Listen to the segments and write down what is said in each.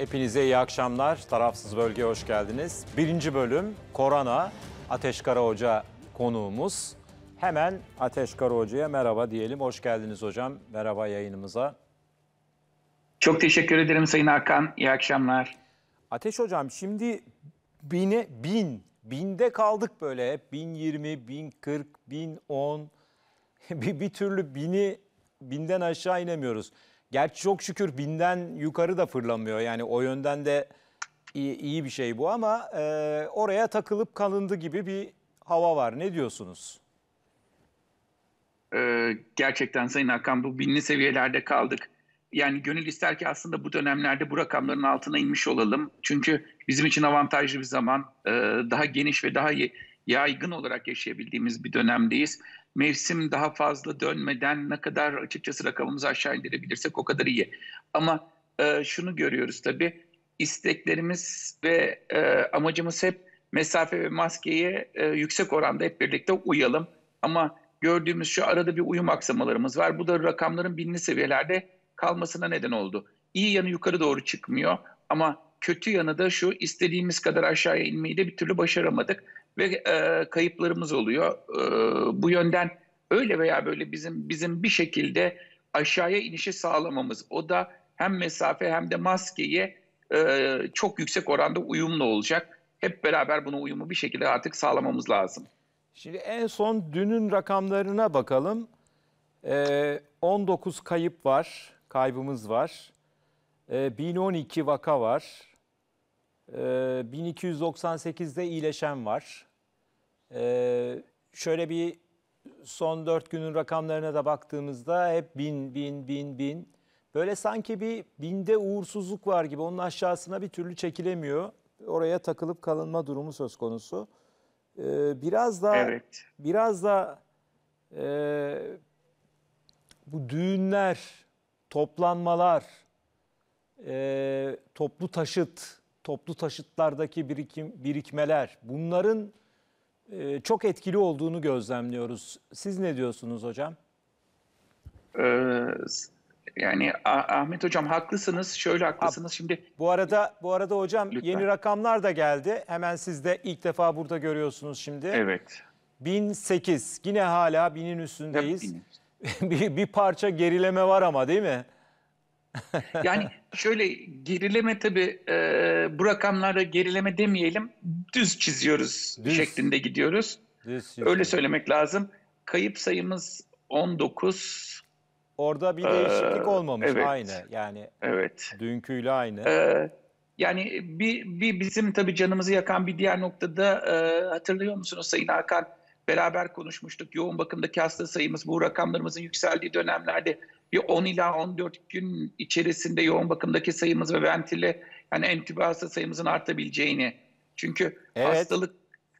Hepinize iyi akşamlar. Tarafsız Bölge'ye hoş geldiniz. Birinci bölüm Korona. Ateş Kara Hoca konuğumuz. Hemen Ateş Kara Hoca'ya merhaba diyelim. Hoş geldiniz hocam. Merhaba yayınımıza. Çok teşekkür ederim Sayın Hakan. İyi akşamlar. Ateş Hocam şimdi bine, bin, binde kaldık böyle hep. 1020, 1040, 1010. bir, bir türlü bini, binden aşağı inemiyoruz. Gerçi çok şükür binden yukarı da fırlamıyor. Yani o yönden de iyi, iyi bir şey bu ama e, oraya takılıp kalındı gibi bir hava var. Ne diyorsunuz? Ee, gerçekten Sayın Hakan bu binli seviyelerde kaldık. Yani gönül ister ki aslında bu dönemlerde bu rakamların altına inmiş olalım. Çünkü bizim için avantajlı bir zaman, e, daha geniş ve daha yaygın olarak yaşayabildiğimiz bir dönemdeyiz mevsim daha fazla dönmeden ne kadar açıkçası rakamımızı aşağı indirebilirsek o kadar iyi. Ama e, şunu görüyoruz tabii isteklerimiz ve e, amacımız hep mesafe ve maskeye e, yüksek oranda hep birlikte uyalım. Ama gördüğümüz şu arada bir uyum aksamalarımız var. Bu da rakamların binli seviyelerde kalmasına neden oldu. İyi yanı yukarı doğru çıkmıyor ama kötü yanı da şu istediğimiz kadar aşağıya inmeyi de bir türlü başaramadık ve e, kayıplarımız oluyor. E, bu yönden öyle veya böyle bizim bizim bir şekilde aşağıya inişi sağlamamız. O da hem mesafe hem de maskeye e, çok yüksek oranda uyumlu olacak. Hep beraber bunu uyumu bir şekilde artık sağlamamız lazım. Şimdi en son dünün rakamlarına bakalım. E, 19 kayıp var, kaybımız var. E, 1012 vaka var. 1298'de ee, iyileşen var. Ee, şöyle bir son 4 günün rakamlarına da baktığımızda hep bin bin bin bin. Böyle sanki bir binde uğursuzluk var gibi onun aşağısına bir türlü çekilemiyor. Oraya takılıp kalınma durumu söz konusu. Ee, biraz da evet. biraz da e, bu düğünler, toplanmalar, e, toplu taşıt toplu taşıtlardaki birikim, birikmeler bunların e, çok etkili olduğunu gözlemliyoruz. Siz ne diyorsunuz hocam? Ee, yani Ahmet hocam haklısınız. Şöyle haklısınız. Şimdi Bu arada bu arada hocam Lütfen. yeni rakamlar da geldi. Hemen siz de ilk defa burada görüyorsunuz şimdi. Evet. 1008 yine hala 1000'in üstündeyiz. Tabii, bir, bir parça gerileme var ama değil mi? yani şöyle gerileme tabii e, bu rakamlara gerileme demeyelim düz çiziyoruz düz. şeklinde gidiyoruz. Düz Öyle söylemek lazım. Kayıp sayımız 19. Orada bir e, değişiklik ee, olmamış evet. aynı yani. Evet. Dünküyle aynı. Ee, yani bir, bir bizim tabii canımızı yakan bir diğer noktada e, hatırlıyor musunuz Sayın Hakan? beraber konuşmuştuk. Yoğun bakımdaki hasta sayımız bu rakamlarımızın yükseldiği dönemlerde bir 10 ila 14 gün içerisinde yoğun bakımdaki sayımız ve ventile yani entübe hasta sayımızın artabileceğini. Çünkü evet. hastalık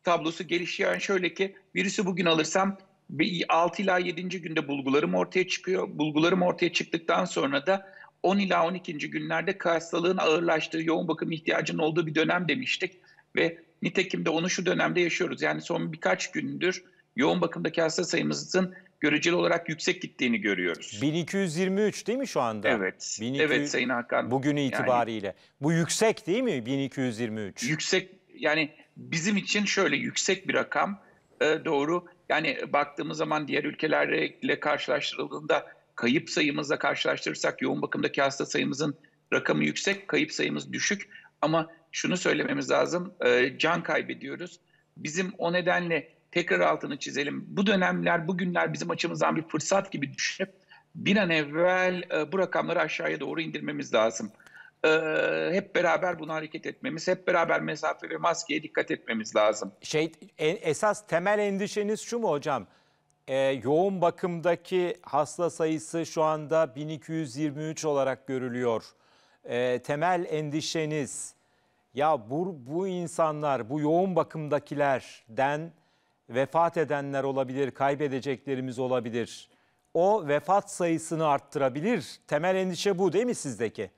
tablosu gelişiyor. Yani şöyle ki virüsü bugün alırsam 6 ila 7. günde bulgularım ortaya çıkıyor. Bulgularım ortaya çıktıktan sonra da 10 ila 12. günlerde hastalığın ağırlaştığı, yoğun bakım ihtiyacının olduğu bir dönem demiştik. Ve Nitekim de onu şu dönemde yaşıyoruz. Yani son birkaç gündür yoğun bakımdaki hasta sayımızın göreceli olarak yüksek gittiğini görüyoruz. 1223 değil mi şu anda? Evet. 1200, evet Sayın Hakan. Bugün itibariyle. Yani, Bu yüksek değil mi 1223? Yüksek yani bizim için şöyle yüksek bir rakam e, doğru. Yani baktığımız zaman diğer ülkelerle karşılaştırıldığında kayıp sayımızla karşılaştırırsak yoğun bakımdaki hasta sayımızın rakamı yüksek, kayıp sayımız düşük. Ama şunu söylememiz lazım, e, can kaybediyoruz. Bizim o nedenle tekrar altını çizelim. Bu dönemler, bu günler bizim açımızdan bir fırsat gibi düşünüp bir an evvel e, bu rakamları aşağıya doğru indirmemiz lazım. E, hep beraber buna hareket etmemiz, hep beraber mesafe ve maskeye dikkat etmemiz lazım. Şey, e, esas temel endişeniz şu mu hocam? Ee, yoğun bakımdaki hasta sayısı şu anda 1223 olarak görülüyor e, temel endişeniz ya bu, bu insanlar, bu yoğun bakımdakilerden vefat edenler olabilir, kaybedeceklerimiz olabilir. O vefat sayısını arttırabilir. Temel endişe bu değil mi sizdeki?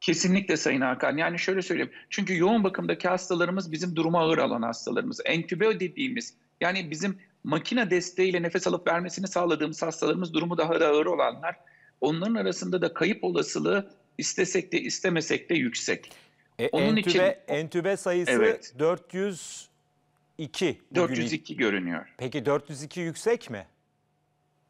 Kesinlikle Sayın Hakan. Yani şöyle söyleyeyim. Çünkü yoğun bakımdaki hastalarımız bizim duruma ağır alan hastalarımız. Entübe dediğimiz yani bizim makine desteğiyle nefes alıp vermesini sağladığımız hastalarımız durumu daha da ağır olanlar. Onların arasında da kayıp olasılığı istesek de istemesek de yüksek. E, Onun entübe, için entübe sayısı evet, 402. 402 görünüyor. Peki 402 yüksek mi?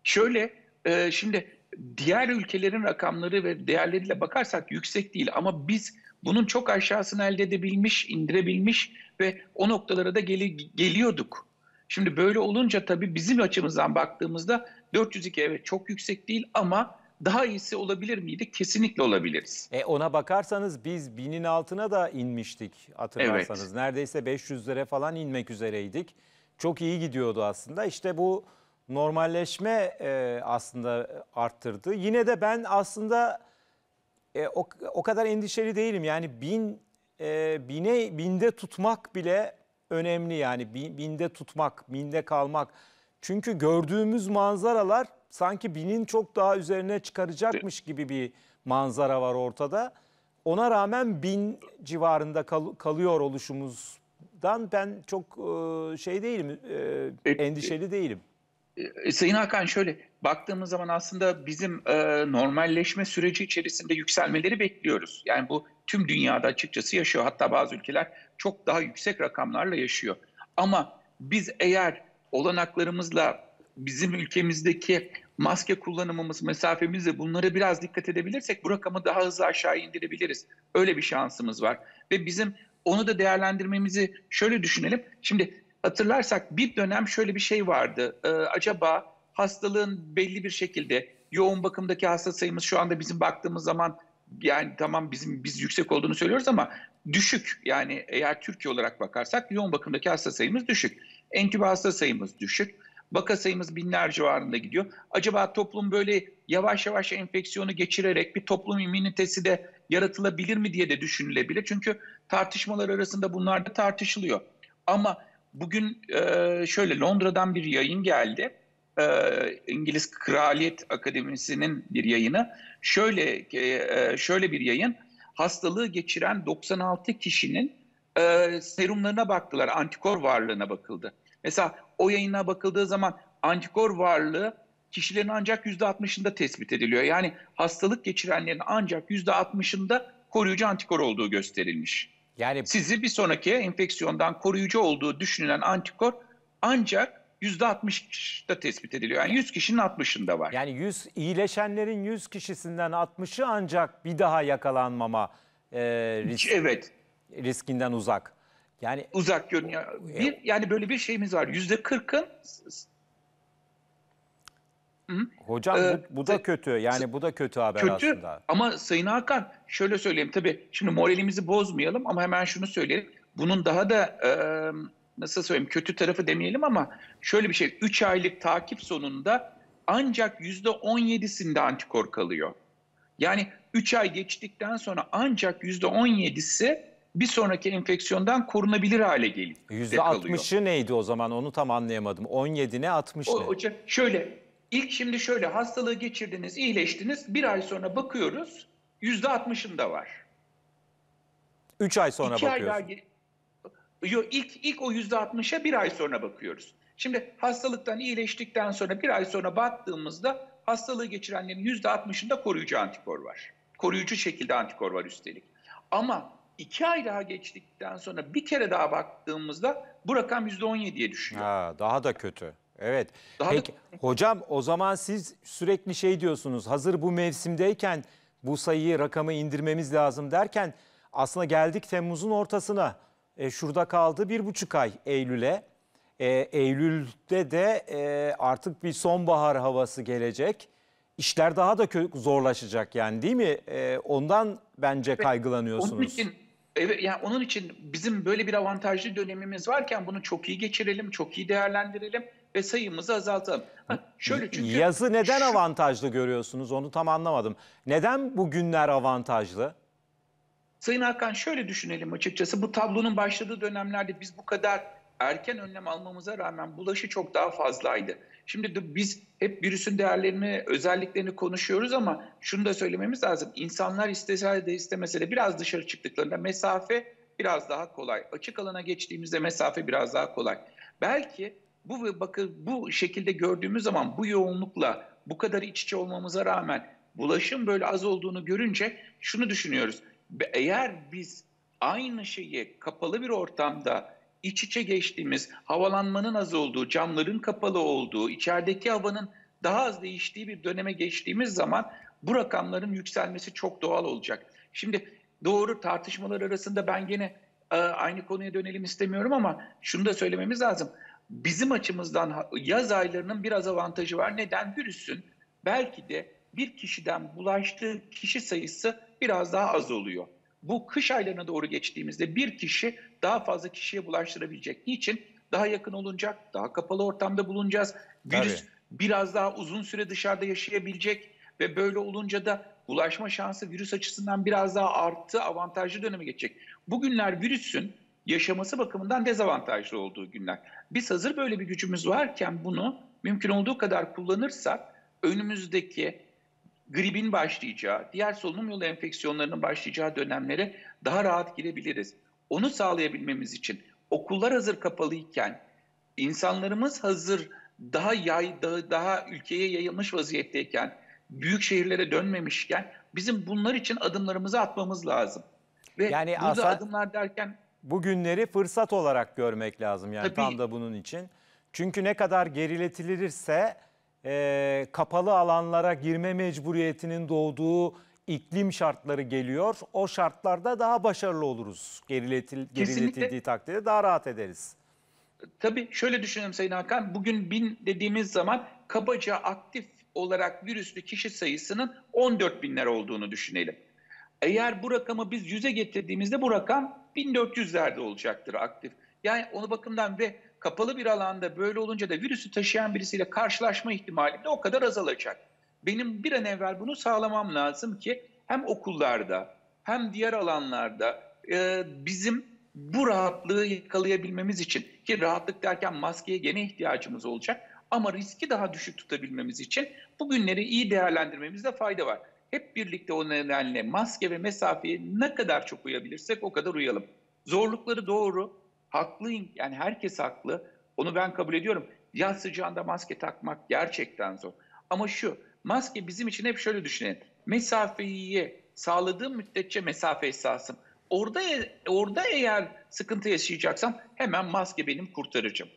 Şöyle e, şimdi diğer ülkelerin rakamları ve değerleriyle bakarsak yüksek değil ama biz bunun çok aşağısını elde edebilmiş, indirebilmiş ve o noktalara da geli, geliyorduk. Şimdi böyle olunca tabii bizim açımızdan baktığımızda 402 evet çok yüksek değil ama daha iyisi olabilir miydi? Kesinlikle olabiliriz. E ona bakarsanız biz binin altına da inmiştik hatırlarsanız. Evet. Neredeyse 500'lere falan inmek üzereydik. Çok iyi gidiyordu aslında. İşte bu normalleşme e, aslında arttırdı. Yine de ben aslında e, o, o kadar endişeli değilim. Yani bin e, bine binde tutmak bile önemli yani binde tutmak, binde kalmak. Çünkü gördüğümüz manzaralar sanki binin çok daha üzerine çıkaracakmış gibi bir manzara var ortada. Ona rağmen bin civarında kal kalıyor oluşumuzdan ben çok e, şey değilim, e, e, endişeli değilim. Sayın Hakan şöyle baktığımız zaman aslında bizim e, normalleşme süreci içerisinde yükselmeleri bekliyoruz. Yani bu tüm dünyada açıkçası yaşıyor. Hatta bazı ülkeler çok daha yüksek rakamlarla yaşıyor. Ama biz eğer olanaklarımızla bizim ülkemizdeki maske kullanımımız, mesafemizle bunlara biraz dikkat edebilirsek bu rakamı daha hızlı aşağı indirebiliriz. Öyle bir şansımız var. Ve bizim onu da değerlendirmemizi şöyle düşünelim. Şimdi hatırlarsak bir dönem şöyle bir şey vardı. Ee, acaba hastalığın belli bir şekilde yoğun bakımdaki hasta sayımız şu anda bizim baktığımız zaman yani tamam bizim biz yüksek olduğunu söylüyoruz ama düşük. Yani eğer Türkiye olarak bakarsak yoğun bakımdaki hasta sayımız düşük. Entübe hasta sayımız düşük. Vaka sayımız binler civarında gidiyor. Acaba toplum böyle yavaş yavaş enfeksiyonu geçirerek bir toplum immünitesi de yaratılabilir mi diye de düşünülebilir. Çünkü tartışmalar arasında bunlar da tartışılıyor. Ama bugün e, şöyle Londra'dan bir yayın geldi. E, İngiliz Kraliyet Akademisi'nin bir yayını. Şöyle e, şöyle bir yayın hastalığı geçiren 96 kişinin e, serumlarına baktılar. Antikor varlığına bakıldı. Mesela o yayına bakıldığı zaman antikor varlığı kişilerin ancak %60'ında tespit ediliyor. Yani hastalık geçirenlerin ancak %60'ında koruyucu antikor olduğu gösterilmiş. Yani sizi bir sonraki enfeksiyondan koruyucu olduğu düşünülen antikor ancak %60'da tespit ediliyor. Yani 100 kişinin 60'ında var. Yani 100 iyileşenlerin 100 kişisinden 60'ı ancak bir daha yakalanmama e, riski. Evet riskinden uzak. Yani uzak görünüyor. Bir, e, yani böyle bir şeyimiz var. Yüzde kırkın Hocam ee, bu, bu da kötü. Yani bu da kötü haber kötü, aslında. Ama Sayın Hakan şöyle söyleyeyim tabii şimdi moralimizi bozmayalım ama hemen şunu söyleyelim. Bunun daha da e, nasıl söyleyeyim kötü tarafı demeyelim ama şöyle bir şey 3 aylık takip sonunda ancak %17'sinde antikor kalıyor. Yani 3 ay geçtikten sonra ancak %17'si bir sonraki enfeksiyondan korunabilir hale geliyor. %60'ı neydi o zaman onu tam anlayamadım. 17 ne 60 o, şöyle ilk şimdi şöyle hastalığı geçirdiniz iyileştiniz bir ay sonra bakıyoruz %60'ında var. 3 ay sonra İki bakıyoruz. Ay daha, ilk, ilk o %60'a bir ay sonra bakıyoruz. Şimdi hastalıktan iyileştikten sonra bir ay sonra baktığımızda hastalığı geçirenlerin %60'ında koruyucu antikor var. Koruyucu şekilde antikor var üstelik. Ama iki ay daha geçtikten sonra bir kere daha baktığımızda bu rakam %17'ye düşüyor. Ha, daha da kötü. Evet. Daha Peki da... hocam o zaman siz sürekli şey diyorsunuz. Hazır bu mevsimdeyken bu sayıyı rakamı indirmemiz lazım derken aslında geldik Temmuz'un ortasına. E, şurada kaldı bir buçuk ay Eylül'e. E, Eylül'de de e, artık bir sonbahar havası gelecek. İşler daha da zorlaşacak yani değil mi? E, ondan bence kaygılanıyorsunuz. Onun için Evet yani onun için bizim böyle bir avantajlı dönemimiz varken bunu çok iyi geçirelim, çok iyi değerlendirelim ve sayımızı azaltalım. Ha, şöyle çünkü yazı neden şu... avantajlı görüyorsunuz onu tam anlamadım. Neden bu günler avantajlı? Sayın Hakan şöyle düşünelim açıkçası bu tablonun başladığı dönemlerde biz bu kadar erken önlem almamıza rağmen bulaşı çok daha fazlaydı. Şimdi de biz hep virüsün değerlerini, özelliklerini konuşuyoruz ama şunu da söylememiz lazım. İnsanlar istese de istemese de biraz dışarı çıktıklarında mesafe biraz daha kolay. Açık alana geçtiğimizde mesafe biraz daha kolay. Belki bu bakın bu şekilde gördüğümüz zaman bu yoğunlukla bu kadar iç içe olmamıza rağmen bulaşım böyle az olduğunu görünce şunu düşünüyoruz. Eğer biz aynı şeyi kapalı bir ortamda iç içe geçtiğimiz, havalanmanın az olduğu, camların kapalı olduğu, içerideki havanın daha az değiştiği bir döneme geçtiğimiz zaman bu rakamların yükselmesi çok doğal olacak. Şimdi doğru tartışmalar arasında ben gene e, aynı konuya dönelim istemiyorum ama şunu da söylememiz lazım. Bizim açımızdan yaz aylarının biraz avantajı var. Neden? Virüsün belki de bir kişiden bulaştığı kişi sayısı biraz daha az oluyor bu kış aylarına doğru geçtiğimizde bir kişi daha fazla kişiye bulaştırabilecek. Niçin? Daha yakın olunacak, daha kapalı ortamda bulunacağız. Virüs Tabii. biraz daha uzun süre dışarıda yaşayabilecek ve böyle olunca da bulaşma şansı virüs açısından biraz daha arttı, avantajlı döneme geçecek. Bugünler virüsün yaşaması bakımından dezavantajlı olduğu günler. Biz hazır böyle bir gücümüz varken bunu mümkün olduğu kadar kullanırsak önümüzdeki gripin başlayacağı, diğer solunum yolu enfeksiyonlarının başlayacağı dönemlere daha rahat girebiliriz. Onu sağlayabilmemiz için okullar hazır kapalıyken insanlarımız hazır daha yay daha, daha ülkeye yayılmış vaziyetteyken büyük şehirlere dönmemişken bizim bunlar için adımlarımızı atmamız lazım. Ve yani burada adımlar derken bugünleri fırsat olarak görmek lazım yani tabii, tam da bunun için. Çünkü ne kadar geriletilirse e, kapalı alanlara girme mecburiyetinin doğduğu iklim şartları geliyor. O şartlarda daha başarılı oluruz. Geriletil, geriletildiği takdirde daha rahat ederiz. Tabii şöyle düşünelim Sayın Hakan. Bugün bin dediğimiz zaman kabaca aktif olarak virüslü kişi sayısının 14 binler olduğunu düşünelim. Eğer bu rakamı biz yüze getirdiğimizde bu rakam 1400'lerde olacaktır aktif. Yani onu bakımdan ve kapalı bir alanda böyle olunca da virüsü taşıyan birisiyle karşılaşma ihtimali de o kadar azalacak. Benim bir an evvel bunu sağlamam lazım ki hem okullarda hem diğer alanlarda e, bizim bu rahatlığı yakalayabilmemiz için ki rahatlık derken maskeye gene ihtiyacımız olacak ama riski daha düşük tutabilmemiz için bugünleri iyi değerlendirmemizde fayda var. Hep birlikte o nedenle maske ve mesafeyi ne kadar çok uyabilirsek o kadar uyalım. Zorlukları doğru, Haklıyım yani herkes haklı. Onu ben kabul ediyorum. Yaz sıcağında maske takmak gerçekten zor. Ama şu maske bizim için hep şöyle düşünelim. Mesafeyi sağladığım müddetçe mesafe esasım. Orada, e, orada eğer sıkıntı yaşayacaksam hemen maske benim kurtarıcım.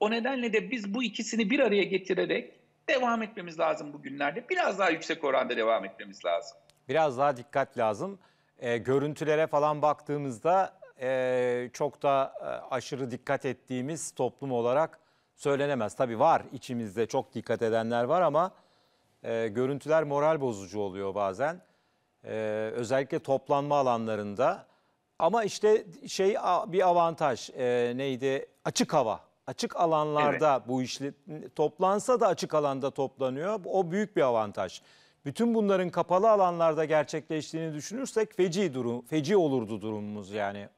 O nedenle de biz bu ikisini bir araya getirerek devam etmemiz lazım bugünlerde. Biraz daha yüksek oranda devam etmemiz lazım. Biraz daha dikkat lazım. E, görüntülere falan baktığımızda e, çok da e, aşırı dikkat ettiğimiz toplum olarak söylenemez. Tabii var içimizde çok dikkat edenler var ama e, görüntüler moral bozucu oluyor bazen. E, özellikle toplanma alanlarında. Ama işte şey bir avantaj e, neydi? Açık hava. Açık alanlarda evet. bu işli toplansa da açık alanda toplanıyor. O büyük bir avantaj. Bütün bunların kapalı alanlarda gerçekleştiğini düşünürsek feci durum, feci olurdu durumumuz yani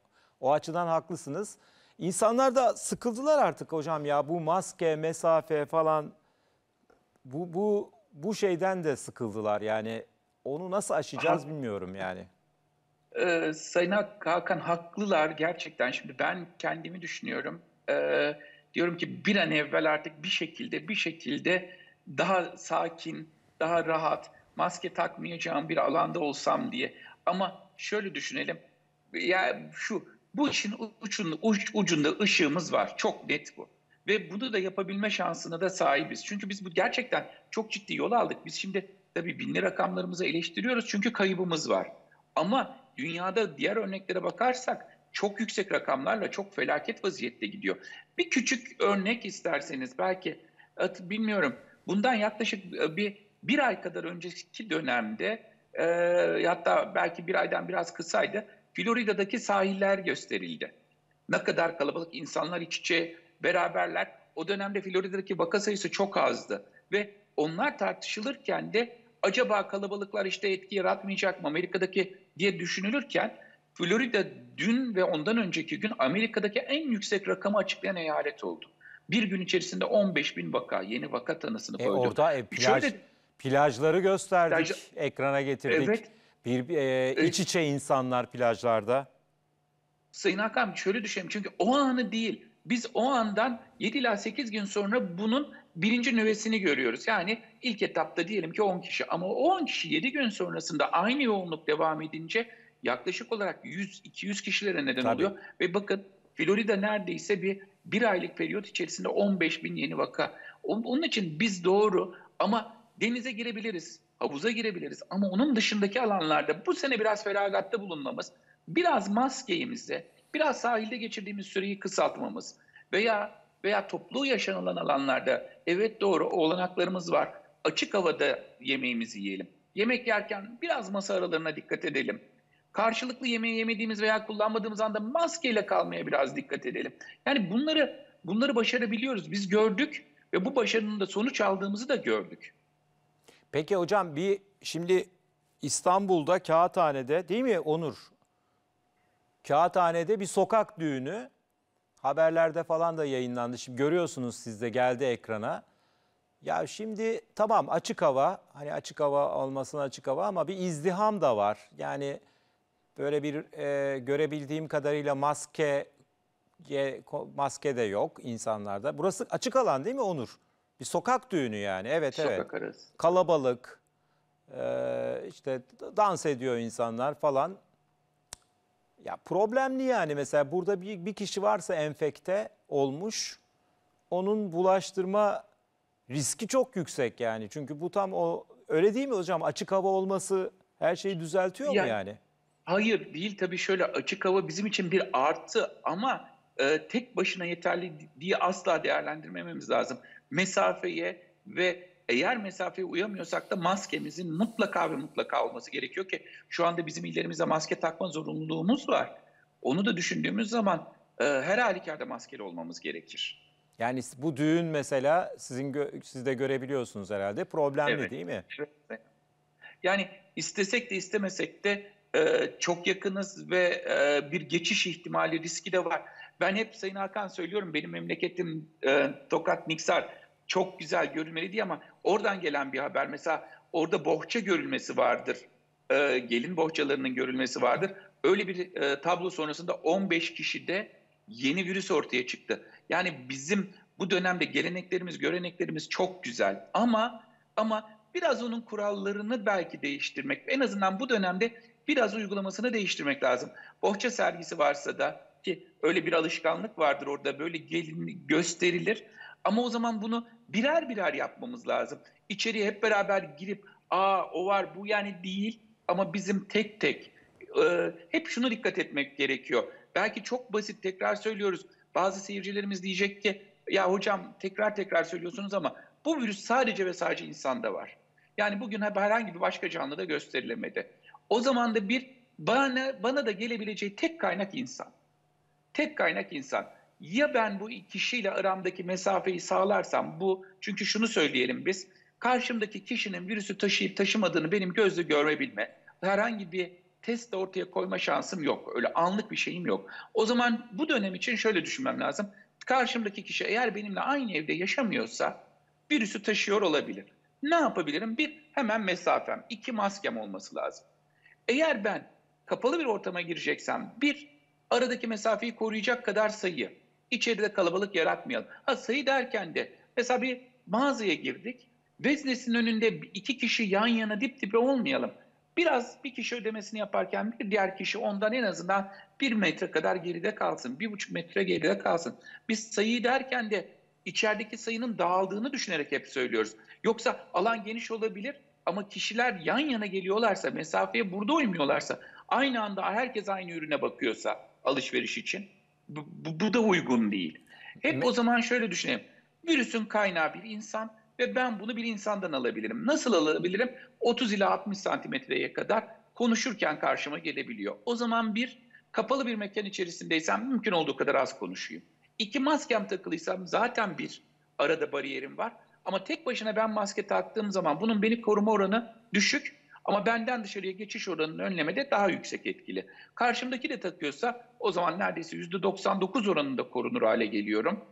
o açıdan haklısınız. İnsanlar da sıkıldılar artık hocam ya bu maske, mesafe falan bu bu bu şeyden de sıkıldılar yani. Onu nasıl aşacağız bilmiyorum yani. Ee, Sayın Hakan haklılar gerçekten. Şimdi ben kendimi düşünüyorum. Ee, diyorum ki bir an evvel artık bir şekilde bir şekilde daha sakin, daha rahat, maske takmayacağım bir alanda olsam diye. Ama şöyle düşünelim. Ya yani şu bu işin uç ucunda ışığımız var. Çok net bu. Ve bunu da yapabilme şansına da sahibiz. Çünkü biz bu gerçekten çok ciddi yol aldık. Biz şimdi tabii binli rakamlarımızı eleştiriyoruz çünkü kaybımız var. Ama dünyada diğer örneklere bakarsak çok yüksek rakamlarla çok felaket vaziyette gidiyor. Bir küçük örnek isterseniz belki bilmiyorum bundan yaklaşık e, bir, bir ay kadar önceki dönemde e, hatta belki bir aydan biraz kısaydı Florida'daki sahiller gösterildi. Ne kadar kalabalık insanlar iç içe beraberler. O dönemde Florida'daki vaka sayısı çok azdı ve onlar tartışılırken de acaba kalabalıklar işte etki yaratmayacak mı Amerika'daki diye düşünülürken Florida dün ve ondan önceki gün Amerika'daki en yüksek rakamı açıklayan eyalet oldu. Bir gün içerisinde 15 bin vaka, yeni vaka tanısını e, koydu. orada e, plaj, Şöyle, plajları gösterdik, plaj, ekrana getirdik. Evet, bir e, e, iç içe insanlar plajlarda. Sayın Hakan şöyle düşünelim çünkü o anı değil biz o andan 7 ila 8 gün sonra bunun birinci nüvesini görüyoruz. Yani ilk etapta diyelim ki 10 kişi ama o 10 kişi 7 gün sonrasında aynı yoğunluk devam edince yaklaşık olarak 100-200 kişilere neden Tabii. oluyor. Ve bakın Florida neredeyse bir bir aylık periyot içerisinde 15 bin yeni vaka. Onun için biz doğru ama denize girebiliriz havuza girebiliriz. Ama onun dışındaki alanlarda bu sene biraz feragatta bulunmamız, biraz maskeyimizi, biraz sahilde geçirdiğimiz süreyi kısaltmamız veya veya toplu yaşanılan alanlarda evet doğru olanaklarımız var. Açık havada yemeğimizi yiyelim. Yemek yerken biraz masa aralarına dikkat edelim. Karşılıklı yemeği yemediğimiz veya kullanmadığımız anda maskeyle kalmaya biraz dikkat edelim. Yani bunları bunları başarabiliyoruz. Biz gördük ve bu başarının da sonuç aldığımızı da gördük. Peki hocam bir şimdi İstanbul'da Kağıthane'de değil mi Onur? Kağıthane'de bir sokak düğünü haberlerde falan da yayınlandı. Şimdi görüyorsunuz siz de geldi ekrana. Ya şimdi tamam açık hava hani açık hava olmasına açık hava ama bir izdiham da var. Yani böyle bir e, görebildiğim kadarıyla maske maske de yok insanlarda. Burası açık alan değil mi Onur? Bir sokak düğünü yani. Evet sokak evet. Sokak arası. Kalabalık. E, işte dans ediyor insanlar falan. Ya problemli yani mesela burada bir, bir kişi varsa enfekte olmuş onun bulaştırma riski çok yüksek yani. Çünkü bu tam o öyle değil mi hocam? Açık hava olması her şeyi düzeltiyor yani, mu yani? Hayır değil tabii şöyle açık hava bizim için bir artı ama e, tek başına yeterli diye asla değerlendirmememiz lazım mesafeye ve eğer mesafeye uyamıyorsak da maskemizin mutlaka ve mutlaka olması gerekiyor ki şu anda bizim illerimize maske takma zorunluluğumuz var. Onu da düşündüğümüz zaman e, her halükarda maskeli olmamız gerekir. Yani bu düğün mesela sizin gö- siz de görebiliyorsunuz herhalde problemli evet. değil mi? Evet. Yani istesek de istemesek de e, çok yakınız ve e, bir geçiş ihtimali riski de var. Ben hep Sayın Hakan söylüyorum benim memleketim e, Tokat Niksar çok güzel görülmeli diye ama oradan gelen bir haber mesela orada bohça görülmesi vardır. E, gelin bohçalarının görülmesi vardır. Öyle bir e, tablo sonrasında 15 kişide yeni virüs ortaya çıktı. Yani bizim bu dönemde geleneklerimiz, göreneklerimiz çok güzel ama ama biraz onun kurallarını belki değiştirmek en azından bu dönemde biraz uygulamasını değiştirmek lazım. Bohça sergisi varsa da ki öyle bir alışkanlık vardır orada böyle gelin gösterilir ama o zaman bunu birer birer yapmamız lazım. İçeriye hep beraber girip aa o var bu yani değil ama bizim tek tek e, hep şuna dikkat etmek gerekiyor. Belki çok basit tekrar söylüyoruz. Bazı seyircilerimiz diyecek ki ya hocam tekrar tekrar söylüyorsunuz ama bu virüs sadece ve sadece insanda var. Yani bugün herhangi bir başka canlıda gösterilemedi. O zaman da bir bana bana da gelebileceği tek kaynak insan. Tek kaynak insan ya ben bu kişiyle aramdaki mesafeyi sağlarsam bu çünkü şunu söyleyelim biz karşımdaki kişinin virüsü taşıyıp taşımadığını benim gözle görebilme herhangi bir test de ortaya koyma şansım yok. Öyle anlık bir şeyim yok. O zaman bu dönem için şöyle düşünmem lazım. Karşımdaki kişi eğer benimle aynı evde yaşamıyorsa virüsü taşıyor olabilir. Ne yapabilirim? Bir, hemen mesafem. iki maskem olması lazım. Eğer ben kapalı bir ortama gireceksem bir, aradaki mesafeyi koruyacak kadar sayı. İçeride kalabalık yaratmayalım. Ha sayı derken de mesela bir mağazaya girdik. Veznesinin önünde iki kişi yan yana dip dibe olmayalım. Biraz bir kişi ödemesini yaparken bir diğer kişi ondan en azından bir metre kadar geride kalsın. Bir buçuk metre geride kalsın. Biz sayıyı derken de içerideki sayının dağıldığını düşünerek hep söylüyoruz. Yoksa alan geniş olabilir ama kişiler yan yana geliyorlarsa, mesafeye burada uymuyorlarsa, aynı anda herkes aynı ürüne bakıyorsa alışveriş için bu, bu, da uygun değil. Hep o zaman şöyle düşünelim. Virüsün kaynağı bir insan ve ben bunu bir insandan alabilirim. Nasıl alabilirim? 30 ila 60 santimetreye kadar konuşurken karşıma gelebiliyor. O zaman bir, kapalı bir mekan içerisindeysem mümkün olduğu kadar az konuşayım. İki, maskem takılıysam zaten bir, arada bariyerim var. Ama tek başına ben maske taktığım zaman bunun beni koruma oranı düşük ama benden dışarıya geçiş oranının önlemede daha yüksek etkili. Karşımdaki de takıyorsa o zaman neredeyse %99 oranında korunur hale geliyorum.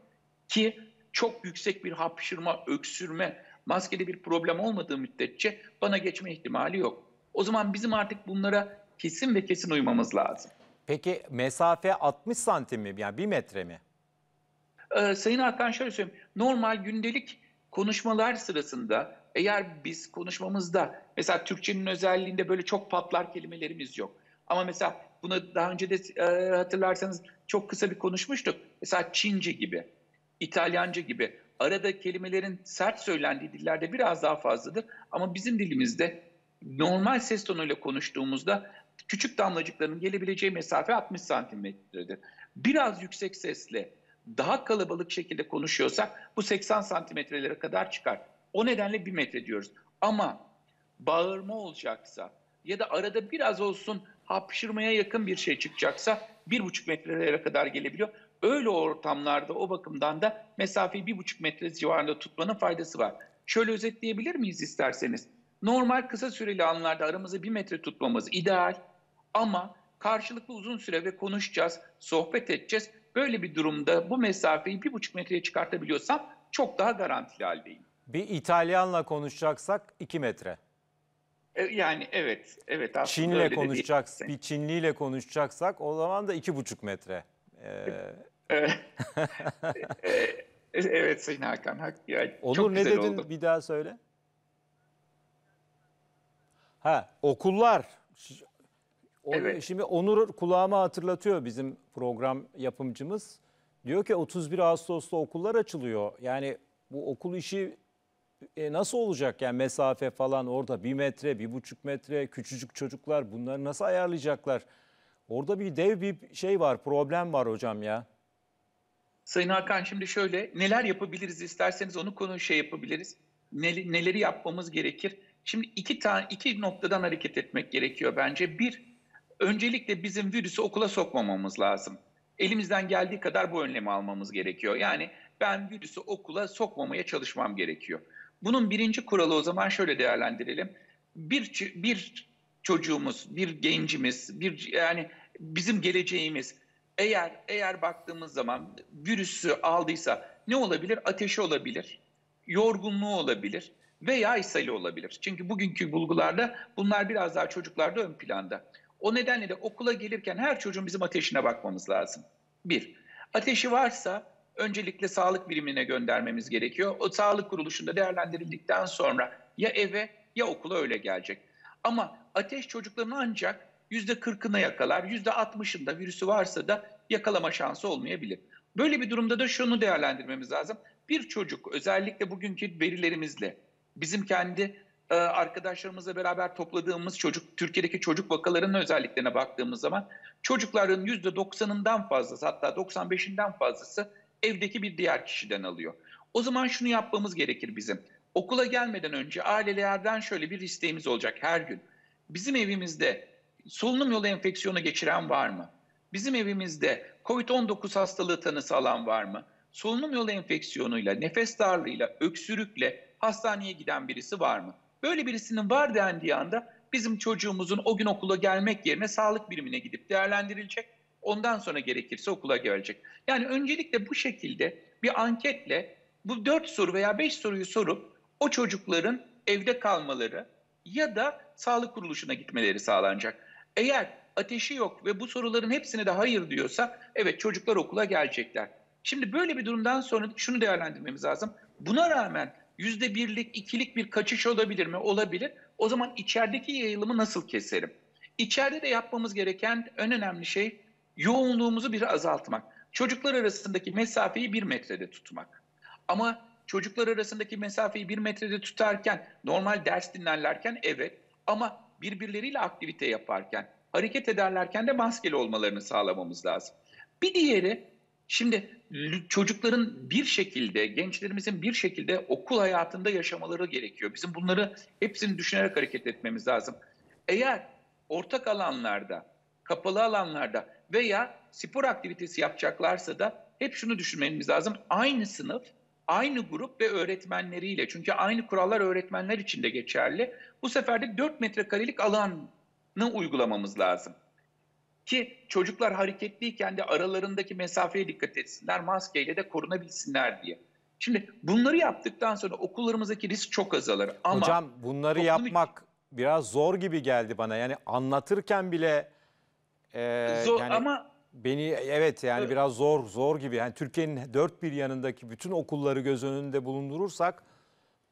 Ki çok yüksek bir hapşırma, öksürme, maskeli bir problem olmadığı müddetçe bana geçme ihtimali yok. O zaman bizim artık bunlara kesin ve kesin uymamız lazım. Peki mesafe 60 santim mi? Yani bir metre mi? Ee, Sayın Hakan şöyle söyleyeyim. Normal gündelik konuşmalar sırasında eğer biz konuşmamızda mesela Türkçenin özelliğinde böyle çok patlar kelimelerimiz yok. Ama mesela bunu daha önce de e, hatırlarsanız çok kısa bir konuşmuştuk. Mesela Çince gibi, İtalyanca gibi arada kelimelerin sert söylendiği dillerde biraz daha fazladır. Ama bizim dilimizde normal ses tonuyla konuştuğumuzda küçük damlacıkların gelebileceği mesafe 60 santimetredir. Biraz yüksek sesle daha kalabalık şekilde konuşuyorsak bu 80 santimetrelere kadar çıkar. O nedenle bir metre diyoruz. Ama bağırma olacaksa ya da arada biraz olsun hapşırmaya yakın bir şey çıkacaksa bir buçuk metrelere kadar gelebiliyor. Öyle ortamlarda o bakımdan da mesafeyi bir buçuk metre civarında tutmanın faydası var. Şöyle özetleyebilir miyiz isterseniz? Normal kısa süreli anlarda aramızı bir metre tutmamız ideal ama karşılıklı uzun süre ve konuşacağız, sohbet edeceğiz. Böyle bir durumda bu mesafeyi bir buçuk metreye çıkartabiliyorsam çok daha garantili haldeyim. Bir İtalyanla konuşacaksak 2 metre. E, yani evet, evet aslında Çinle konuşacaksak, bir Çinliyle konuşacaksak o zaman da 2,5 metre. Ee... E, e, evet Sayın Hakan, hak, yani Onur ne dedin oldu. bir daha söyle. Ha, okullar. evet. Şimdi Onur kulağıma hatırlatıyor bizim program yapımcımız. Diyor ki 31 Ağustos'ta okullar açılıyor. Yani bu okul işi e, nasıl olacak yani mesafe falan orada bir metre, bir buçuk metre küçücük çocuklar bunları nasıl ayarlayacaklar? Orada bir dev bir şey var, problem var hocam ya. Sayın Hakan şimdi şöyle neler yapabiliriz isterseniz onu konu şey yapabiliriz. Ne, neleri yapmamız gerekir? Şimdi iki tane iki noktadan hareket etmek gerekiyor bence. Bir, öncelikle bizim virüsü okula sokmamamız lazım. Elimizden geldiği kadar bu önlemi almamız gerekiyor. Yani ben virüsü okula sokmamaya çalışmam gerekiyor. Bunun birinci kuralı o zaman şöyle değerlendirelim. Bir, bir çocuğumuz, bir gencimiz, bir yani bizim geleceğimiz eğer eğer baktığımız zaman virüsü aldıysa ne olabilir? Ateşi olabilir, yorgunluğu olabilir veya ishali olabilir. Çünkü bugünkü bulgularda bunlar biraz daha çocuklarda ön planda. O nedenle de okula gelirken her çocuğun bizim ateşine bakmamız lazım. Bir, ateşi varsa öncelikle sağlık birimine göndermemiz gerekiyor. O sağlık kuruluşunda değerlendirildikten sonra ya eve ya okula öyle gelecek. Ama ateş çocuklarını ancak yüzde kırkına yakalar, yüzde altmışında virüsü varsa da yakalama şansı olmayabilir. Böyle bir durumda da şunu değerlendirmemiz lazım. Bir çocuk özellikle bugünkü verilerimizle bizim kendi e, arkadaşlarımızla beraber topladığımız çocuk Türkiye'deki çocuk vakalarının özelliklerine baktığımız zaman çocukların %90'ından fazlası hatta 95'inden fazlası evdeki bir diğer kişiden alıyor. O zaman şunu yapmamız gerekir bizim. Okula gelmeden önce ailelerden şöyle bir isteğimiz olacak her gün. Bizim evimizde solunum yolu enfeksiyonu geçiren var mı? Bizim evimizde COVID-19 hastalığı tanısı alan var mı? Solunum yolu enfeksiyonuyla, nefes darlığıyla, öksürükle hastaneye giden birisi var mı? Böyle birisinin var dendiği anda bizim çocuğumuzun o gün okula gelmek yerine sağlık birimine gidip değerlendirilecek Ondan sonra gerekirse okula gelecek. Yani öncelikle bu şekilde bir anketle bu dört soru veya beş soruyu sorup o çocukların evde kalmaları ya da sağlık kuruluşuna gitmeleri sağlanacak. Eğer ateşi yok ve bu soruların hepsine de hayır diyorsa evet çocuklar okula gelecekler. Şimdi böyle bir durumdan sonra şunu değerlendirmemiz lazım. Buna rağmen yüzde birlik, ikilik bir kaçış olabilir mi? Olabilir. O zaman içerideki yayılımı nasıl keserim? İçeride de yapmamız gereken en önemli şey yoğunluğumuzu bir azaltmak. Çocuklar arasındaki mesafeyi bir metrede tutmak. Ama çocuklar arasındaki mesafeyi bir metrede tutarken normal ders dinlerlerken evet ama birbirleriyle aktivite yaparken hareket ederlerken de maskeli olmalarını sağlamamız lazım. Bir diğeri şimdi çocukların bir şekilde gençlerimizin bir şekilde okul hayatında yaşamaları gerekiyor. Bizim bunları hepsini düşünerek hareket etmemiz lazım. Eğer ortak alanlarda kapalı alanlarda veya spor aktivitesi yapacaklarsa da hep şunu düşünmemiz lazım. Aynı sınıf, aynı grup ve öğretmenleriyle. Çünkü aynı kurallar öğretmenler için de geçerli. Bu sefer de 4 metrekarelik alanı uygulamamız lazım. Ki çocuklar hareketliyken de aralarındaki mesafeye dikkat etsinler, maskeyle de korunabilsinler diye. Şimdi bunları yaptıktan sonra okullarımızdaki risk çok azalır. Ama Hocam bunları yapmak için... biraz zor gibi geldi bana. Yani anlatırken bile ee, Zor yani ama beni evet yani biraz zor zor gibi. Yani Türkiye'nin dört bir yanındaki bütün okulları göz önünde bulundurursak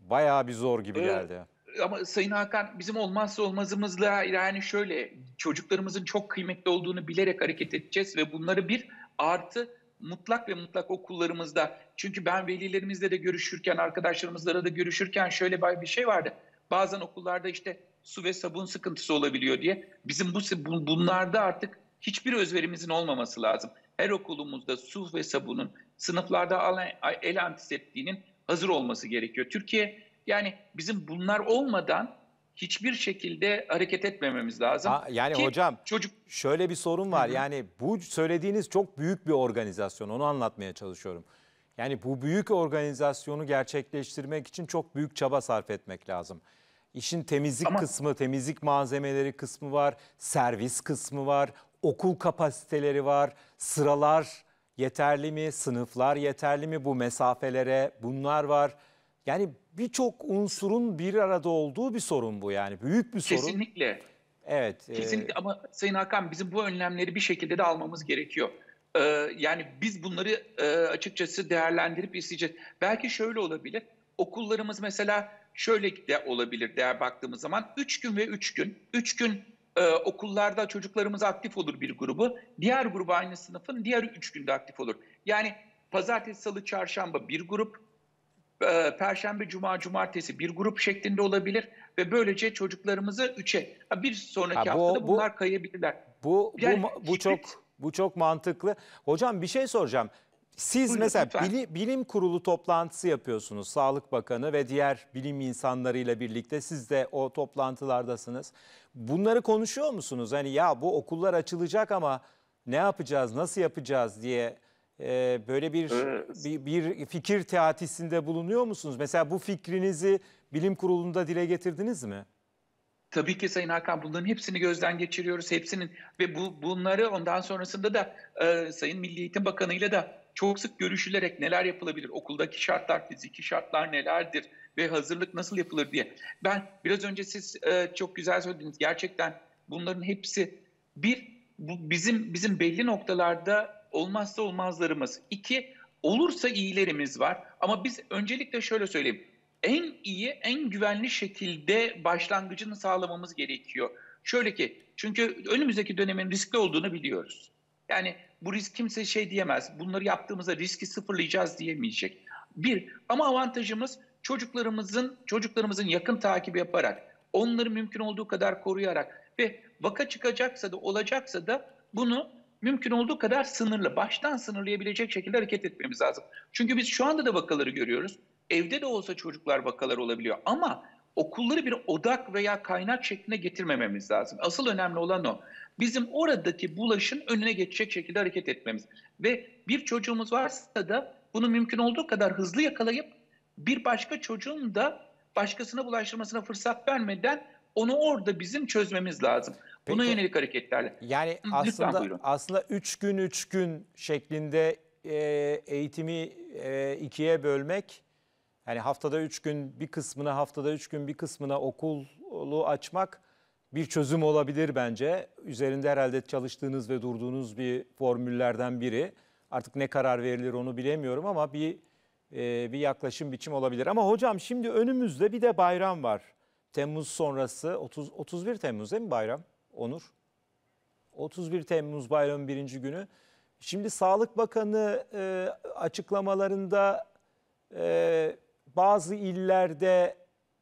bayağı bir zor gibi geldi. ama Sayın Hakan bizim olmazsa olmazımızla yani şöyle çocuklarımızın çok kıymetli olduğunu bilerek hareket edeceğiz ve bunları bir artı mutlak ve mutlak okullarımızda çünkü ben velilerimizle de görüşürken arkadaşlarımızla da görüşürken şöyle bir şey vardı. Bazen okullarda işte su ve sabun sıkıntısı olabiliyor diye. Bizim bu bunlarda artık hiçbir özverimizin olmaması lazım. Her okulumuzda su ve sabunun sınıflarda el antiseptiğinin hazır olması gerekiyor. Türkiye yani bizim bunlar olmadan hiçbir şekilde hareket etmememiz lazım. Ha, yani Ki hocam çocuk şöyle bir sorun var. Hı hı. Yani bu söylediğiniz çok büyük bir organizasyon. Onu anlatmaya çalışıyorum. Yani bu büyük organizasyonu gerçekleştirmek için çok büyük çaba sarf etmek lazım. İşin temizlik Ama... kısmı, temizlik malzemeleri kısmı var, servis kısmı var, okul kapasiteleri var, sıralar yeterli mi, sınıflar yeterli mi bu mesafelere bunlar var. Yani birçok unsurun bir arada olduğu bir sorun bu yani büyük bir sorun. Kesinlikle. Evet. E, Kesinlikle e... ama Sayın Hakan bizim bu önlemleri bir şekilde de almamız gerekiyor. Ee, yani biz bunları e, açıkçası değerlendirip isteyeceğiz. Belki şöyle olabilir. Okullarımız mesela şöyle de olabilir değer baktığımız zaman 3 gün ve 3 gün. 3 gün e, okullarda çocuklarımız aktif olur bir grubu. Diğer grubu aynı sınıfın diğer 3 günde aktif olur. Yani pazartesi, salı, çarşamba bir grup, e, perşembe, cuma, cumartesi bir grup şeklinde olabilir ve böylece çocuklarımızı 3'e bir sonraki ha, bu, haftada bunlar bu, kayabilirler. Bu yani bu, bu çok bu çok mantıklı. Hocam bir şey soracağım. Siz Buyurun, mesela bilim, bilim kurulu toplantısı yapıyorsunuz. Sağlık Bakanı ve diğer bilim insanlarıyla birlikte siz de o toplantılardasınız. Bunları konuşuyor musunuz? Hani ya bu okullar açılacak ama ne yapacağız, nasıl yapacağız diye e, böyle bir, evet. bir bir fikir teatisinde bulunuyor musunuz? Mesela bu fikrinizi bilim kurulunda dile getirdiniz mi? Tabii ki Sayın Hakan bunların hepsini gözden geçiriyoruz. Hepsinin ve bu bunları ondan sonrasında da e, Sayın Milli Eğitim Bakanı ile de çok sık görüşülerek neler yapılabilir, okuldaki şartlar, fiziki şartlar nelerdir ve hazırlık nasıl yapılır diye. Ben biraz önce siz e, çok güzel söylediniz. Gerçekten bunların hepsi bir bu bizim bizim belli noktalarda olmazsa olmazlarımız. İki olursa iyilerimiz var ama biz öncelikle şöyle söyleyeyim. En iyi, en güvenli şekilde başlangıcını sağlamamız gerekiyor. Şöyle ki çünkü önümüzdeki dönemin riskli olduğunu biliyoruz. Yani bu risk kimse şey diyemez. Bunları yaptığımızda riski sıfırlayacağız diyemeyecek. Bir ama avantajımız çocuklarımızın çocuklarımızın yakın takibi yaparak, onları mümkün olduğu kadar koruyarak ve vaka çıkacaksa da olacaksa da bunu mümkün olduğu kadar sınırlı, baştan sınırlayabilecek şekilde hareket etmemiz lazım. Çünkü biz şu anda da vakaları görüyoruz. Evde de olsa çocuklar vakalar olabiliyor ama okulları bir odak veya kaynak şekline getirmememiz lazım. Asıl önemli olan o. Bizim oradaki bulaşın önüne geçecek şekilde hareket etmemiz. Ve bir çocuğumuz varsa da bunu mümkün olduğu kadar hızlı yakalayıp bir başka çocuğun da başkasına bulaştırmasına fırsat vermeden onu orada bizim çözmemiz lazım. Peki, Buna yönelik hareketlerle. Yani aslında buyurun. aslında 3 gün üç gün şeklinde e, eğitimi e, ikiye bölmek yani haftada üç gün bir kısmına haftada üç gün bir kısmına okulu açmak bir çözüm olabilir bence. Üzerinde herhalde çalıştığınız ve durduğunuz bir formüllerden biri. Artık ne karar verilir onu bilemiyorum ama bir e, bir yaklaşım biçim olabilir. Ama hocam şimdi önümüzde bir de bayram var. Temmuz sonrası 30 31 Temmuz değil mi bayram? Onur. 31 Temmuz bayramın birinci günü. Şimdi Sağlık Bakanı e, açıklamalarında e, bazı illerde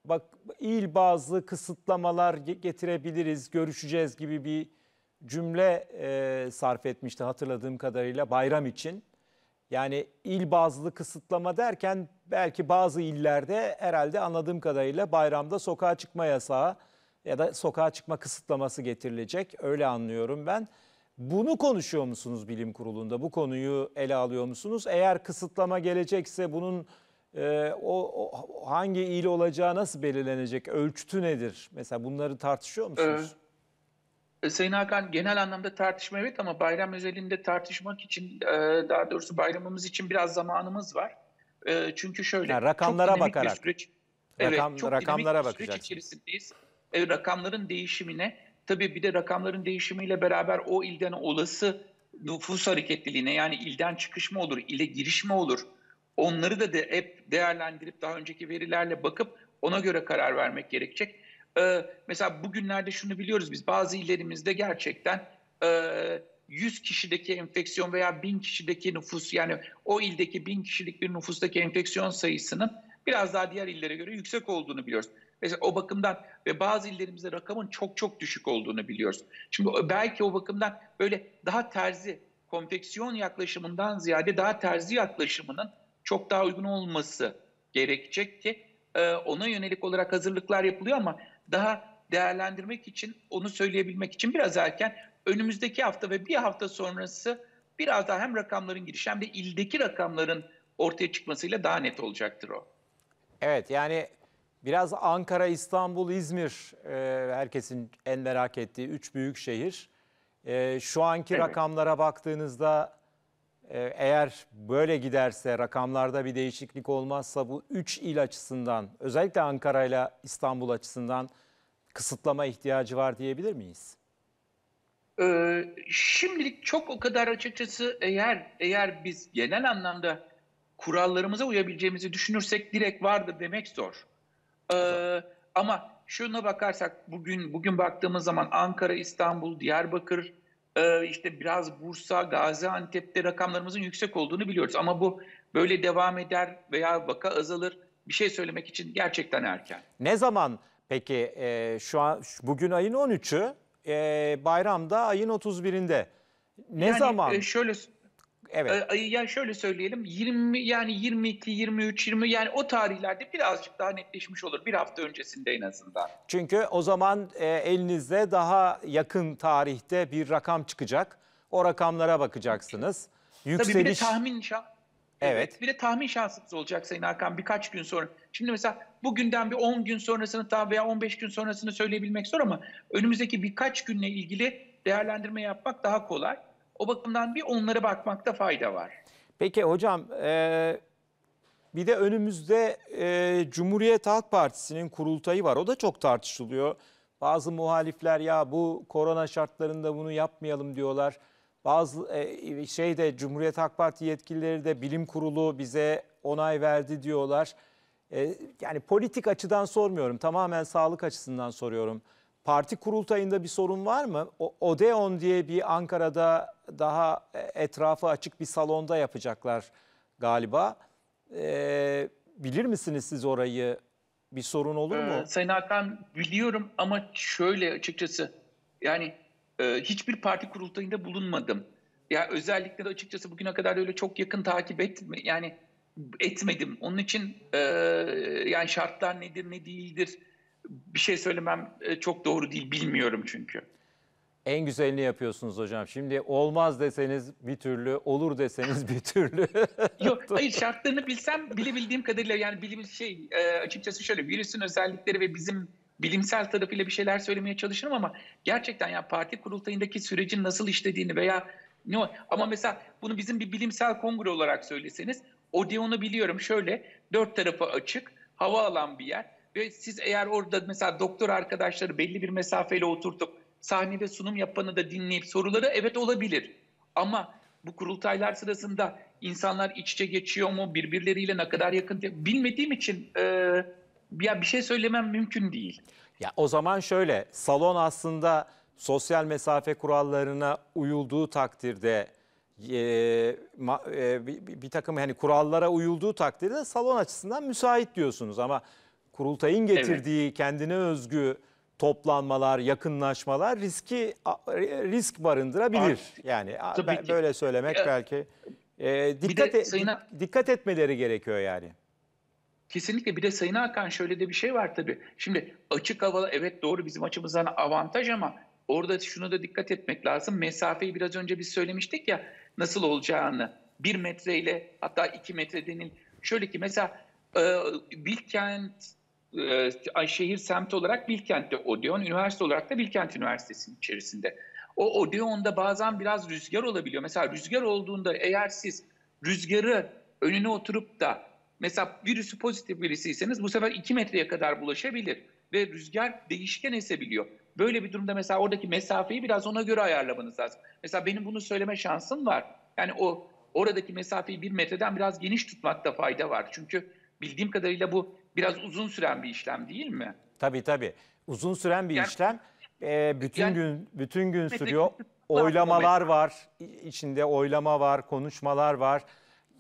bak il bazlı kısıtlamalar getirebiliriz, görüşeceğiz gibi bir cümle e, sarf etmişti hatırladığım kadarıyla bayram için. Yani il bazlı kısıtlama derken belki bazı illerde herhalde anladığım kadarıyla bayramda sokağa çıkma yasağı ya da sokağa çıkma kısıtlaması getirilecek. Öyle anlıyorum ben. Bunu konuşuyor musunuz bilim kurulunda? Bu konuyu ele alıyor musunuz? Eğer kısıtlama gelecekse bunun e, o, o hangi il olacağı nasıl belirlenecek? Ölçütü nedir? Mesela bunları tartışıyor ee, musunuz? Ee, Sayın Hakan genel anlamda tartışma evet ama bayram özelinde tartışmak için e, daha doğrusu bayramımız için biraz zamanımız var. E, çünkü şöyle yani rakamlara bakarak. süreç. Evet, çok rakamlara bir süreç içerisindeyiz. E, rakamların değişimine tabii bir de rakamların değişimiyle beraber o ilden olası nüfus hareketliliğine yani ilden çıkış mı olur, ile giriş mi olur? Onları da de hep değerlendirip daha önceki verilerle bakıp ona göre karar vermek gerekecek. Ee, mesela bugünlerde şunu biliyoruz biz bazı illerimizde gerçekten e, 100 kişideki enfeksiyon veya 1000 kişideki nüfus yani o ildeki 1000 kişilik bir nüfustaki enfeksiyon sayısının biraz daha diğer illere göre yüksek olduğunu biliyoruz. Mesela o bakımdan ve bazı illerimizde rakamın çok çok düşük olduğunu biliyoruz. Şimdi belki o bakımdan böyle daha terzi konfeksiyon yaklaşımından ziyade daha terzi yaklaşımının çok daha uygun olması gerekecek ki e, ona yönelik olarak hazırlıklar yapılıyor ama daha değerlendirmek için onu söyleyebilmek için biraz erken önümüzdeki hafta ve bir hafta sonrası biraz daha hem rakamların girişi hem de ildeki rakamların ortaya çıkmasıyla daha net olacaktır o. Evet yani biraz Ankara, İstanbul, İzmir e, herkesin en merak ettiği üç büyük şehir. E, şu anki evet. rakamlara baktığınızda ee, eğer böyle giderse rakamlarda bir değişiklik olmazsa bu 3 il açısından özellikle Ankara ile İstanbul açısından kısıtlama ihtiyacı var diyebilir miyiz? Ee, şimdilik çok o kadar açıkçası eğer eğer biz genel anlamda kurallarımıza uyabileceğimizi düşünürsek direkt vardır demek zor. Ee, ama şuna bakarsak bugün bugün baktığımız zaman Ankara, İstanbul, Diyarbakır, ee, işte biraz Bursa, Gaziantep'te rakamlarımızın yüksek olduğunu biliyoruz. Ama bu böyle devam eder veya vaka azalır bir şey söylemek için gerçekten erken. Ne zaman peki e, şu an bugün ayın 13'ü e, bayramda ayın 31'inde ne yani, zaman? E, şöyle Evet. E, yani şöyle söyleyelim 20 yani 22, 23, 20 yani o tarihlerde birazcık daha netleşmiş olur. Bir hafta öncesinde en azından. Çünkü o zaman e, elinizde daha yakın tarihte bir rakam çıkacak. O rakamlara bakacaksınız. Yükseliş... Tabii bir de tahmin şans. Evet. evet. Bir de tahmin şansınız olacak Sayın Hakan birkaç gün sonra. Şimdi mesela bugünden bir 10 gün sonrasını tabi veya 15 gün sonrasını söyleyebilmek zor ama önümüzdeki birkaç günle ilgili değerlendirme yapmak daha kolay. O bakımdan bir onlara bakmakta fayda var. Peki hocam e, bir de önümüzde e, Cumhuriyet Halk Partisi'nin kurultayı var. O da çok tartışılıyor. Bazı muhalifler ya bu korona şartlarında bunu yapmayalım diyorlar. Bazı e, şey de Cumhuriyet Halk Parti yetkilileri de bilim kurulu bize onay verdi diyorlar. E, yani politik açıdan sormuyorum. Tamamen sağlık açısından soruyorum. Parti kurultayında bir sorun var mı? O, Odeon diye bir Ankara'da daha e, etrafı açık bir salonda yapacaklar galiba. Ee, bilir misiniz siz orayı? Bir sorun olur ee, mu? Ee, Sayın Hakan biliyorum ama şöyle açıkçası yani e, hiçbir parti kurultayında bulunmadım. Ya özellikle de açıkçası bugüne kadar öyle çok yakın takip etme yani etmedim. Onun için e, yani şartlar nedir ne değildir bir şey söylemem e, çok doğru değil bilmiyorum çünkü. En güzelini yapıyorsunuz hocam. Şimdi olmaz deseniz bir türlü, olur deseniz bir türlü. Yok, hayır şartlarını bilsem bilebildiğim kadarıyla yani bilim şey e, açıkçası şöyle virüsün özellikleri ve bizim bilimsel tarafıyla bir şeyler söylemeye çalışırım ama gerçekten ya yani parti kurultayındaki sürecin nasıl işlediğini veya ne ama mesela bunu bizim bir bilimsel kongre olarak söyleseniz Odeon'u biliyorum şöyle dört tarafı açık hava alan bir yer ve siz eğer orada mesela doktor arkadaşları belli bir mesafeyle oturtup sahnede sunum yapanı da dinleyip soruları evet olabilir. Ama bu kurultaylar sırasında insanlar iç içe geçiyor mu, birbirleriyle ne kadar yakın bilmediğim için e, ya bir şey söylemem mümkün değil. Ya o zaman şöyle salon aslında sosyal mesafe kurallarına uyulduğu takdirde e, ma, e, bir, bir takım hani kurallara uyulduğu takdirde salon açısından müsait diyorsunuz ama kurultayın getirdiği evet. kendine özgü toplanmalar, yakınlaşmalar riski e, risk barındırabilir. Art, yani tabii böyle söylemek ya, belki e, dikkat de, sayına, et, dikkat etmeleri gerekiyor yani. Kesinlikle bir de Sayın Hakan şöyle de bir şey var tabii. Şimdi açık hava evet doğru bizim açımızdan avantaj ama orada şunu da dikkat etmek lazım. Mesafeyi biraz önce biz söylemiştik ya nasıl olacağını. Bir metreyle hatta iki metre denil. Şöyle ki mesela e, Bilkent e, şehir semti olarak Bilkent'te Odeon, üniversite olarak da Bilkent Üniversitesi'nin içerisinde. O Odeon'da bazen biraz rüzgar olabiliyor. Mesela rüzgar olduğunda eğer siz rüzgarı önüne oturup da mesela virüsü pozitif birisiyseniz bu sefer 2 metreye kadar bulaşabilir ve rüzgar değişken esebiliyor. Böyle bir durumda mesela oradaki mesafeyi biraz ona göre ayarlamanız lazım. Mesela benim bunu söyleme şansım var. Yani o oradaki mesafeyi bir metreden biraz geniş tutmakta fayda var. Çünkü bildiğim kadarıyla bu biraz uzun süren bir işlem değil mi? Tabii tabii. Uzun süren bir Yani- işlem. Ee, bütün Yani- gün bütün gün sürüyor. Oylamalar var, içinde oylama var, konuşmalar var.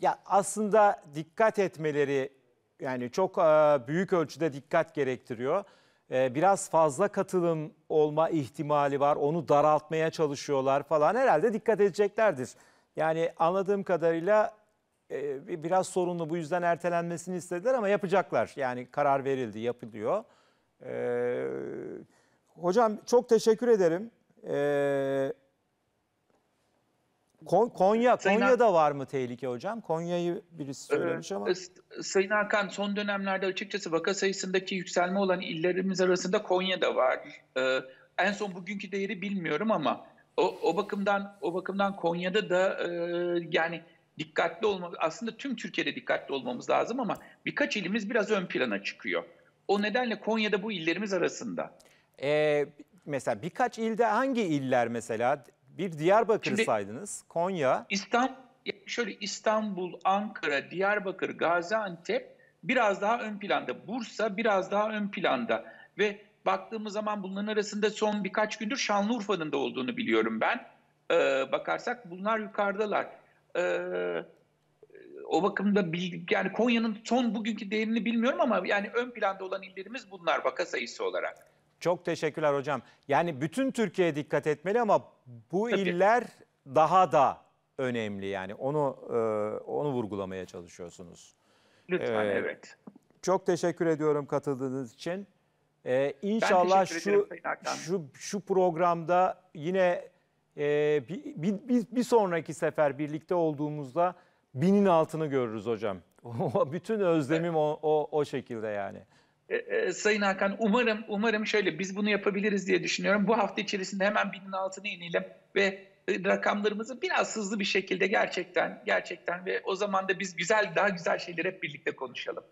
Ya aslında dikkat etmeleri yani çok e, büyük ölçüde dikkat gerektiriyor. E, biraz fazla katılım olma ihtimali var. Onu daraltmaya çalışıyorlar falan. Herhalde dikkat edeceklerdir. Yani anladığım kadarıyla e, biraz sorunlu bu yüzden ertelenmesini istediler ama yapacaklar. Yani karar verildi, yapılıyor. E, hocam çok teşekkür ederim. E, Kon Konya, Sayın Konya'da var mı tehlike hocam? Konya'yı birisi söylemiş ama. Sayın Hakan son dönemlerde açıkçası vaka sayısındaki yükselme olan illerimiz arasında Konya'da var. Ee, en son bugünkü değeri bilmiyorum ama o, o bakımdan o bakımdan Konya'da da e, yani dikkatli olmamız, aslında tüm Türkiye'de dikkatli olmamız lazım ama birkaç ilimiz biraz ön plana çıkıyor. O nedenle Konya'da bu illerimiz arasında. Ee, mesela birkaç ilde hangi iller mesela? Bir Diyarbakır Şimdi, saydınız, Konya. İstanbul, şöyle İstanbul, Ankara, Diyarbakır, Gaziantep biraz daha ön planda. Bursa biraz daha ön planda ve baktığımız zaman bunların arasında son birkaç gündür Şanlıurfa'nın da olduğunu biliyorum ben. Ee, bakarsak bunlar yukarıdalar. E, o bakımda bildik yani Konya'nın son bugünkü değerini bilmiyorum ama yani ön planda olan illerimiz bunlar vaka sayısı olarak. Çok teşekkürler hocam. Yani bütün Türkiye dikkat etmeli ama bu Tabii. iller daha da önemli yani onu e, onu vurgulamaya çalışıyorsunuz. Lütfen ee, evet. Çok teşekkür ediyorum katıldığınız için. Ee, inşallah şu ederim, şu şu programda yine e, bir, bir, bir sonraki sefer birlikte olduğumuzda binin altını görürüz hocam. Bütün özlemim o, o, o şekilde yani. E, e, Sayın Hakan umarım umarım şöyle biz bunu yapabiliriz diye düşünüyorum. Bu hafta içerisinde hemen binin altına inelim ve rakamlarımızı biraz hızlı bir şekilde gerçekten gerçekten ve o zaman da biz güzel daha güzel şeyler hep birlikte konuşalım.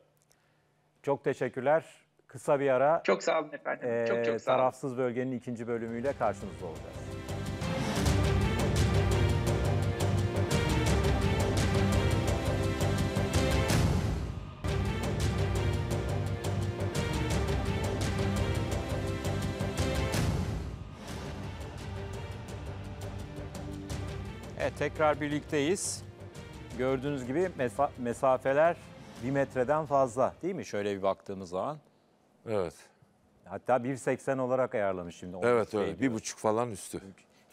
Çok teşekkürler. Kısa bir ara. Çok sağ olun efendim. Ee, çok çok e, sağ olun. Tarafsız bölgenin ikinci bölümüyle karşınızda olacağız. Tekrar birlikteyiz. Gördüğünüz gibi mesafeler bir metreden fazla değil mi? Şöyle bir baktığımız zaman. Evet. Hatta 1.80 olarak ayarlamış şimdi. evet öyle. Bir buçuk falan üstü.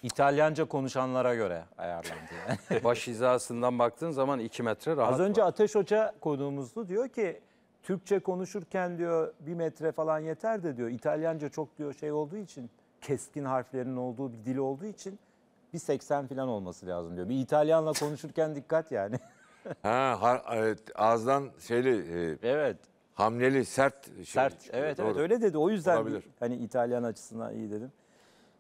İtalyanca konuşanlara göre ayarlandı. Yani. Baş hizasından baktığın zaman 2 metre rahat Az önce var. Ateş Hoca konuğumuzdu. Diyor ki Türkçe konuşurken diyor bir metre falan yeter de diyor. İtalyanca çok diyor şey olduğu için keskin harflerin olduğu bir dil olduğu için bir 80 falan olması lazım diyor. Bir İtalyanla konuşurken dikkat yani. ha, ha evet, ağızdan şeyli e, evet. Hamleli, sert. Şey, sert. Çıkıyor. Evet, Doğru. evet öyle dedi. O yüzden bir, hani İtalyan açısından iyi dedim.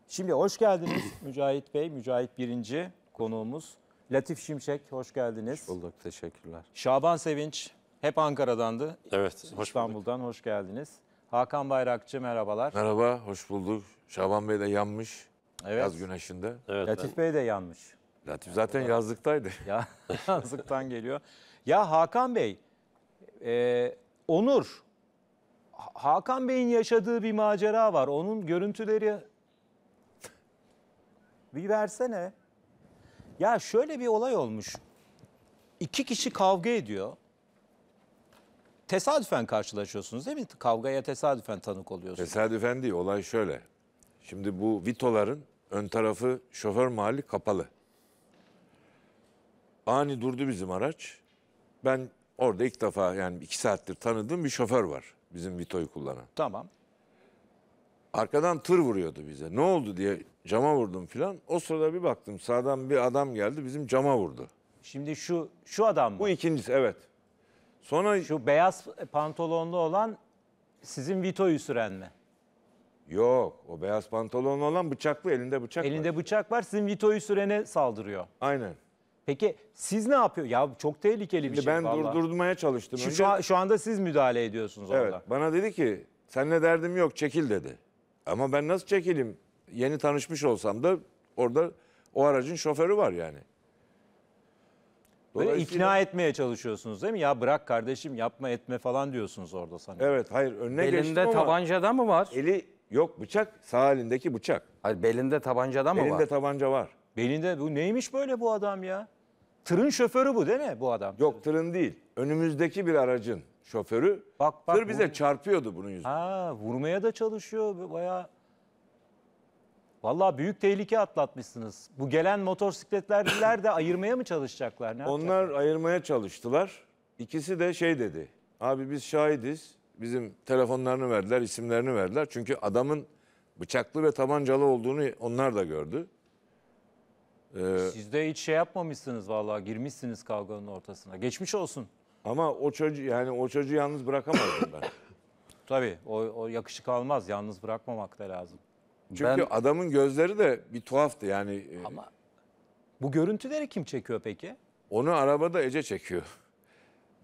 Şimdi hoş geldiniz Mücahit Bey. Mücahit birinci konuğumuz. Latif Şimşek hoş geldiniz. Hoş bulduk, teşekkürler. Şaban Sevinç hep Ankara'dandı. Evet, hoş bulduk. İstanbul'dan hoş geldiniz. Hakan Bayrakçı merhabalar. Merhaba, hoş bulduk. Şaban Bey de yanmış. Evet. Yaz güneşinde. Evet, Latif ben... Bey de yanmış. Latif zaten yazlıktaydı. Ya, yazlıktan geliyor. Ya Hakan Bey, e, Onur, Hakan Bey'in yaşadığı bir macera var. Onun görüntüleri bir versene. Ya şöyle bir olay olmuş. İki kişi kavga ediyor. Tesadüfen karşılaşıyorsunuz değil mi? Kavgaya tesadüfen tanık oluyorsunuz. Tesadüfen değil, olay şöyle. Şimdi bu Vito'ların Ön tarafı şoför mahalli kapalı. Ani durdu bizim araç. Ben orada ilk defa yani iki saattir tanıdığım bir şoför var. Bizim Vito'yu kullanan. Tamam. Arkadan tır vuruyordu bize. Ne oldu diye cama vurdum filan. O sırada bir baktım sağdan bir adam geldi bizim cama vurdu. Şimdi şu şu adam mı? Bu ikincisi evet. Sonra Şu beyaz pantolonlu olan sizin Vito'yu süren mi? Yok o beyaz pantolonlu olan bıçaklı elinde bıçak var. Elinde bıçak var sizin Vito'yu sürene saldırıyor. Aynen. Peki siz ne yapıyor? Ya çok tehlikeli bir şey ben vallahi. durdurmaya çalıştım. Şu, şu, şu anda siz müdahale ediyorsunuz Evet. orada. Bana dedi ki seninle derdim yok çekil dedi. Ama ben nasıl çekileyim? Yeni tanışmış olsam da orada o aracın şoförü var yani. Böyle ikna etmeye çalışıyorsunuz değil mi? Ya bırak kardeşim yapma etme falan diyorsunuz orada sanırım. Evet hayır önüne geçtim Elinde ama tabancada mı var? eli Yok bıçak sağ elindeki bıçak. Hayır belinde da mı var? Belinde tabanca var. Belinde bu neymiş böyle bu adam ya? Tırın şoförü bu değil mi bu adam? Yok tırın değil. Önümüzdeki bir aracın şoförü. Bak, bak, Tır bize bu- çarpıyordu bunun yüzünden. Ha vurmaya da çalışıyor baya. Vallahi büyük tehlike atlatmışsınız. Bu gelen motosikletlerler de ayırmaya mı çalışacaklar? Ne Onlar ayırmaya çalıştılar. İkisi de şey dedi. Abi biz şahidiz bizim telefonlarını verdiler, isimlerini verdiler. Çünkü adamın bıçaklı ve tabancalı olduğunu onlar da gördü. Ee, Siz de hiç şey yapmamışsınız vallahi girmişsiniz kavganın ortasına. Geçmiş olsun. ama o çocuğu yani o çocuğu yalnız bırakamadım ben. Tabii o, o yakışık almaz. Yalnız bırakmamak da lazım. Çünkü Ben- adamın gözleri de bir tuhaftı yani. E, ama bu görüntüleri kim çekiyor peki? Onu arabada Ece çekiyor.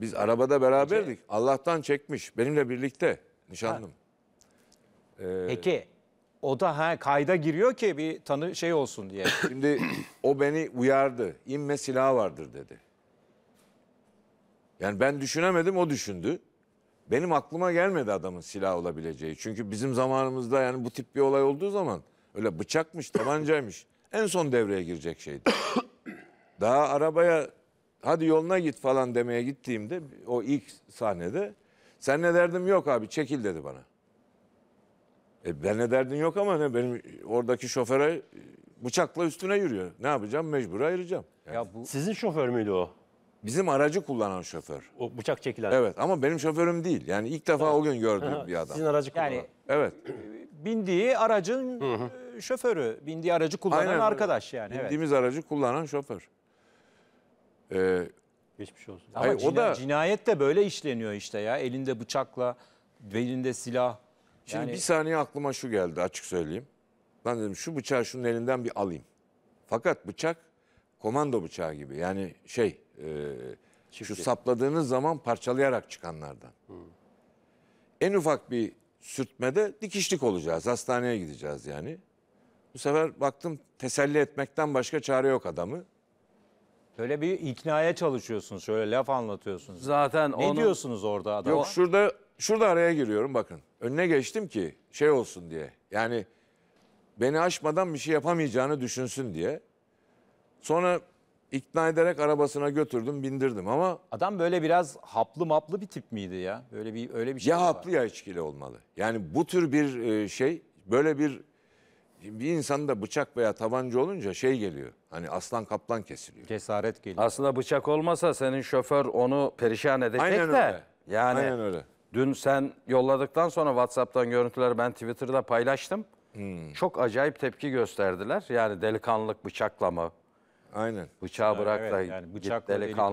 Biz arabada beraberdik. Peki. Allah'tan çekmiş. Benimle birlikte nişanlım. Ee, Peki o da ha kayda giriyor ki bir tanı şey olsun diye. Şimdi o beni uyardı. İnme silah vardır dedi. Yani ben düşünemedim o düşündü. Benim aklıma gelmedi adamın silah olabileceği. Çünkü bizim zamanımızda yani bu tip bir olay olduğu zaman öyle bıçakmış, tabancaymış en son devreye girecek şeydi. Daha arabaya hadi yoluna git falan demeye gittiğimde o ilk sahnede sen ne derdim yok abi çekil dedi bana. E ben ne derdin yok ama ne benim oradaki şoföre e, bıçakla üstüne yürüyor. Ne yapacağım? Mecbur ayıracağım. Yani. Ya bu sizin şoför müydü o? Bizim aracı kullanan şoför. O bıçak çekilen. Evet ama benim şoförüm değil. Yani ilk defa o gün gördüğüm bir adam. Sizin aracı kullanan. Yani evet. E, bindiği aracın e, şoförü, bindiği aracı kullanan Aynen. arkadaş yani. Bindiğimiz evet. aracı kullanan şoför. Ee, Geçmiş olsun. Ama hayır, cina- o da cinayet de böyle işleniyor işte ya. Elinde bıçakla, elinde silah. şimdi bir saniye aklıma şu geldi açık söyleyeyim. Ben dedim şu bıçağı şunun elinden bir alayım. Fakat bıçak komando bıçağı gibi. Yani şey e, şu sapladığınız zaman parçalayarak çıkanlardan. En ufak bir sürtmede dikişlik olacağız. Hastaneye gideceğiz yani. Bu sefer baktım teselli etmekten başka çare yok adamı. Böyle bir iknaya çalışıyorsunuz. Şöyle laf anlatıyorsunuz. Zaten Ne onu... diyorsunuz orada adama? Yok şurada şurada araya giriyorum bakın. Önüne geçtim ki şey olsun diye. Yani beni aşmadan bir şey yapamayacağını düşünsün diye. Sonra ikna ederek arabasına götürdüm, bindirdim ama Adam böyle biraz haplı maplı bir tip miydi ya? Böyle bir öyle bir şey mi ya var? ya içkili olmalı. Yani bu tür bir e, şey böyle bir bir insanda bıçak veya tabanca olunca şey geliyor. Hani aslan kaplan kesiliyor. Cesaret geliyor. Aslında bıçak olmasa senin şoför onu perişan edecek Aynen de. Öyle. Yani Aynen öyle. Dün sen yolladıktan sonra WhatsApp'tan görüntüler ben Twitter'da paylaştım. Hmm. Çok acayip tepki gösterdiler. Yani delikanlılık bıçakla mı? Aynen. Bıçağı bırak da yani git delikanlıysan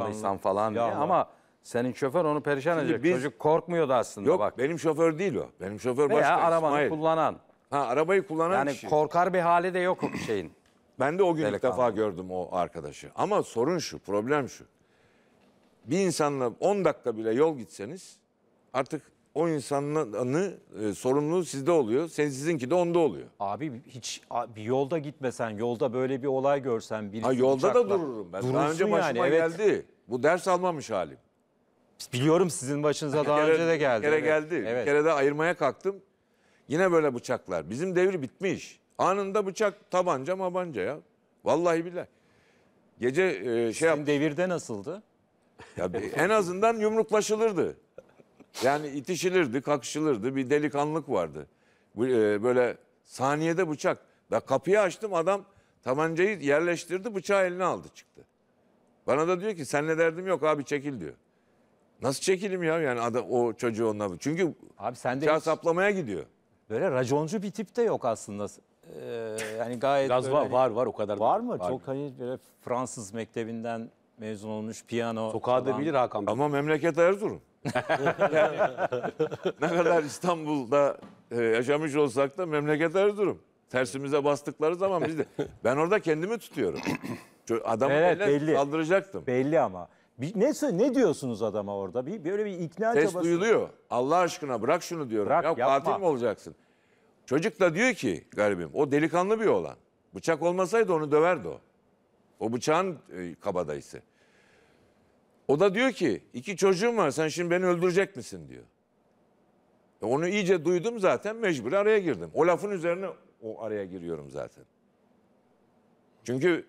delikanlı, falan diye ama senin şoför onu perişan Şimdi edecek. Biz, Çocuk korkmuyordu aslında Yok, bak. Yok benim şoför değil o. Benim şoför Veya başka. arabanı İsmail. kullanan. Ha arabayı kullanan Yani kişi. korkar bir hali de yok o şeyin. Ben de o gün ilk defa gördüm o arkadaşı. Ama sorun şu, problem şu. Bir insanla 10 dakika bile yol gitseniz artık o insanın e, sorumluluğu sizde oluyor. Sen sizinki de onda oluyor. Abi hiç a- bir yolda gitmesen, yolda böyle bir olay görsen. bir. Ha yolda da dururum ben. daha önce başıma yani, evet. geldi. Bu ders almamış halim. Biliyorum sizin başınıza daha kere- önce de geldi. Bir kere evet. geldi. Bir Evet. kere de ayırmaya kalktım. Yine böyle bıçaklar. Bizim devir bitmiş. Anında bıçak, tabanca, mabanca ya. Vallahi billahi. Gece e, şey yap... devirde nasıldı? Ya, en azından yumruklaşılırdı. Yani itişilirdi, kakışılırdı. Bir delikanlık vardı. E, böyle saniyede bıçak. Da kapıyı açtım adam tabancayı yerleştirdi bıçağı eline aldı çıktı. Bana da diyor ki senle derdim yok abi çekil diyor. Nasıl çekilim ya yani adam, o çocuğu onunla. Çünkü abi sen de hiç... saplamaya gidiyor böyle raconcu bir tip de yok aslında. Ee, yani gayet Biraz böyle, var, hani var var o kadar. Var mı? Var. Çok hani böyle Fransız mektebinden mezun olmuş piyano. Sokağı da bilir Hakan Ama memleket Erzurum. ne kadar İstanbul'da e, yaşamış olsak da memleket Erzurum. Tersimize bastıkları zaman biz de ben orada kendimi tutuyorum. Şu Adamı Evet, belli. kaldıracaktım. Belli ama. Bir, ne, ne diyorsunuz adama orada? Bir, böyle bir ikna Ses çabası. duyuluyor. Allah aşkına bırak şunu diyorum. Bırak, ya yapma. katil mi olacaksın? Çocuk da diyor ki garibim o delikanlı bir oğlan. Bıçak olmasaydı onu döverdi o. O bıçağın e, kabadayısı. O da diyor ki iki çocuğum var sen şimdi beni öldürecek misin diyor. E onu iyice duydum zaten mecbur araya girdim. O lafın üzerine o araya giriyorum zaten. Çünkü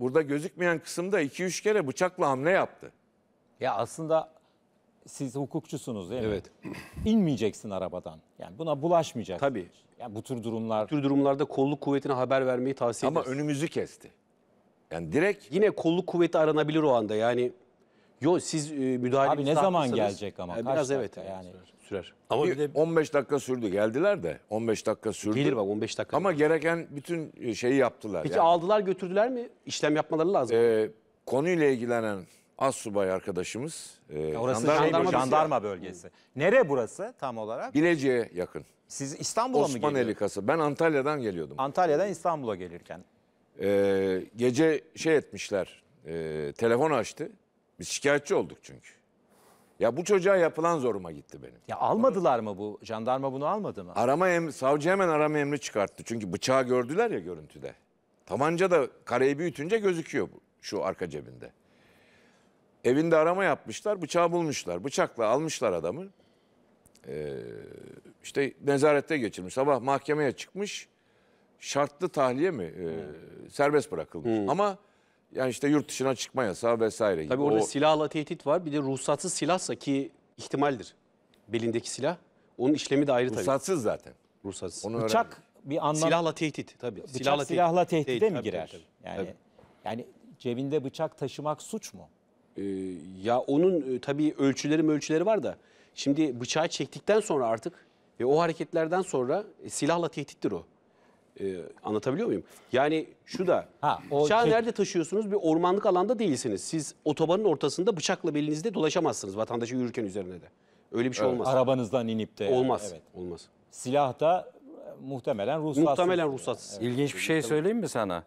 Burada gözükmeyen kısımda 2-3 kere bıçakla hamle yaptı. Ya aslında siz hukukçusunuz değil mi? Evet. İnmeyeceksin arabadan. Yani buna bulaşmayacaksın. Tabii. Yani bu tür durumlar. Bu tür durumlarda kolluk kuvvetine haber vermeyi tavsiye Ama önümüzü kesti. Yani direkt Yine kolluk kuvveti aranabilir o anda yani Yo siz e, müdahale Abi ne zaman gelecek ama? E, Kaç biraz evet dakika yani. Sürer. Ama bir de 15 dakika sürdü geldiler de 15 dakika sürdü. Gelir bak 15 dakika. Ama gereken bütün e, şeyi yaptılar. Peki yani. aldılar götürdüler mi? İşlem yapmaları lazım. Ee, konuyla ilgilenen az subay arkadaşımız. E, orası jandarma, jandarma, jandarma bölgesi. Nere burası tam olarak? Bilecik'e yakın. Siz İstanbul'a mı geliyorsunuz? Osmaneli kası. Ben Antalya'dan geliyordum. Antalya'dan İstanbul'a gelirken. Ee, gece şey etmişler. E, telefon açtı. Biz şikayetçi olduk çünkü. Ya bu çocuğa yapılan zoruma gitti benim. Ya almadılar mı bu? Jandarma bunu almadı mı? Arama em savcı hemen arama emri çıkarttı. Çünkü bıçağı gördüler ya görüntüde. Tabanca da kareyi büyütünce gözüküyor bu, şu arka cebinde. Evinde arama yapmışlar, bıçağı bulmuşlar. Bıçakla almışlar adamı. Ee, işte nezarette geçirmiş. Sabah mahkemeye çıkmış. Şartlı tahliye mi? Ee, serbest bırakılmış. Hmm. Ama yani işte yurt dışına çıkma yasağı vesaire. Tabii orada o... silahla tehdit var. Bir de ruhsatsız silahsa ki ihtimaldir. Belindeki silah. Onun işlemi de ayrı ruhsatsız tabii. Ruhsatsız zaten. Ruhsatsız. Onu Bıçak öğrendim. bir anlam... Silahla tehdit tabii. Bıçak silahla, silahla tehdit. tehdide tehdit, mi girer? Tabii, tabii. Yani, tabii. yani cebinde bıçak taşımak suç mu? Ee, ya onun e, tabii ölçüleri ölçüleri var da. Şimdi bıçağı çektikten sonra artık ve o hareketlerden sonra e, silahla tehdittir o. Ee, anlatabiliyor muyum? Yani şu da ha, o bıçağı nerede taşıyorsunuz? Bir ormanlık alanda değilsiniz. Siz otobanın ortasında bıçakla belinizde dolaşamazsınız vatandaşı yürürken üzerine de. Öyle bir şey olmaz. Arabanızdan inip de. Olmaz. evet. Olmaz. Silah da e, muhtemelen ruhsatsız. Muhtemelen ruhsatsız. Evet. İlginç bir şey söyleyeyim mi sana?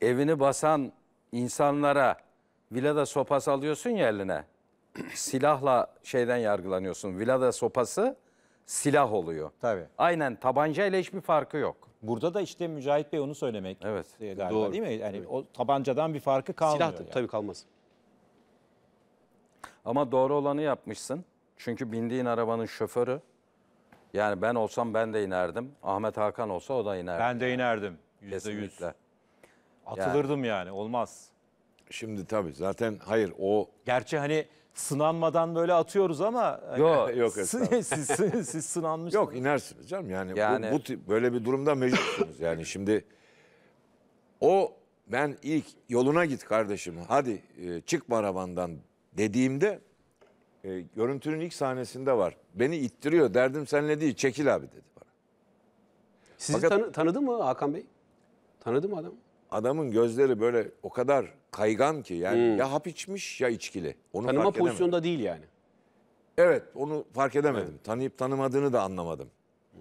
Evini basan insanlara vilada sopası alıyorsun ya eline. Silahla şeyden yargılanıyorsun. Vilada sopası silah oluyor. Tabii. Aynen tabanca ile hiçbir farkı yok. Burada da işte Mücahit Bey onu söylemek evet, e, galiba doğru. değil mi? Yani evet. o tabancadan bir farkı kalmıyor. Silah yani. tabii kalmaz. Ama doğru olanı yapmışsın. Çünkü bindiğin arabanın şoförü yani ben olsam ben de inerdim. Ahmet Hakan olsa o da inerdi. Ben de inerdim. Yüzde yani. yüz. Atılırdım yani. yani olmaz. Şimdi tabii zaten hayır o... Gerçi hani sınanmadan böyle atıyoruz ama e, Yok, yok, siz, siz, siz, sınanmışsınız. Yok inersiniz canım yani, Yani- Bu, bu böyle bir durumda mecbursunuz yani şimdi o ben ilk yoluna git kardeşim hadi e, çık arabandan dediğimde e, görüntünün ilk sahnesinde var. Beni ittiriyor derdim senle değil çekil abi dedi bana. Sizi Fakat- tanı- tanıdı mı Hakan Bey? Tanıdı mı adam? Adamın gözleri böyle o kadar kaygan ki yani Hmm. ya hap içmiş ya içkili. Onu Tanıma fark pozisyonda değil yani. Evet onu fark edemedim. Tanıyıp tanımadığını da anlamadım. Hmm.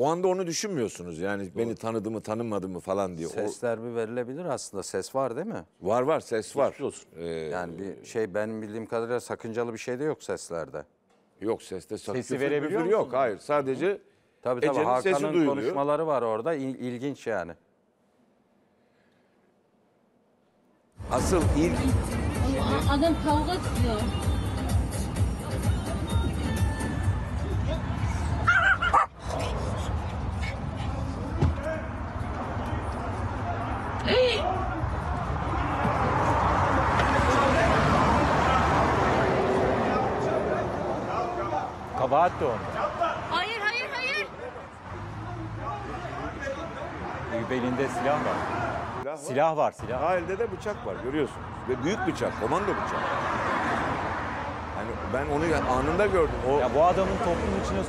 O anda onu düşünmüyorsunuz yani beni tanıdı mı tanımadı mı falan diye. Sesler bir verilebilir aslında. Ses var değil mi? var var ses var. Ee, Yani bir şey ben bildiğim kadarıyla sakıncalı bir şey de yok seslerde. yok seste sakın. Sesi verebiliyor musun? Yok hayır sadece Tabii tabii Ece'nin sesi Hakan'ın konuşmaları var orada. İl- ilginç yani. asıl ilk Adam kavga çıkıyor. kabahat de onda. Hayır hayır hayır. E, belinde silah var silah var. Silah var silah. Sağ elde de bıçak var görüyorsunuz. Ve büyük bıçak, komando bıçak. Yani ben onu anında gördüm. O... Ya bu adamın toplum içine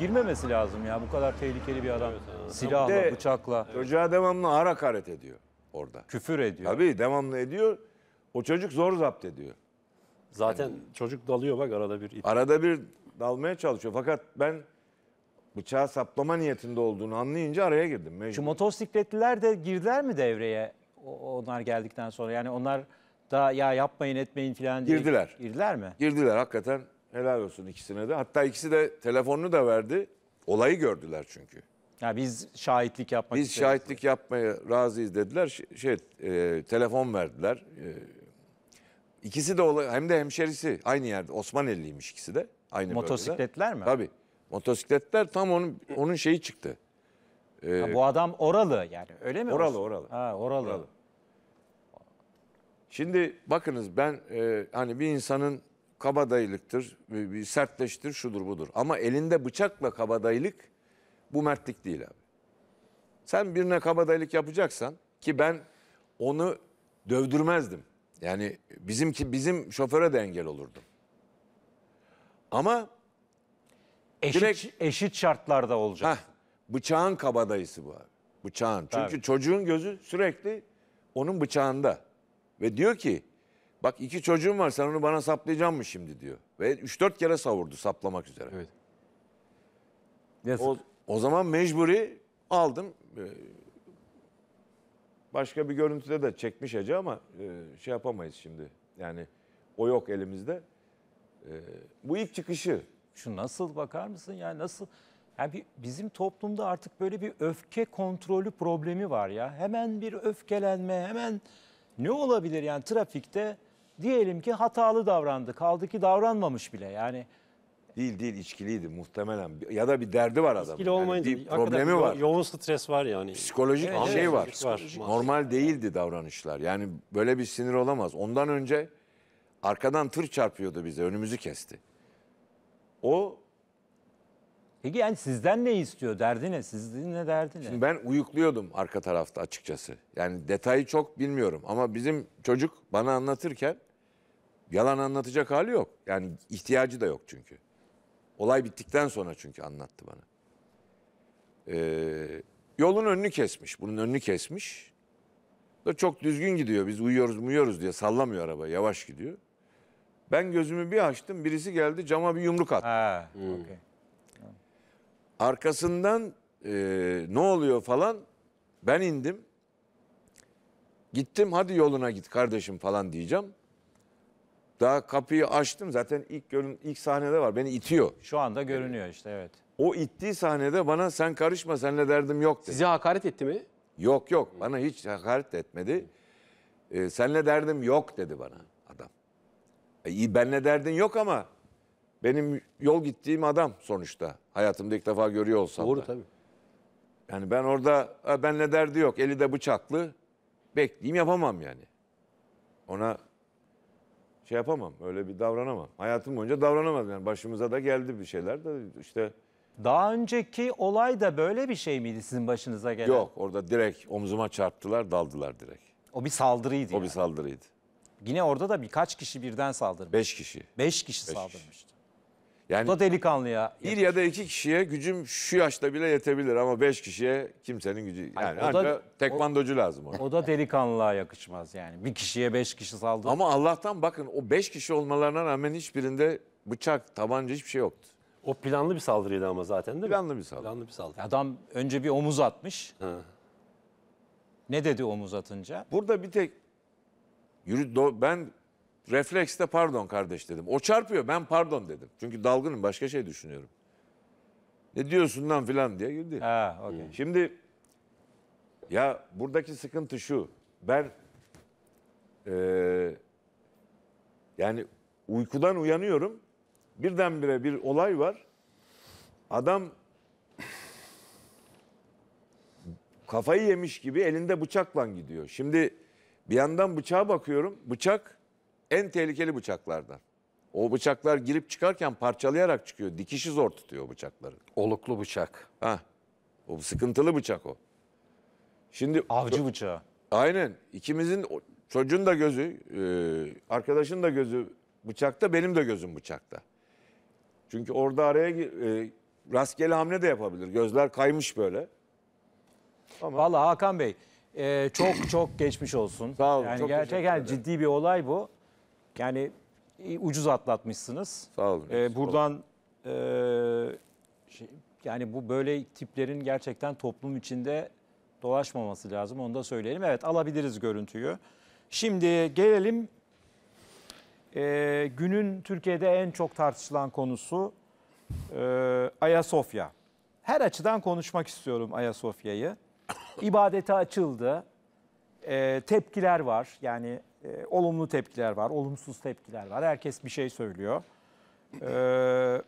girmemesi lazım ya. Bu kadar tehlikeli bir adam. Evet, Silahla, de, bıçakla. Çocuğa devamlı ağır hakaret ediyor orada. Küfür ediyor. Tabii devamlı ediyor. O çocuk zor zapt ediyor. Zaten yani, çocuk dalıyor bak arada bir. Ip. Arada bir dalmaya çalışıyor. Fakat ben bıçağı saplama niyetinde olduğunu anlayınca araya girdim. Mecbur. Şu motosikletliler de girdiler mi devreye onlar geldikten sonra? Yani onlar da ya yapmayın etmeyin filan diye Girdiler. Girdiler mi? Girdiler hakikaten helal olsun ikisine de. Hatta ikisi de telefonunu da verdi. Olayı gördüler çünkü. Ya biz şahitlik yapmak Biz isteriz. şahitlik yapmaya razıyız dediler. Şey, e, telefon verdiler. E, ikisi de olay, hem de hemşerisi aynı yerde Osmanelliymiş ikisi de. Aynı bölgede. Motosikletler mi? Tabii. Motosikletler tam onun onun şeyi çıktı. Ee, Ha, bu adam oralı yani öyle mi? Oralı, oralı. Ha, oralı. Oralı. Şimdi bakınız ben e, hani bir insanın kabadayılıktır, bir, bir sertleştir, şudur budur. Ama elinde bıçakla kabadayılık bu mertlik değil abi. Sen birine kabadayılık yapacaksan ki ben onu dövdürmezdim. Yani bizimki bizim şoföre de engel olurdum. Ama Eşit, Direkt- eşit şartlarda olacak. bıçağın kabadayısı bu abi. Bıçağın. Çünkü Tabii. çocuğun gözü sürekli onun bıçağında. Ve diyor ki bak iki çocuğum var sen onu bana saplayacak mı şimdi diyor. Ve 3-4 kere savurdu saplamak üzere. Evet. Yazık. O, o zaman mecburi aldım. E, başka bir görüntüde de çekmiş Ece ama e, şey yapamayız şimdi. Yani o yok elimizde. E, bu ilk çıkışı. Şu nasıl bakar mısın ya nasıl? Yani bir, bizim toplumda artık böyle bir öfke kontrolü problemi var ya. Hemen bir öfkelenme, hemen ne olabilir yani trafikte diyelim ki hatalı davrandı. Kaldı ki davranmamış bile yani. Değil değil içkiliydi muhtemelen. Ya da bir derdi var adamın. İçkili olmayınca yani bir problemi var. yoğun stres var yani. Psikolojik evet, şey var. var. Normal değildi davranışlar. Yani böyle bir sinir olamaz. Ondan önce arkadan tır çarpıyordu bize önümüzü kesti. O Peki yani sizden ne istiyor? Derdi ne? Sizin ne derdi ne? Şimdi ben uyukluyordum arka tarafta açıkçası. Yani detayı çok bilmiyorum ama bizim çocuk bana anlatırken yalan anlatacak hali yok. Yani ihtiyacı da yok çünkü. Olay bittikten sonra çünkü anlattı bana. Ee, yolun önünü kesmiş. Bunun önünü kesmiş. Da çok düzgün gidiyor. Biz uyuyoruz uyuyoruz diye sallamıyor araba. Yavaş gidiyor. Ben gözümü bir açtım birisi geldi cama bir yumruk attı. Ha, hmm. okay. Arkasından e, ne oluyor falan ben indim. Gittim hadi yoluna git kardeşim falan diyeceğim. Daha kapıyı açtım zaten ilk görün ilk sahnede var beni itiyor. Şu anda görünüyor işte evet. O ittiği sahnede bana sen karışma seninle derdim yok dedi. Size hakaret etti mi? Yok yok bana hiç hakaret etmedi. Ee, seninle derdim yok dedi bana. E, iyi benle derdin yok ama benim yol gittiğim adam sonuçta. Hayatımda ilk defa görüyor olsam Doğru da. tabii. Yani ben orada benle derdi yok. Eli de bıçaklı. Bekleyeyim yapamam yani. Ona şey yapamam. Öyle bir davranamam. Hayatım boyunca davranamadım. Yani başımıza da geldi bir şeyler de işte Daha önceki olay da böyle bir şey miydi sizin başınıza gelen? yok orada direkt omzuma çarptılar daldılar direkt. O bir saldırıydı. O yani. bir saldırıydı. Yine orada da birkaç kişi birden saldırmış. Beş kişi. Beş kişi Beş saldırmıştı. Kişi. Yani, o da delikanlıya. Bir ya da iki kişiye gücüm şu yaşta bile yetebilir ama beş kişiye kimsenin gücü. Yani Hayır, o da, tekmandocu o, lazım. Ona. O da delikanlığa yakışmaz yani. Bir kişiye beş kişi saldırmış. Ama Allah'tan bakın o beş kişi olmalarına rağmen hiçbirinde bıçak, tabanca hiçbir şey yoktu. O planlı bir saldırıydı ama zaten değil mi? Planlı bir saldırı. Planlı bir saldırı. Adam önce bir omuz atmış. Hı. Ne dedi omuz atınca? Burada bir tek Yürü, do, ben reflekste pardon kardeş dedim. O çarpıyor ben pardon dedim. Çünkü dalgınım başka şey düşünüyorum. Ne diyorsun lan filan diye girdi. Ha, okay. Hmm. Şimdi ya buradaki sıkıntı şu. Ben e, yani uykudan uyanıyorum. Birdenbire bir olay var. Adam kafayı yemiş gibi elinde bıçakla gidiyor. Şimdi bir yandan bıçağa bakıyorum. Bıçak en tehlikeli bıçaklardan. O bıçaklar girip çıkarken parçalayarak çıkıyor. Dikişi zor tutuyor bıçakları. Oluklu bıçak. Ha. O sıkıntılı bıçak o. Şimdi avcı bıçağı. Aynen. İkimizin çocuğun da gözü, e, arkadaşın da gözü bıçakta, benim de gözüm bıçakta. Çünkü orada araya e, rastgele hamle de yapabilir. Gözler kaymış böyle. Ama... Vallahi Hakan Bey ee, çok çok geçmiş olsun. Sağ olun. Yani çok gerçekten ciddi bir olay bu. Yani e, ucuz atlatmışsınız. Sağ olun. Ee, buradan e, şey, yani bu böyle tiplerin gerçekten toplum içinde dolaşmaması lazım. Onu da söyleyelim. Evet alabiliriz görüntüyü. Şimdi gelelim e, günün Türkiye'de en çok tartışılan konusu e, Ayasofya. Her açıdan konuşmak istiyorum Ayasofya'yı ibadete açıldı. E, tepkiler var. Yani e, olumlu tepkiler var, olumsuz tepkiler var. Herkes bir şey söylüyor. E,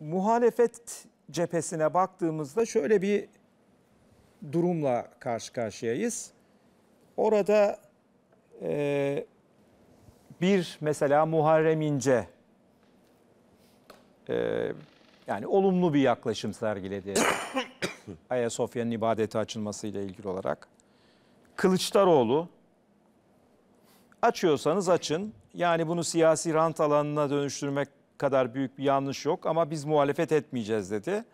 muhalefet cephesine baktığımızda şöyle bir durumla karşı karşıyayız. Orada e, bir mesela Muharrem İnce e, yani olumlu bir yaklaşım sergiledi. Ayasofya'nın ibadete açılmasıyla ilgili olarak. Kılıçdaroğlu açıyorsanız açın. Yani bunu siyasi rant alanına dönüştürmek kadar büyük bir yanlış yok ama biz muhalefet etmeyeceğiz dedi.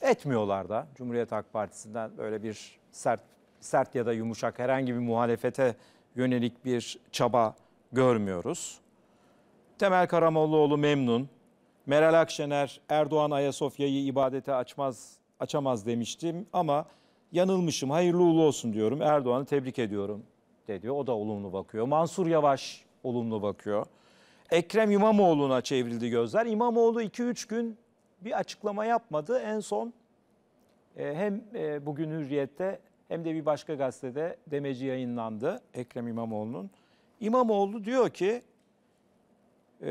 Etmiyorlar da Cumhuriyet Halk Partisi'nden böyle bir sert sert ya da yumuşak herhangi bir muhalefete yönelik bir çaba görmüyoruz. Temel Karamollaoğlu memnun. Meral Akşener Erdoğan Ayasofya'yı ibadete açmaz açamaz demiştim ama yanılmışım hayırlı uğurlu olsun diyorum Erdoğan'ı tebrik ediyorum dedi. O da olumlu bakıyor. Mansur Yavaş olumlu bakıyor. Ekrem İmamoğlu'na çevrildi gözler. İmamoğlu 2-3 gün bir açıklama yapmadı. En son e, hem e, bugün Hürriyet'te hem de bir başka gazetede demeci yayınlandı Ekrem İmamoğlu'nun. İmamoğlu diyor ki e,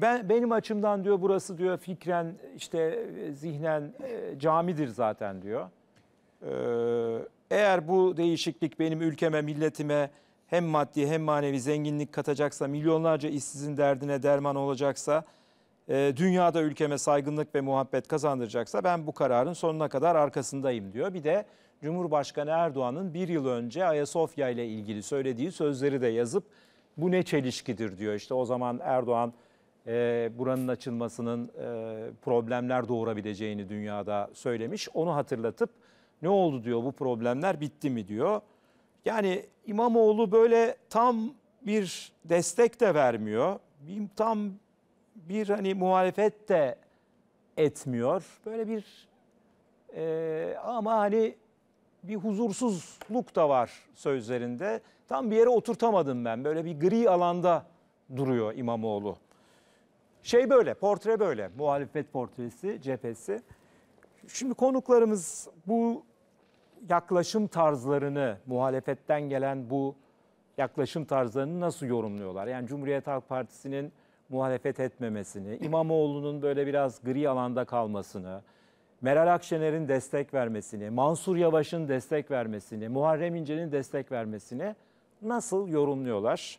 ben benim açımdan diyor burası diyor fikren işte zihnen e, camidir zaten diyor. Ee, eğer bu değişiklik benim ülkeme, milletime hem maddi hem manevi zenginlik katacaksa, milyonlarca işsizin derdine derman olacaksa, e, dünyada ülkeme saygınlık ve muhabbet kazandıracaksa ben bu kararın sonuna kadar arkasındayım diyor. Bir de Cumhurbaşkanı Erdoğan'ın bir yıl önce Ayasofya ile ilgili söylediği sözleri de yazıp bu ne çelişkidir diyor. İşte o zaman Erdoğan e, buranın açılmasının e, problemler doğurabileceğini dünyada söylemiş. Onu hatırlatıp ne oldu diyor bu problemler bitti mi diyor. Yani İmamoğlu böyle tam bir destek de vermiyor. Tam bir hani muhalefet de etmiyor. Böyle bir e, ama hani bir huzursuzluk da var sözlerinde. Tam bir yere oturtamadım ben. Böyle bir gri alanda duruyor İmamoğlu. Şey böyle, portre böyle. Muhalefet portresi, cephesi. Şimdi konuklarımız bu yaklaşım tarzlarını, muhalefetten gelen bu yaklaşım tarzlarını nasıl yorumluyorlar? Yani Cumhuriyet Halk Partisi'nin muhalefet etmemesini, İmamoğlu'nun böyle biraz gri alanda kalmasını, Meral Akşener'in destek vermesini, Mansur Yavaş'ın destek vermesini, Muharrem İnce'nin destek vermesini nasıl yorumluyorlar?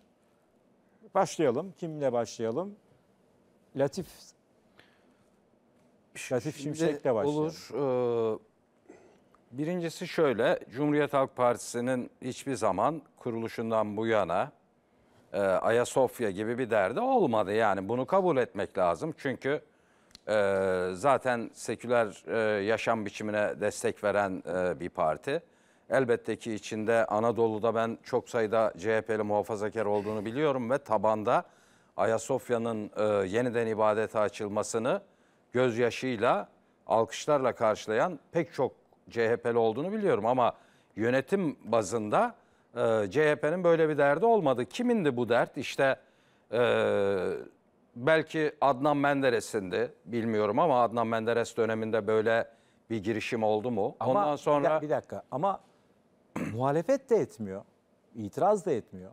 Başlayalım. Kimle başlayalım? Latif Latif Şimdi de başlıyor. Olur. birincisi şöyle, Cumhuriyet Halk Partisi'nin hiçbir zaman kuruluşundan bu yana Ayasofya gibi bir derdi olmadı. Yani bunu kabul etmek lazım. Çünkü zaten seküler yaşam biçimine destek veren bir parti. Elbette ki içinde Anadolu'da ben çok sayıda CHP'li muhafazakar olduğunu biliyorum ve tabanda Ayasofya'nın e, yeniden ibadete açılmasını gözyaşıyla, alkışlarla karşılayan pek çok CHP'li olduğunu biliyorum ama yönetim bazında e, CHP'nin böyle bir derdi olmadı. Kimindi bu dert? İşte e, belki Adnan Menderes'indi bilmiyorum ama Adnan Menderes döneminde böyle bir girişim oldu mu? Ama Ondan sonra bir dakika ama muhalefet de etmiyor. itiraz da etmiyor.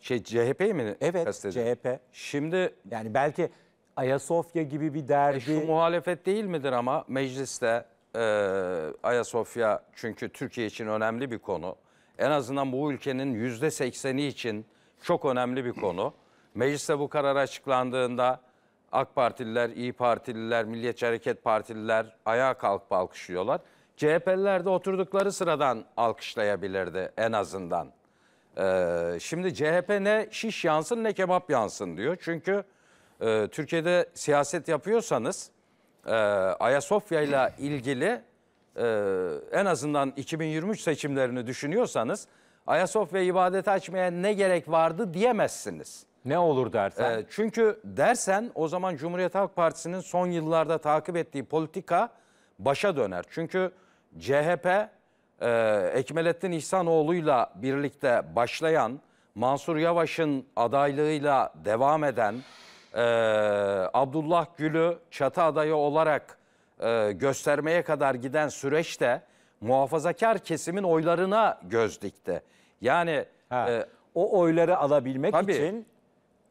Şey CHP'yi mi Evet CHP. Şimdi Yani belki Ayasofya gibi bir derdi. e, şu muhalefet değil midir ama mecliste e, Ayasofya çünkü Türkiye için önemli bir konu. En azından bu ülkenin yüzde sekseni için çok önemli bir konu. Mecliste bu karar açıklandığında AK Partililer, İyi Partililer, Milliyetçi Hareket Partililer ayağa kalkıp alkışlıyorlar. CHP'liler de oturdukları sıradan alkışlayabilirdi en azından. Ee, şimdi CHP ne şiş yansın ne kebap yansın diyor. Çünkü e, Türkiye'de siyaset yapıyorsanız e, Ayasofya ile ilgili e, en azından 2023 seçimlerini düşünüyorsanız Ayasofya ibadete açmaya ne gerek vardı diyemezsiniz. Ne olur dersen? E, çünkü dersen o zaman Cumhuriyet Halk Partisi'nin son yıllarda takip ettiği politika başa döner. Çünkü CHP e, Ekmelettin İhsanoğlu'yla birlikte başlayan, Mansur Yavaş'ın adaylığıyla devam eden, e, Abdullah Gül'ü çatı adayı olarak e, göstermeye kadar giden süreçte muhafazakar kesimin oylarına göz dikti. Yani e, o oyları alabilmek tabii, için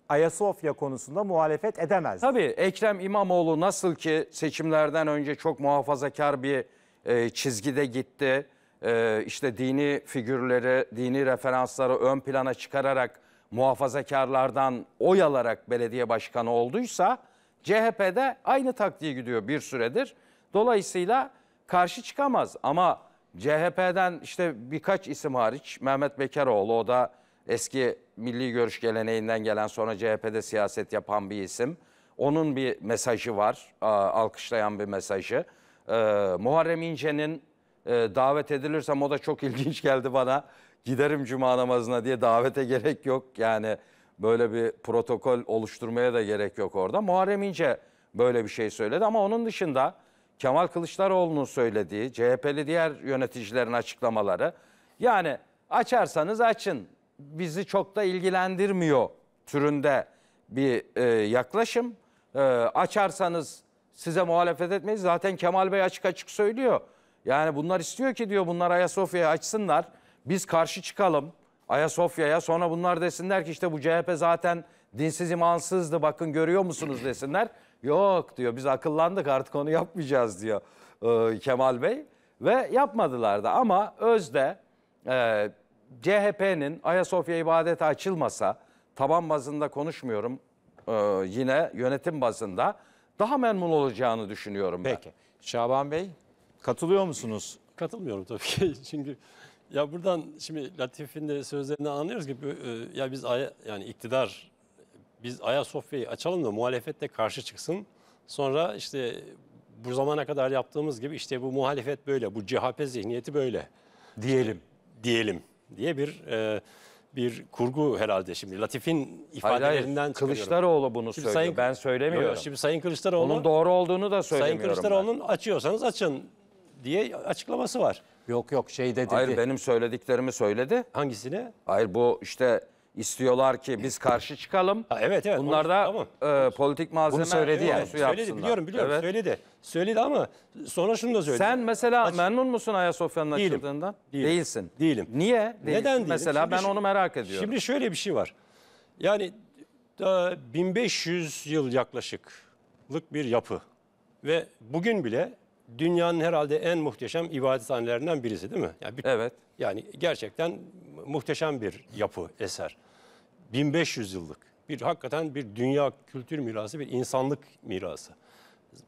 Ayasofya konusunda muhalefet edemez. Tabii Ekrem İmamoğlu nasıl ki seçimlerden önce çok muhafazakar bir e, çizgide gitti ee, işte dini figürleri, dini referansları ön plana çıkararak muhafazakarlardan oy alarak belediye başkanı olduysa CHP'de aynı taktiği gidiyor bir süredir. Dolayısıyla karşı çıkamaz ama CHP'den işte birkaç isim hariç Mehmet Bekaroğlu o da eski milli görüş geleneğinden gelen sonra CHP'de siyaset yapan bir isim. Onun bir mesajı var, alkışlayan bir mesajı. Ee, Muharrem İnce'nin e, davet edilirsem o da çok ilginç geldi bana. Giderim cuma namazına diye davete gerek yok. Yani böyle bir protokol oluşturmaya da gerek yok orada. Muharrem İnce böyle bir şey söyledi ama onun dışında Kemal Kılıçdaroğlu'nun söylediği, CHP'li diğer yöneticilerin açıklamaları yani açarsanız açın bizi çok da ilgilendirmiyor türünde bir e, yaklaşım. E, açarsanız size muhalefet etmeyiz. Zaten Kemal Bey açık açık söylüyor. Yani bunlar istiyor ki diyor bunlar Ayasofya'yı açsınlar. Biz karşı çıkalım Ayasofya'ya. Sonra bunlar desinler ki işte bu CHP zaten dinsiz imansızdı bakın görüyor musunuz desinler. Yok diyor biz akıllandık artık onu yapmayacağız diyor e, Kemal Bey. Ve yapmadılar da ama özde e, CHP'nin Ayasofya ibadete açılmasa taban bazında konuşmuyorum e, yine yönetim bazında daha memnun olacağını düşünüyorum ben. Peki Şaban Bey Katılıyor musunuz? Katılmıyorum tabii ki. Çünkü ya buradan şimdi Latif'in de sözlerinden anlıyoruz ki e, ya biz ay yani iktidar biz Ayasofya'yı açalım da muhalefet de karşı çıksın. Sonra işte bu zamana kadar yaptığımız gibi işte bu muhalefet böyle, bu CHP zihniyeti böyle. Diyelim. Diyelim diye bir e, bir kurgu herhalde şimdi. Latif'in ifadelerinden hayır, Kılıçdaroğlu bunu şimdi söylüyor. Sayın, ben söylemiyorum. Yok, şimdi Sayın Kılıçdaroğlu... Bunun doğru olduğunu da söylemiyorum. Sayın Kılıçdaroğlu'nun açıyorsanız açın diye açıklaması var. Yok yok şey dedi. Hayır benim söylediklerimi söyledi. Hangisini? Hayır bu işte istiyorlar ki biz karşı çıkalım. Ha, evet evet. Bunlar da tamam. e, politik malzeme Bunu söyledi yani. Söyledi yapsınlar. biliyorum biliyorum evet. söyledi. Söyledi ama sonra şunu da söyledi. Sen mesela Aç... memnun musun Ayasofya'nın değilim. açıldığından? Değilim. Değilsin. Değilim. Niye? Değilsin. Neden değilim? Mesela şimdi, ben onu merak ediyorum. Şimdi şöyle bir şey var. Yani 1500 e, yıl yaklaşıklık bir yapı ve bugün bile dünyanın herhalde en muhteşem ibadethanelerinden birisi değil mi? Yani bir, evet. Yani gerçekten muhteşem bir yapı, eser. 1500 yıllık bir hakikaten bir dünya kültür mirası, bir insanlık mirası.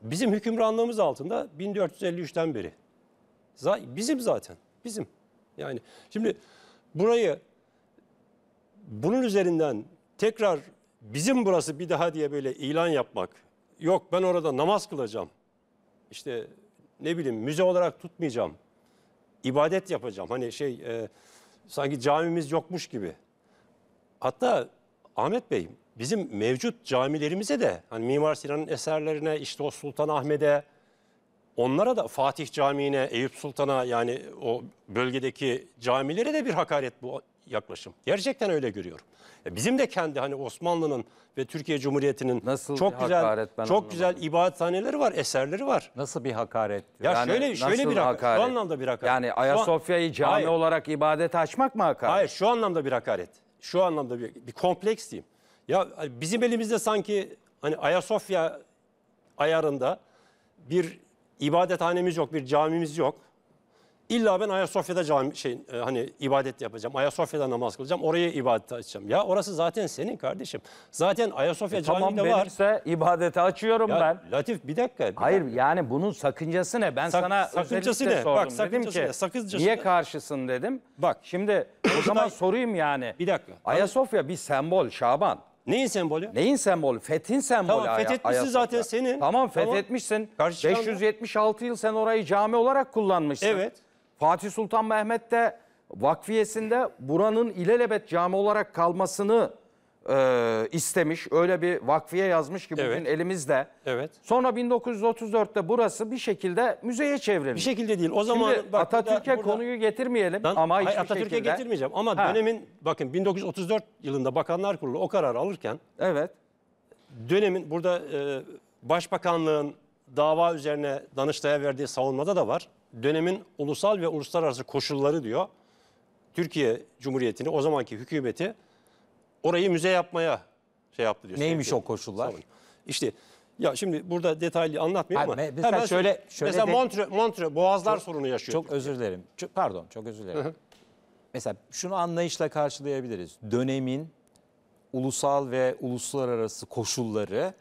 Bizim hükümranlığımız altında 1453'ten beri. Bizim zaten, bizim. Yani şimdi burayı bunun üzerinden tekrar bizim burası bir daha diye böyle ilan yapmak. Yok ben orada namaz kılacağım. İşte ne bileyim müze olarak tutmayacağım. İbadet yapacağım. Hani şey e, sanki camimiz yokmuş gibi. Hatta Ahmet Bey bizim mevcut camilerimize de hani Mimar Sinan'ın eserlerine işte o Sultan Ahmet'e onlara da Fatih Camii'ne, Eyüp Sultan'a yani o bölgedeki camilere de bir hakaret bu yaklaşım. Gerçekten öyle görüyorum. E, bizim de kendi hani Osmanlı'nın ve Türkiye Cumhuriyeti'nin Nasıl çok güzel hakaret ben çok güzel ibadethaneleri var, eserleri var. Nasıl bir hakaret? Ya şöyle şöyle bir hakaret. Şu anlamda bir hakaret. Yani Ayasofya'yı cami Hayır. olarak ibadete açmak mı hakaret? Hayır şu anlamda bir hakaret. Şu anlamda bir, bir kompleks diyeyim. Ya bizim elimizde sanki hani Ayasofya ayarında bir ibadethanemiz yok, bir camimiz yok. İlla ben Ayasofya'da cami, şey, e, hani ibadet yapacağım. Ayasofya'da namaz kılacağım. Oraya ibadet açacağım. Ya orası zaten senin kardeşim. Zaten Ayasofya e, camii tamam, de var. benimse ibadete açıyorum ya, ben. Latif bir dakika. Bir Hayır dakika. yani bunun sakıncası ne? Ben Sak, sana sakıncası ne? sordum. Bak, sakıncası dedim ki ne? niye karşısın dedim. Bak. Şimdi o zaman sorayım yani. Bir dakika. Ayasofya bir sembol Şaban. Neyin sembolü? Neyin sembolü? Fethin sembolü. Tamam fethetmişsin Ayasofya. zaten senin. Tamam fethetmişsin. Tamam. 576 yıl sen orayı cami olarak kullanmışsın. Evet. Fatih Sultan Mehmet de vakfiyesinde buranın ilelebet cami olarak kalmasını e, istemiş. Öyle bir vakfiye yazmış ki bugün evet. elimizde. Evet. Sonra 1934'te burası bir şekilde müzeye çevrilmiş. Bir şekilde değil. O zaman Atatürk'e burada... konuyu getirmeyelim ben, ama hiçbir Atatürk'e şekilde... getirmeyeceğim ama ha. dönemin bakın 1934 yılında Bakanlar Kurulu o kararı alırken Evet. Dönemin burada e, Başbakanlığın dava üzerine Danıştay'a verdiği savunmada da var dönemin ulusal ve uluslararası koşulları diyor. Türkiye Cumhuriyeti'ni o zamanki hükümeti orayı müze yapmaya şey yaptı diyor. Neymiş Sevgili, o koşullar? Savun. İşte ya şimdi burada detaylı anlatmayayım Hayır, ama. Mesela hemen şöyle, şöyle mesela de, Montre, Montre Boğazlar çok, sorunu yaşıyor. Çok Türkiye. özür dilerim. Çok, pardon çok özür dilerim. Mesela şunu anlayışla karşılayabiliriz. Dönemin ulusal ve uluslararası koşulları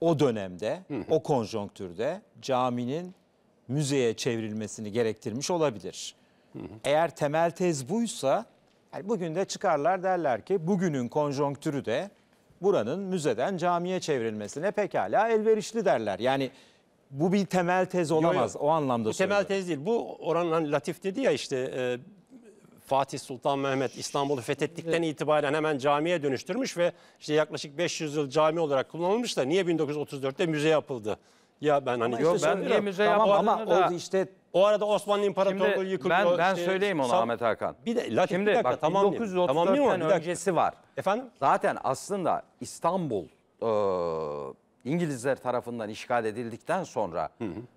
o dönemde, o konjonktürde caminin müzeye çevrilmesini gerektirmiş olabilir. Eğer temel tez buysa yani bugün de çıkarlar derler ki bugünün konjonktürü de buranın müzeden camiye çevrilmesine pekala elverişli derler. Yani bu bir temel tez olamaz yo, yo. o anlamda bu temel tez değil. Bu oranın hani Latif dedi ya işte e, Fatih Sultan Mehmet İstanbul'u fethettikten evet. itibaren hemen camiye dönüştürmüş ve işte yaklaşık 500 yıl cami olarak kullanılmış da niye 1934'te müze yapıldı? Ya ben hani Yo, ben niye müze tamam yaptığını ama da- oldu işte o arada Osmanlı İmparatorluğu yıkılıyor. ben ben işte söyleyeyim onu Ahmet Hakan. Bir de lakin Şimdi bir dakika bak tamam diyeyim. Tamam 1934'ten diyeyim ama bir dakika. öncesi var. Efendim? Zaten aslında İstanbul e, İngilizler tarafından işgal edildikten sonra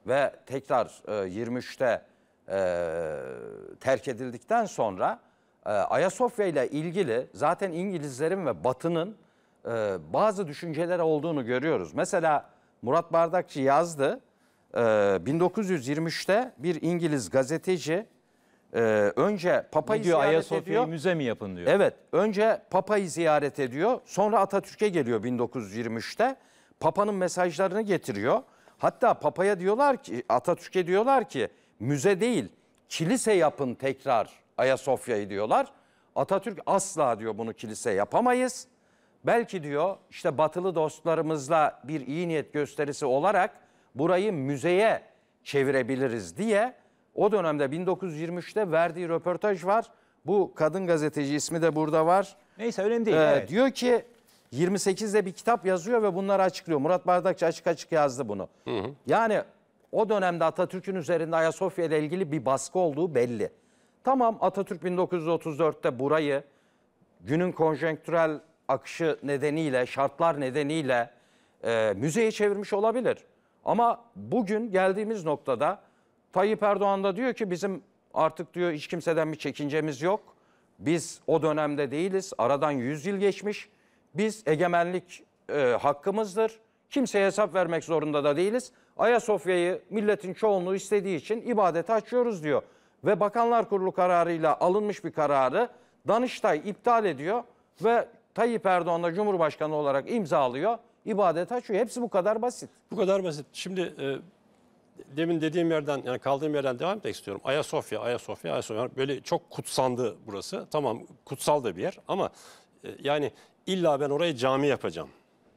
ve tekrar e, 23'te e, terk edildikten sonra e, Ayasofya ile ilgili zaten İngilizlerin ve Batı'nın e, bazı düşünceleri olduğunu görüyoruz. Mesela Murat Bardakçı yazdı. Ee, 1923'te bir İngiliz gazeteci e, önce Papa'yı ziyaret Ayasofya ediyor. müze mi yapın diyor. Evet önce Papa'yı ziyaret ediyor sonra Atatürk'e geliyor 1923'te. Papa'nın mesajlarını getiriyor. Hatta Papa'ya diyorlar ki Atatürk'e diyorlar ki müze değil kilise yapın tekrar Ayasofya'yı diyorlar. Atatürk asla diyor bunu kilise yapamayız. Belki diyor işte batılı dostlarımızla bir iyi niyet gösterisi olarak burayı müzeye çevirebiliriz diye o dönemde 1923'te verdiği röportaj var. Bu kadın gazeteci ismi de burada var. Neyse önemli değil. Ee, evet. Diyor ki 28'de bir kitap yazıyor ve bunları açıklıyor. Murat Bardakçı açık açık yazdı bunu. Hı hı. Yani o dönemde Atatürk'ün üzerinde Ayasofya ile ilgili bir baskı olduğu belli. Tamam Atatürk 1934'te burayı günün konjonktürel akışı nedeniyle, şartlar nedeniyle e, müzeye çevirmiş olabilir. Ama bugün geldiğimiz noktada Tayyip Erdoğan da diyor ki bizim artık diyor hiç kimseden bir çekincemiz yok. Biz o dönemde değiliz. Aradan 100 yıl geçmiş. Biz egemenlik e, hakkımızdır. Kimseye hesap vermek zorunda da değiliz. Ayasofya'yı milletin çoğunluğu istediği için ibadete açıyoruz diyor. Ve Bakanlar Kurulu kararıyla alınmış bir kararı Danıştay iptal ediyor ve Tayyip Erdoğan da Cumhurbaşkanı olarak imzalıyor, ibadet açıyor. Hepsi bu kadar basit. Bu kadar basit. Şimdi e, demin dediğim yerden yani kaldığım yerden devam etmek istiyorum. Ayasofya, Ayasofya, Ayasofya böyle çok kutsandı burası. Tamam kutsal da bir yer ama e, yani illa ben oraya cami yapacağım.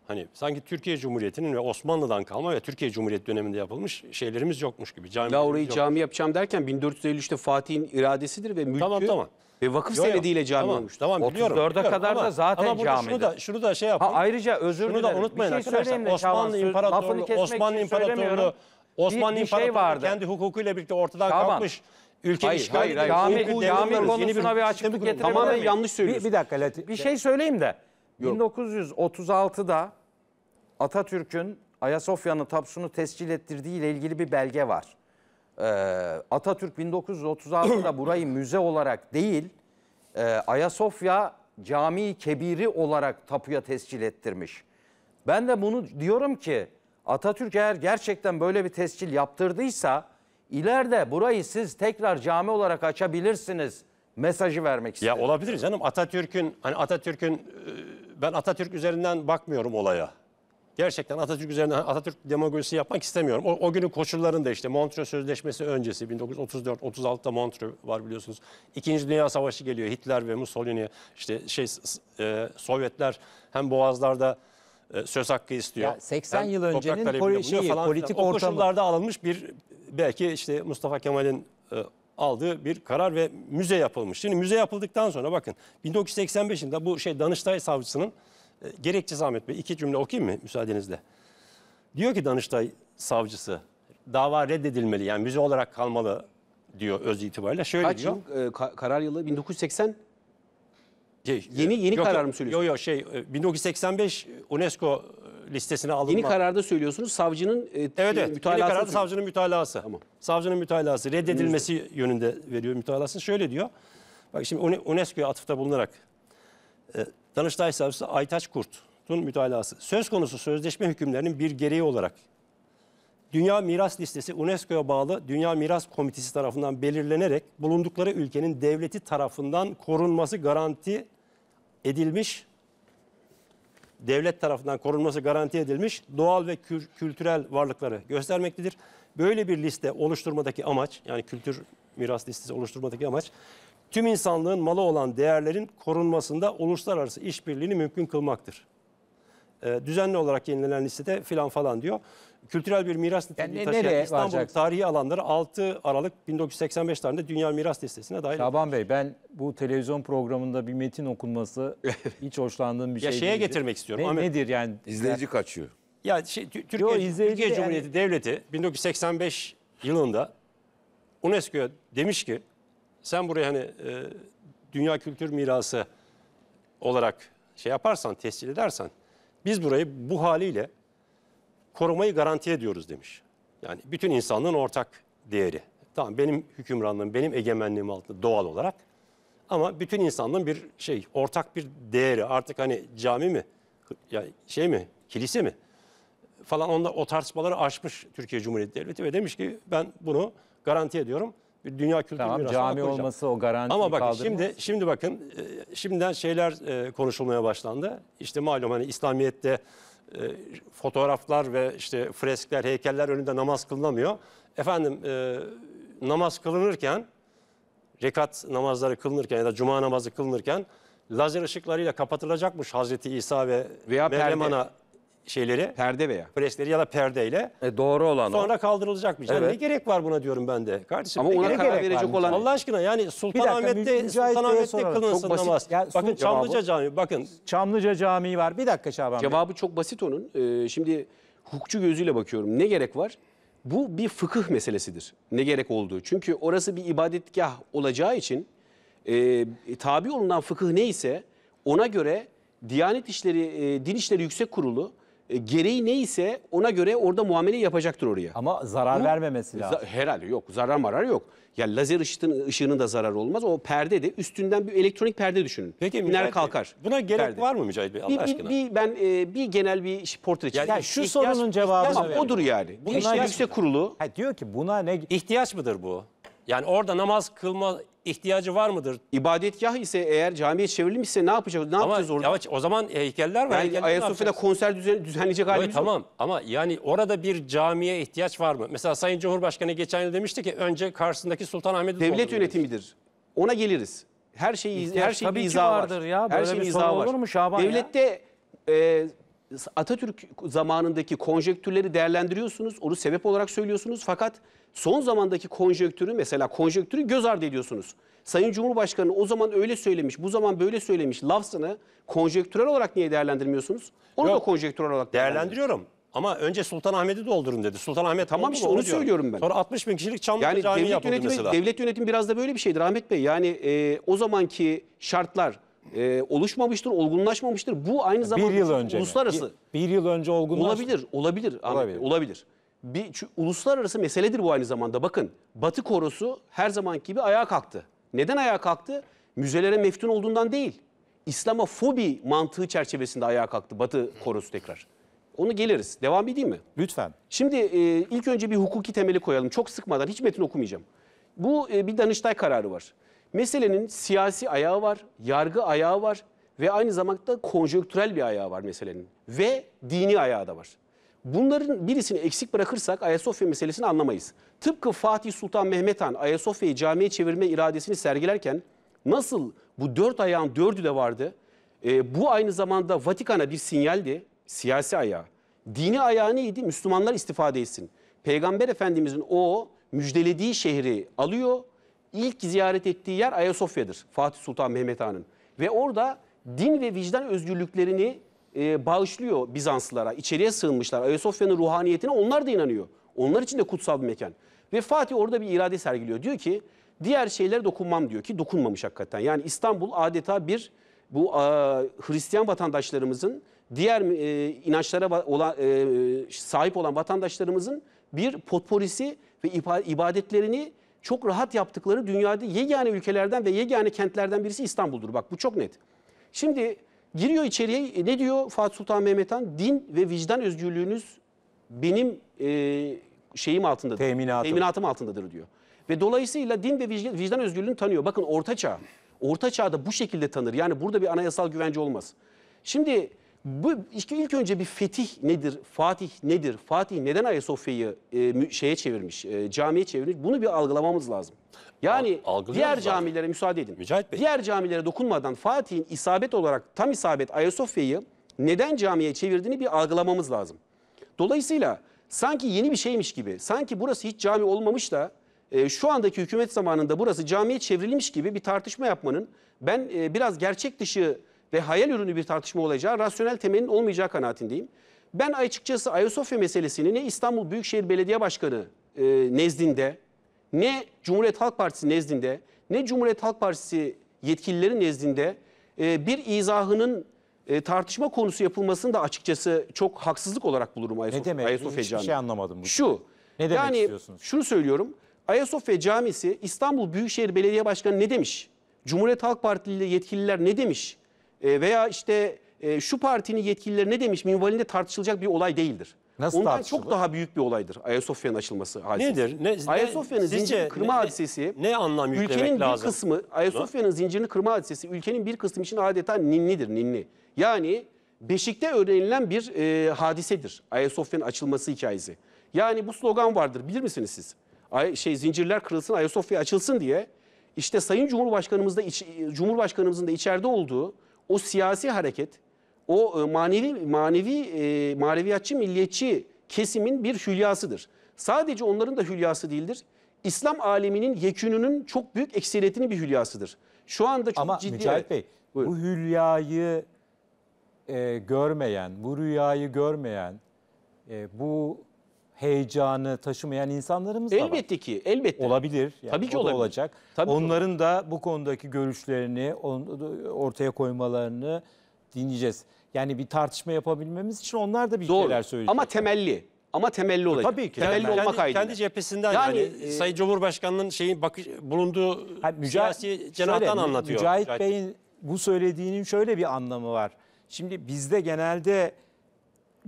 Hani sanki Türkiye Cumhuriyeti'nin ve Osmanlı'dan kalma ve Türkiye Cumhuriyeti döneminde yapılmış şeylerimiz yokmuş gibi. Cami La orayı cami yapacağım derken 1453'te Fatih'in iradesidir ve mülkü tamam, tamam. Ve vakıf Yok, senediyle cami Tamam, olmuş. tamam, biliyorum, 34'e kadar Ama- da zaten ama burada şunu da, şunu da şey yapın. Ha, ayrıca özür şunu dilerim. da unutmayın şey arkadaşlar. Osmanlı söz- İmparatorluğu, Osmanlı için İmparatorluğu, Osmanlı bir şey, şey İmparatorluğu vardı. kendi hukukuyla birlikte ortadan Şaban. kalkmış. Ülke Hayır, işgal hayır, hayır. edilmiş, Cami- yeni cami kuruyoruz, bir bir açıklık sistemi kuruyoruz. Tamamen yanlış söylüyorsun. Bir, bir dakika Latif. Bir şey, şey söyleyeyim de. 1936'da Atatürk'ün Ayasofya'nın tapusunu tescil ettirdiği ile ilgili bir belge var. Ee, Atatürk 1936'da burayı müze olarak değil e, Ayasofya Camii Kebiri olarak tapuya tescil ettirmiş. Ben de bunu diyorum ki Atatürk eğer gerçekten böyle bir tescil yaptırdıysa ileride burayı siz tekrar cami olarak açabilirsiniz mesajı vermek istiyorum. Ya olabilir canım Atatürk'ün hani Atatürk'ün e, ben Atatürk üzerinden bakmıyorum olaya gerçekten Atatürk üzerinden Atatürk demagogisi yapmak istemiyorum. O, o günün koşullarında işte Montreux Sözleşmesi öncesi 1934-36'da Montreux var biliyorsunuz. İkinci Dünya Savaşı geliyor. Hitler ve Mussolini işte şey e, Sovyetler hem Boğazlar'da e, söz hakkı istiyor. Ya 80 hem yıl öncenin poli, şeyi, falan. politik o koşullarda alınmış bir belki işte Mustafa Kemal'in e, aldığı bir karar ve müze yapılmış. Şimdi müze yapıldıktan sonra bakın 1985'inde bu şey Danıştay savcısının e, gerekçesi Ahmet Bey iki cümle okuyayım mı müsaadenizle? Diyor ki Danıştay savcısı dava reddedilmeli yani müze olarak kalmalı diyor öz itibariyle. Şöyle Kaç diyor. yıl e, ka- karar yılı 1980 Şey, Yeni- yeni e, yok, karar mı söylüyorsun? Yok yok şey 1985 e, UNESCO listesine alınma. yeni kararda söylüyorsunuz savcının e, Evet evet. Yeni mütalaatını kararda savcının mütalası. Tamam. Savcının mütalası reddedilmesi yönünde veriyor mütalasını. Şöyle diyor. Bak şimdi UNE- UNESCO'ya atıfta bulunarak e, Danıştay Savcısı Aytaç Kurt'un mütalası. Söz konusu sözleşme hükümlerinin bir gereği olarak Dünya Miras Listesi UNESCO'ya bağlı Dünya Miras Komitesi tarafından belirlenerek bulundukları ülkenin devleti tarafından korunması garanti edilmiş devlet tarafından korunması garanti edilmiş doğal ve kü kültürel varlıkları göstermektedir. Böyle bir liste oluşturmadaki amaç yani kültür miras listesi oluşturmadaki amaç tüm insanlığın malı olan değerlerin korunmasında uluslararası işbirliğini mümkün kılmaktır. Ee, düzenli olarak yenilenen listede filan falan diyor. Kültürel bir miras niteliği yani taşıyan İstanbul varacak? tarihi alanları 6 Aralık 1985 tarihinde Dünya Miras Listesi'ne dahil Şaban edilmiş. Bey ben bu televizyon programında bir metin okunması hiç hoşlandığım bir şey. ya şeye getirmek istiyorum. Ne, Ahmet, nedir yani? İzleyici kaçıyor. Ya şey, Türkiye, Yo, Türkiye Cumhuriyeti yani... Devleti 1985 yılında UNESCO'ya demiş ki sen buraya hani e, dünya kültür mirası olarak şey yaparsan, tescil edersen biz burayı bu haliyle korumayı garanti ediyoruz demiş. Yani bütün insanlığın ortak değeri. Tamam benim hükümranlığım, benim egemenliğim altında doğal olarak. Ama bütün insanlığın bir şey, ortak bir değeri. Artık hani cami mi, yani şey mi, kilise mi falan onda o tartışmaları aşmış Türkiye Cumhuriyeti Devleti ve demiş ki ben bunu garanti ediyorum bir dünya kültür Tamam mirasını cami koruyacağım. olması o garanti Ama bakın kaldırmaz. şimdi şimdi bakın e, şimdiden şeyler e, konuşulmaya başlandı. İşte malum hani İslamiyet'te e, fotoğraflar ve işte freskler, heykeller önünde namaz kılınamıyor. Efendim e, namaz kılınırken rekat namazları kılınırken ya da cuma namazı kılınırken lazer ışıklarıyla kapatılacakmış Hazreti İsa ve Veya Meryem perde. Ana şeyleri. Perde veya. Presleri ya da perdeyle. E doğru olan Sonra o. kaldırılacak mı? şey. Evet. Ne gerek var buna diyorum ben de. Kardeşim Ama ona karar verecek olan. Allah aşkına yani Sultanahmet'te Sultanahmet'te soralım. kılınsın Çok basit. namaz. Ya, bakın Çamlıca Camii bakın. Çamlıca Camii var. Bir dakika Şaban Bey. Cevabı çok basit onun. Ee, şimdi hukukçu gözüyle bakıyorum. Ne gerek var? Bu bir fıkıh meselesidir. Ne gerek olduğu. Çünkü orası bir ibadetgah olacağı için e, tabi olunan fıkıh neyse ona göre Diyanet İşleri, e, Din İşleri Yüksek Kurulu e, gereği neyse ona göre orada muamele yapacaktır oraya. Ama zarar Ama- vermemesi lazım. herhalde yok. Zarar marar yok. Ya lazer ışığının, ışığının da zararı olmaz. O perde de üstünden bir elektronik perde düşünün. Peki Mücahit kalkar. Buna gerek perde. var mı Mücahit Bey Allah Bir, bir, aşkına? bir ben e, bir genel bir iş- portre çizdim. Ya şu sorunun cevabını Tamam verin. odur yani. Bu Bunlar- yüksek kurulu. Ha, diyor ki buna ne İhtiyaç mıdır bu? Yani orada namaz kılma ihtiyacı var mıdır? İbadetgah ise eğer camiye çevrilmişse ne yapacağız? Ne ama, yapacağız orada? Ama o zaman heykeller var. Yani Ayasofya'da konser düzen, düzenleyecek halimiz evet, Tamam yok. ama yani orada bir camiye ihtiyaç var mı? Mesela Sayın Cumhurbaşkanı geçen yıl demişti ki önce karşısındaki Sultanahmet'i Devlet yönetimidir. Demiş. Ona geliriz. Her şeyi her şeyin izahı var. Ya. Her şeyi izah izahı var. mu Şaban Devlette ya? E, Atatürk zamanındaki konjektürleri değerlendiriyorsunuz. Onu sebep olarak söylüyorsunuz. Fakat son zamandaki konjektürü mesela konjektürü göz ardı ediyorsunuz. Sayın Cumhurbaşkanı o zaman öyle söylemiş, bu zaman böyle söylemiş lafzını konjektürel olarak niye değerlendirmiyorsunuz? Onu Yok, da konjektürel olarak değerlendiriyorum. Ama önce Sultanahmet'i doldurun dedi. Sultanahmet tamam işte onu, onu söylüyorum ben. Sonra 60 bin kişilik Çamlıca yani Camii devlet yönetimi, mesela. Devlet yönetimi biraz da böyle bir şeydir Ahmet Bey. Yani e, o zamanki şartlar e, oluşmamıştır, olgunlaşmamıştır. Bu aynı zamanda bir yıl önce uluslararası. Mi? Bir, bir yıl önce olgunlaş. Olabilir, olabilir. Olabilir. olabilir. Bir, çünkü uluslararası meseledir bu aynı zamanda. Bakın Batı korosu her zamanki gibi ayağa kalktı. Neden ayağa kalktı? Müzelere meftun olduğundan değil. İslamofobi mantığı çerçevesinde ayağa kalktı Batı korosu tekrar. Onu geliriz. Devam edeyim mi? Lütfen. Şimdi e, ilk önce bir hukuki temeli koyalım. Çok sıkmadan hiç metin okumayacağım. Bu e, bir Danıştay kararı var. Meselenin siyasi ayağı var, yargı ayağı var ve aynı zamanda konjonktürel bir ayağı var meselenin. Ve dini ayağı da var. Bunların birisini eksik bırakırsak Ayasofya meselesini anlamayız. Tıpkı Fatih Sultan Mehmet Han Ayasofya'yı camiye çevirme iradesini sergilerken nasıl bu dört ayağın dördü de vardı. E, bu aynı zamanda Vatikan'a bir sinyaldi siyasi ayağı. Dini ayağı neydi? Müslümanlar istifade etsin. Peygamber Efendimizin o müjdelediği şehri alıyor ilk ziyaret ettiği yer Ayasofya'dır Fatih Sultan Mehmet Han'ın. Ve orada din ve vicdan özgürlüklerini e, bağışlıyor Bizanslılara. İçeriye sığınmışlar. Ayasofya'nın ruhaniyetine onlar da inanıyor. Onlar için de kutsal bir mekan. Ve Fatih orada bir irade sergiliyor. Diyor ki diğer şeylere dokunmam diyor ki dokunmamış hakikaten. Yani İstanbul adeta bir bu a, Hristiyan vatandaşlarımızın diğer e, inançlara olan, e, sahip olan vatandaşlarımızın bir potporisi ve ibadetlerini çok rahat yaptıkları dünyada yegane ülkelerden ve yegane kentlerden birisi İstanbul'dur. Bak bu çok net. Şimdi giriyor içeriye ne diyor Fatih Sultan Mehmet Han? Din ve vicdan özgürlüğünüz benim e, şeyim altındadır. Teminatım. Teminatım altındadır diyor. Ve dolayısıyla din ve vicdan özgürlüğünü tanıyor. Bakın Orta Çağ. Orta Çağ'da bu şekilde tanır. Yani burada bir anayasal güvence olmaz. Şimdi bu işte ilk önce bir fetih nedir, Fatih nedir, Fatih neden Ayasofya'yı e, şeye çevirmiş, e, camiye çevirmiş bunu bir algılamamız lazım. Yani Al, diğer camilere zaten. müsaade edin. Mücahit Bey. Diğer camilere dokunmadan Fatih'in isabet olarak tam isabet Ayasofya'yı neden camiye çevirdiğini bir algılamamız lazım. Dolayısıyla sanki yeni bir şeymiş gibi, sanki burası hiç cami olmamış da e, şu andaki hükümet zamanında burası camiye çevrilmiş gibi bir tartışma yapmanın ben e, biraz gerçek dışı ve hayal ürünü bir tartışma olacağı rasyonel temelin olmayacağı kanaatindeyim. Ben açıkçası Ayasofya meselesini ne İstanbul Büyükşehir Belediye Başkanı e, nezdinde ne Cumhuriyet Halk Partisi nezdinde ne Cumhuriyet Halk Partisi yetkilileri nezdinde e, bir izahının e, tartışma konusu yapılmasını da açıkçası çok haksızlık olarak bulurum Ayasofya, ne demek? Ayasofya Hiçbir şey Camii. şey anlamadım. Bu. Şu. Ne demek yani, istiyorsunuz? Şunu söylüyorum. Ayasofya Camisi İstanbul Büyükşehir Belediye Başkanı ne demiş? Cumhuriyet Halk Partili yetkililer ne demiş? E, veya işte e, şu partinin yetkilileri ne demiş minvalinde tartışılacak bir olay değildir. Nasıl Ondan tartışılır? çok daha büyük bir olaydır Ayasofya'nın açılması hadisesi. Nedir? Ne, Ayasofya'nın zincirini kırma ne, hadisesi ne, ne anlam yüklemek ülkenin bir kısmı Ayasofya'nın zincirini kırma hadisesi ülkenin bir kısmı için adeta ninnidir, ninni. Yani Beşik'te öğrenilen bir e, hadisedir Ayasofya'nın açılması hikayesi. Yani bu slogan vardır bilir misiniz siz? Ay, şey zincirler kırılsın Ayasofya açılsın diye. İşte Sayın Cumhurbaşkanımız da iç, Cumhurbaşkanımızın da içeride olduğu o siyasi hareket, o e, manevi manevi e, maneviyatçı milliyetçi kesimin bir hülyasıdır. Sadece onların da hülyası değildir. İslam aleminin yekününün çok büyük ekseriyetinin bir hülyasıdır. Şu anda çok Ama ciddi... Ama Mücahit Bey Buyurun. bu hülyayı e, görmeyen, bu rüyayı görmeyen, e, bu heyecanı taşımayan insanlarımız da var. Elbette ki, elbette. Olabilir. Yani Tabii ki o olabilir. olacak. Tabii ki Onların da bu konudaki görüşlerini ortaya koymalarını dinleyeceğiz. Yani bir tartışma yapabilmemiz için onlar da bir Doğru. şeyler söyleyecek. Ama temelli. Ama temelli olacak. Tabii ki. Temelli Kendi- olmak kendi, kendi cephesinden yani, Yani, e, Sayın Cumhurbaşkanı'nın şeyin bakış, bulunduğu Ha, Müca- siyasi cenahtan şöyle, Mü- Mücahit Bey'in bu söylediğinin şöyle bir anlamı var. Şimdi bizde genelde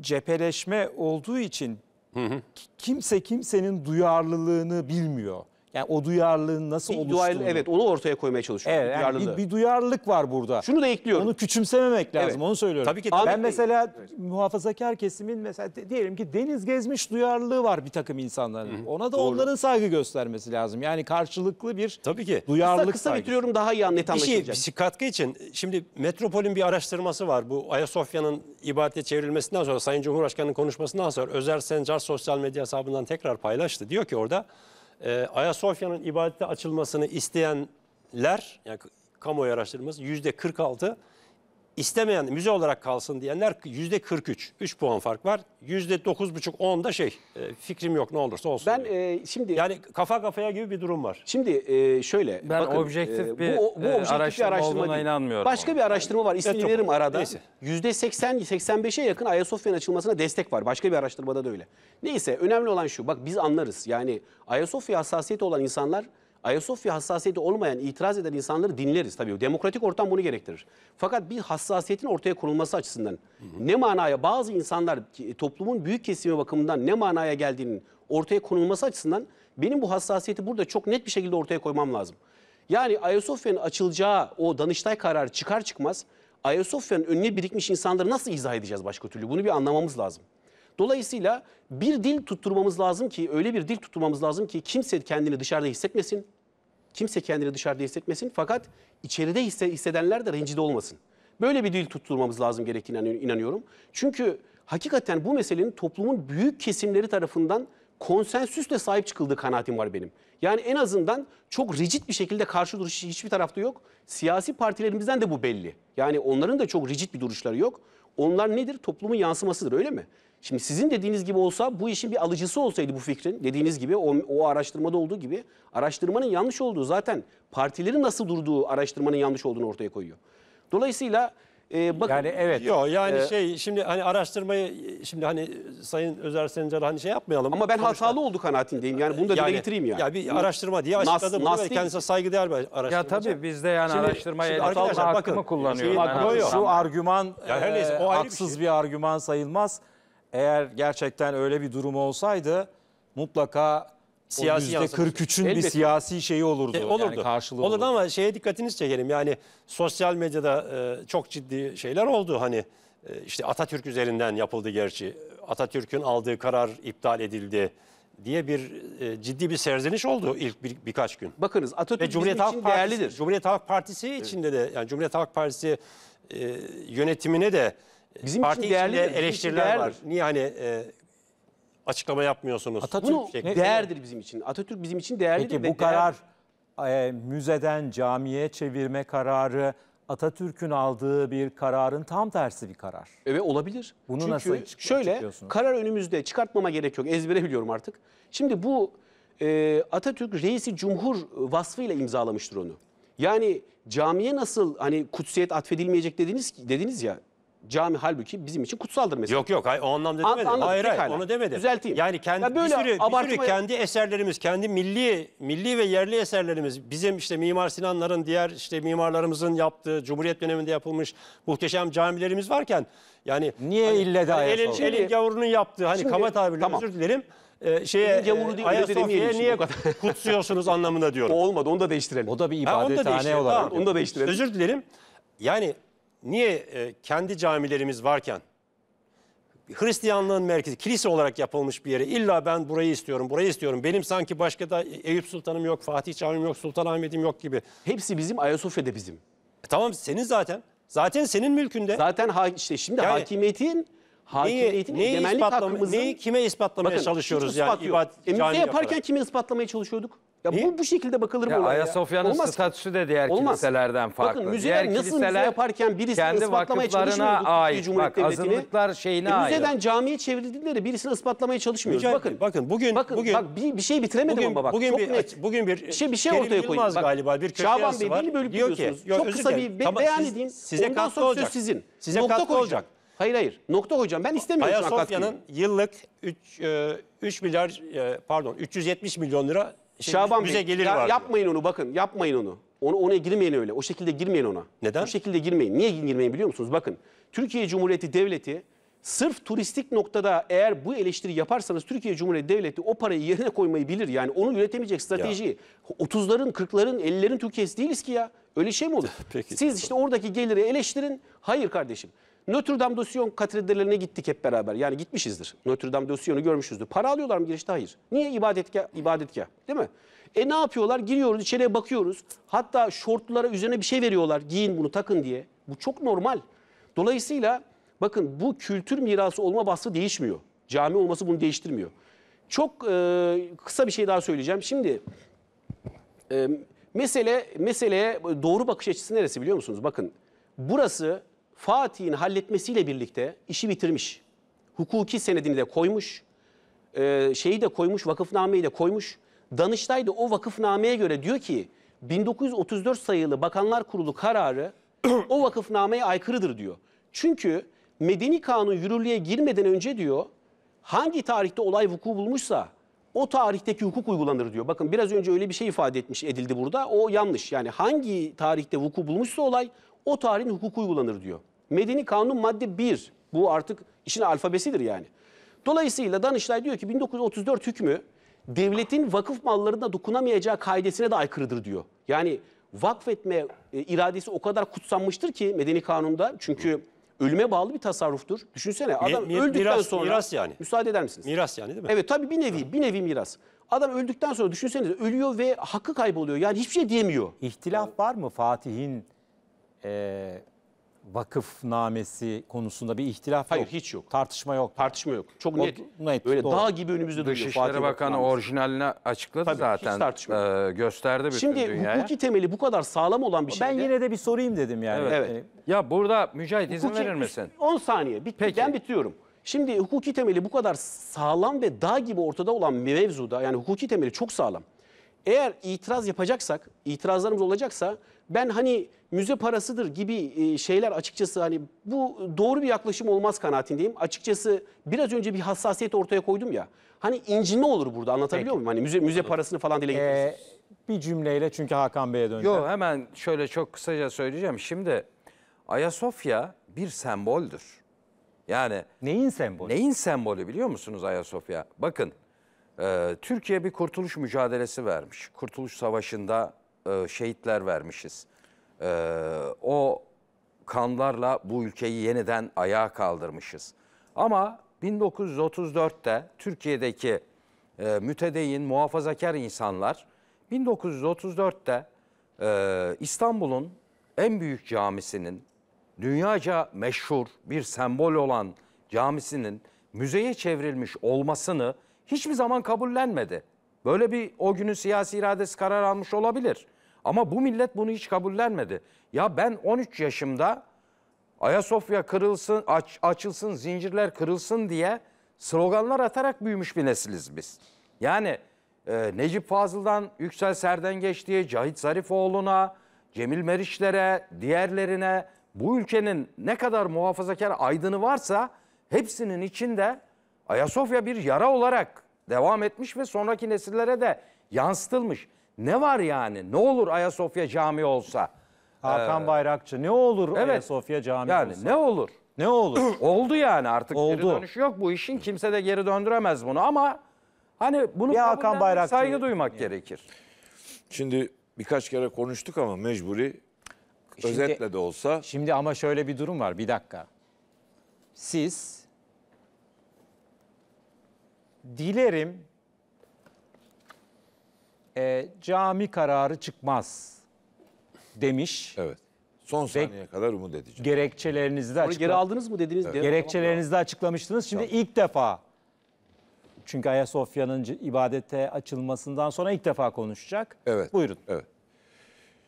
cepheleşme olduğu için Hı hı. Kimse kimsenin duyarlılığını bilmiyor. Yani o duyarlılığın nasıl bir oluştuğunu. Duyarlı, evet onu ortaya koymaya çalışıyorum. Evet, yani bir, bir duyarlılık var burada. Şunu da ekliyorum. Onu küçümsememek lazım evet. onu söylüyorum. Tabii ki. Tabii. Ben mesela evet. muhafazakar kesimin mesela diyelim ki deniz gezmiş duyarlılığı var bir takım insanların. Hı-hı. Ona da Doğru. onların saygı göstermesi lazım. Yani karşılıklı bir Tabii ki. duyarlılık Kısa kısa bitiriyorum daha iyi net şey, anlaşılacak. Bir şey katkı için şimdi Metropol'ün bir araştırması var. Bu Ayasofya'nın ibadete çevrilmesinden sonra Sayın Cumhurbaşkanı'nın konuşmasından sonra Özer Sencar sosyal medya hesabından tekrar paylaştı. Diyor ki orada ee, Ayasofya'nın ibadete açılmasını isteyenler, yani kamuoyu araştırması yüzde 46 istemeyen müze olarak kalsın diyenler yüzde 43. 3 puan fark var. Yüzde 9,5-10 da şey e, fikrim yok ne olursa olsun. Ben e, şimdi yani kafa kafaya gibi bir durum var. şimdi e, şöyle Ben bakın, e, objektif e, bir, bu, bu e, objektif araştırma bir araştırma olduğuna değil. inanmıyorum Başka bir araştırma var. İsmini çok- veririm arada. Yüzde 80 85'e yakın Ayasofya'nın açılmasına destek var. Başka bir araştırmada da öyle. Neyse önemli olan şu. Bak biz anlarız. Yani Ayasofya hassasiyeti olan insanlar Ayasofya hassasiyeti olmayan, itiraz eden insanları dinleriz tabii. Demokratik ortam bunu gerektirir. Fakat bir hassasiyetin ortaya konulması açısından hı hı. ne manaya bazı insanlar toplumun büyük kesimi bakımından ne manaya geldiğinin ortaya konulması açısından benim bu hassasiyeti burada çok net bir şekilde ortaya koymam lazım. Yani Ayasofya'nın açılacağı o Danıştay kararı çıkar çıkmaz Ayasofya'nın önüne birikmiş insanları nasıl izah edeceğiz başka türlü? Bunu bir anlamamız lazım. Dolayısıyla bir dil tutturmamız lazım ki öyle bir dil tutturmamız lazım ki kimse kendini dışarıda hissetmesin. Kimse kendini dışarıda hissetmesin fakat içeride hisse, hissedenler de rencide olmasın. Böyle bir dil tutturmamız lazım gerektiğine inanıyorum. Çünkü hakikaten bu meselenin toplumun büyük kesimleri tarafından konsensüsle sahip çıkıldığı kanaatim var benim. Yani en azından çok rigid bir şekilde karşı duruş hiçbir tarafta yok. Siyasi partilerimizden de bu belli. Yani onların da çok rigid bir duruşları yok. Onlar nedir? Toplumun yansımasıdır öyle mi? Şimdi sizin dediğiniz gibi olsa bu işin bir alıcısı olsaydı bu fikrin dediğiniz gibi o, o araştırmada olduğu gibi araştırmanın yanlış olduğu zaten partilerin nasıl durduğu araştırmanın yanlış olduğunu ortaya koyuyor. Dolayısıyla e, bakın. Yani evet. Yok yani e, şey şimdi hani araştırmayı şimdi hani Sayın Özer Sencer hani şey yapmayalım. Ama ben sonuçta. hatalı oldu kanaatindeyim. Yani bunu da yani, dile getireyim yani. Ya bir araştırma diye açıkladı bunu ve kendisine saygıdeğer bir araştırma. Ya tabii de yani araştırmayı araştırmaya arkadaşlar, bakın, hakkımı kullanıyor. Şey, yani, şu argüman yani, e, neyse, o haksız bir, şey. bir argüman sayılmaz eğer gerçekten öyle bir durum olsaydı mutlaka siyasi %43'ün bir siyasi şeyi olurdu. E, olurdu. Yani karşılığı olurdu. olurdu ama şeye dikkatiniz çekelim. Yani sosyal medyada e, çok ciddi şeyler oldu. Hani e, işte Atatürk üzerinden yapıldı gerçi. Atatürk'ün aldığı karar iptal edildi diye bir e, ciddi bir serzeniş oldu ilk bir, birkaç gün. Bakınız Atatürk Ve Cumhuriyet Halk Partisi, değerlidir. Cumhuriyet Halk Partisi içinde de yani Cumhuriyet Halk Partisi e, yönetimine de Bizim parti için değerli içinde eleştiriler değerli. var. Niye hani e, açıklama yapmıyorsunuz? Atatürk Bunu, şeklinde. değerdir bizim için. Atatürk bizim için değerlidir. Peki bu karar e, müzeden camiye çevirme kararı Atatürk'ün aldığı bir kararın tam tersi bir karar. Evet olabilir. Bunu Çünkü nasıl açık, şöyle karar önümüzde çıkartmama gerek yok. Ezbere biliyorum artık. Şimdi bu e, Atatürk reisi cumhur vasfıyla imzalamıştır onu. Yani camiye nasıl hani kutsiyet atfedilmeyecek dediniz dediniz ya Cami halbuki bizim için kutsaldır mesela. Yok yok o anlamda An- demedim. anladım, hayır hayır onu demedim. Düzelteyim. Yani kendi Ya böyle bir sürü, bir sürü kendi eserlerimiz, kendi milli milli ve yerli eserlerimiz bizim işte Mimar Sinanların diğer işte mimarlarımızın yaptığı Cumhuriyet döneminde yapılmış muhteşem camilerimiz varken yani Niye hani ille de hani elin, Ayasofya? elin gavurunun yaptığı hani Şimdi- kaba tabirle tamam. özür dilerim. e, şeye Elin gavuru e, değil, Ayasofya'ya niye kutsuyorsunuz anlamında diyorum. O olmadı onu da değiştirelim. O da bir Ha, onu da ibadethane olarak. tamam. Onu da değiştirelim. Özür dilerim. Yani niye e, kendi camilerimiz varken Hristiyanlığın merkezi kilise olarak yapılmış bir yere illa ben burayı istiyorum, burayı istiyorum. Benim sanki başka da Eyüp Sultan'ım yok, Fatih Camim yok, Sultanahmet'im yok gibi. Hepsi bizim, Ayasofya'da bizim. E, tamam senin zaten. Zaten senin mülkünde. Zaten ha, işte şimdi Yani- hakimiyetin hakimiyetin neyi, egemenlik hakkımızın... Neyi kime ispatlamaya Bakın, çalışıyoruz hiç yani? yok. İbadet, Emniyete yaparken yaparak. kimi ispatlamaya çalışıyorduk? Ya bu bu şekilde bakılır mı Ya ya? Olmaz ki. statüsü de diğer Olmaz. kiliselerden farklı. Bakın müzeler diğer nasıl müze yaparken birisini kendi ispatlamaya vakıflarına çalışmıyordu ait. Bak azınlıklar şeyine e, ait. müzeden camiye çevirdikleri birisini ispatlamaya çalışmıyoruz. Rica- bakın, bakın bugün bakın bugün bak bir, bir şey bitiremedim bugün, ama bak. bugün çok bir bugün bir, bir şey bir şey Kerim ortaya koyun. Yılmaz galiba bir köşe Şaban yazısı Bey var. beni bölüp Diyor ki, duruyorsunuz. çok kısa bir be- Tamam, beyan siz- edeyim. size katkı sonra olacak. sizin. Size Nokta katkı olacak. Hayır hayır. Nokta hocam ben istemiyorum. Ayasofya'nın yıllık 3, 3 e, milyar e, pardon 370 milyon lira şey, Şaban bize gelir ya, var. yapmayın onu bakın yapmayın onu. Onu ona girmeyin öyle. O şekilde girmeyin ona. Neden? O şekilde girmeyin. Niye girmeyin biliyor musunuz? Bakın Türkiye Cumhuriyeti Devleti sırf turistik noktada eğer bu eleştiri yaparsanız Türkiye Cumhuriyeti Devleti o parayı yerine koymayı bilir. Yani onu yönetemeyecek stratejiyi. Ya. 30'ların, 40'ların, 50'lerin Türkiye'si değiliz ki ya. Öyle şey mi olur? Peki, Siz işte oradaki geliri eleştirin. Hayır kardeşim. Notre Dame de Sion katedrallerine gittik hep beraber. Yani gitmişizdir. Notre Dame de Sion'u görmüşüzdür. Para alıyorlar mı girişte? Hayır. Niye? İbadetgah, ibadetgah. Değil mi? E ne yapıyorlar? Giriyoruz içeriye bakıyoruz. Hatta şortlulara üzerine bir şey veriyorlar. Giyin bunu takın diye. Bu çok normal. Dolayısıyla bakın bu kültür mirası olma bahsi değişmiyor. Cami olması bunu değiştirmiyor. Çok e, kısa bir şey daha söyleyeceğim. Şimdi e, mesele meseleye doğru bakış açısı neresi biliyor musunuz? Bakın burası Fatih'in halletmesiyle birlikte işi bitirmiş. Hukuki senedini de koymuş. E, şeyi de koymuş, vakıfnameyi de koymuş. Danıştay da o vakıfnameye göre diyor ki 1934 sayılı Bakanlar Kurulu kararı o vakıfnameye aykırıdır diyor. Çünkü medeni kanun yürürlüğe girmeden önce diyor hangi tarihte olay vuku bulmuşsa o tarihteki hukuk uygulanır diyor. Bakın biraz önce öyle bir şey ifade etmiş edildi burada. O yanlış. Yani hangi tarihte vuku bulmuşsa olay o tarihin hukuku uygulanır diyor. Medeni Kanun madde 1. Bu artık işin alfabesidir yani. Dolayısıyla Danıştay diyor ki 1934 hükmü devletin vakıf mallarına dokunamayacağı kaidesine de aykırıdır diyor. Yani vakfetme e, iradesi o kadar kutsanmıştır ki medeni kanunda. Çünkü ölüme bağlı bir tasarruftur. Düşünsene adam mi, mi, öldükten miras, sonra miras yani. Müsaade eder misiniz? Miras yani değil mi? Evet tabii bir nevi bir nevi miras. Adam öldükten sonra düşünsenize ölüyor ve hakkı kayboluyor. Yani hiçbir şey diyemiyor. İhtilaf var mı Fatih'in e, vakıf namesi konusunda bir ihtilaf Hayır, yok. hiç yok. Tartışma yok. Tartışma yok. Çok net. net Böyle doğru. dağ gibi önümüzde duruyor. Dışişleri Fatih Bakanı orijinaline açıkladı Tabii, hiç zaten. tartışma Ee, gösterdi bütün Şimdi dünyaya. hukuki temeli bu kadar sağlam olan bir şey. Ben yine de bir sorayım dedim yani. Evet. E, Ya burada Mücahit izin verir misin? 10 saniye. Bit Peki. Ben bitiyorum. Şimdi hukuki temeli bu kadar sağlam ve dağ gibi ortada olan mevzuda yani hukuki temeli çok sağlam eğer itiraz yapacaksak, itirazlarımız olacaksa ben hani müze parasıdır gibi e, şeyler açıkçası hani bu doğru bir yaklaşım olmaz kanaatindeyim. Açıkçası biraz önce bir hassasiyet ortaya koydum ya. Hani incinme olur burada anlatabiliyor Peki. muyum? Hani müze, müze parasını falan dile getiririz. Ee, bir cümleyle çünkü Hakan Bey'e döndü. Yok hemen şöyle çok kısaca söyleyeceğim. Şimdi Ayasofya bir semboldür. Yani neyin sembolü? Neyin sembolü biliyor musunuz Ayasofya? Bakın ee, Türkiye bir kurtuluş mücadelesi vermiş. Kurtuluş Savaşı'nda e, şehitler vermişiz. Ee, o kanlarla bu ülkeyi yeniden ayağa kaldırmışız. Ama 1934'te Türkiye'deki e, mütedeyin, muhafazakar insanlar 1934'te e, İstanbul'un en büyük camisinin, dünyaca meşhur bir sembol olan camisinin müzeye çevrilmiş olmasını hiçbir zaman kabullenmedi. Böyle bir o günün siyasi iradesi karar almış olabilir. Ama bu millet bunu hiç kabullenmedi. Ya ben 13 yaşımda Ayasofya kırılsın, aç, açılsın, zincirler kırılsın diye sloganlar atarak büyümüş bir nesiliz biz. Yani e, Necip Fazıl'dan Yüksel Serden geçtiği Cahit Zarifoğlu'na, Cemil Meriç'lere, diğerlerine bu ülkenin ne kadar muhafazakar aydını varsa hepsinin içinde Ayasofya bir yara olarak devam etmiş ve sonraki nesillere de yansıtılmış. Ne var yani? Ne olur Ayasofya cami olsa? Hakan ee, Bayrakçı ne olur evet, Ayasofya cami yani olsa? Yani ne olur? Ne olur? Oldu yani artık Oldu. geri dönüş yok bu işin. Kimse de geri döndüremez bunu ama hani bunu ya Hakan Bayrakçı saygı duymak yani. gerekir. Şimdi birkaç kere konuştuk ama mecburi şimdi, özetle de olsa. Şimdi ama şöyle bir durum var bir dakika. Siz dilerim e, cami kararı çıkmaz demiş. Evet. Son saniyeye kadar umut edeceğim. Gerekçelerinizi de Sonra geri aldınız mı dediniz. diye. gerekçelerinizi de açıklamıştınız. Şimdi ilk defa çünkü Ayasofya'nın ibadete açılmasından sonra ilk defa konuşacak. Evet. Buyurun. Evet.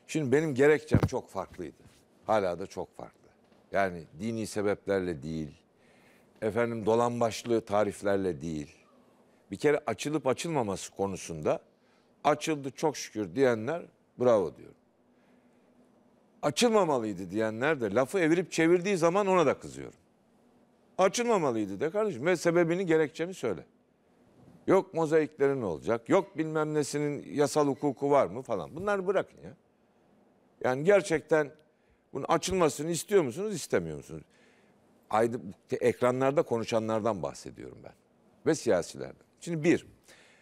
Şimdi benim gerekçem çok farklıydı. Hala da çok farklı. Yani dini sebeplerle değil, efendim dolambaçlı tariflerle değil, bir kere açılıp açılmaması konusunda açıldı çok şükür diyenler bravo diyorum. Açılmamalıydı diyenler de lafı evirip çevirdiği zaman ona da kızıyorum. Açılmamalıydı de kardeşim ve sebebini gerekçeni söyle. Yok mozaiklerin olacak, yok bilmem nesinin yasal hukuku var mı falan. Bunları bırakın ya. Yani gerçekten bunu açılmasını istiyor musunuz, istemiyor musunuz? Aydın, ekranlarda konuşanlardan bahsediyorum ben ve siyasilerden. Şimdi bir,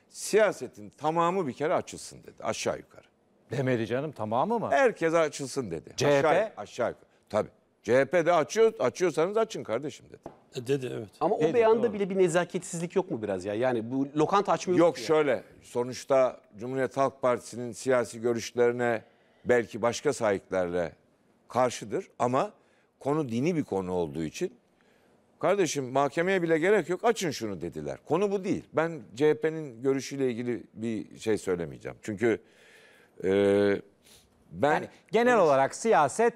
siyasetin tamamı bir kere açılsın dedi aşağı yukarı. Demedi canım tamamı mı? Herkes açılsın dedi. CHP? Aşağı, aşağı yukarı. Tabii. CHP de açıyor, açıyorsanız açın kardeşim dedi. E, Dedi evet. Ama o beyanda bile bir nezaketsizlik yok mu biraz ya? Yani bu lokanta açmıyor Yok ki ya. şöyle sonuçta Cumhuriyet Halk Partisi'nin siyasi görüşlerine belki başka sahiplerle karşıdır ama konu dini bir konu olduğu için Kardeşim mahkemeye bile gerek yok açın şunu dediler. Konu bu değil. Ben CHP'nin görüşüyle ilgili bir şey söylemeyeceğim. Çünkü e, ben... Yani genel olarak siyaset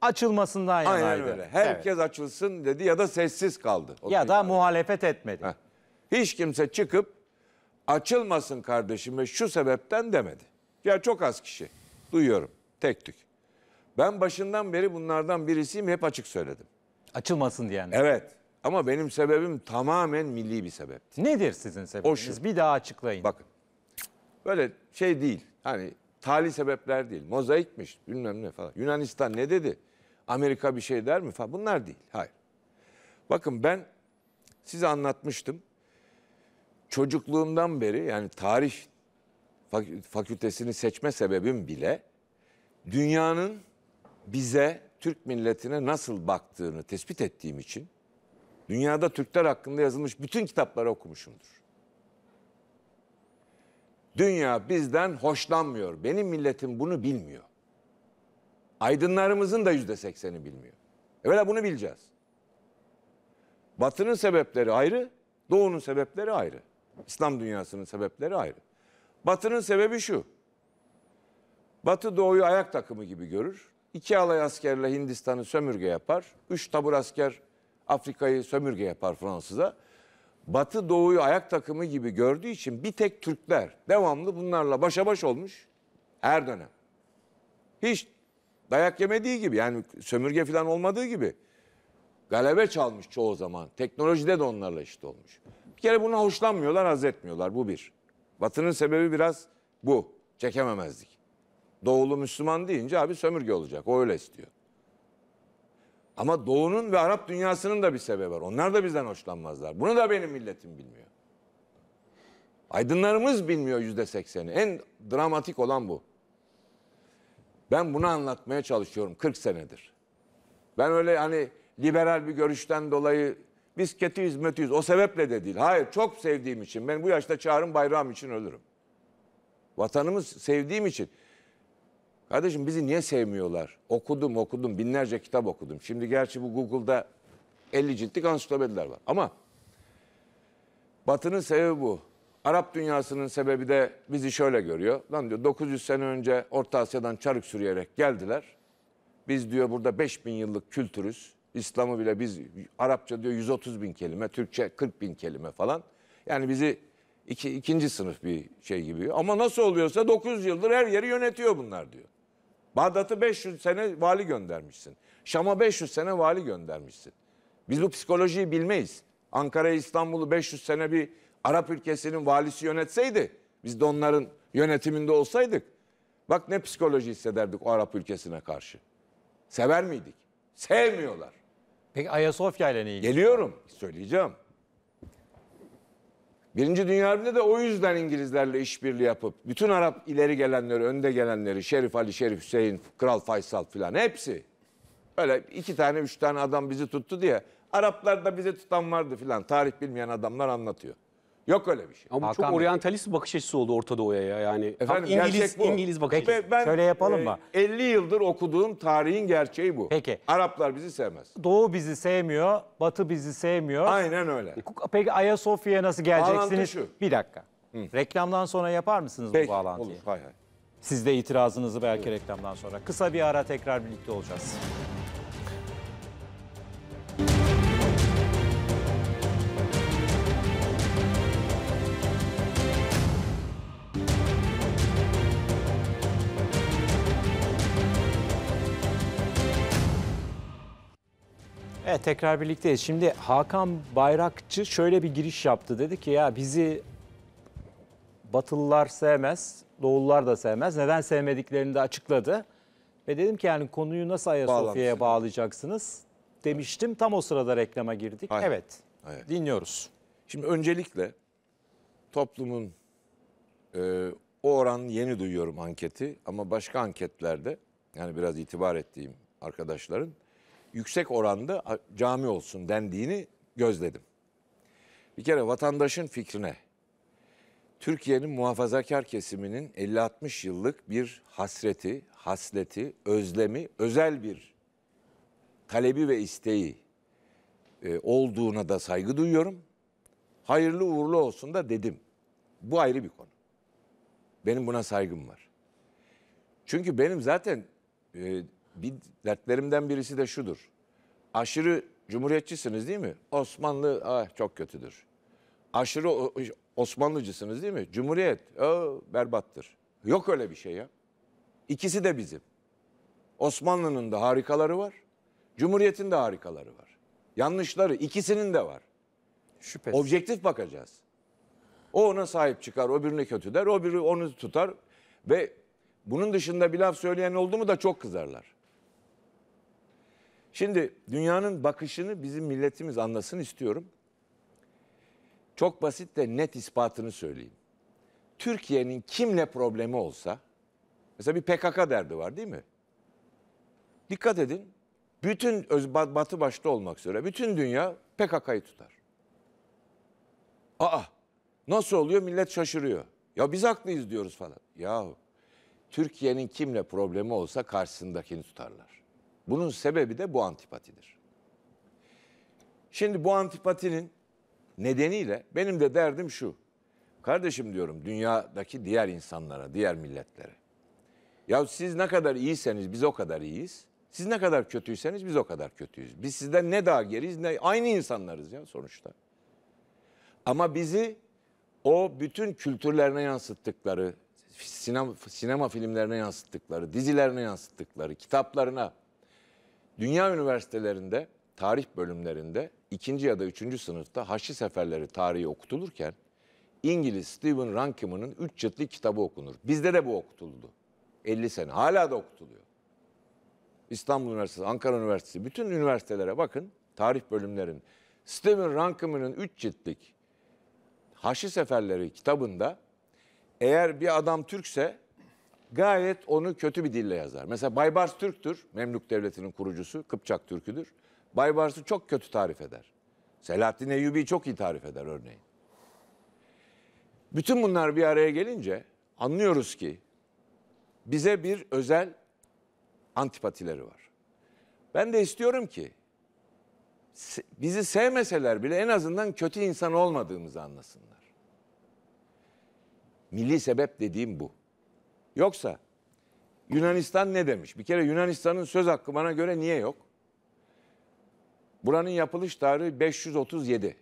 açılmasından yanaydı. Aynen öyle. Herkes evet. açılsın dedi ya da sessiz kaldı. O ya da yani. muhalefet etmedi. Heh. Hiç kimse çıkıp açılmasın kardeşime şu sebepten demedi. Ya çok az kişi. Duyuyorum. Tek tük. Ben başından beri bunlardan birisiyim hep açık söyledim. Açılmasın diyen. Evet. Ama benim sebebim tamamen milli bir sebepti. Nedir sizin sebebiniz? Bir daha açıklayın. Bakın. Böyle şey değil. Hani tali sebepler değil. Mozaikmiş bilmem ne falan. Yunanistan ne dedi? Amerika bir şey der mi falan. Bunlar değil. Hayır. Bakın ben size anlatmıştım. Çocukluğumdan beri yani tarih fakültesini seçme sebebim bile dünyanın bize Türk milletine nasıl baktığını tespit ettiğim için dünyada Türkler hakkında yazılmış bütün kitapları okumuşumdur. Dünya bizden hoşlanmıyor. Benim milletim bunu bilmiyor. Aydınlarımızın da yüzde sekseni bilmiyor. Evvela bunu bileceğiz. Batının sebepleri ayrı, doğunun sebepleri ayrı. İslam dünyasının sebepleri ayrı. Batının sebebi şu. Batı doğuyu ayak takımı gibi görür iki alay askerle Hindistan'ı sömürge yapar. Üç tabur asker Afrika'yı sömürge yapar Fransız'a. Batı doğuyu ayak takımı gibi gördüğü için bir tek Türkler devamlı bunlarla başa baş olmuş her dönem. Hiç dayak yemediği gibi yani sömürge falan olmadığı gibi galebe çalmış çoğu zaman. Teknolojide de onlarla eşit olmuş. Bir kere buna hoşlanmıyorlar, haz etmiyorlar. Bu bir. Batı'nın sebebi biraz bu. Çekememezlik. Doğulu Müslüman deyince abi sömürge olacak. O öyle istiyor. Ama Doğu'nun ve Arap dünyasının da bir sebebi var. Onlar da bizden hoşlanmazlar. Bunu da benim milletim bilmiyor. Aydınlarımız bilmiyor yüzde sekseni. En dramatik olan bu. Ben bunu anlatmaya çalışıyorum 40 senedir. Ben öyle hani liberal bir görüşten dolayı biz kötü hizmetiyiz o sebeple de değil. Hayır çok sevdiğim için ben bu yaşta çağırım bayrağım için ölürüm. Vatanımız sevdiğim için. Kardeşim bizi niye sevmiyorlar? Okudum okudum binlerce kitap okudum. Şimdi gerçi bu Google'da 50 ciltlik ansiklopediler var. Ama Batı'nın sebebi bu. Arap dünyasının sebebi de bizi şöyle görüyor. Lan diyor 900 sene önce Orta Asya'dan çarık sürüyerek geldiler. Biz diyor burada 5000 yıllık kültürüz. İslam'ı bile biz Arapça diyor 130 bin kelime, Türkçe 40 bin kelime falan. Yani bizi iki, ikinci sınıf bir şey gibi. Ama nasıl oluyorsa 900 yıldır her yeri yönetiyor bunlar diyor. Bağdat'ı 500 sene vali göndermişsin. Şam'a 500 sene vali göndermişsin. Biz bu psikolojiyi bilmeyiz. Ankara, İstanbul'u 500 sene bir Arap ülkesinin valisi yönetseydi, biz de onların yönetiminde olsaydık, bak ne psikoloji hissederdik o Arap ülkesine karşı. Sever miydik? Sevmiyorlar. Peki Ayasofya ile ne ilgili? Geliyorum, söyleyeceğim. Birinci Dünya Harbi'nde de o yüzden İngilizlerle işbirliği yapıp bütün Arap ileri gelenleri, önde gelenleri Şerif Ali, Şerif Hüseyin, Kral Faysal filan hepsi. Öyle iki tane üç tane adam bizi tuttu diye Araplar da bizi tutan vardı filan. Tarih bilmeyen adamlar anlatıyor. Yok öyle bir şey. Ama bu çok oryantalist bakış açısı oldu Orta Doğu'ya ya. Yani Efendim, İngiliz bu. İngiliz bakış açısı. Ve ben, Şöyle yapalım mı? 50 e, yıldır okuduğum tarihin gerçeği bu. Peki. Araplar bizi sevmez. Doğu bizi sevmiyor, Batı bizi sevmiyor. Aynen öyle. Peki Ayasofya'ya nasıl Bağlantı geleceksiniz? şu. Bir dakika. Reklamdan sonra yapar mısınız bu Peki, bağlantıyı? olur. Hay hay. Siz de itirazınızı belki reklamdan sonra. Kısa bir ara tekrar birlikte olacağız. Evet tekrar birlikteyiz. Şimdi Hakan Bayrakçı şöyle bir giriş yaptı. Dedi ki ya bizi Batılılar sevmez, Doğullar da sevmez. Neden sevmediklerini de açıkladı. Ve dedim ki yani konuyu nasıl Ayasofya'ya bağlayacaksınız demiştim. Tam o sırada reklama girdik. Hayır. Evet. Hayır. Dinliyoruz. Şimdi öncelikle toplumun e, o oran yeni duyuyorum anketi ama başka anketlerde yani biraz itibar ettiğim arkadaşların yüksek oranda cami olsun dendiğini gözledim. Bir kere vatandaşın fikrine, Türkiye'nin muhafazakar kesiminin 50-60 yıllık bir hasreti, hasleti, özlemi, özel bir talebi ve isteği e, olduğuna da saygı duyuyorum. Hayırlı uğurlu olsun da dedim. Bu ayrı bir konu. Benim buna saygım var. Çünkü benim zaten e, bir dertlerimden birisi de şudur. Aşırı cumhuriyetçisiniz değil mi? Osmanlı ah, çok kötüdür. Aşırı Osmanlıcısınız değil mi? Cumhuriyet o oh, berbattır. Yok öyle bir şey ya. İkisi de bizim. Osmanlı'nın da harikaları var. Cumhuriyet'in de harikaları var. Yanlışları ikisinin de var. Şüphesiz. Objektif bakacağız. O ona sahip çıkar, o birini kötü der, o biri onu tutar ve bunun dışında bir laf söyleyen oldu mu da çok kızarlar. Şimdi dünyanın bakışını bizim milletimiz anlasın istiyorum. Çok basit de net ispatını söyleyeyim. Türkiye'nin kimle problemi olsa, mesela bir PKK derdi var değil mi? Dikkat edin, bütün öz, batı başta olmak üzere bütün dünya PKK'yı tutar. Aa, nasıl oluyor millet şaşırıyor. Ya biz haklıyız diyoruz falan. Yahu Türkiye'nin kimle problemi olsa karşısındakini tutarlar. Bunun sebebi de bu antipatidir. Şimdi bu antipatinin nedeniyle benim de derdim şu. Kardeşim diyorum dünyadaki diğer insanlara, diğer milletlere. Ya siz ne kadar iyiseniz biz o kadar iyiyiz. Siz ne kadar kötüyseniz biz o kadar kötüyüz. Biz sizden ne daha geriyiz ne aynı insanlarız ya sonuçta. Ama bizi o bütün kültürlerine yansıttıkları, sinema, sinema filmlerine yansıttıkları, dizilerine yansıttıkları, kitaplarına, Dünya üniversitelerinde tarih bölümlerinde ikinci ya da üçüncü sınıfta Haçlı Seferleri tarihi okutulurken İngiliz Stephen Rankin'ın üç ciltli kitabı okunur. Bizde de bu okutuldu. 50 sene. Hala da okutuluyor. İstanbul Üniversitesi, Ankara Üniversitesi, bütün üniversitelere bakın tarih bölümlerin. Stephen Rankin'ın üç ciltlik Haçlı Seferleri kitabında eğer bir adam Türkse gayet onu kötü bir dille yazar. Mesela Baybars Türk'tür. Memlük Devleti'nin kurucusu. Kıpçak Türk'üdür. Baybars'ı çok kötü tarif eder. Selahattin Eyyubi çok iyi tarif eder örneğin. Bütün bunlar bir araya gelince anlıyoruz ki bize bir özel antipatileri var. Ben de istiyorum ki bizi sevmeseler bile en azından kötü insan olmadığımızı anlasınlar. Milli sebep dediğim bu. Yoksa Yunanistan ne demiş? Bir kere Yunanistan'ın söz hakkı bana göre niye yok? Buranın yapılış tarihi 537.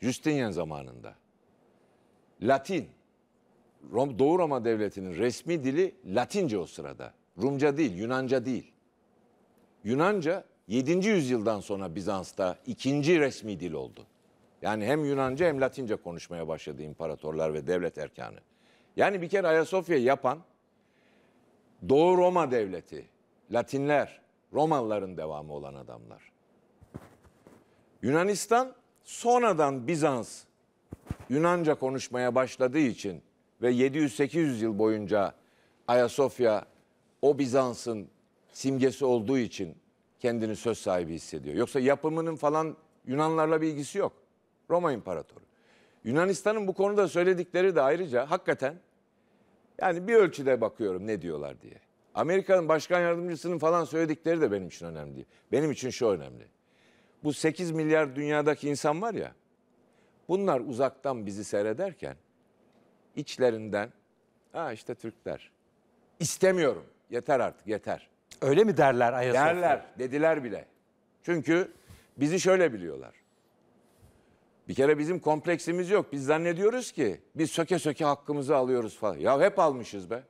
Justinian zamanında. Latin. Rom, Doğu Roma Devleti'nin resmi dili Latince o sırada. Rumca değil, Yunanca değil. Yunanca 7. yüzyıldan sonra Bizans'ta ikinci resmi dil oldu. Yani hem Yunanca hem Latince konuşmaya başladı imparatorlar ve devlet erkanı. Yani bir kere Ayasofya yapan Doğu Roma Devleti, Latinler, Romalıların devamı olan adamlar. Yunanistan sonradan Bizans Yunanca konuşmaya başladığı için ve 700-800 yıl boyunca Ayasofya o Bizans'ın simgesi olduğu için kendini söz sahibi hissediyor. Yoksa yapımının falan Yunanlarla bir ilgisi yok. Roma İmparatoru. Yunanistan'ın bu konuda söyledikleri de ayrıca hakikaten yani bir ölçüde bakıyorum ne diyorlar diye. Amerika'nın başkan yardımcısının falan söyledikleri de benim için önemli değil. Benim için şu önemli. Bu 8 milyar dünyadaki insan var ya. Bunlar uzaktan bizi seyrederken içlerinden ha işte Türkler. İstemiyorum. Yeter artık yeter. Öyle mi derler Ayasofya? Derler. Dediler bile. Çünkü bizi şöyle biliyorlar. Bir kere bizim kompleksimiz yok. Biz zannediyoruz ki biz söke söke hakkımızı alıyoruz falan. Ya hep almışız be.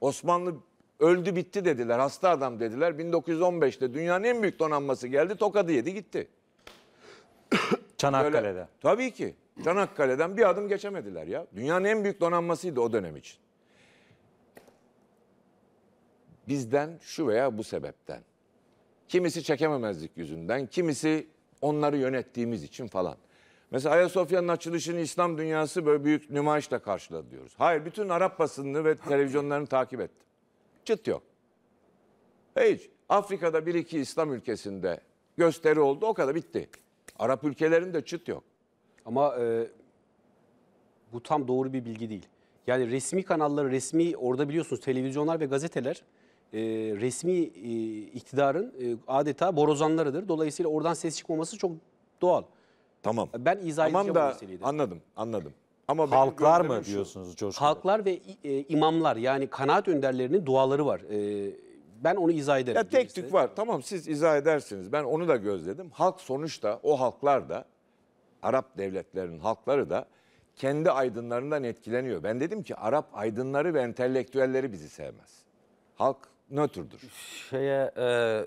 Osmanlı öldü bitti dediler. Hasta adam dediler. 1915'te dünyanın en büyük donanması geldi. Tokadı yedi gitti. Çanakkale'de. Böyle, tabii ki. Çanakkale'den bir adım geçemediler ya. Dünyanın en büyük donanmasıydı o dönem için. Bizden şu veya bu sebepten. Kimisi çekememezlik yüzünden, kimisi onları yönettiğimiz için falan. Mesela Ayasofya'nın açılışını İslam dünyası böyle büyük nümayişle karşıladı diyoruz. Hayır bütün Arap basınını ve televizyonlarını takip etti. Çıt yok. Hiç. Afrika'da bir iki İslam ülkesinde gösteri oldu o kadar bitti. Arap ülkelerinde çıt yok. Ama e, bu tam doğru bir bilgi değil. Yani resmi kanallar, resmi orada biliyorsunuz televizyonlar ve gazeteler e, resmi e, iktidarın e, adeta borazanlarıdır. Dolayısıyla oradan ses çıkmaması çok doğal. Tamam. E, ben izah Tamam edeceğim o da anladım anladım. Ama Halklar mı diyorsunuz coşkulu? Halklar ve e, imamlar yani kanaat önderlerinin duaları var. E, ben onu izah ederim. Ya tek tük var. Tamam siz izah edersiniz. Ben onu da gözledim. Halk sonuçta o halklar da Arap devletlerinin halkları da kendi aydınlarından etkileniyor. Ben dedim ki Arap aydınları ve entelektüelleri bizi sevmez. Halk nötrdür. Şeye e,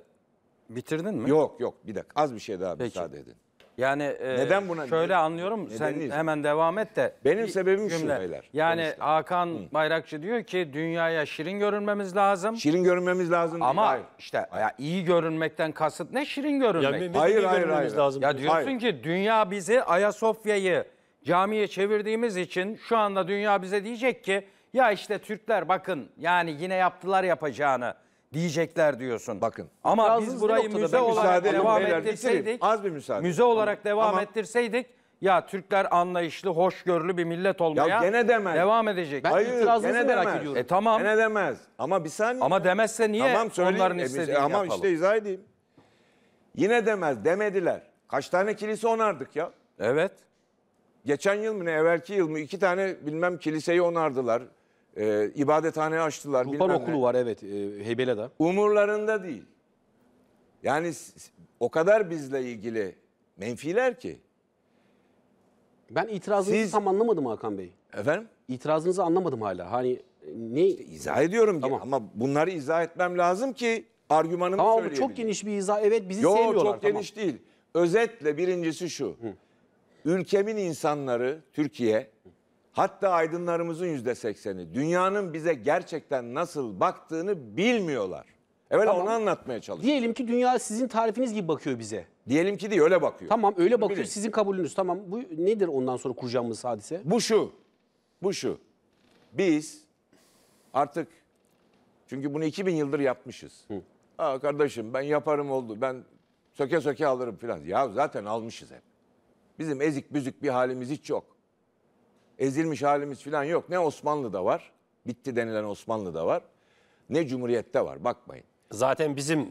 bitirdin mi? Yok yok bir dakika az bir şey daha Peki. müsaade edin. Yani e, Neden buna- şöyle anlıyorum Nedeni- sen hemen devam et de. Benim sebebim şu beyler, Yani konuşlar. Hakan Bayrakçı diyor ki dünyaya şirin görünmemiz lazım. Şirin görünmemiz lazım. Ama Hayır. işte ya iyi görünmekten kasıt ne şirin görünmek? ne- Hayır, hayır, hayır. lazım? Ya diyorsun Hayır. ki dünya bizi Ayasofya'yı camiye çevirdiğimiz için şu anda dünya bize diyecek ki ya işte Türkler bakın yani yine yaptılar yapacağını diyecekler diyorsun. Bakın. Ama biz burayı müze olarak devam beyler, ettirseydik, Az bir müsaade. müze olarak devam Ama- ettirseydik ya Türkler anlayışlı, hoşgörülü bir millet olmaya gene demez. devam edecek. Ben itirazınızı gene merak demez. ediyorum. E tamam. Gene demez. Ama bir saniye. Ama demezse niye tamam, söyleyeyim. onların E biz- e, istediğini Ama yapalım? işte izah edeyim. Yine demez. Demediler. Kaç tane kilise onardık ya? Evet. Geçen yıl mı ne evvelki yıl mı iki tane bilmem kiliseyi onardılar e, ibadethane açtılar. Ruhban okulu ne. var evet e, Heybeliada. Umurlarında değil. Yani o kadar bizle ilgili menfiler ki. Ben itirazınızı Siz- tam anlamadım Hakan Bey. Efendim? İtirazınızı anlamadım hala. Hani e, ne? İzah ediyorum Tamam. ama bunları izah etmem lazım ki argümanımı tamam bu çok geniş bir izah. Evet bizi Yo, sevmiyorlar. çok tamam. geniş değil. Özetle birincisi şu. Ülkemin insanları Türkiye hatta aydınlarımızın yüzde sekseni dünyanın bize gerçekten nasıl baktığını bilmiyorlar. Evet Tamam. onu anlatmaya çalışıyor. Diyelim ki dünya sizin tarifiniz gibi bakıyor bize. Diyelim ki değil öyle bakıyor. Tamam öyle bakıyor bilin. sizin kabulünüz. Tamam bu nedir ondan sonra kuracağımız hadise? Bu şu. Bu şu. Biz artık çünkü bunu 2000 yıldır yapmışız. Aa kardeşim ben yaparım oldu. Ben söke söke alırım filan. Ya zaten almışız hep. Bizim ezik büzük bir halimiz hiç yok ezilmiş halimiz falan yok. Ne Osmanlı'da var, bitti denilen Osmanlı'da var, ne Cumhuriyet'te var bakmayın. Zaten bizim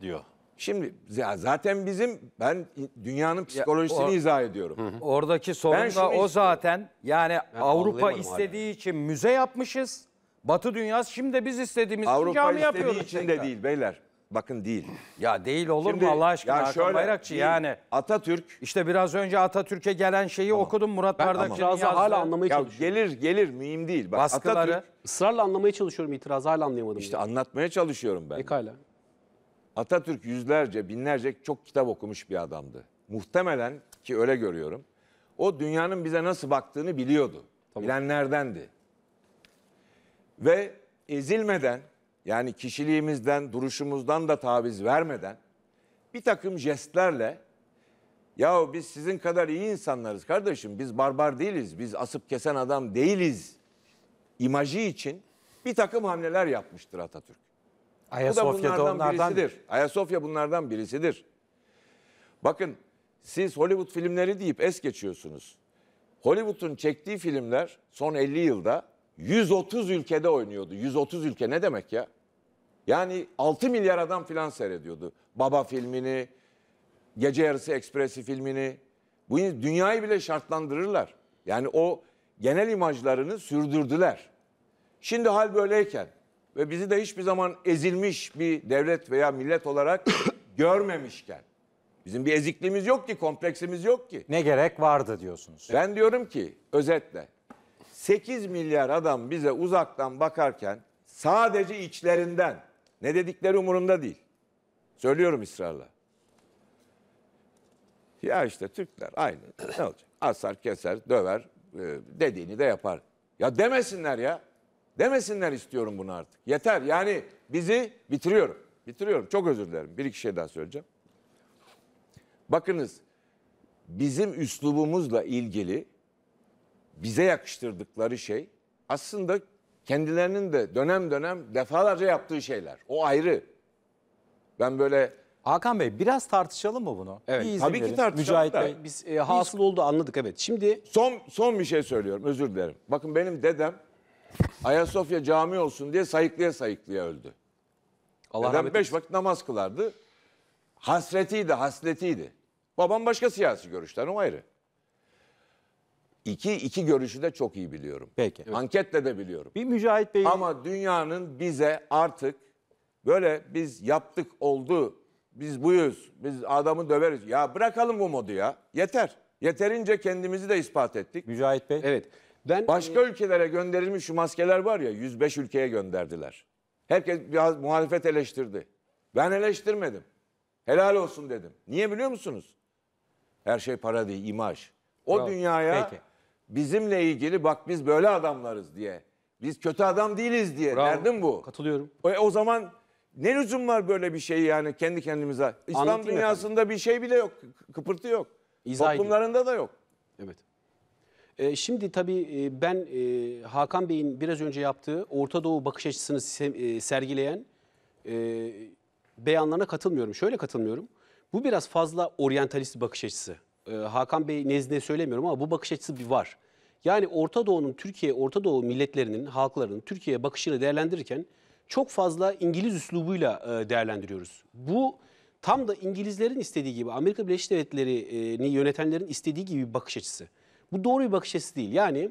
diyor. Şimdi ya zaten bizim ben dünyanın psikolojisini ya, o, izah ediyorum. Hı hı. Oradaki sorun da o zaten. Yani ben Avrupa istediği hala. için müze yapmışız. Batı dünyası şimdi biz istediğimiz Avrupa cami istediği yapıyoruz. Avrupa istediği için de değil beyler. Bakın değil. Ya değil olur Şimdi, mu Allah aşkına ya Hakan Bayrakçı değil. yani. Atatürk. İşte biraz önce Atatürk'e gelen şeyi tamam. okudum Murat Bardakçı'nın yazdığı. hala anlamaya ya çalışıyorum. Gelir gelir mühim değil. Bak, Baskıları. Atatürk, ısrarla anlamaya çalışıyorum itirazı hala anlayamadım. İşte yani. anlatmaya çalışıyorum ben. Pekala. Atatürk yüzlerce binlerce çok kitap okumuş bir adamdı. Muhtemelen ki öyle görüyorum. O dünyanın bize nasıl baktığını biliyordu. Tamam. Bilenlerdendi. Ve ezilmeden yani kişiliğimizden, duruşumuzdan da taviz vermeden bir takım jestlerle ya biz sizin kadar iyi insanlarız kardeşim, biz barbar değiliz, biz asıp kesen adam değiliz imajı için bir takım hamleler yapmıştır Atatürk. Ayasofya da bunlardan, onlardan birisidir. Ayasofya bunlardan birisidir. Bakın siz Hollywood filmleri deyip es geçiyorsunuz. Hollywood'un çektiği filmler son 50 yılda 130 ülkede oynuyordu. 130 ülke ne demek ya? Yani 6 milyar adam filan seyrediyordu. Baba filmini, Gece Yarısı Ekspresi filmini. Bu dünyayı bile şartlandırırlar. Yani o genel imajlarını sürdürdüler. Şimdi hal böyleyken ve bizi de hiçbir zaman ezilmiş bir devlet veya millet olarak görmemişken bizim bir ezikliğimiz yok ki, kompleksimiz yok ki. Ne gerek vardı diyorsunuz. Ben diyorum ki özetle 8 milyar adam bize uzaktan bakarken sadece içlerinden ne dedikleri umurumda değil. Söylüyorum ısrarla. Ya işte Türkler aynı. Ne olacak? Asar, keser, döver, e, dediğini de yapar. Ya demesinler ya. Demesinler istiyorum bunu artık. Yeter yani bizi bitiriyorum. Bitiriyorum. Çok özür dilerim. Bir iki şey daha söyleyeceğim. Bakınız bizim üslubumuzla ilgili bize yakıştırdıkları şey aslında kendilerinin de dönem dönem defalarca yaptığı şeyler. O ayrı. Ben böyle Hakan Bey biraz tartışalım mı bunu? Evet, Bir izin tabii ki verin. tartışalım Mücahit da. Bey biz e, hasıl oldu anladık evet. Şimdi son son bir şey söylüyorum özür dilerim. Bakın benim dedem Ayasofya cami olsun diye sayıklıya sayıklıya öldü. Allah Dedem beş vakit namaz kılardı. Hasretiydi, hasletiydi. Babam başka siyasi görüşler o ayrı. İki, iki görüşü de çok iyi biliyorum. Peki. Evet. Anketle de biliyorum. Bir Mücahit Bey... Ama dünyanın bize artık böyle biz yaptık oldu, biz buyuz, biz adamı döveriz. Ya bırakalım bu modu ya. Yeter. Yeterince kendimizi de ispat ettik. Mücahit Bey. Evet. Ben Başka e... ülkelere gönderilmiş şu maskeler var ya 105 ülkeye gönderdiler. Herkes biraz muhalefet eleştirdi. Ben eleştirmedim. Helal olsun dedim. Niye biliyor musunuz? Her şey para değil, imaj. O Bravo. dünyaya Peki bizimle ilgili bak biz böyle adamlarız diye. Biz kötü adam değiliz diye. Bravo. Derdim bu. Katılıyorum. E, o zaman ne lüzum var böyle bir şey yani kendi kendimize? İslam Anlatayım dünyasında efendim. bir şey bile yok. Kıpırtı yok. İzah Toplumlarında ediyor. da yok. Evet. E, şimdi tabii e, ben e, Hakan Bey'in biraz önce yaptığı Orta Doğu bakış açısını se e, sergileyen e, beyanlarına katılmıyorum. Şöyle katılmıyorum. Bu biraz fazla oryantalist bakış açısı. Ee, Hakan Bey nezdinde söylemiyorum ama bu bakış açısı bir var. Yani Orta Doğu'nun, Türkiye, Orta Doğu milletlerinin, halklarının Türkiye'ye bakışını değerlendirirken çok fazla İngiliz üslubuyla e, değerlendiriyoruz. Bu tam da İngilizlerin istediği gibi, Amerika Birleşik Devletleri'ni yönetenlerin istediği gibi bir bakış açısı. Bu doğru bir bakış açısı değil. Yani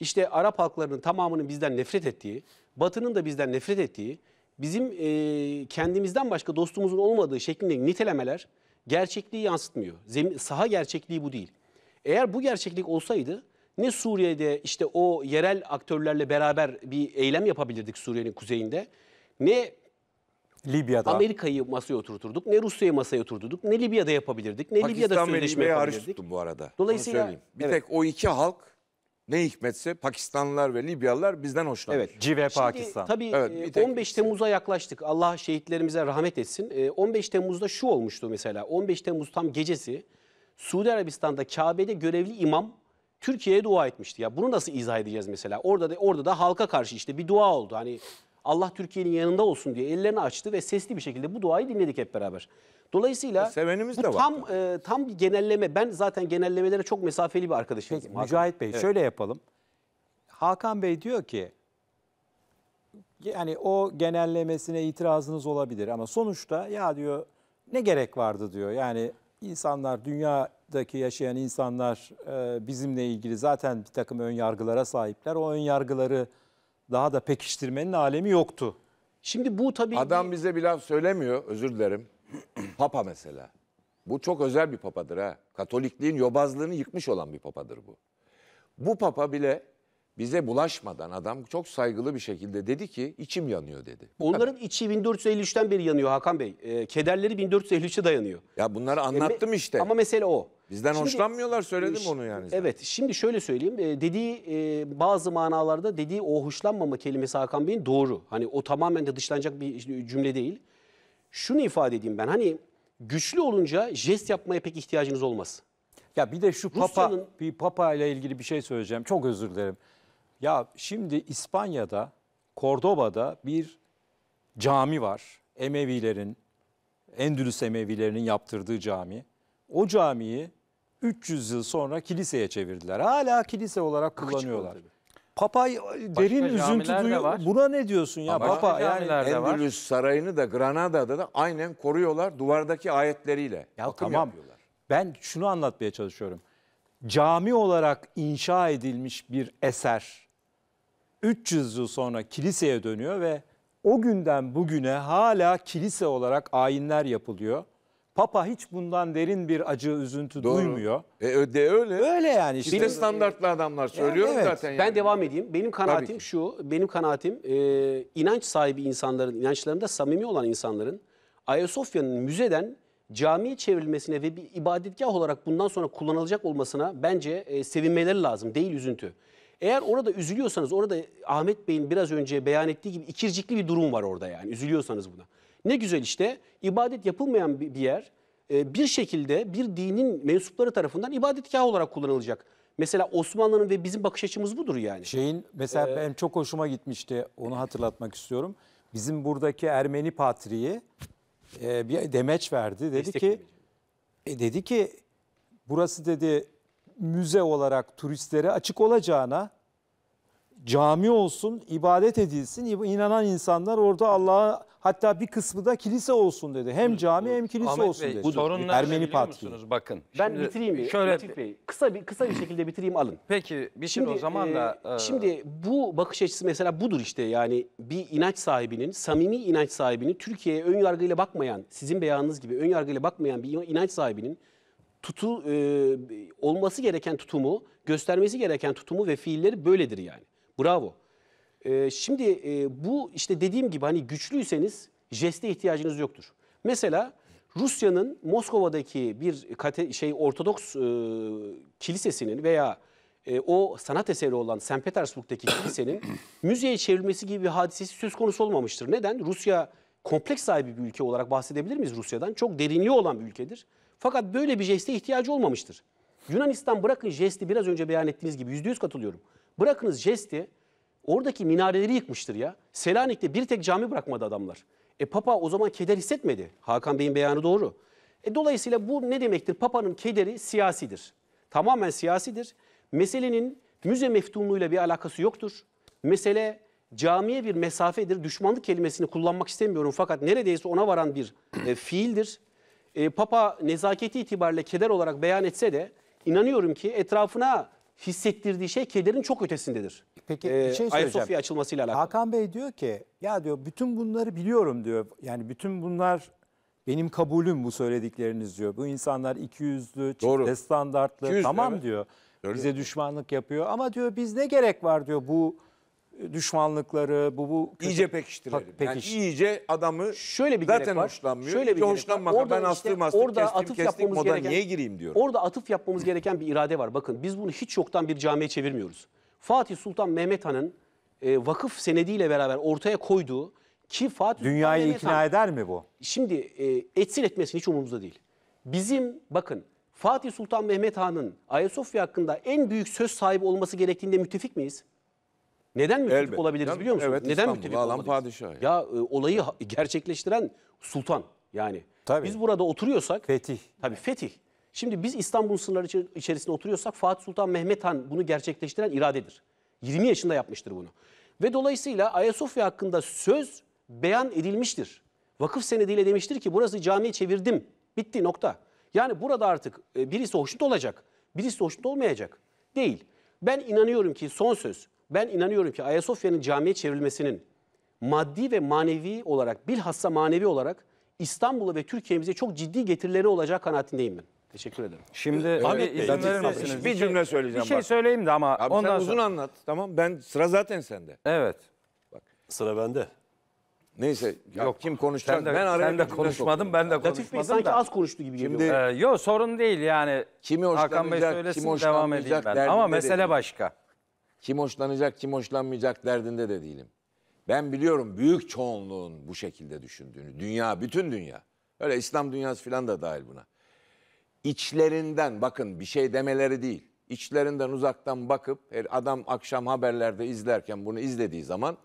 işte Arap halklarının tamamının bizden nefret ettiği, Batı'nın da bizden nefret ettiği, bizim e, kendimizden başka dostumuzun olmadığı şeklinde nitelemeler gerçekliği yansıtmıyor. Zemin, saha gerçekliği bu değil. Eğer bu gerçeklik olsaydı ne Suriye'de işte o yerel aktörlerle beraber bir eylem yapabilirdik Suriye'nin kuzeyinde ne Libya'da. Amerika'yı masaya oturturduk, ne Rusya'yı masaya oturturduk, ne Libya'da yapabilirdik, ne Pakistan Libya'da sözleşme yapabilirdik. Pakistan ve Libya'yı tuttum bu arada. Dolayısıyla, Bir evet. tek o iki halk ne hikmetse Pakistanlılar ve Libyalılar bizden hoşlanmış. Evet. Cive Şimdi, Pakistan. Tabii evet, 15 e, Temmuz'a yaklaştık. Allah şehitlerimize rahmet etsin. 15 e, Temmuz'da şu olmuştu mesela. 15 Temmuz tam gecesi Suudi Arabistan'da Kabe'de görevli imam Türkiye'ye dua etmişti. Ya bunu nasıl izah edeceğiz mesela? Orada da orada da halka karşı işte bir dua oldu. Hani Allah Türkiye'nin yanında olsun diye ellerini açtı ve sesli bir şekilde bu duayı dinledik hep beraber. Dolayısıyla e, Sevenimiz bu de var. tam e, tam bir genelleme. Ben zaten genellemelere çok mesafeli bir arkadaşım. Peki, Mücahit Bey şöyle yapalım. Hakan Bey diyor ki yani o genellemesine itirazınız olabilir ama sonuçta ya diyor ne gerek vardı diyor. Yani insanlar dünyadaki yaşayan insanlar e, bizimle ilgili zaten bir takım ön yargılara sahipler. O ön yargıları daha da pekiştirmenin alemi yoktu. Şimdi bu tabii... Adam bize bir laf söylemiyor, özür dilerim. Papa mesela. Bu çok özel bir papadır ha. Katolikliğin yobazlığını yıkmış olan bir papadır bu. Bu papa bile bize bulaşmadan adam çok saygılı bir şekilde dedi ki içim yanıyor dedi. Onların kadar. içi 1453'ten beri yanıyor Hakan Bey. E, kederleri 1453'e dayanıyor. Ya bunları anlattım e, işte. Ama mesele o. Bizden şimdi, hoşlanmıyorlar söyledim şimdi, onu yani. Zaten. Evet şimdi şöyle söyleyeyim e, dediği e, bazı manalarda dediği o hoşlanmama kelimesi Hakan Bey'in doğru. Hani o tamamen de dışlanacak bir cümle değil. Şunu ifade edeyim ben hani güçlü olunca jest yapmaya pek ihtiyacınız olmaz. Ya bir de şu Rusya'nın... papa bir papa ile ilgili bir şey söyleyeceğim. Çok özür dilerim. Ya şimdi İspanya'da, Kordoba'da bir cami var. Emevilerin, Endülüs Emevilerinin yaptırdığı cami. O camiyi 300 yıl sonra kiliseye çevirdiler. Hala kilise olarak kullanıyorlar. Papa derin Başka üzüntü camiler de duyuyor. var. Buna ne diyorsun ya Ama Papa? Yani camilerde var. Endülüs Sarayı'nı da Granada'da da aynen koruyorlar duvardaki ayetleriyle. Ya tamam. yapıyorlar. Ben şunu anlatmaya çalışıyorum. Cami olarak inşa edilmiş bir eser 300 yıl sonra kiliseye dönüyor ve o günden bugüne hala kilise olarak ayinler yapılıyor. Papa hiç bundan derin bir acı, üzüntü Doğru. duymuyor. E, de öyle. Öyle yani. Işte. de standartlı adamlar söylüyor yani, evet. zaten. Yani. Ben devam edeyim. Benim kanaatim şu, benim kanaatim e, inanç sahibi insanların, inançlarında samimi olan insanların Ayasofya'nın müzeden camiye çevrilmesine ve bir ibadetgah olarak bundan sonra kullanılacak olmasına bence e, sevinmeleri lazım. Değil üzüntü. Eğer orada üzülüyorsanız orada Ahmet Bey'in biraz önce beyan ettiği gibi ikircikli bir durum var orada yani üzülüyorsanız buna. Ne güzel işte ibadet yapılmayan bir yer e, bir şekilde bir dinin mensupları tarafından ibadetgah olarak kullanılacak. Mesela Osmanlı'nın ve bizim bakış açımız budur yani. Şeyin mesela ee, benim çok hoşuma gitmişti onu hatırlatmak istiyorum. Bizim buradaki Ermeni patriği e, bir demeç verdi. Dedi ki e, dedi ki burası dedi müze olarak turistlere açık olacağına cami olsun, ibadet edilsin. inanan insanlar orada Allah'a hatta bir kısmı da kilise olsun dedi. Hem cami hem kilise Ahmet olsun Bey, dedi. Sorunlar Ermeni Patriği. Bakın. Ben şimdi bitireyim Şöyle Latif Bey, kısa bir kısa bir şekilde bitireyim alın. Peki bir şey o zaman da e, e, Şimdi bu bakış açısı mesela budur işte. Yani bir inanç sahibinin, samimi inanç sahibinin Türkiye'ye ön yargıyla bakmayan, sizin beyanınız gibi ön yargıyla bakmayan bir inanç sahibinin tutu e, olması gereken tutumu, göstermesi gereken tutumu ve fiilleri böyledir yani. Bravo. E, şimdi e, bu işte dediğim gibi hani güçlüyseniz jeste ihtiyacınız yoktur. Mesela Rusya'nın Moskova'daki bir kate, şey Ortodoks e, kilisesinin veya e, o sanat eseri olan St. Petersburg'daki kilisenin müzeye çevrilmesi gibi bir hadisesi söz konusu olmamıştır. Neden? Rusya kompleks sahibi bir ülke olarak bahsedebilir miyiz Rusya'dan? Çok derinliği olan bir ülkedir. Fakat böyle bir jeste ihtiyacı olmamıştır. Yunanistan bırakın jesti biraz önce beyan ettiğiniz gibi yüzde yüz katılıyorum. Bırakınız jesti oradaki minareleri yıkmıştır ya. Selanik'te bir tek cami bırakmadı adamlar. E Papa o zaman keder hissetmedi. Hakan Bey'in beyanı doğru. E dolayısıyla bu ne demektir? Papa'nın kederi siyasidir. Tamamen siyasidir. Meselenin müze meftunluğuyla bir alakası yoktur. Mesele camiye bir mesafedir. Düşmanlık kelimesini kullanmak istemiyorum fakat neredeyse ona varan bir e, fiildir e, Papa nezaketi itibariyle keder olarak beyan etse de inanıyorum ki etrafına hissettirdiği şey kederin çok ötesindedir. Peki ee, bir şey söyleyeceğim. Ayasofya açılmasıyla alakalı. Hakan Bey diyor ki ya diyor bütün bunları biliyorum diyor. Yani bütün bunlar benim kabulüm bu söyledikleriniz diyor. Bu insanlar 200'lü, çifte standartlı 200 tamam evet. diyor. Öyle Bize düşmanlık yapıyor ama diyor biz ne gerek var diyor bu düşmanlıkları bu bu kötü- İyice pekiştirelim. Pa- Yani iyice adamı Şöyle bir zaten var. hoşlanmıyor. Şöyle bir İyice Orada ben işte- astım orada kestim atıf kestim yapmamız moda gereken- niye gireyim diyorum. Orada atıf yapmamız gereken bir irade var. Bakın biz bunu hiç yoktan bir camiye çevirmiyoruz. Fatih Sultan Mehmet Han'ın e, vakıf senediyle beraber ortaya koyduğu ki Fatih Dünyayı Sultan Mehmet ikna Han- eder mi bu? Şimdi e, etsin etmesin hiç umurumuzda değil. Bizim bakın Fatih Sultan Mehmet Han'ın Ayasofya hakkında en büyük söz sahibi olması gerektiğinde müttefik miyiz? Neden müttefik Elbet. olabiliriz biliyor musunuz? Evet, Neden İstanbul'u müttefik alan padişah. Ya, ya e, olayı gerçekleştiren sultan yani. Tabii. Biz burada oturuyorsak. Fetih. Tabii fetih. Şimdi biz İstanbul sınırları içerisinde oturuyorsak Fatih Sultan Mehmet Han bunu gerçekleştiren iradedir. 20 yaşında yapmıştır bunu. Ve dolayısıyla Ayasofya hakkında söz beyan edilmiştir. Vakıf senediyle demiştir ki burası camiye çevirdim. Bitti nokta. Yani burada artık e, birisi hoşnut olacak, birisi hoşnut olmayacak. Değil. Ben inanıyorum ki son söz ben inanıyorum ki Ayasofya'nın camiye çevrilmesinin maddi ve manevi olarak bilhassa manevi olarak İstanbul'a ve Türkiye'mize çok ciddi getirileri olacağı kanaatindeyim ben. Teşekkür ederim. Şimdi evet, abi izin verir misiniz? Bir şey- cümle söyleyeceğim. Bir şey bak. söyleyeyim de ama abi ondan sen uzun anlat. Tamam ben sıra zaten sende. Evet. Bak. Sıra bende. Neyse ya yok kim konuşacak? Sen de, ben sen de konuşmadım ben de konuşmadım Latif Bey sanki da. az konuştu gibi Şimdi, geliyor. Ee, yok sorun değil yani. Kimi Hakan Bey söylesin kimi devam edeyim ben. Ama mesele başka kim hoşlanacak kim hoşlanmayacak derdinde de değilim. Ben biliyorum büyük çoğunluğun bu şekilde düşündüğünü. Dünya, bütün dünya. Öyle İslam dünyası falan da dahil buna. İçlerinden bakın bir şey demeleri değil. İçlerinden uzaktan bakıp adam akşam haberlerde izlerken bunu izlediği zaman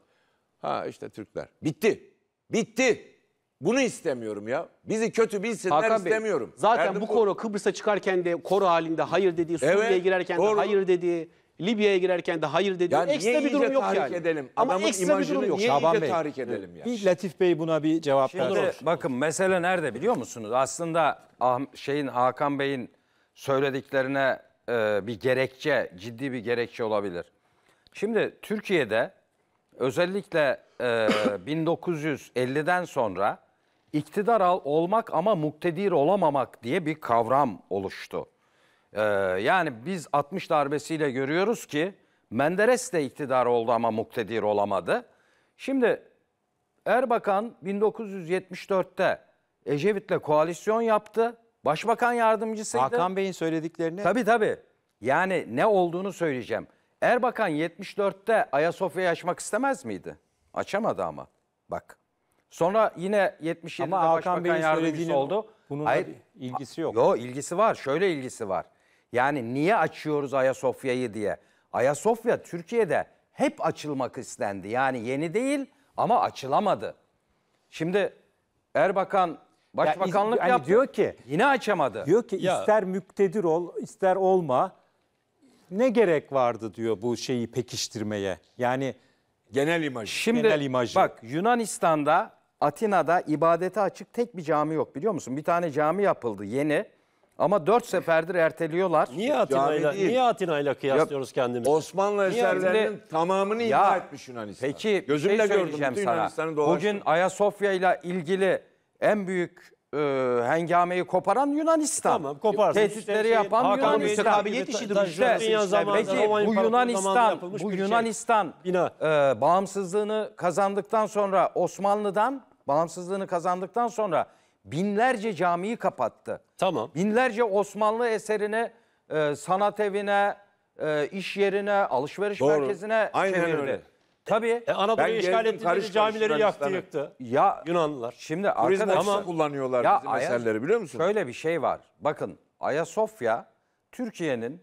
ha işte Türkler. Bitti. Bitti. Bunu istemiyorum ya. Bizi kötü bilsinler Hakan Bey, istemiyorum. zaten Erdim bu koro Kıbrıs'a çıkarken de koro halinde hayır dediği, Suriye'ye Evet, girerken de hayır dediği, Libya'ya girerken de hayır dedi. Yani ekstra niye bir durum yok yani. edelim? Ama Adamın ekstra bir durum yok. niye Şaban iyice Bey. tahrik edelim ya? Bir Latif Bey buna bir cevap Şimdi versin. bakın mesele nerede biliyor musunuz? Aslında şeyin Hakan Bey'in söylediklerine e, bir gerekçe, ciddi bir gerekçe olabilir. Şimdi Türkiye'de özellikle 1950'den e, sonra iktidar al, olmak ama muktedir olamamak diye bir kavram oluştu. Ee, yani biz 60 darbesiyle görüyoruz ki Menderes de iktidar oldu ama muktedir olamadı. Şimdi Erbakan 1974'te Ecevit'le koalisyon yaptı. Başbakan yardımcısıydı. Hakan Bey'in söylediklerini. Tabii tabii. Yani ne olduğunu söyleyeceğim. Erbakan 74'te Ayasofya'yı açmak istemez miydi? Açamadı ama. Bak. Sonra yine 77'de ama Hakan Başbakan Bey'in yardımcısı oldu. Bunun Hayır, ilgisi yok. Yok ilgisi var. Şöyle ilgisi var. Yani niye açıyoruz Ayasofya'yı diye. Ayasofya Türkiye'de hep açılmak istendi. Yani yeni değil ama açılamadı. Şimdi Erbakan başbakanlık ya, yani yaptı. diyor ki yine açamadı. Diyor ki ya. ister müktedir ol, ister olma. Ne gerek vardı diyor bu şeyi pekiştirmeye. Yani genel imaj. Şimdi genel imajı. bak Yunanistan'da Atina'da ibadete açık tek bir cami yok biliyor musun? Bir tane cami yapıldı yeni. Ama dört seferdir erteliyorlar. Niye Atina'yla değil. niye Atina'yla kıyaslıyoruz kendimizi? Osmanlı eserlerinin Atina- tamamını Ya, imha etmiş Yunanistan. Peki Gözümle şey gördüm sana. Yunanistan'ı dolaştım. Bugün Ayasofya ile ilgili en büyük e, hengameyi koparan Yunanistan. Tamam koparsın. Tehditleri İşte şey, yapan Hakan Yunanistan. Bey'in müstakabeliyet bu. İşte, Peki bu Yunanistan, bu bir şey. Yunanistan e, bağımsızlığını kazandıktan sonra Osmanlı'dan bağımsızlığını kazandıktan sonra binlerce camiyi kapattı. Tamam. Binlerce Osmanlı eserini e, sanat evine, e, iş yerine, alışveriş Doğru. merkezine Aynen çevirdi. Öyle. Tabii. E, Anadolu'yu işgal ettikleri camileri yaktı yıktı ya, Yunanlılar. Şimdi arkadaş ama kullanıyorlar ya, bizim eserleri biliyor musun? Şöyle bir şey var. Bakın Ayasofya Türkiye'nin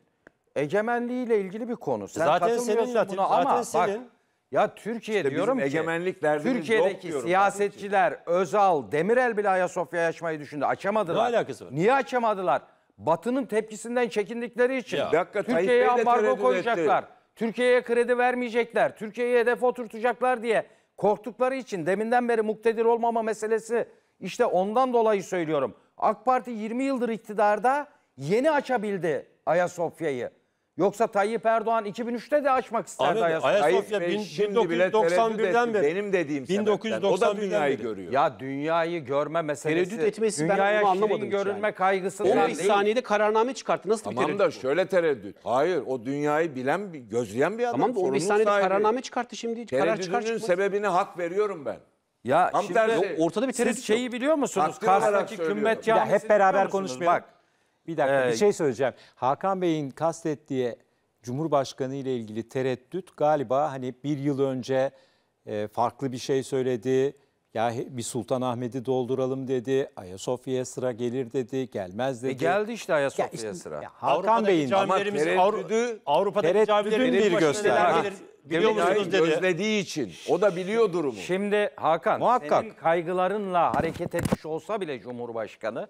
egemenliğiyle ilgili bir konu. Sen zaten senin Latin, zaten ama senin, bak ya Türkiye işte diyorum bizim ki egemenlik Türkiye'deki diyorum, siyasetçiler Özal, Demirel bile Ayasofya'yı açmayı düşündü. Açamadılar. Ne alakası var? Niye açamadılar? Batı'nın tepkisinden çekindikleri için. Ya. Dakika, Türkiye'ye ambargo koyacaklar. Türkiye'ye kredi vermeyecekler. Türkiye'ye hedef oturtacaklar diye korktukları için deminden beri muktedir olmama meselesi işte ondan dolayı söylüyorum. AK Parti 20 yıldır iktidarda yeni açabildi Ayasofya'yı. Yoksa Tayyip Erdoğan 2003'te de açmak isterdi Ahmet, Ayasofya. 1991'den beri. Benim dediğim 1991'den O da dünyayı beri. görüyor. Ya dünyayı görme meselesi. Tereddüt etmesi dünyaya ben onu anlamadım. görünme yani. kaygısından 15 saniyede kararname çıkarttı. Nasıl tamam bir tereddüt Tamam da şöyle tereddüt. Hayır o dünyayı bilen, gözleyen bir adam. Tamam da 15 saniyede sahibi. kararname çıkarttı şimdi. Tereddütünün karar sebebini hak veriyorum ben. Ya Tam şimdi tersi, ortada bir tereddüt Siz şeyi biliyor musunuz? Kars'taki Kümmet ya Hep beraber konuşmayalım. Bak bir dakika ee, bir şey söyleyeceğim. Hakan Bey'in kastettiği Cumhurbaşkanı ile ilgili tereddüt galiba hani bir yıl önce e, farklı bir şey söyledi. Ya bir Sultan Ahmet'i dolduralım dedi. Ayasofya'ya sıra gelir dedi. Gelmez e, dedi. E geldi işte Ayasofya'ya işte, sıra. Ya Hakan Bey'in ama tereddüdü, Avrupa'daki camilerin bir gösterge. Biliyor musunuz dedi. Özlediği için. O da biliyor durumu. Şimdi Hakan Muhakkak. senin kaygılarınla hareket etmiş olsa bile Cumhurbaşkanı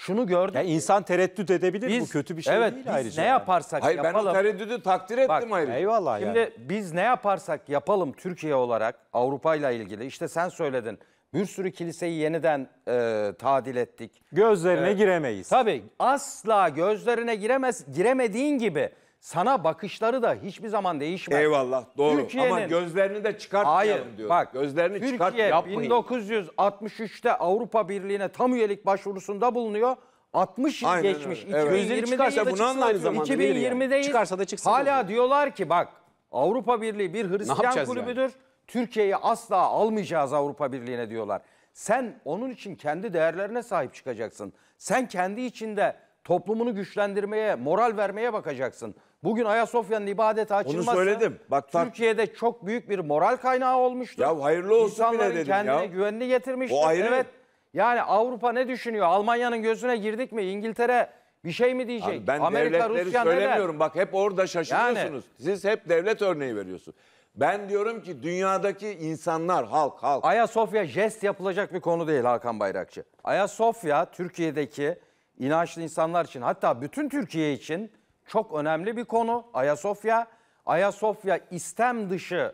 şunu gördüm. Ya insan tereddüt edebilir biz, bu kötü bir şey evet, değil biz ayrıca. ne yaparsak Hayır, yapalım. Ben tereddüdü takdir ettim Bak, ayrıca. Eyvallah Şimdi yani. biz ne yaparsak yapalım Türkiye olarak Avrupa ile ilgili işte sen söyledin. Bir sürü kiliseyi yeniden e, tadil ettik. Gözlerine ee, giremeyiz. Tabii asla gözlerine giremez giremediğin gibi sana bakışları da hiçbir zaman değişmez. Eyvallah doğru Türkiye'nin- ama gözlerini de çıkartmayalım Hayır diyor. bak gözlerini çıkart Türkiye 1963'te Avrupa Birliği'ne tam üyelik başvurusunda bulunuyor. 60 yıl Aynen geçmiş. öyle, evet. 2020'de Çıkarsa bunu anla aynı zamanda, nedir yani? 2020'deyiz. Çıkarsa da çıksın Hala oluyor. diyorlar ki bak Avrupa Birliği bir Hristiyan yapacağız kulübüdür. Türkiye'yi asla almayacağız Avrupa Birliği'ne diyorlar. Sen onun için kendi değerlerine sahip çıkacaksın. Sen kendi içinde toplumunu güçlendirmeye, moral vermeye bakacaksın. Bugün Ayasofya'nın ibadete açılması Onu söyledim. Bak, tak... Türkiye'de çok büyük bir moral kaynağı olmuştu. Ya hayırlı olsun İnsanların bile dedim kendine ya. güvenini getirmişti. O ayrı. Evet. Yani Avrupa ne düşünüyor? Almanya'nın gözüne girdik mi? İngiltere bir şey mi diyecek? Abi ben Amerika, devletleri Rusya söylemiyorum. Neler? Bak hep orada şaşırıyorsunuz. Yani, Siz hep devlet örneği veriyorsunuz. Ben diyorum ki dünyadaki insanlar, halk, halk. Ayasofya jest yapılacak bir konu değil Hakan Bayrakçı. Ayasofya Türkiye'deki inançlı insanlar için hatta bütün Türkiye için çok önemli bir konu Ayasofya. Ayasofya istem dışı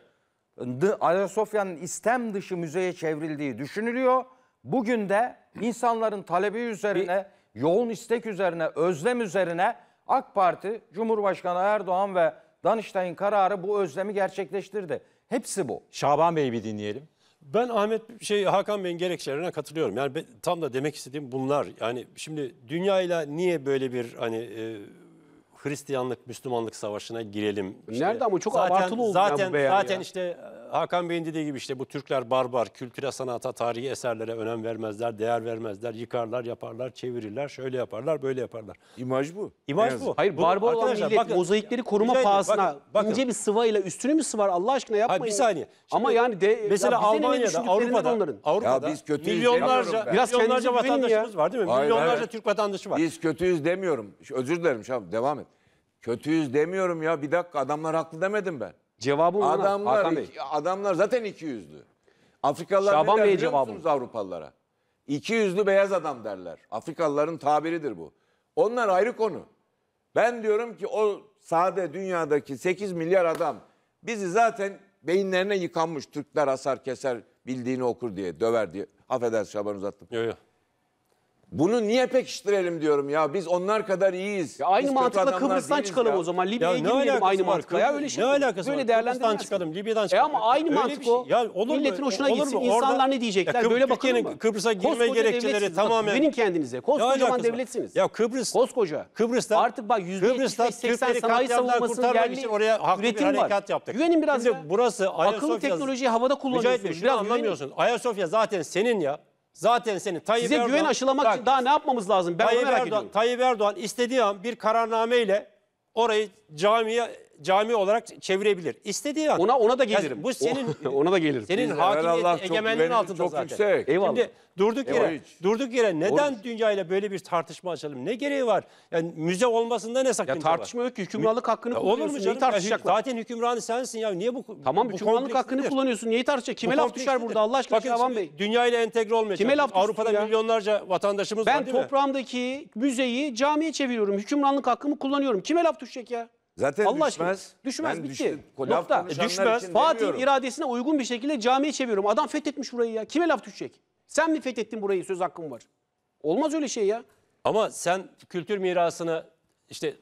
Ayasofya'nın istem dışı müzeye çevrildiği düşünülüyor. Bugün de insanların talebi üzerine, yoğun istek üzerine, özlem üzerine AK Parti, Cumhurbaşkanı Erdoğan ve Danıştay'ın kararı bu özlemi gerçekleştirdi. Hepsi bu. Şaban Bey'i bir dinleyelim. Ben Ahmet şey Hakan Bey'in gerekçelerine katılıyorum. Yani ben, tam da demek istediğim bunlar. Yani şimdi dünyayla niye böyle bir hani e, Hristiyanlık Müslümanlık savaşına girelim. İşte Nerede ama çok zaten, abartılı oldu zaten, bu be Zaten ya. işte Hakan Bey'in dediği gibi işte bu Türkler barbar, kültüre, sanata, tarihi eserlere önem vermezler, değer vermezler, yıkarlar, yaparlar, çevirirler, şöyle yaparlar, böyle yaparlar. İmaj bu. İmaj bu. Hayır bu, barbar olan millet bakın, mozaikleri koruma rica şey pahasına bakın, bakın. ince bir sıvayla üstünü mü sıvar Allah aşkına yapmayın. Hayır, bir saniye. Şimdi, Ama yani de, mesela ya Almanya'da, Avrupa'da, onların. Avrupa'da ya biz kötüyüz milyonlarca, biraz milyonlarca vatandaşımız ya. var değil mi? Hayır, milyonlarca hayır. Türk vatandaşı var. Biz kötüyüz demiyorum. Özür dilerim Şam devam et. Kötüyüz demiyorum ya bir dakika adamlar haklı demedim ben. Cevabım ona, Adamlar, Hakan Bey. adamlar zaten iki yüzlü. Afrikalılar Şaban ne der Bey biliyor Avrupalılara? İki yüzlü beyaz adam derler. Afrikalıların tabiridir bu. Onlar ayrı konu. Ben diyorum ki o sade dünyadaki 8 milyar adam bizi zaten beyinlerine yıkanmış. Türkler asar keser bildiğini okur diye döver diye. Affedersin Şaban uzattım. Yok yok. Bunu niye pekiştirelim diyorum ya. Biz onlar kadar iyiyiz. Ya aynı Biz mantıkla Kıbrıs'tan çıkalım ya. o zaman. Libya'ya girmeyelim aynı var? mantıkla. Ya öyle şey. Ne alakası böyle var? Kıbrıs'tan çıkalım, Libya'dan e çıkalım. E ama aynı öyle mantık şey. o. Ya olur Milletin mu? hoşuna olur gitsin. Mu? İnsanlar Orada... ne diyecekler? Ya, böyle bakılır mı? Kıbrıs'a girme gerekçeleri tamamen. benim kendinize. Koskocaman devletsiniz. Ya Kıbrıs. Koskoca. Kıbrıs'ta. Artık bak %75-80 sanayi savunmasının yerli oraya haklı bir harekat yaptık. Güvenin biraz ya. Burası Akıllı teknolojiyi havada kullanıyorsunuz. Mücahit Bey şunu anlamıyorsun. Ayasofya zaten senin ya. Zaten senin Tayyip Size Erdoğan... güven aşılamak bak, için daha ne yapmamız lazım? Ben Tayyip merak Erdoğan, ediyorum. Tayyip Erdoğan istediği an bir kararnameyle orayı camiye cami olarak çevirebilir. İstediği an. Ona ona da gelirim. Yani bu senin ona da gelirim. Senin Biz hakimiyet egemenliğin altında çok zaten. Yüksek. Eyvallah. Şimdi durduk yere Eyvallah. durduk yere neden Olur. dünyayla böyle bir tartışma açalım? Ne gereği var? Yani müze olmasında ne sakınca var? Ya tartışma yok ki hükümranlık hakkını ya kullanıyorsun. Olur mu canım? Niye tartışacaklar? Ya, zaten hükümranı sensin ya. Niye bu Tamam bu hükümranlık hakkını nedir? kullanıyorsun. Niye tartışacak? Kime bu laf düşer burada Allah aşkına Bakın, Şaban Bey? Dünyayla entegre olmayacak. Kime laf Avrupa'da ya? milyonlarca vatandaşımız ben var değil mi? Ben toprağımdaki müzeyi camiye çeviriyorum. Hükümranlık hakkımı kullanıyorum. Kime laf düşecek ya? Zaten Allah düşmez. Aşkına, düşmez ben bitti. Düştü, Nokta. E, düşmez. Fatih iradesine uygun bir şekilde camiye çeviriyorum. Adam fethetmiş burayı ya. Kime laf düşecek? Sen mi fethettin burayı söz hakkım var. Olmaz öyle şey ya. Ama sen kültür mirasını işte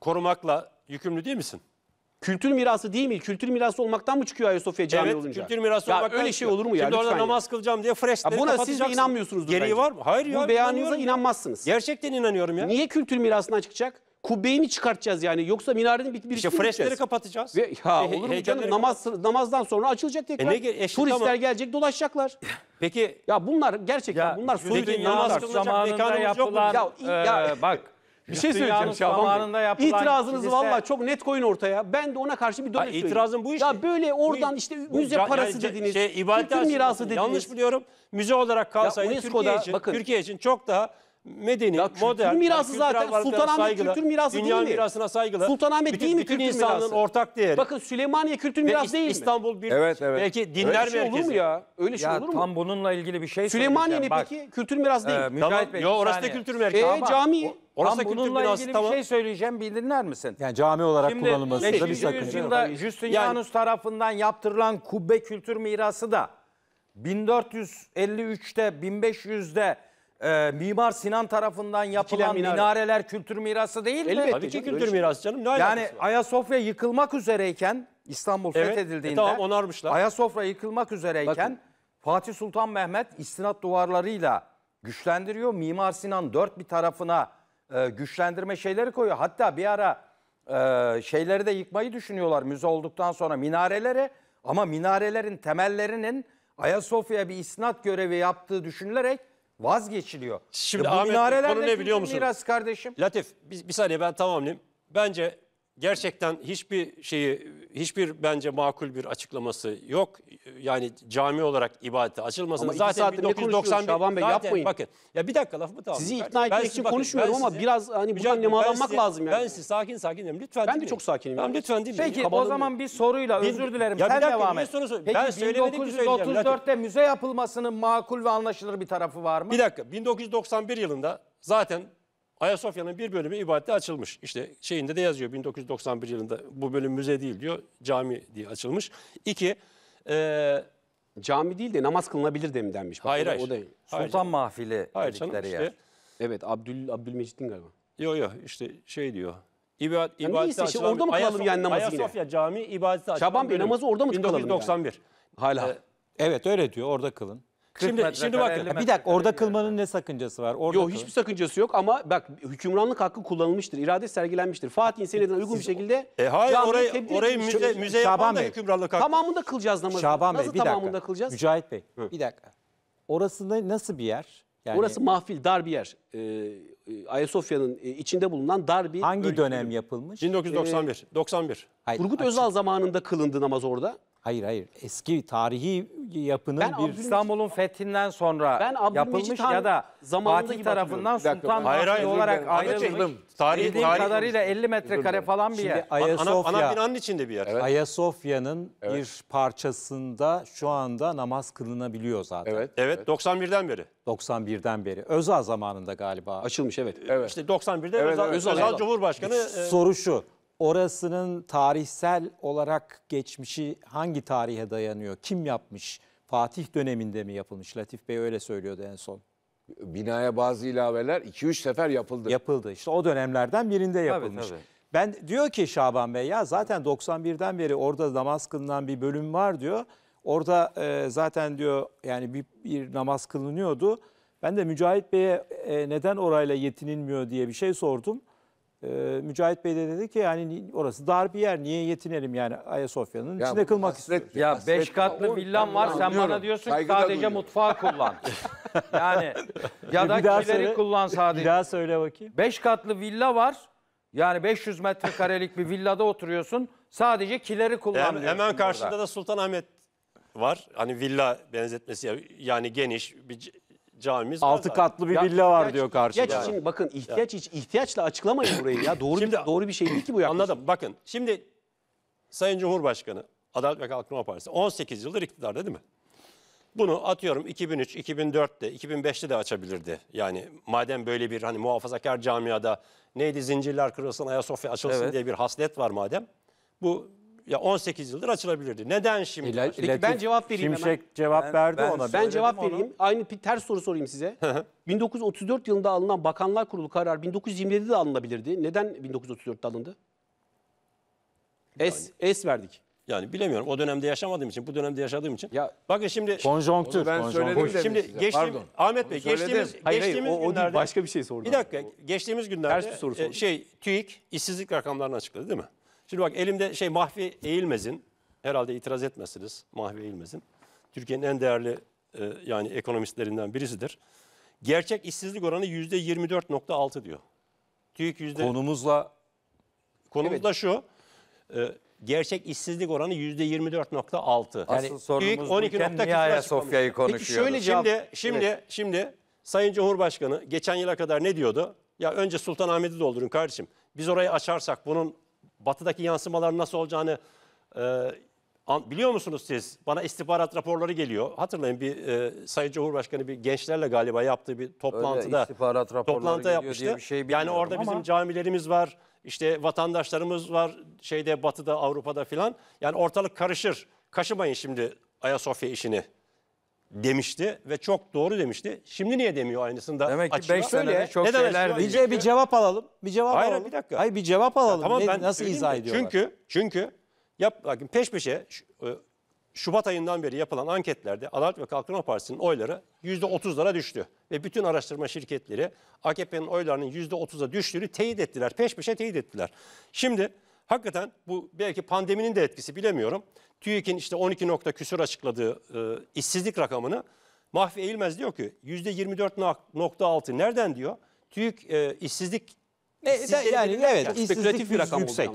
korumakla yükümlü değil misin? Kültür mirası değil mi? Kültür mirası olmaktan mı çıkıyor Ayasofya cami evet, olunca? kültür mirası ya olmaktan öyle şey olur mu ya? Şimdi orada namaz kılacağım diye freshleri Buna siz de inanmıyorsunuzdur Gereği var mı? Hayır Bu ya. Bu beyanınıza inanmazsınız. Gerçekten inanıyorum ya. Niye kültür mirasına çıkacak? kubbeyi mi çıkartacağız yani? Yoksa minarenin bir bir İşte freskleri kapatacağız. Ve, ya He- olur mu canım? Namaz, namazdan sonra açılacak tekrar. E ne ge- eşit Turistler tamam. gelecek dolaşacaklar. Peki ya bunlar gerçekten bunlar suyun peki namaz dünyalar zamanında yapılan Ya, ya- e, bak bir şey söyleyeceğim Şaban Bey. İtirazınızı vallahi valla çok net koyun ortaya. Ben de ona karşı bir dönüş söyleyeyim. itirazım bu işte. Ya böyle oradan Bu- işte müze ca- parası yani şey, ca- dediniz. Şey, kültür mirası dediniz. Yanlış biliyorum. Müze olarak kalsaydı UNESCO'da Türkiye için, bakın- Türkiye için çok daha medeni, ya kültür mirası yani zaten Sultanahmet saygılı, kültür mirası değil mi? Dünya mirasına saygılı. Sultanahmet bütün, değil mi bütün kültür insanlığın ortak değeri. Bakın Süleymaniye kültür mirası değil İstanbul mi? İstanbul bir evet, evet. belki dinler Öyle şey olur mu ya? Öyle şey ya, olur mu? Tam bununla ilgili bir şey Süleymaniye ne? peki? Kültür mirası ee, değil. Ee, tamam. Bey, Yo orası da kültür merkezi. Ee, cami. O, Orası Tam bununla ilgili bir tamam. şey söyleyeceğim Bildinler misin? Yani cami olarak Şimdi, kullanılması da bir sakınca. yüzyılda Justinianus tarafından yaptırılan kubbe kültür mirası da 1453'te 1500'de e, Mimar Sinan tarafından yapılan minare. minareler kültür mirası değil mi? Elbette Tabii ki kültür şey. mirası canım. Ne yani Ayasofya yıkılmak üzereyken İstanbul evet. fethedildiğinde e, tamam, onarmışlar. Ayasofya yıkılmak üzereyken Bakın. Fatih Sultan Mehmet istinat duvarlarıyla güçlendiriyor. Mimar Sinan dört bir tarafına e, güçlendirme şeyleri koyuyor. Hatta bir ara e, şeyleri de yıkmayı düşünüyorlar müze olduktan sonra minarelere. Ama minarelerin temellerinin Ayasofya'ya bir isnat görevi yaptığı düşünülerek vazgeçiliyor. Şimdi e, Ahmet konu ne biliyor musun? Miras kardeşim. Latif bir, bir saniye ben tamamlayayım. Bence gerçekten hiçbir şeyi, hiçbir bence makul bir açıklaması yok. Yani cami olarak ibadete açılmasın. Ama zaten saattir ne konuşuyoruz 1991 Şaban Bey zaten yapmayın. Bakın ya bir dakika lafımı tamam. Sizi ikna etmek için konuşmuyorum ama biraz hani buradan nemalanmak lazım yani. Ben sizi sakin sakin dinlerim. Lütfen Ben de dinleyin. çok sakinim. Tamam yani. lütfen dinleyin. Peki o zaman bir soruyla özür dilerim. Ya sen dakika, devam et. soru Peki Ben söylemedim 1934'te müze yapılmasının makul ve anlaşılır bir tarafı var mı? Bir dakika 1991 yılında zaten Ayasofya'nın bir bölümü ibadete açılmış. İşte şeyinde de yazıyor 1991 yılında bu bölüm müze değil diyor, cami diye açılmış. İki, e, Cami değil de namaz kılınabilir de mi denmiş? Bak, Hayır, o da- hayır. O da, Hayır. Sultan Mahfili hayır canım dedikleri yer. işte, evet Abdül Abdülmecit'in galiba. yok yok işte şey diyor. İbadet, Ya neyse, işte orada mı kılalım yani namazı yine? Ayasofya cami ibadete açılan Şaban Bey, namazı orada mı kılalım yani? 1991. Hala. E, evet öyle diyor orada kılın. Şimdi, şimdi bakın. Bir dakika orada kılmanın ne sakıncası var? Orada Yok kıl. hiçbir sakıncası yok ama bak hükümranlık hakkı kullanılmıştır. irade sergilenmiştir. Fatih'in senedine uygun bir şekilde E hayır orayı orayı müze müze Şaban yapan da Bey. hükümranlık hakkı. Tamamında kılacağız namazı. Şaban Bey Nasıl bir dakika. tamamında kılacağız? Mücahit Bey bir dakika. Orası nasıl bir yer? Yani Orası mahfil, dar bir yer. Ee, e, Ayasofya'nın e, içinde bulunan dar bir hangi bölge. dönem yapılmış? 1991. 91. Hayır, Turgut Özal zamanında kılındı namaz orada. Hayır hayır eski tarihi yapının ben bir İstanbul'un fethinden sonra ben yapılmış ya da Fatih tarafından Sultan hayır, hayır, olarak ayrılmış. Tarih, Bildiğim tarih kadarıyla 50 metrekare falan bir yer. Ayasofya, ana, ana binanın içinde bir yer. Evet. Ayasofya'nın evet. bir parçasında şu anda namaz kılınabiliyor zaten. Evet, evet, evet. 91'den beri. 91'den beri. Özal zamanında galiba. Açılmış evet. evet. İşte 91'de evet, Özal, evet. Özal, Özal Cumhurbaşkanı. Soru e, şu orasının tarihsel olarak geçmişi hangi tarihe dayanıyor? Kim yapmış? Fatih döneminde mi yapılmış? Latif Bey öyle söylüyordu en son. Binaya bazı ilaveler 2-3 sefer yapıldı. Yapıldı. İşte o dönemlerden birinde yapılmış. Tabii, tabii. Ben diyor ki Şaban Bey ya zaten 91'den beri orada namaz kılınan bir bölüm var diyor. Orada e, zaten diyor yani bir, bir namaz kılınıyordu. Ben de Mücahit Bey'e e, neden orayla yetinilmiyor diye bir şey sordum. Ee, Mücahit Bey de dedi ki yani orası dar bir yer niye yetinelim yani Ayasofya'nın Ya içinde kılmak hasret istiyoruz. Ya Hasret beş katlı villam var sen bana diyorsun ki sadece duyuyorum. mutfağı kullan. yani ya da Bir daha kileri söyle. kullan Bir sadece. daha söyle bakayım. Beş katlı villa var. Yani 500 metrekarelik bir villada oturuyorsun. Sadece kileri kullan Hem- hemen karşında burada. da Sultanahmet var. Hani villa benzetmesi yani geniş bir camimiz var. Altı katlı bir villa var ihtiyaç- diyor ihtiyaç karşıda. için bakın ihtiyaç için ihtiyaçla açıklamayın burayı ya. Doğru Şimdi- bir, doğru bir şey değil ki bu yaklaşım. Anladım. Bakın şimdi Sayın Cumhurbaşkanı Adalet ve Kalkınma Partisi 18 yıldır iktidarda değil mi? Bunu atıyorum 2003, 2004'te, 2005'te de açabilirdi. Yani madem böyle bir hani muhafazakar camiada neydi zincirler kırılsın Ayasofya açılsın Evet. diye bir haslet var madem. Bu ya 18 yıldır açılabilirdi. Neden şimdi? İla, Peki Latif, ben cevap vereyim Şimşek hemen. cevap ben, verdi ben ona. Ben cevap onu. vereyim. Aynı bir ters soru sorayım size. 1934 yılında alınan Bakanlar Kurulu karar 1927'de de alınabilirdi. Neden 1934'te alındı? Es es verdik. Yani bilemiyorum. O dönemde yaşamadığım için, bu dönemde yaşadığım için. Ya, Bakın şimdi konjonktür. Ben konjonktür. söyledim şimdi size. geçtiğim Pardon. Ahmet Bey geçtiğimiz geçtiğimiz hayır, hayır, o, o değil, başka bir şey sordu. Bir dakika. Abi. Geçtiğimiz günlerde Ters bir soru e, şey TÜİK işsizlik rakamlarını açıkladı değil mi? Şimdi bak elimde şey Mahvi Eğilmez'in, herhalde itiraz etmezsiniz Mahvi Eğilmez'in. Türkiye'nin en değerli e, yani ekonomistlerinden birisidir. Gerçek işsizlik oranı yüzde 24.6 diyor. TÜİK yüzde... Konumuzla... Konumuzla evet. şu, e, gerçek işsizlik oranı yüzde 24.6. Asıl yani sorunumuz 12 Sofya'yı niye konuşuyoruz? Peki şöyle cevap... Şimdi, şimdi, evet. şimdi Sayın Cumhurbaşkanı geçen yıla kadar ne diyordu? Ya önce Sultanahmet'i doldurun kardeşim. Biz orayı açarsak bunun batıdaki yansımaların nasıl olacağını e, an, biliyor musunuz siz? Bana istihbarat raporları geliyor. Hatırlayın bir e, Sayın Cumhurbaşkanı bir gençlerle galiba yaptığı bir toplantıda Öyle istihbarat raporları toplantı yapmıştı. Diye bir şey yani orada ama... bizim camilerimiz var. işte vatandaşlarımız var şeyde batıda Avrupa'da filan. Yani ortalık karışır. Kaşımayın şimdi Ayasofya işini demişti ve çok doğru demişti. Şimdi niye demiyor aynısını da Demek ki 5 açıkla. çok Neden şeyler değil. Bir, bir cevap alalım. Bir cevap Hayır, alalım. bir dakika. Hayır bir cevap alalım. Tamam Ne- ben nasıl izah de. ediyorlar? Çünkü çünkü yap bakın peş peşe e, Şubat ayından beri yapılan anketlerde Adalet ve Kalkınma Partisi'nin oyları %30'lara düştü. Ve bütün araştırma şirketleri AKP'nin oylarının %30'a düştüğünü teyit ettiler. Peş peşe teyit ettiler. Şimdi Hakikaten bu belki pandeminin de etkisi bilemiyorum. TÜİK'in işte 12 nokta küsur açıkladığı e, işsizlik rakamını Mahfi Eğilmez diyor ki %24.6 nereden diyor? TÜİK e, işsizlik e, işsizleri yani, yani evet yani, spekülatif bir rakam yüksek.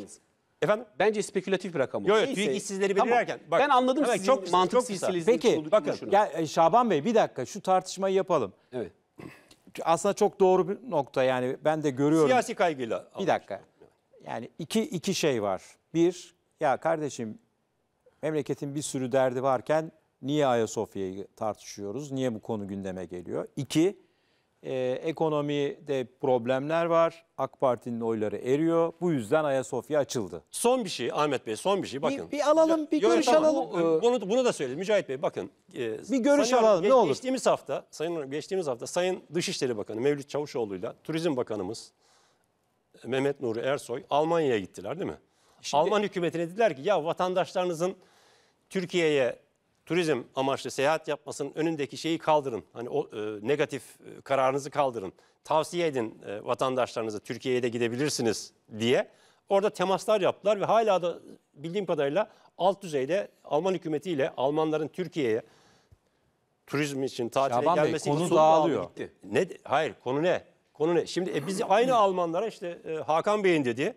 Efendim? Bence spekülatif bir rakam. Yok yok TÜİK işsizleri belirlerken. Tamam. Bak, ben anladım evet, sizin çok mantık silsilenizin. Peki bakın ya, e, Şaban Bey bir dakika şu tartışmayı yapalım. Evet. Aslında çok doğru bir nokta yani ben de görüyorum. Siyasi kaygıyla. Bir dakika. Yani iki, iki şey var. Bir, ya kardeşim memleketin bir sürü derdi varken niye Ayasofya'yı tartışıyoruz? Niye bu konu gündeme geliyor? İki, e, ekonomide problemler var. AK Parti'nin oyları eriyor. Bu yüzden Ayasofya açıldı. Son bir şey Ahmet Bey, son bir şey bakın. Bir, bir alalım, bir Yo, görüş tamam, alalım. bunu, bunu da söyledim Mücahit Bey bakın. E, bir görüş sayın, alalım geç, ne olur. Geçtiğimiz hafta, sayın, geçtiğimiz hafta Sayın Dışişleri Bakanı Mevlüt Çavuşoğlu'yla Turizm Bakanımız Mehmet Nuri Ersoy Almanya'ya gittiler değil mi? Şimdi, Alman hükümetine dediler ki ya vatandaşlarınızın Türkiye'ye turizm amaçlı seyahat yapmasının önündeki şeyi kaldırın. Hani o e, negatif e, kararınızı kaldırın. Tavsiye edin e, vatandaşlarınızı Türkiye'ye de gidebilirsiniz diye. Orada temaslar yaptılar ve hala da bildiğim kadarıyla alt düzeyde Alman hükümetiyle Almanların Türkiye'ye turizm için tatile Şaban gelmesi Bey, konu için dağılıyor. Ne hayır konu ne? Konu ne? Şimdi e, biz aynı Almanlara işte e, Hakan Bey'in dediği.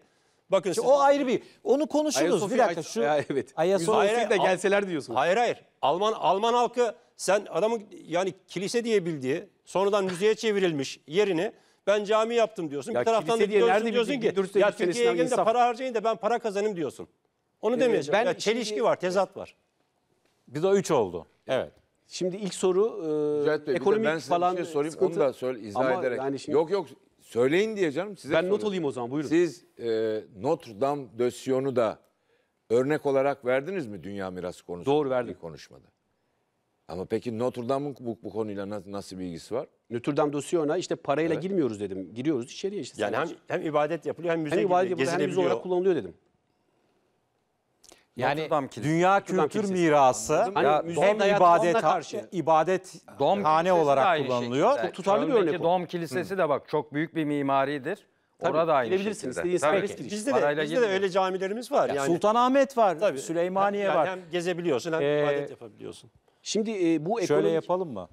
Bakın siz- O ayrı bir. Onu konuşuruz. bir dakika şu Ay- evet. Ayasofya. Ayasofya gelseler diyorsun. Hayır hayır. Alman Alman halkı sen adamın yani kilise diye bildiği sonradan müzeye çevrilmiş yerini ben cami yaptım diyorsun. Ya bir taraftan kilise da diyorsun, diyorsun ki 1400 ya Türkiye'ye gelin de para harcayın da ben para kazanayım diyorsun. Onu ee, demeyeceğim. ben ya çelişki şimdi- var, tezat var. Biz o üç oldu. Evet. Şimdi ilk soru e, Bey, ekonomik ben size falan bir şey sorayım sıkıntı. onu da söyle izah Ama ederek. Yani şimdi, yok yok söyleyin diye canım size Ben sorayım. not alayım o zaman buyurun. Siz e, Notre Dame de da örnek olarak verdiniz mi dünya mirası konusunda? Doğru verdim. konuşmada. Ama peki Notre Dame'ın bu, bu konuyla nasıl, nasıl bir ilgisi var? Notre Dame de işte parayla evet. girmiyoruz dedim. Giriyoruz içeriye işte. Yani hem, hem ibadet yapılıyor hem müze hem ibadet yapılıyor, hem müze olarak kullanılıyor dedim. Yani hani Notre dünya Notre kültür Kilisesi. mirası Anladım. Ya, hem ibadet karşı. ibadet Dom hane olarak kullanılıyor. şekilde. tutarlı bir Çöl'deki örnek o. Dom Kilisesi de bak çok büyük bir mimaridir. Tabii, Orada da aynı girebilirsiniz. Tabii. serbest Bizde de, bizde de öyle camilerimiz var. Yani, Sultanahmet var, Tabii. Süleymaniye Yani var. Hem gezebiliyorsun hem Ee, ibadet yapabiliyorsun. Şimdi e, bu ekonomik... Şöyle yapalım mı?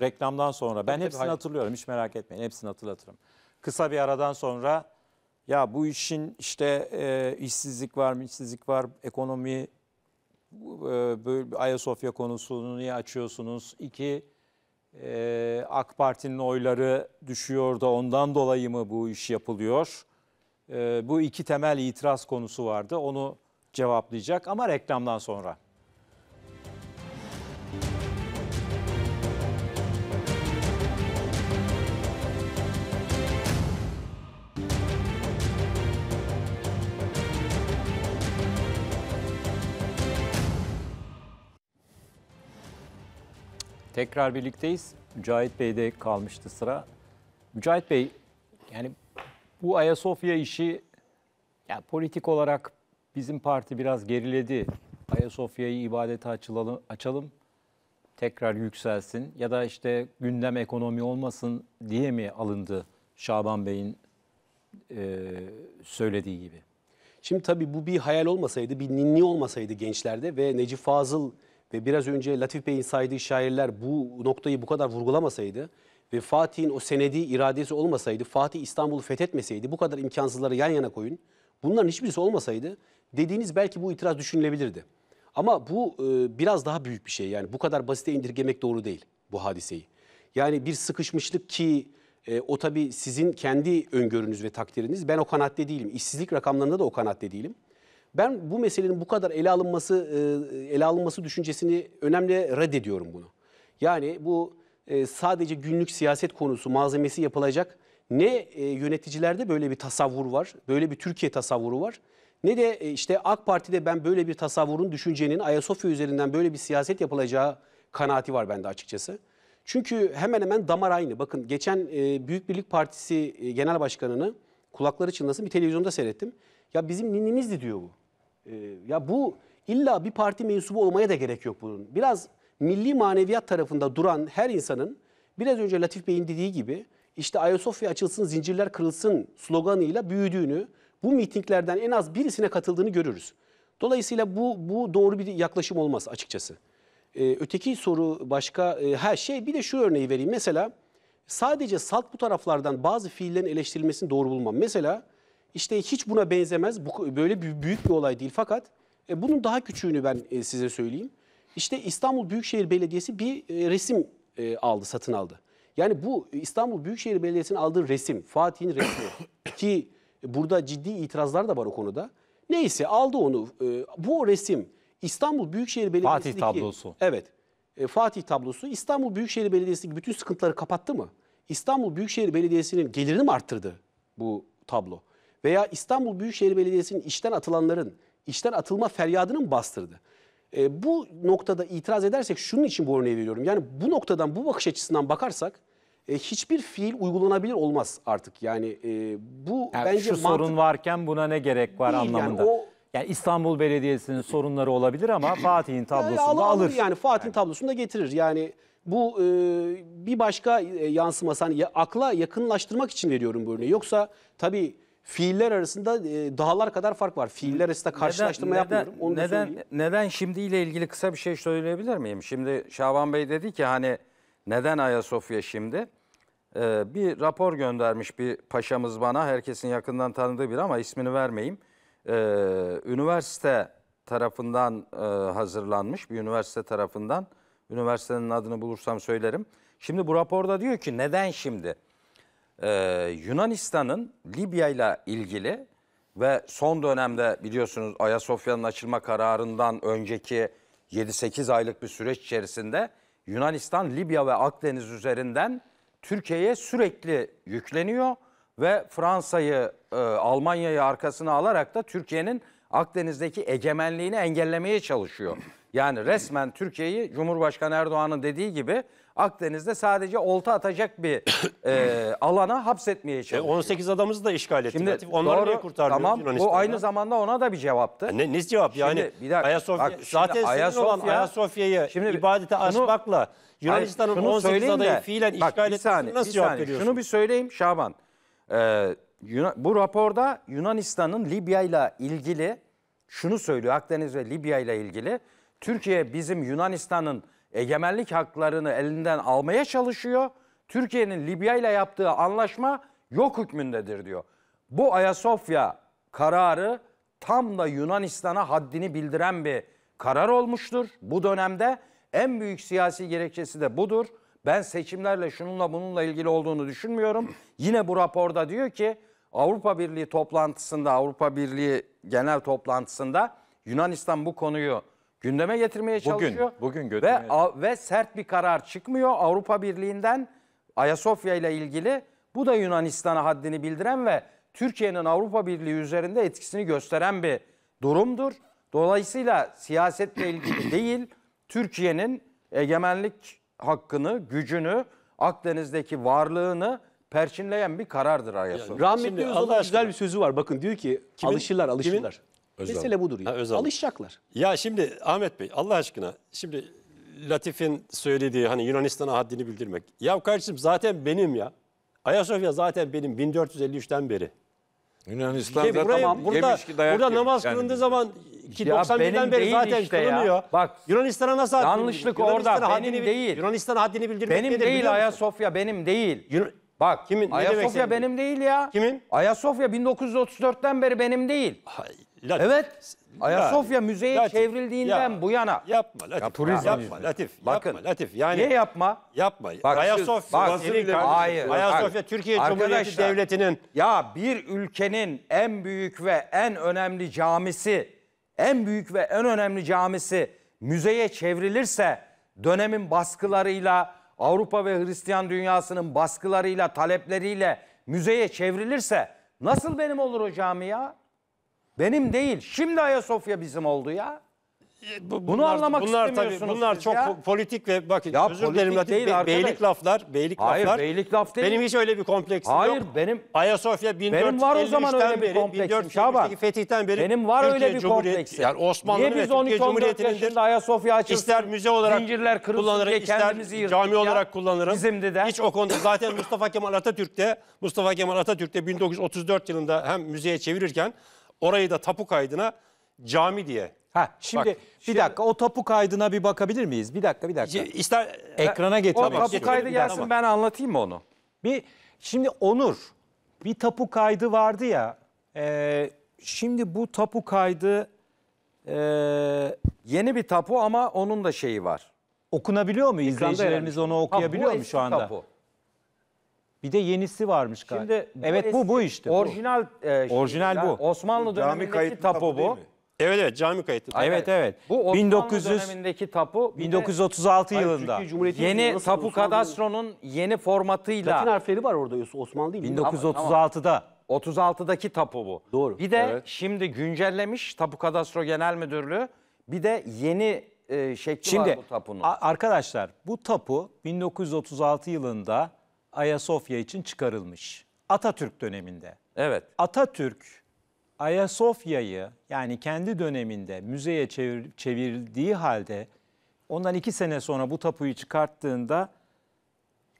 Reklamdan sonra. Ben hepsini hatırlıyorum. Hiç merak etmeyin. Hepsini hatırlatırım. Kısa bir aradan sonra ya bu işin işte e, işsizlik var mı, işsizlik var, ekonomi, e, böyle Ayasofya konusunu niye açıyorsunuz? İki, e, AK Parti'nin oyları düşüyor da ondan dolayı mı bu iş yapılıyor? E, bu iki temel itiraz konusu vardı, onu cevaplayacak ama reklamdan sonra. Tekrar birlikteyiz. Mücahit Bey'de kalmıştı sıra. Mücahit Bey, yani bu Ayasofya işi yani politik olarak bizim parti biraz geriledi. Ayasofya'yı ibadete açılalım, açalım, tekrar yükselsin ya da işte gündem ekonomi olmasın diye mi alındı Şaban Bey'in e, söylediği gibi? Şimdi tabii bu bir hayal olmasaydı, bir ninni olmasaydı gençlerde ve Necip Fazıl ve biraz önce Latif Bey'in saydığı şairler bu noktayı bu kadar vurgulamasaydı ve Fatih'in o senedi iradesi olmasaydı, Fatih İstanbul'u fethetmeseydi, bu kadar imkansızları yan yana koyun, bunların hiçbirisi olmasaydı dediğiniz belki bu itiraz düşünülebilirdi. Ama bu e, biraz daha büyük bir şey yani bu kadar basite indirgemek doğru değil bu hadiseyi. Yani bir sıkışmışlık ki e, o tabii sizin kendi öngörünüz ve takdiriniz. Ben o kanaatte değilim. İşsizlik rakamlarında da o kanaatte değilim. Ben bu meselenin bu kadar ele alınması e, ele alınması düşüncesini önemli reddediyorum bunu. Yani bu e, sadece günlük siyaset konusu malzemesi yapılacak ne e, yöneticilerde böyle bir tasavvur var, böyle bir Türkiye tasavvuru var. Ne de işte AK Parti'de ben böyle bir tasavvurun, düşüncenin Ayasofya üzerinden böyle bir siyaset yapılacağı kanaati var bende açıkçası. Çünkü hemen hemen damar aynı. Bakın geçen Büyük Birlik Partisi Genel Başkanı'nı kulakları çınlasın bir televizyonda seyrettim. Ya bizim ninimizdi diyor bu. Ee, ya bu illa bir parti mensubu olmaya da gerek yok bunun. Biraz milli maneviyat tarafında duran her insanın biraz önce Latif Bey'in dediği gibi işte Ayasofya açılsın zincirler kırılsın sloganıyla büyüdüğünü, bu mitinglerden en az birisine katıldığını görürüz. Dolayısıyla bu bu doğru bir yaklaşım olmaz açıkçası. Ee, öteki soru başka e, her şey bir de şu örneği vereyim. Mesela sadece salt bu taraflardan bazı fiillerin eleştirilmesini doğru bulmam. Mesela işte hiç buna benzemez. Bu, böyle bir, büyük bir olay değil fakat e, bunun daha küçüğünü ben e, size söyleyeyim. İşte İstanbul Büyükşehir Belediyesi bir e, resim e, aldı, satın aldı. Yani bu İstanbul Büyükşehir Belediyesi'nin aldığı resim, Fatih'in resmi ki burada ciddi itirazlar da var o konuda. Neyse aldı onu. E, bu resim İstanbul Büyükşehir Belediyesi'ndeki... Fatih tablosu. Evet. E, Fatih tablosu İstanbul Büyükşehir Belediyesi'ndeki bütün sıkıntıları kapattı mı? İstanbul Büyükşehir Belediyesi'nin gelirini mi arttırdı bu tablo? veya İstanbul Büyükşehir Belediyesi'nin işten atılanların, işten atılma feryadını mı bastırdı? E, bu noktada itiraz edersek şunun için bu örneği veriyorum. Yani bu noktadan, bu bakış açısından bakarsak e, hiçbir fiil uygulanabilir olmaz artık. Yani e, bu yani bence... Şu mantık... sorun varken buna ne gerek var değil, anlamında. Yani o, yani İstanbul Belediyesi'nin sorunları olabilir ama Fatih'in tablosunda yani alır. alır. Yani Fatih'in yani. tablosunda getirir. Yani bu e, bir başka e, yansıması hani akla yakınlaştırmak için veriyorum bu örneği. Yoksa tabii fiiller arasında e, dağlar kadar fark var. Fiiller arasında karşılaştırma neden, yapmıyorum. Onu neden, söyleyeyim. neden şimdiyle ilgili kısa bir şey söyleyebilir miyim? Şimdi Şaban Bey dedi ki hani neden Ayasofya şimdi? Ee, bir rapor göndermiş bir paşamız bana. Herkesin yakından tanıdığı biri ama ismini vermeyeyim. Ee, üniversite tarafından e, hazırlanmış. Bir üniversite tarafından. Üniversitenin adını bulursam söylerim. Şimdi bu raporda diyor ki neden şimdi? Ee, Yunanistan'ın Libya ile ilgili ve son dönemde biliyorsunuz Ayasofya'nın açılma kararından önceki 7-8 aylık bir süreç içerisinde Yunanistan Libya ve Akdeniz üzerinden Türkiye'ye sürekli yükleniyor ve Fransa'yı, e, Almanya'yı arkasına alarak da Türkiye'nin Akdeniz'deki egemenliğini engellemeye çalışıyor. Yani resmen Türkiye'yi Cumhurbaşkanı Erdoğan'ın dediği gibi Akdeniz'de sadece olta atacak bir e, alana hapsetmeye e, çalışıyor. E 18 adamımızı da işgal etti. Şimdi, Onları doğru, niye kurtarmıyoruz tamam, Yunanistan'da? Bu aynı zamanda ona da bir cevaptı. E, ne, ne cevap yani? Şimdi, bir dakika, Ayasofya, bak, zaten Ayasofya, olan Ayasofya'yı ibadete şunu, açmakla Yunanistan'ın 18 adayı de, fiilen bak, işgal etmesini saniye, nasıl cevap saniye, veriyorsun? Şunu bir söyleyeyim Şaban. Ee, Yuna, bu raporda Yunanistan'ın Libya ile ilgili şunu söylüyor Akdeniz ve Libya ile ilgili. Türkiye bizim Yunanistan'ın egemenlik haklarını elinden almaya çalışıyor. Türkiye'nin Libya ile yaptığı anlaşma yok hükmündedir diyor. Bu Ayasofya kararı tam da Yunanistan'a haddini bildiren bir karar olmuştur. Bu dönemde en büyük siyasi gerekçesi de budur. Ben seçimlerle şununla bununla ilgili olduğunu düşünmüyorum. Yine bu raporda diyor ki Avrupa Birliği toplantısında, Avrupa Birliği genel toplantısında Yunanistan bu konuyu gündeme getirmeye bugün, çalışıyor. Bugün götürmeye ve, a, ve sert bir karar çıkmıyor Avrupa Birliği'nden Ayasofya ile ilgili. Bu da Yunanistan'a haddini bildiren ve Türkiye'nin Avrupa Birliği üzerinde etkisini gösteren bir durumdur. Dolayısıyla siyasetle ilgili değil, Türkiye'nin egemenlik hakkını, gücünü, Akdeniz'deki varlığını perçinleyen bir karardır Ayasofya. Yani, Rahmetli Özal'ın güzel bir sözü var. Bakın diyor ki kimin, alışırlar alışırlar. Kimin? Özlem. Mesele budur ya. Ha, Alışacaklar. Ya şimdi Ahmet Bey Allah aşkına şimdi Latif'in söylediği hani Yunanistan'a haddini bildirmek. Ya kardeşim zaten benim ya. Ayasofya zaten benim 1453'ten beri. Yunanistan e, buraya, tamam. Burada, burada namaz yani. kılındığı zaman ki ya beri zaten işte kılınıyor. Ya. Bak Yunanistan'a nasıl haddini Yanlışlık orada haddini, benim değil. Yunanistan'a haddini bildirmek Benim nedir, değil Ayasofya benim değil. Yun Bak Kimin, Ayasofya benim değil ya. Kimin? Ayasofya 1934'ten beri benim değil. Hayır. Latif. Evet. Ayasofya yani, müzeye Latif, çevrildiğinden ya, bu yana. Yapma Latif. Ya, turizm yapma Latif. Bakın, yapma Latif. Yani niye yapma? Yapma. Bak, Ayasofya. Bak, senin, hayır. Ayasofya bak, Türkiye Cumhuriyeti Devleti'nin. Ya bir ülkenin en büyük ve en önemli camisi, en büyük ve en önemli camisi müzeye çevrilirse dönemin baskılarıyla, Avrupa ve Hristiyan dünyasının baskılarıyla, talepleriyle müzeye çevrilirse nasıl benim olur o cami ya? Benim değil. Şimdi Ayasofya bizim oldu ya. E, bu, Bunu anlamak bunlar tabii, bunlar çok ya. politik ve bakın Ya özür politik dilerim Latif, değil be- beylik laflar, beylik Hayır laflar. beylik laf değil. Benim hiç öyle bir kompleksim Hayır, yok. benim- Ayasofya 1453'ten Benim var o zaman öyle bir kompleksim, 1453'teki beri Benim var Türkiye öyle bir kompleksim. kompleks. Yani Osmanlı Niye ve biz Türkiye 12-14 Cumhuriyeti'nindir. Ayasofya açılsın? İster müze olarak zincirler kırılsın ister cami ya. olarak kullanırım. Bizimdi de. Hiç o konuda zaten Mustafa Kemal Atatürk'te Mustafa Kemal Atatürk'te 1934 yılında hem müzeye çevirirken Orayı da tapu kaydına cami diye. Ha şimdi Bak, bir şimdi, dakika o tapu kaydına bir bakabilir miyiz? Bir dakika bir dakika. İster e, ekrana getirmek O tapu istiyorum. kaydı gelsin ben anlatayım mı onu? Bir şimdi Onur bir tapu kaydı vardı ya. E, şimdi bu tapu kaydı e, yeni bir tapu ama onun da şeyi var. okunabiliyor mu? İzleyicilerimiz onu okuyabiliyor Ha, mu şu anda? tapu. Bir de yenisi varmış galiba. Şimdi evet bu bu işte. bu. Orijinal e, şey, Orijinal bu. Osmanlı Cami dönemindeki kayıtlı tapu tapu bu. Evet evet cami kayıtlı. Ay, Evet evet. Bu Osmanlı 1900 dönemindeki tapu bir de 1936 yılında. yeni nasıl tapu Osmanlı- kadastronun yeni Latin harfleri var orada Osmanlı değil mi? 1936'da. 36'daki tapu bu. Doğru. Bir de şimdi güncellemiş Tapu Kadastro Genel Müdürlüğü bir de yeni e, şekli var bu tapunun. a- arkadaşlar bu tapu 1936 yılında Ayasofya için çıkarılmış. Atatürk döneminde. Evet. Atatürk Ayasofya'yı yani kendi döneminde müzeye çevir, çevirdiği halde ondan iki sene sonra bu tapuyu çıkarttığında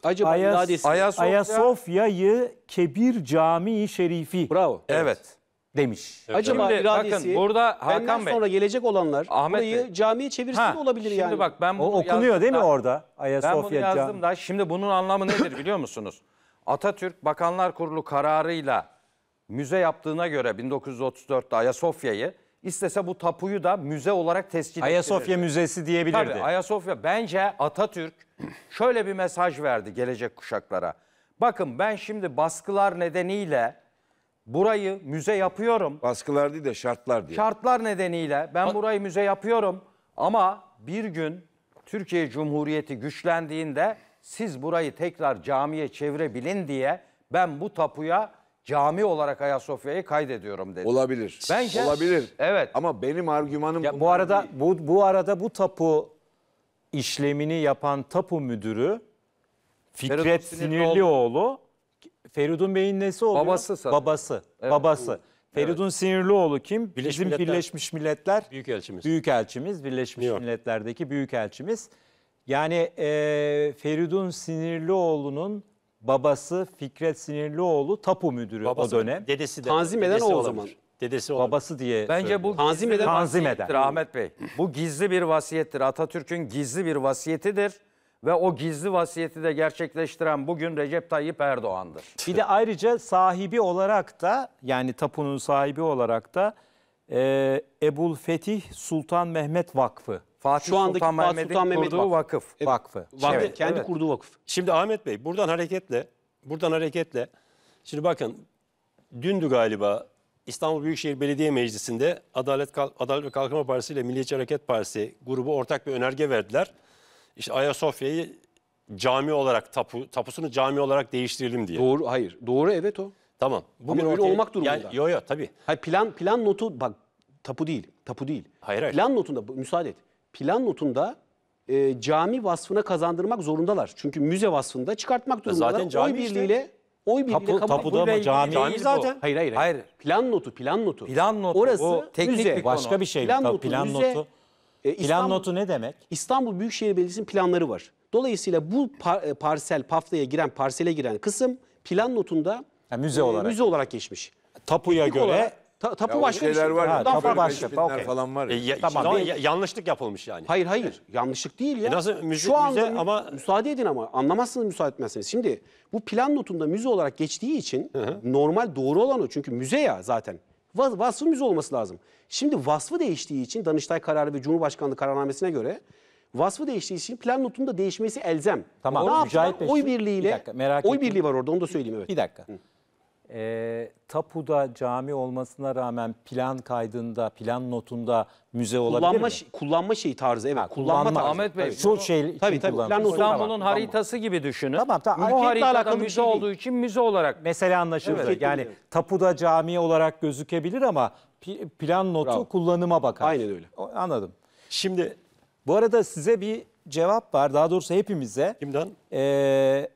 Acaba Ayas, Ayasofya... Ayasofya'yı Kebir Camii Şerifi. Bravo. Evet. evet demiş. Evet. Acaba Şimdi iradesi bakın, burada Hakan benden Bey, sonra gelecek olanlar Ahmet burayı Bey. camiye çevirsin ha, olabilir şimdi yani. Şimdi bak ben bunu o okunuyor değil mi da, orada? Ayasofya ben bunu yazdım da şimdi bunun anlamı nedir biliyor musunuz? Atatürk Bakanlar Kurulu kararıyla müze yaptığına göre 1934'te Ayasofya'yı istese bu tapuyu da müze olarak tescil Ayasofya Müzesi diyebilirdi. Tabii Ayasofya bence Atatürk şöyle bir mesaj verdi gelecek kuşaklara. Bakın ben şimdi baskılar nedeniyle burayı müze yapıyorum. Baskılar değil de şartlar diye. Şartlar nedeniyle ben A burayı müze yapıyorum ama bir gün Türkiye Cumhuriyeti güçlendiğinde siz burayı tekrar camiye çevirebilin diye ben bu tapuya cami olarak Ayasofya'yı kaydediyorum dedi. Olabilir. Bence olabilir. Evet. Ama benim argümanım ya bu arada değil. bu bu arada bu tapu işlemini yapan tapu müdürü Fikret Sinirlioğlu Feridun Bey'in nesi oluyor? Babası sanırım. Babası. Evet. Babası. Feridun evet. Sinirlioğlu kim? Birleşmiş Bizim Milletler, Birleşmiş Milletler Büyükelçimiz. Büyükelçimiz, Birleşmiş Yok. Milletler'deki Büyükelçimiz. Yani e, Feridun Sinirlioğlu'nun babası Fikret Sinirlioğlu tapu müdürü babası, o dönem. Dedesi de. Tanzim eden o, o zaman. Dedesi olabilir. Babası diye Bence bu tanzim eden, tanzim Ahmet Bey. Bu gizli bir vasiyettir. Atatürk'ün gizli bir vasiyetidir ve o gizli vasiyeti de gerçekleştiren bugün Recep Tayyip Erdoğan'dır. Bir de ayrıca sahibi olarak da yani tapunun sahibi olarak da e, Ebul Fetih Sultan Mehmet Vakfı. Fatih Şu andaki Sultan Fatih Mehmet'in Sultan Mehmet kurduğu vakıf. vakfı. vakfı. Evet, kendi evet. kurduğu vakıf. Şimdi Ahmet Bey buradan hareketle buradan hareketle şimdi bakın dündü galiba İstanbul Büyükşehir Belediye Meclisi'nde Adalet, Adalet ve Kalkınma Partisi ile Milliyetçi Hareket Partisi grubu ortak bir önerge verdiler işte Ayasofya'yı cami olarak tapu tapusunu cami olarak değiştirelim diye. Doğru hayır. Doğru evet o. Tamam. Bu Ama ortaya- olmak durumunda. Yani, yo yo tabii. Hayır plan plan notu bak tapu değil. Tapu değil. Hayır, hayır. Plan notunda müsaade et. Plan notunda e, cami vasfına kazandırmak zorundalar. Çünkü müze vasfında çıkartmak e, durumdalar. zaten cami oy işte. birliğiyle oy birliğiyle Tapu, kabul tapuda mı cami? Cami zaten. Hayır hayır. hayır. Hayır. Plan notu plan notu. Plan notu, Orası bu teknik müze. bir konu. Başka bir şey. Plan Tabii, notu plan notu. E, İstanbul, Plan notu ne demek? İstanbul Büyükşehir Belediyesi'nin planları var. Dolayısıyla bu par e, parsel, PAFTA'ya giren, parsele giren kısım plan notunda yani müze, e, olarak. müze olarak geçmiş. Tapuya Teknik göre olarak, Ta, tapu ya başka bir şey. Var ha, tapu başka. Şey. Okay. falan var. Ya. E, ya, tamam, tamam, ya, yanlışlık yapılmış yani. Hayır hayır. Yanlışlık değil ya. E nasıl müze, Şu anda müze ama müsaade edin ama anlamazsınız müsaade etmezsiniz. Şimdi bu plan notunda müze olarak geçtiği için hı hı. normal doğru olan o. Çünkü müze ya zaten vasfımız olması lazım. Şimdi vasfı değiştiği için Danıştay kararı ve Cumhurbaşkanlığı kararnamesine göre vasfı değiştiği için plan notunun da değişmesi elzem. Tamam. Ne yapılan? Oy birliğiyle. Bir dakika, merak oy ettim. birliği var orada onu da söyleyeyim evet. Bir dakika. Hı e, tapuda cami olmasına rağmen plan kaydında, plan notunda müze olabilir kullanma, mi? Kullanma şeyi tarzı evet. Ha, kullanma, kullanma tarzı. Ahmet Bey. Tabii, şu şey tabii, tabii, plan İstanbul'un tamam, haritası gibi düşünün. Tamam tamam. Bu haritada müze şey olduğu için müze olarak. Mesele anlaşıldı. Evet, yani tapuda cami olarak gözükebilir ama plan notu Bravo. kullanıma bakar. Aynen öyle. Anladım. Şimdi bu arada size bir cevap var. Daha doğrusu hepimize. Kimden? Ee,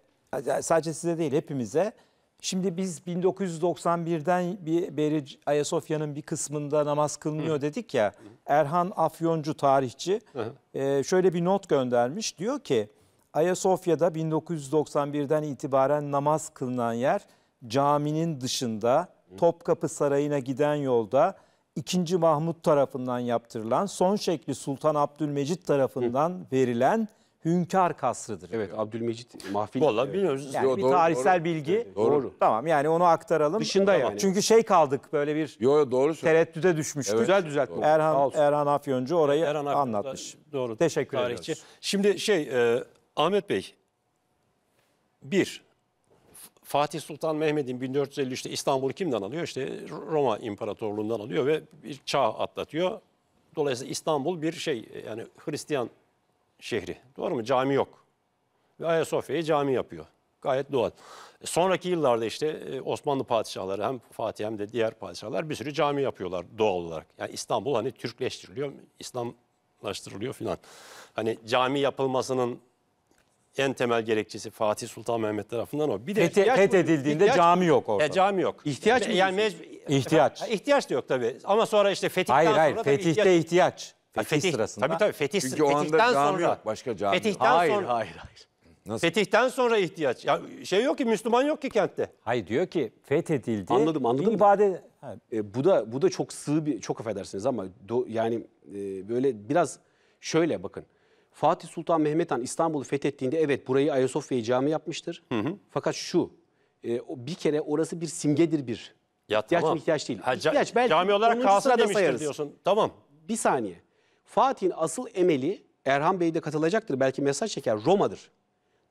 sadece size değil hepimize. Şimdi biz 1991'den bir beri Ayasofya'nın bir kısmında namaz kılınıyor Hı. dedik ya. Erhan Afyoncu tarihçi Hı. E, şöyle bir not göndermiş. Diyor ki Ayasofya'da 1991'den itibaren namaz kılınan yer caminin dışında Topkapı Sarayı'na giden yolda 2. Mahmut tarafından yaptırılan son şekli Sultan Abdülmecit tarafından Hı. verilen Hünkar kasrıdır. Evet Abdülmecit Mahfil. Vallahi biliyoruz. Yani Yo, bir doğru, tarihsel doğru. bilgi. Doğru. doğru. Tamam yani onu aktaralım. Dışında tamam. yani. Çünkü şey kaldık böyle bir Yo, yo, doğru tereddüte düşmüştük. Evet, güzel düzeltme. Erhan, Erhan Afyoncu orayı Erhan Afyoncu anlatmış. Doğru. Teşekkür tarihçi. ediyoruz. Şimdi şey e, Ahmet Bey bir Fatih Sultan Mehmet'in 1453'te İstanbul'u kimden alıyor? İşte Roma İmparatorluğundan alıyor ve bir çağ atlatıyor. Dolayısıyla İstanbul bir şey yani Hristiyan şehri. Doğru mu? Cami yok. Ve Ayasofya'yı cami yapıyor. Gayet doğal. E, sonraki yıllarda işte e, Osmanlı padişahları hem Fatih hem de diğer padişahlar bir sürü cami yapıyorlar doğal olarak. Yani İstanbul hani Türkleştiriliyor, İslamlaştırılıyor filan. Hani cami yapılmasının en temel gerekçesi Fatih Sultan Mehmet tarafından o. Bir de Feth, ihtiyaç, fethedildiğinde ihtiyaç, cami yok orada. E, cami yok. İhtiyaç e, mı? Yani mecbur, ihtiyaç. Efendim, ihtiyaç da yok tabii. Ama sonra işte fetihten hayır, hayır, fetihte ihtiyaç. ihtiyaç. Fetih, fetih sırasında. Tabii tabii fetih, Çünkü o anda fetihten cami sonra. Yok, başka cami Fetihten hayır, sonra. Hayır hayır. Nasıl? Fetihten sonra ihtiyaç. Ya şey yok ki Müslüman yok ki kentte. Hayır diyor ki fethedildi. Anladım anladım. İbadet. E, bu da bu da çok sığ bir çok affedersiniz ama do, yani e, böyle biraz şöyle bakın. Fatih Sultan Mehmet Han İstanbul'u fethettiğinde evet burayı Ayasofya'yı cami yapmıştır. Hı hı. Fakat şu e, bir kere orası bir simgedir bir. Ya ihtiyaç tamam. mı ihtiyaç değil. Ha, ihtiyaç belki cami olarak kalsın demiştir sayarız. diyorsun. Tamam. Bir saniye. Fatih'in asıl emeli Erhan Bey de katılacaktır belki mesaj çeker Roma'dır.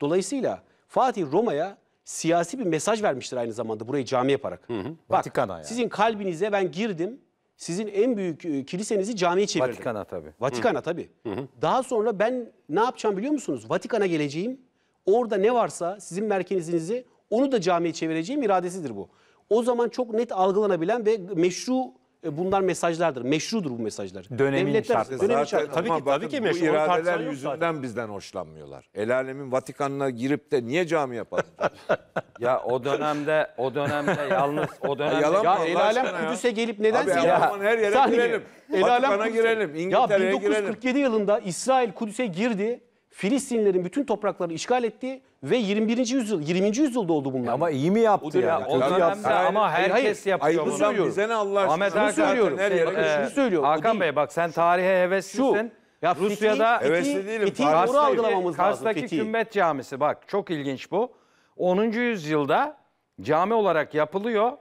Dolayısıyla Fatih Roma'ya siyasi bir mesaj vermiştir aynı zamanda burayı cami yaparak. Hı hı. Bak Vatikan'a yani. sizin kalbinize ben girdim. Sizin en büyük e, kilisenizi camiye çevirdim. Vatikan'a tabii. Vatikan'a tabii. Hı hı. Daha sonra ben ne yapacağım biliyor musunuz? Vatikan'a geleceğim. Orada ne varsa sizin merkezinizi onu da camiye çevireceğim iradesidir bu. O zaman çok net algılanabilen ve meşru e, bunlar mesajlardır. Meşrudur bu mesajlar. Dönemin Devletler, şartları. Dönemin şartları. Tabii ki, tabii ki meşru. Bu iradeler yüzünden bizden hoşlanmıyorlar. El alemin Vatikan'ına girip de niye cami yapalım? ya o dönemde o dönemde yalnız o dönemde. ya, ya el alem Kudüs'e gelip neden Abi, ya, her yere Saniye. girelim. El alem Vatikan'a girelim. İngiltere'ye girelim. Ya 1947 girelim. yılında İsrail Kudüs'e girdi. Filistinlerin bütün toprakları işgal ettiği ve 21. yüzyıl 20. yüzyılda oldu bunlar. ama iyi mi yaptı ya? Yani? O dönemde yaptı. ama herkes hayır, yapıyor bunu. Söylüyorum. Bize ne Allah aşkına? Ahmet söylüyorum. Her yere, e, ee, şunu söylüyorum. Hakan Bey bak sen tarihe heveslisin. Şu, ya Rusya'da Hevesli değilim. Fethi'yi doğru algılamamız lazım. Kars'taki Kümmet Camisi bak çok ilginç bu. 10. yüzyılda cami olarak yapılıyor.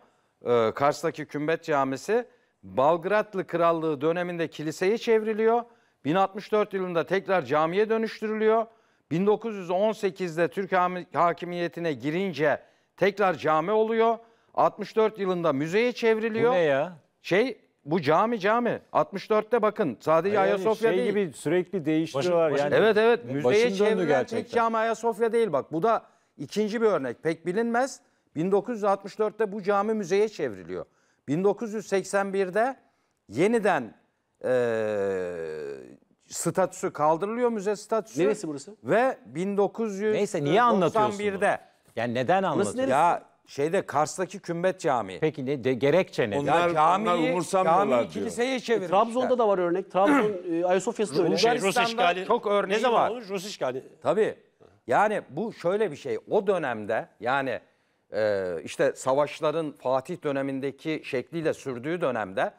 Ee, Kars'taki Kümbet Camisi Balgratlı Krallığı döneminde kiliseye çevriliyor 1064 yılında tekrar camiye dönüştürülüyor. 1918'de Türk hakimiyetine girince tekrar cami oluyor. 64 yılında müzeye çevriliyor. Bu ne ya? Şey bu cami cami. 64'te bakın sadece yani Ayasofya şey değil. gibi sürekli değiştiriyorlar. Başın, yani. Evet evet müzeye çevrilen tek cami Ayasofya değil bak. Bu da ikinci bir örnek pek bilinmez. 1964'te bu cami müzeye çevriliyor. 1981'de yeniden ee, statüsü kaldırılıyor müze statüsü. Neresi burası? Ve 1900 Neyse niye anlatıyorsun? 91'de. Yani neden anlatıyorsun? Ya şeyde Kars'taki Kümbet Camii. Peki ne de, gerekçe ne? Onlar, ya onlar camiyi, umursamıyorlar camiyi kiliseye e, çevirmişler. Trabzon'da da var örnek. Trabzon, e, Ayasofya'sı da öyle. Şey, Rus işgali. Çok örneği ne zaman var. Olur? Rus işgali. Tabii. Yani bu şöyle bir şey. O dönemde yani e, işte savaşların Fatih dönemindeki şekliyle sürdüğü dönemde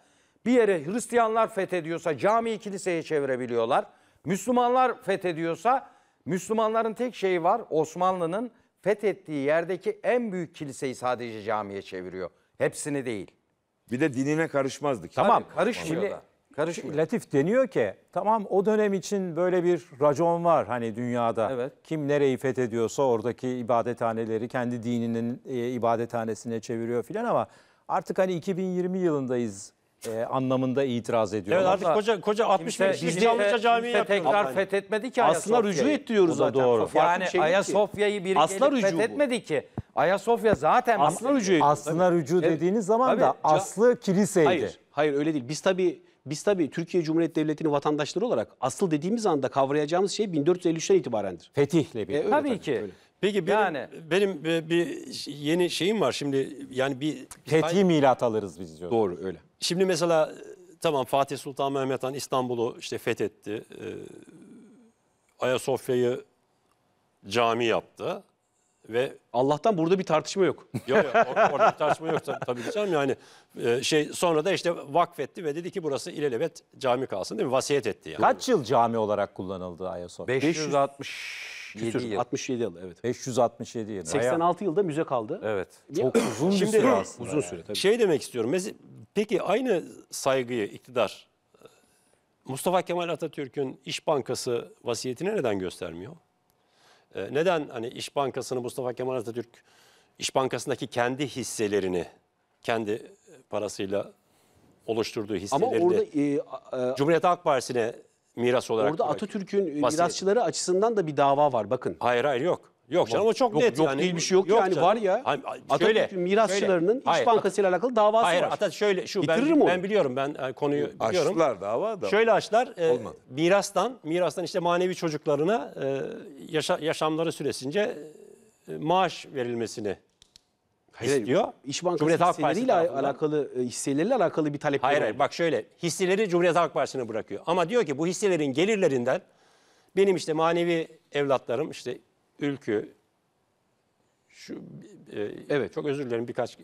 bir yere Hristiyanlar fethediyorsa camiyi kiliseye çevirebiliyorlar. Müslümanlar fethediyorsa Müslümanların tek şeyi var Osmanlı'nın fethettiği yerdeki en büyük kiliseyi sadece camiye çeviriyor. Hepsini değil. Bir de dinine karışmazdık. Tamam karışmıyor da. Latif deniyor ki tamam o dönem için böyle bir racon var hani dünyada. Evet. Kim nereyi fethediyorsa oradaki ibadethaneleri kendi dininin e, ibadethanesine çeviriyor filan ama artık hani 2020 yılındayız e, anlamında itiraz ediyorlar. Evet artık koca koca 60 bin kişilik Çamlıca Camii tekrar fethetmedi ki Aslında rücu et diyoruz o doğru. Yani şey Ayasofya'yı biri Aslına gelip rücu bu. fethetmedi ki. Ayasofya zaten Aslına rücu ediyoruz. Aslına rücu dediğiniz zaman da Ca- aslı kiliseydi. Hayır, hayır öyle değil. Biz tabii biz tabii Türkiye Cumhuriyeti Devleti'nin vatandaşları olarak asıl dediğimiz anda kavrayacağımız şey 1453'ten itibarendir. Fetihle bir. E, tabii ki. öyle. Peki benim, yani, benim e, bir yeni şeyim var şimdi yani bir... Fetih milat alırız biz diyoruz Doğru öyle. Şimdi mesela e, tamam Fatih Sultan Mehmet Han İstanbul'u işte fethetti. E, Ayasofya'yı cami yaptı ve Allah'tan burada bir tartışma yok. Yok yok orada bir tartışma yok tabii, tabii canım yani şey sonra da işte vakfetti ve dedi ki burası ilelebet cami kalsın değil mi? Vasiyet etti yani. Kaç yıl cami olarak kullanıldı Ayasofya? 560 küsür. Yıl. 67 yıl evet. 567 yıl. 86 yılda müze kaldı. Evet. Çok ya, uzun bir süre aslında. Uzun süre tabii. Şey demek istiyorum. Peki aynı saygıyı iktidar Mustafa Kemal Atatürk'ün İş Bankası vasiyetine neden göstermiyor? Ee, neden hani İş Bankası'nı Mustafa Kemal Atatürk İş Bankası'ndaki kendi hisselerini kendi parasıyla oluşturduğu hisseleri Ama orada, e, e, Cumhuriyet Halk Partisi'ne miras olarak. Orada Atatürk'ün Vasiyet. E, mirasçıları açısından da bir dava var bakın. Hayır hayır yok. Yok canım o çok yok, net yok, yani. Değil bir şey yok, yok yani var ya. Hayır, Atatürk'ün mirasçılarının şöyle, İş Bankası ile alakalı davası hayır, var. Hayır şöyle şu Bitirir ben, ben biliyorum ben e, konuyu açtılar, ee, biliyorum. Açtılar dava da. Şöyle açtılar e, mirastan mirastan işte manevi çocuklarına e, yaşa, yaşamları süresince e, maaş verilmesini istiyor. İş Bankası Cumhuriyet Halk Partisi alakalı e, hisseleriyle alakalı bir talep Hayır hayır bak şöyle hisseleri Cumhuriyet Halk Partisi'ne bırakıyor. Ama diyor ki bu hisselerin gelirlerinden benim işte manevi evlatlarım işte Ülkü şu e, evet çok özür dilerim birkaç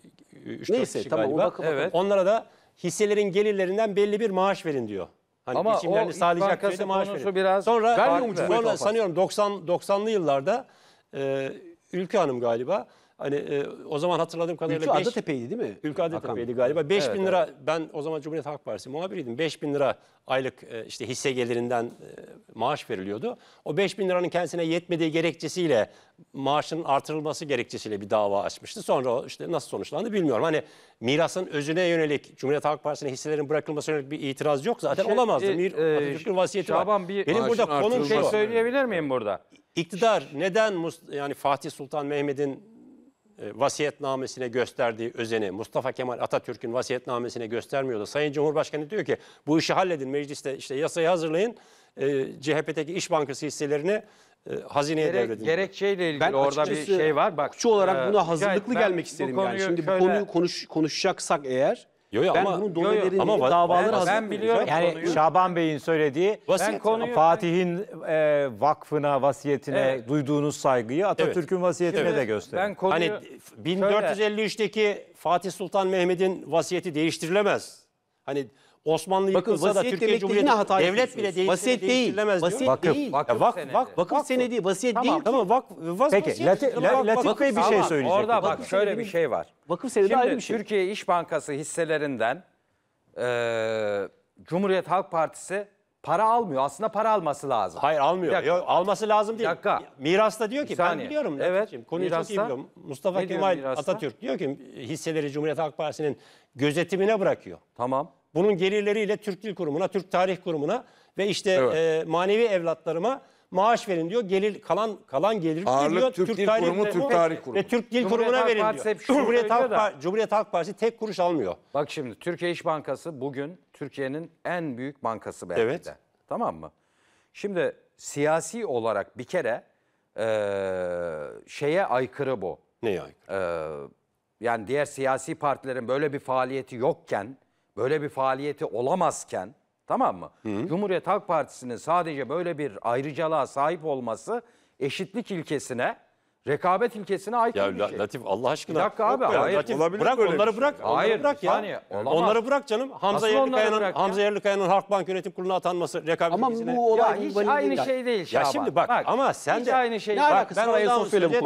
3 e, 4 Neyse, kişi tamam, galiba. bakıma- Evet. Onlara da hisselerin gelirlerinden belli bir maaş verin diyor. Hani Ama Ama sağlayacak Bankası maaş verin. biraz sonra sonra sanıyorum 90 90'lı yıllarda e, Ülkü Hanım galiba Hani e, o zaman hatırladığım kadarıyla... Ülkü beş, Adatepe'ydi değil mi? Ülkü Adatepe'ydi galiba. 5 evet, bin lira evet. ben o zaman Cumhuriyet Halk Partisi muhabiriydim. 5 bin lira aylık e, işte hisse gelirinden e, maaş veriliyordu. O 5 bin liranın kendisine yetmediği gerekçesiyle maaşın artırılması gerekçesiyle bir dava açmıştı. Sonra işte nasıl sonuçlandı bilmiyorum. Hani mirasın özüne yönelik Cumhuriyet Halk Partisi'ne hisselerin bırakılması yönelik bir itiraz yok zaten şey, olamazdı. E, Mir e, Atatürk'ün vasiyeti Şaban, var. Benim burada konum şey, şey söyleyebilir miyim burada? İktidar neden yani Fatih Sultan Mehmet'in e, vasiyetnamesine gösterdiği özeni Mustafa Kemal Atatürk'ün vasiyetnamesine göstermiyordu. Sayın Cumhurbaşkanı diyor ki bu işi halledin mecliste işte yasayı hazırlayın e, CHP'deki İş Bankası hisselerini e, hazineye Gerek, devredin. Gerekçeyle ilgili ben orada bir şey var. Bak, Hukukçu olarak e, buna hazırlıklı gelmek istedim. yani. Şimdi bu konuyu konuş, konuşacaksak eğer Yo, yo, ben ama, bunun yo, yo. doneleri ama davaları ben, ben biliyorum yani konuyu. Şaban Bey'in söylediği ben konuyu, Fatih'in e, vakfına, vasiyetine evet. duyduğunuz saygıyı Atatürk'ün evet. vasiyetine evet. de gösterin. Ben konuyu, hani 1453'teki şöyle. Fatih Sultan Mehmet'in vasiyeti değiştirilemez. Hani Osmanlı Bakın, yıkılsa da vasiyet Türkiye demek de Cumhuriyeti yine hata devlet bile değil. Vasiyet değil. Vasiyet Vakıf, değil. vakıf Vakıf, senedi. vakıf, vakıf senedi, vasiyet Tamam, değil. Tamam vakıf, vasiyet. Peki Latif, Latif, Bey bir şey söyleyecek. Orada bak şöyle bir şey var. Vakıf senedi ayrı Şimdi bir şey. Türkiye İş Bankası hisselerinden eee, Cumhuriyet Halk Partisi para almıyor. Aslında para alması lazım. Hayır almıyor. Bir dakika. Yo, alması lazım değil. Bir dakika. Mirasta diyor ki Bir ben saniye. biliyorum. Evet, Latif'ciğim, Konuyu çok iyi mirasta. biliyorum. Mustafa Ne diyor Kemal mirasta? Atatürk diyor ki hisseleri Cumhuriyet Halk Partisi'nin gözetimine bırakıyor. Tamam. Bunun gelirleriyle Türk Dil Kurumu'na, Türk Tarih Kurumu'na ve işte evet. e, manevi evlatlarıma maaş verin diyor. Gelir kalan kalan gelir Ağırlık diyor. Türk, Türk Dil Tarih Kurumu, Türk Tarih Kurumu ve Türk Dil Kurumu'na verin Partisi diyor. Cumhuriyet Halk, da. Cumhuriyet Halk Partisi tek kuruş almıyor. Bak şimdi Türkiye İş Bankası bugün Türkiye'nin en büyük bankası belki evet. de. Tamam mı? Şimdi siyasi olarak bir kere e, şeye aykırı bu. Neye aykırı? E, yani diğer siyasi partilerin böyle bir faaliyeti yokken böyle bir faaliyeti olamazken tamam mı? Hı. Cumhuriyet Halk Partisi'nin sadece böyle bir ayrıcalığa sahip olması eşitlik ilkesine Rekabet ilkesine Ya aykırı bir şey. Latif Allah aşkına. Bir dakika abi, Yok hayır. Latif, Olabilir bırak onları şey. bırak. Hayır, onları bırak ya. yani olamaz. onları bırak canım. Hamza Nasıl onları Yerlikaya'nın bırak ya? Hamza Yerlikaya'nın Halkbank Yönetim Kurulu'na atanması rekabet Ama ilkesine- bu olay ya hiç aynı değil. şey değil Şaban. Ya şimdi bak, ama sen hiç de aynı şey. Ne alakası Ben ondan Ayasofya bu söz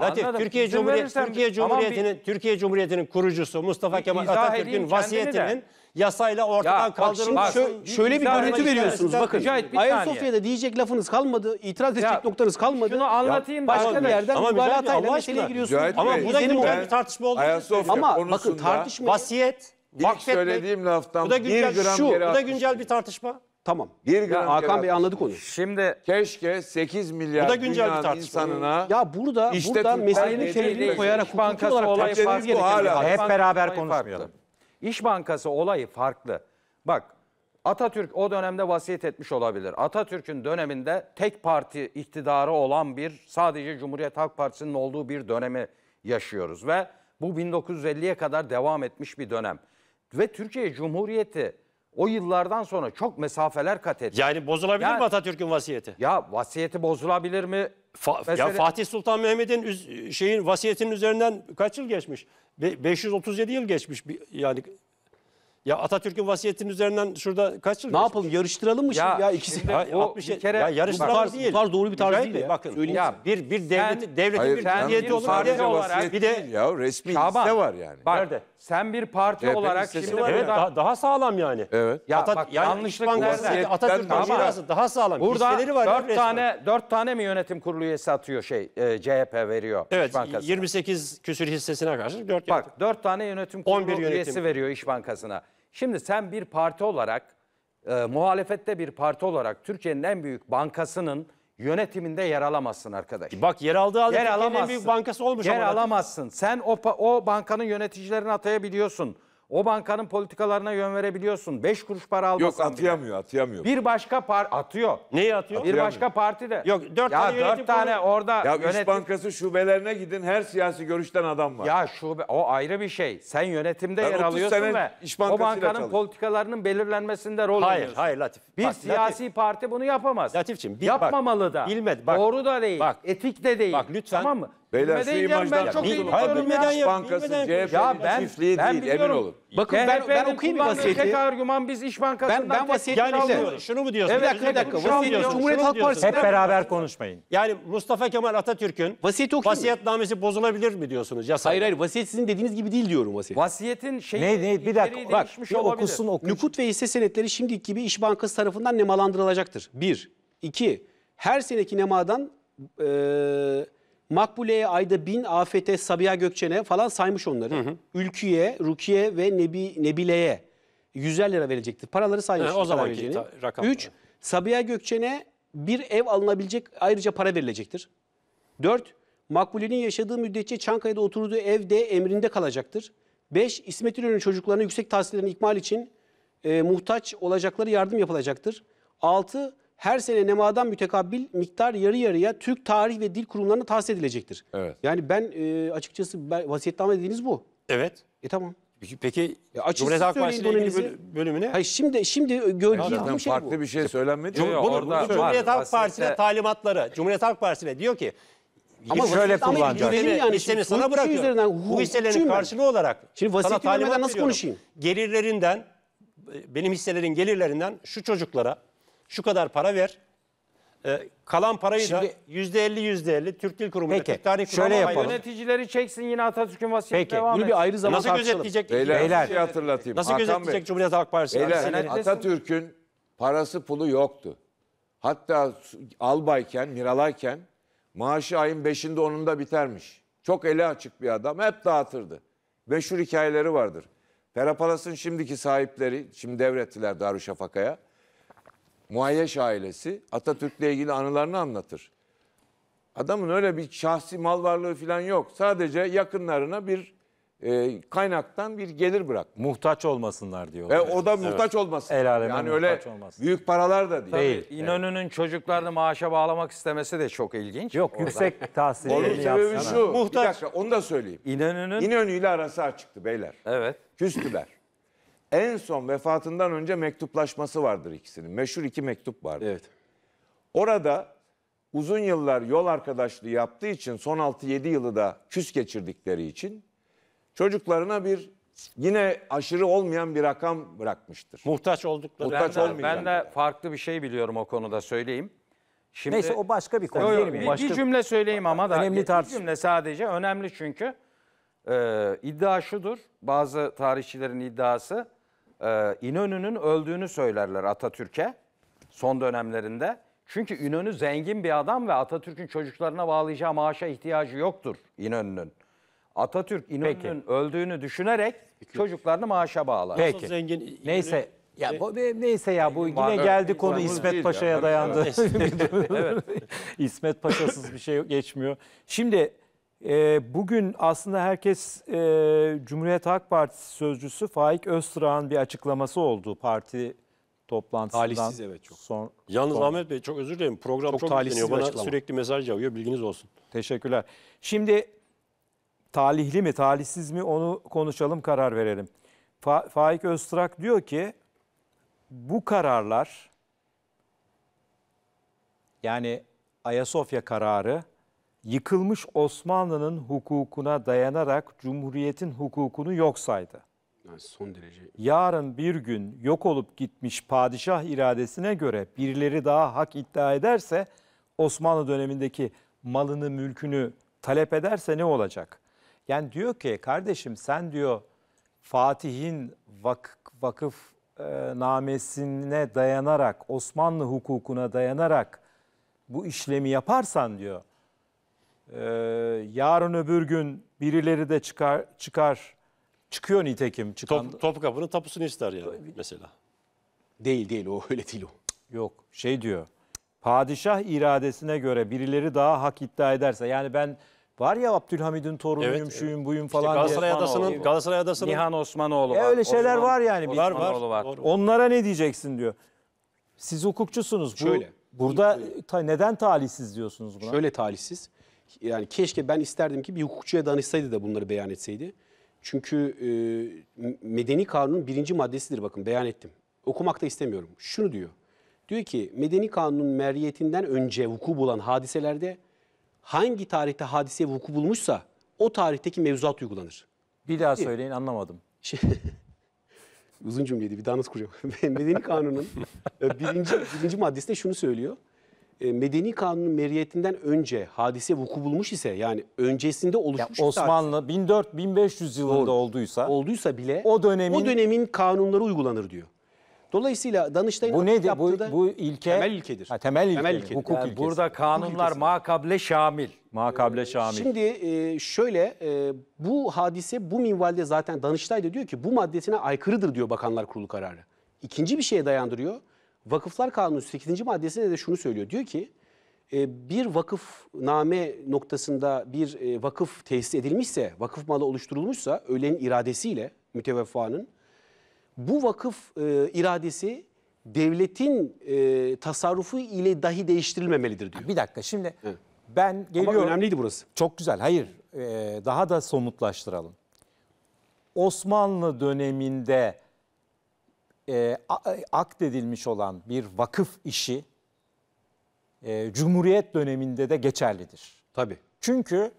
Latif Anladım. Türkiye Cumhuriyeti Türkiye Cumhuriyeti'nin Türkiye Cumhuriyeti'nin kurucusu Mustafa Kemal Atatürk'ün vasiyetinin yasayla ortadan ya, kaldırılmış. Bak, şö şöyle bir görüntü veriyorsunuz. Bakın bir Ayasofya'da saniye. diyecek lafınız kalmadı, itiraz edecek ya, noktanız kalmadı. Şunu anlatayım. Ya, başka bir yerden ama müdahale hatayla meseleye giriyorsunuz. Mücahit ama bu da yine bir tartışma oldu. Ayasofya Ama bakın tartışma. Vasiyet. İlk söylediğim laftan bu da güncel, bir şu, Bu da güncel bir tartışma. Tamam. Bir gram ya, Hakan Bey anladık onu. Şimdi keşke 8 milyar bu da güncel dünyanın bir insanına ya burada işte burada meselenin kendini koyarak hukuki olarak olarak fark Hep beraber konuşmayalım. İş Bankası olayı farklı. Bak Atatürk o dönemde vasiyet etmiş olabilir. Atatürk'ün döneminde tek parti iktidarı olan bir sadece Cumhuriyet Halk Partisi'nin olduğu bir dönemi yaşıyoruz ve bu 1950'ye kadar devam etmiş bir dönem. Ve Türkiye Cumhuriyeti o yıllardan sonra çok mesafeler kat etti. Yani bozulabilir yani, mi Atatürk'ün vasiyeti? Ya vasiyeti bozulabilir mi? Fa Mesela... Ya Fatih Sultan Mehmet'in şeyin vasiyetinin üzerinden kaç yıl geçmiş? Be 537 yıl geçmiş. Yani ya Atatürk'ün vasiyetinin üzerinden şurada kaç yıl? Ne yapalım yarıştıralım mı şimdi ya, ya ikisi? ya, o 60 bir kere ya yarıştıralım tarz, değil. Tarz doğru bir tarz Mücahit değil ya. Bakın Söyleyeyim ya, bir bir devlet devletin hayır, bir milliyeti olarak bir de olarak bir de ya resmi Şaban, liste var yani. Bak, Nerede? Sen bir parti CHP olarak şimdi var. Evet, daha, daha sağlam yani. Evet. Ya, Atat, bak, yani yanlışlık nerede? Atatürk'ün mirası daha sağlam. Burada listeleri var. 4 tane 4 tane mi yönetim kurulu üyesi atıyor şey e, CHP veriyor. Evet. 28 küsür hissesine karşı 4 Bak 4 tane yönetim kurulu üyesi veriyor İş Bankası'na. Şimdi sen bir parti olarak, e, muhalefette bir parti olarak Türkiye'nin en büyük bankasının yönetiminde yer alamazsın arkadaş. Bak yer aldığı halde yer alamazsın. en büyük bankası olmuş yer ama. Yer alamazsın. Sen o, o bankanın yöneticilerini atayabiliyorsun. O bankanın politikalarına yön verebiliyorsun. Beş kuruş para Yok almasan bile. atayamıyor Bir başka par atıyor. Neyi atıyor? Bir başka parti de. Yok, dört ya tane dört yönetim tane kurulu- orada ya yönetim. Bankası şubelerine gidin her siyasi görüşten adam var. Ya şube o ayrı bir şey. Sen yönetimde Ben yer alıyorsun sene ve İş o bankanın çalıştım. politikalarının belirlenmesinde rol Hayır, oynuyorsun. hayır Latif. Bir Bak, siyasi parti bunu yapamaz. Latifçim, bir- bak, Yapmamalı da. bilmedi, bak. Doğru da değil. Bak. etik de değil. Bak, lütfen. Tamam mı? Beyler şu Bilmeden imajdan çok iyi Hayır, bilmeden ya. Bankası Bilmeden CHP'nin Ya ben- çiftliği ben değil emin biliyorum. olun. Bakın ben- ben okuyayım bir vasiyeti. Tek argüman biz İş Bankası'ndan Ben- ben tek- Yani işte- alıyorum. Şunu mu diyorsun? Bir dakika, bir dakika. Şunu mu Vasiyet- diyorsun? Cumhuriyet Halk diyorsun? Hep beraber konuşmayın. Yani Mustafa Kemal Atatürk'ün vasiyet okuyayım vasiyetnamesi bozulabilir mi diyorsunuz? Yasal. Hayır hayır vasiyet sizin dediğiniz gibi değil diyorum vasiyet. Vasiyetin şeyi Ne ne bir dakika bak bir okusun okusun. Nukut ve hisse senetleri şimdiki gibi İş Bankası tarafından nemalandırılacaktır. Bir. iki Her seneki nemadan eee Makbule'ye, Ayda Bin, Afet'e, Sabiha Gökçen'e falan saymış onları. Hı hı. Ülkü'ye, Rukiye ve Nebi, Nebile'ye 100'er lira verecektir. Paraları saymış. He, o zamanki rakam. 3. Sabiha Gökçen'e bir ev alınabilecek ayrıca para verilecektir. 4. Makbule'nin yaşadığı müddetçe Çankaya'da oturduğu evde emrinde kalacaktır. 5. İsmet İnönü'nün çocuklarına yüksek tahsillerini ikmal için e, muhtaç olacakları yardım yapılacaktır. 6 her sene nemadan mütekabbil miktar yarı yarıya Türk tarih ve dil kurumlarına tahsis edilecektir. Evet. Yani ben e, açıkçası ben, vasiyetname dediğiniz bu. Evet. E tamam. Peki, ya Cumhuriyet Halk Partisi'yle ilgili bölümüne? Hayır şimdi şimdi gölge ya, şey farklı bir şey söylenmedi. Cum- bunu, orada, bunu Cumhuriyet var, Halk Partisi'ne talimatları. Cumhuriyet Halk Partisi'ne diyor ki ama şöyle kullanacak. Ama yani hisseni sana bırakıyor. Üzerinden, bu hisselerin karşılığı ben. olarak Şimdi sana talimat nasıl veriyorum. konuşayım? Gelirlerinden, benim hisselerin gelirlerinden şu çocuklara, şu kadar para ver. E, kalan parayı Şimdi, da yüzde elli yüzde elli Türk Dil Kurumu'na, Tarih Kurumu'na şöyle yapalım. Yöneticileri çeksin yine Atatürk'ün vasiyeti peki, devam Peki bir ayrı zaman Nasıl gözetleyecek? Beyler, Beyler. Şey hatırlatayım. Nasıl Hakan gözetleyecek Bey. Cumhuriyet Halk Partisi? Beyler, Atatürk'ün parası pulu yoktu. Hatta albayken, miralayken maaşı ayın beşinde onunda bitermiş. Çok eli açık bir adam. Hep dağıtırdı. Meşhur hikayeleri vardır. Perapalas'ın şimdiki sahipleri, şimdi devrettiler Darüşşafaka'ya. Muayyeş ailesi Atatürk'le ilgili anılarını anlatır. Adamın öyle bir şahsi mal varlığı falan yok. Sadece yakınlarına bir e, kaynaktan bir gelir bırak. Muhtaç olmasınlar diyor. E, o da muhtaç evet. olmasın. El aleme yani öyle olmasın. büyük paralar da değil. değil. İnönü'nün evet. çocuklarını maaşa bağlamak istemesi de çok ilginç. Yok Orada. yüksek tahsil Onun sebebi şu. Muhtaç. Bir dakika onu da söyleyeyim. İnönü'nün... İnönü ile arası açıktı beyler. Evet. Küstüler. En son vefatından önce mektuplaşması vardır ikisinin. Meşhur iki mektup vardır. Evet. Orada uzun yıllar yol arkadaşlığı yaptığı için son 6-7 yılı da küs geçirdikleri için çocuklarına bir yine aşırı olmayan bir rakam bırakmıştır. Muhtaç oldukları. Muhtaç ben de, ben de farklı bir şey biliyorum o konuda söyleyeyim. Şimdi, Neyse o başka bir konu değil mi? Bir, bir cümle söyleyeyim ama da. Önemli tartış. Bir cümle sadece önemli çünkü. Ee, iddia şudur. Bazı tarihçilerin iddiası ee, İnönü'nün öldüğünü söylerler Atatürk'e son dönemlerinde. Çünkü İnönü zengin bir adam ve Atatürk'ün çocuklarına bağlayacağı maaşa ihtiyacı yoktur İnönü'nün. Atatürk İnönü'nün öldüğünü düşünerek çocuklarını maaşa bağlar. Peki. Zengin İnönü- Neyse ya bu neyse ya bu yine geldi konu İsmet Paşa'ya dayandı. Evet. İsmet Paşa'sız bir şey geçmiyor. Şimdi e, bugün aslında herkes e, Cumhuriyet Halk Partisi sözcüsü Faik Öztrak'ın bir açıklaması oldu parti toplantısından. Talihsiz evet çok. Son, Yalnız son. Ahmet Bey çok özür dilerim program çok, çok talihsiz Bana açıklama. sürekli mesaj yağıyor bilginiz olsun. Teşekkürler. Şimdi talihli mi talihsiz mi onu konuşalım karar verelim. Fa Faik Öztrak diyor ki bu kararlar yani Ayasofya kararı yıkılmış Osmanlı'nın hukukuna dayanarak Cumhuriyet'in hukukunu yok saydı. Yani son derece. Yarın bir gün yok olup gitmiş padişah iradesine göre birileri daha hak iddia ederse Osmanlı dönemindeki malını mülkünü talep ederse ne olacak? Yani diyor ki kardeşim sen diyor Fatih'in vak vakıf e, namesine dayanarak Osmanlı hukukuna dayanarak bu işlemi yaparsan diyor ee, yarın öbür gün birileri de çıkar çıkar çıkıyor nitekim çıkan Top, kapının tapusunu ister yani mesela. Değil değil o öyle değil o. yok şey diyor. Padişah iradesine göre birileri daha hak iddia ederse yani ben var ya Abdülhamid'in torunuyum Evet, evet. şuyum buyum İşte falan Galatasaray Adası'nın Galatasaray Adası'nın Nihan Osmanoğlu Ya var. öyle şeyler Osman- var yani. Bir- Var, var. Onlara ne diyeceksin diyor. Siz hukukçusunuz. Bu, Burada ta- neden talihsiz diyorsunuz buna? Şöyle talihsiz. Yani keşke ben isterdim ki bir hukukçuya danışsaydı da bunları beyan etseydi. Çünkü e, medeni kanunun birinci maddesidir bakın beyan ettim. Okumakta istemiyorum. Şunu diyor. Diyor ki medeni kanunun merriyetinden önce vuku bulan hadiselerde hangi tarihte hadise vuku bulmuşsa o tarihteki mevzuat uygulanır. Bir daha Değil. söyleyin anlamadım. Şey, uzun cümleydi bir daha nasıl kuracağım? medeni kanunun e, birinci, birinci maddesinde şunu söylüyor. E, medeni kanunun meriyetinden önce hadise vuku bulmuş ise yani öncesinde oluşmuş ya Osmanlı 1400-1500 yılında Doğru. olduysa olduysa bile o dönemin o dönemin kanunları uygulanır diyor. Dolayısıyla Danıştay'ın bu nedir? Bu, bu ilke temel ilkedir. Ha, temel, ilke, temel ilkedir. Hukuk yani ilkesi. Burada kanunlar makable şamil. Makable ee, şamil. Şimdi e, şöyle e, bu hadise bu minvalde zaten Danıştay da diyor ki bu maddesine aykırıdır diyor Bakanlar Kurulu kararı. İkinci bir şeye dayandırıyor. Vakıflar Kanunu 8. maddesinde de şunu söylüyor. Diyor ki e, bir vakıf name noktasında bir e, vakıf tesis edilmişse, vakıf malı oluşturulmuşsa ölenin iradesiyle müteveffanın bu vakıf e, iradesi devletin e, tasarrufu ile dahi değiştirilmemelidir diyor. Bir dakika şimdi Hı. ben geliyorum. Ama önemliydi burası. Çok güzel. Hayır e, daha da somutlaştıralım. Osmanlı döneminde e, e, akdedilmiş olan bir vakıf işi e, Cumhuriyet döneminde de geçerlidir. Tabii. Çünkü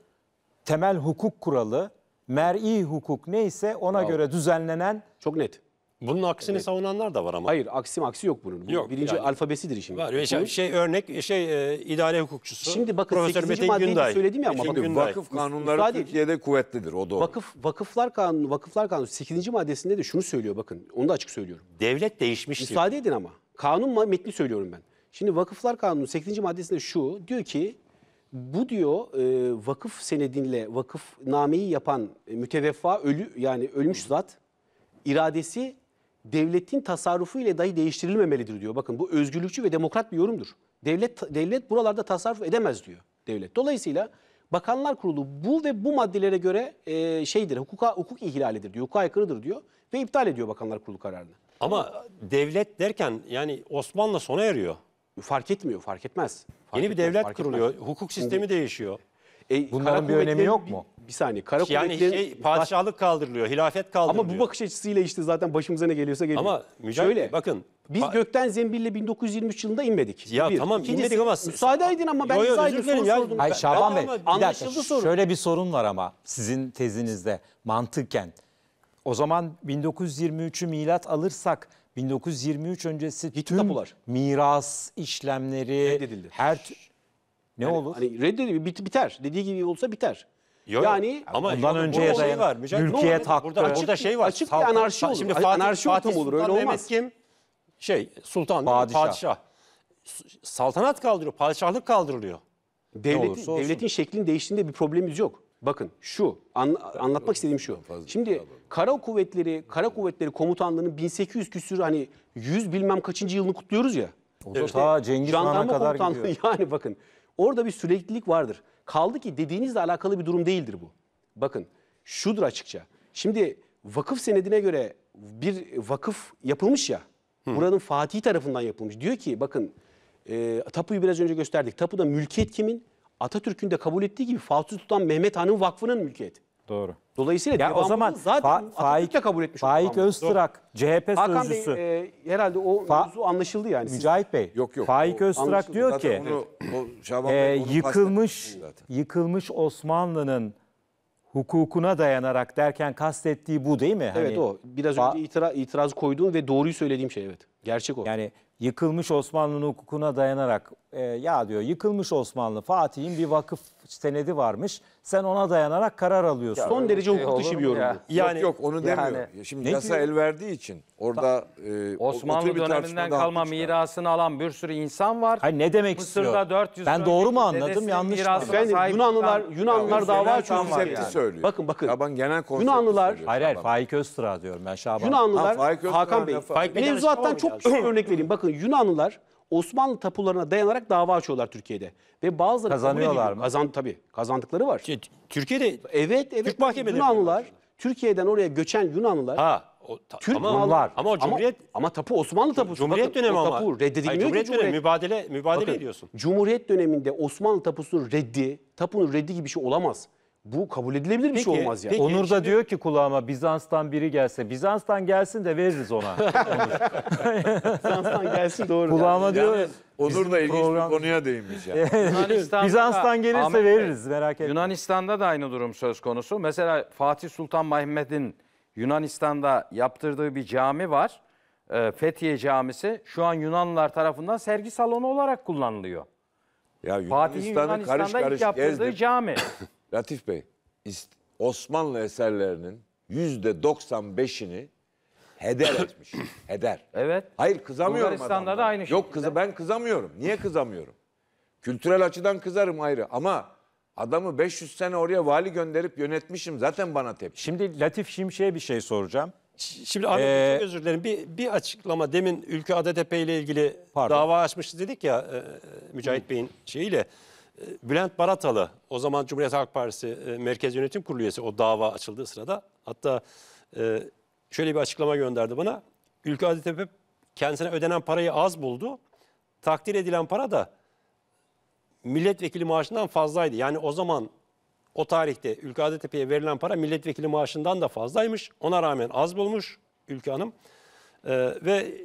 temel hukuk kuralı, mer'i hukuk neyse ona Bravo. göre düzenlenen çok net bunun aksini Evet. savunanlar da var ama. Hayır aksi aksi yok bunun. Bu Yok, birinci yani- alfabesidir işin. Var. Şey, bu- şey örnek şey e, idare hukukçusu. Şimdi bakın Profesör 8. Metin maddeyi söyledim ya ama bakın Günday. Vakıf kanunları müsaade- Türkiye'de kuvvetlidir o doğru. Vakıf Vakıflar Kanunu Vakıflar Kanunu 8. maddesinde de şunu söylüyor bakın. Onu da açık söylüyorum. Devlet değişmiş. Müsaade edin ama. Kanun metni söylüyorum ben. Şimdi Vakıflar Kanunu 8. maddesinde şu diyor ki bu diyor e, vakıf senedinle vakıf nameyi yapan e, müteveffa ölü yani ölmüş zat iradesi devletin tasarrufu ile dahi değiştirilmemelidir diyor. Bakın bu özgürlükçü ve demokrat bir yorumdur. Devlet devlet buralarda tasarruf edemez diyor devlet. Dolayısıyla Bakanlar Kurulu bu ve bu maddelere göre e, şeydir, hukuka hukuk ihlalidir diyor, hukuka aykırıdır diyor ve iptal ediyor Bakanlar Kurulu kararını. Ama devlet derken yani Osmanlı sona eriyor. Fark etmiyor, fark etmez. Fark Yeni etmez, bir devlet kuruluyor, etmez. hukuk sistemi değişiyor. E, Bunların bir önemi yok mu? Bir, bir saniye. Kara yani şey, padişahlık kaldırılıyor, hilafet kaldırılıyor. Ama bu bakış açısıyla işte zaten başımıza ne geliyorsa geliyor. Ama Mücahit Şöyle, bakın. Biz gökten zembille 1923 yılında inmedik. Ya bir. tamam İkincisi, inmedik ama. Müsaade edin ama ben yo, yo, izah edeyim. sordum. Hayır, Şaban Bey bir dakika sorun. şöyle bir sorun var ama sizin tezinizde mantıken. O zaman 1923'ü milat alırsak 1923 öncesi tüm Kitap miras işlemleri her ne yani, olur? Hani reddedilir, bit, biter. Dediği gibi olsa biter. Yok, yani ama ondan önceye şey var. Mülkiyet no, hakkı. Burada, açık, burada şey var. Açık bir anarşi olur. Şimdi Fatih, anarşi Fatih ortam olur öyle olmaz. Kim? Şey Sultan padişah. padişah. Saltanat kaldırıyor, padişahlık kaldırılıyor. Devletin, devletin şeklinin değiştiğinde bir problemimiz yok. Bakın şu an, anlatmak istediğim şu. Şimdi şey kara kuvvetleri, kara kuvvetleri komutanlığının 1800 küsür hani 100 bilmem kaçıncı yılını kutluyoruz ya. O da evet. Cengiz Han'a kadar gidiyor. Yani bakın Orada bir süreklilik vardır. Kaldı ki dediğinizle alakalı bir durum değildir bu. Bakın şudur açıkça. Şimdi vakıf senedine göre bir vakıf yapılmış ya. Hı. Buranın Fatih tarafından yapılmış. Diyor ki bakın e, tapuyu biraz önce gösterdik. Tapuda mülkiyet kimin? Atatürk'ün de kabul ettiği gibi Fatih Sultan Mehmet Han'ın vakfının mülkiyeti. Doğru. Dolayısıyla ya o zaman zaten Fa Faik, de kabul etmiş. Faik Öztrak, Doğru. CHP Hakan sözcüsü. Bey e, herhalde o Fa anlaşıldı yani. Mücahit Bey, yok, yok, Faik o, Öztrak diyor ki onu, o, e, yıkılmış, yıkılmış Osmanlı'nın hukukuna dayanarak derken kastettiği bu değil mi? Evet hani, o. Biraz önce itira itiraz koyduğum ve doğruyu söylediğim şey evet. Gerçek o. Yani yıkılmış Osmanlı'nın hukukuna dayanarak e, ya diyor yıkılmış Osmanlı Fatih'in bir vakıf senedi varmış. Sen ona dayanarak karar alıyorsun. Ya, Son derece şey hukuk dışı bir yorum ya. Yani, yok yok onu demiyor. Yani, Şimdi ne yasa diyor? el verdiği için orada e, Osmanlı döneminden kalma mirasını alan bir sürü insan var. Hayır ne demek Mısır'da istiyor? 400 ben doğru mu anladım yanlış mı? Efendim Yunanlılar, Yunanlılar dava açıyor. Konsepti söylüyor. Bakın bakın. Ya ben genel konsepti Yunanlılar, hayır hayır Faik Öztürk'e diyorum ben Şaban. Yunanlılar, ha, Faik Hakan Bey. Mevzuattan çok küçük örnek vereyim. Bakın Yunanlılar Osmanlı tapularına dayanarak dava açıyorlar Türkiye'de. Ve bazıları kazanıyorlar mı? Kazan tabii. Kazandıkları var. Türkiye'de evet evet Türk mahkemeleri Yunanlılar Türkiye'den oraya göçen Yunanlılar ha o, ta, Türk ama, mallar. Ama o Cumhuriyet ama, ama tapu Osmanlı tapusu. Cumhuriyet dönemi ama. Tapu reddedilmiyor Hayır, Cumhuriyet, Cumhuriyet dönemi mübadele mübadele bakın, ediyorsun. Cumhuriyet döneminde Osmanlı tapusunun reddi, tapunun reddi gibi bir şey olamaz. Bu kabul edilebilir bir şey olmaz ya. peki. Onur da şimdi- diyor ki kulağıma Bizans'tan biri gelse. Bizans'tan gelsin de veririz ona. Bizans'tan gelsin doğru. kulağıma diyor Onur da ilginç program- bir konuya değinmeyeceğim. Bizans'tan gelirse Ahmet veririz merak etme. Yunanistan'da da aynı durum söz konusu. Mesela Fatih Sultan Mehmet'in Yunanistan'da yaptırdığı bir cami var. Ee, Fethiye Camisi şu an Yunanlılar tarafından sergi salonu olarak kullanılıyor. ya Fatih'in Yunanistan'da ilk yaptırdığı gezdim. cami. Latif Bey, Osmanlı eserlerinin yüzde 95'ini heder etmiş. heder. Evet. Hayır kızamıyorum Bulgaristan'da da aynı şey. Yok kızı ben kızamıyorum. Niye kızamıyorum? Kültürel açıdan kızarım ayrı ama adamı 500 sene oraya vali gönderip yönetmişim zaten bana tepki. Şimdi Latif Şimşek'e bir şey soracağım. Şimdi Ahmet Bey, Ee, çok özür dilerim. Bir, bir açıklama demin ülke Adatepe ile ilgili Pardon. dava açmıştı dedik ya e, e Mücahit Bey'in şeyiyle. Bülent Baratalı o zaman Cumhuriyet Halk Partisi e, Merkez Yönetim Kurulu üyesi o dava açıldığı sırada hatta e, şöyle bir açıklama gönderdi bana. Ülke Aditepe kendisine ödenen parayı az buldu. Takdir edilen para da milletvekili maaşından fazlaydı. Yani o zaman o tarihte Ülke Adetepe'ye verilen para milletvekili maaşından da fazlaymış. Ona rağmen az bulmuş Ülke Hanım. E, ve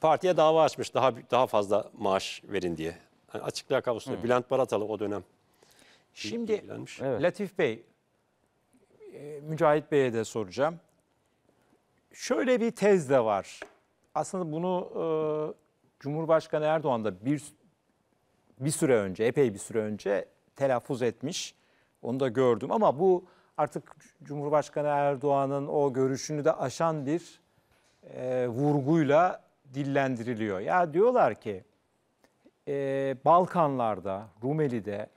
partiye dava açmış daha daha fazla maaş verin diye. Yani açıklığa kavuştu. Bülent Baratalı o dönem. Şimdi Evet. Latif Bey, e, Mücahit Bey'e de soracağım. Şöyle bir tez de var. Aslında bunu e, Cumhurbaşkanı Erdoğan da bir bir süre önce, epey bir süre önce telaffuz etmiş. Onu da gördüm ama bu artık Cumhurbaşkanı Erdoğan'ın o görüşünü de aşan bir e, vurguyla dillendiriliyor. Ya diyorlar ki e, Balkanlarda, Rumeli'de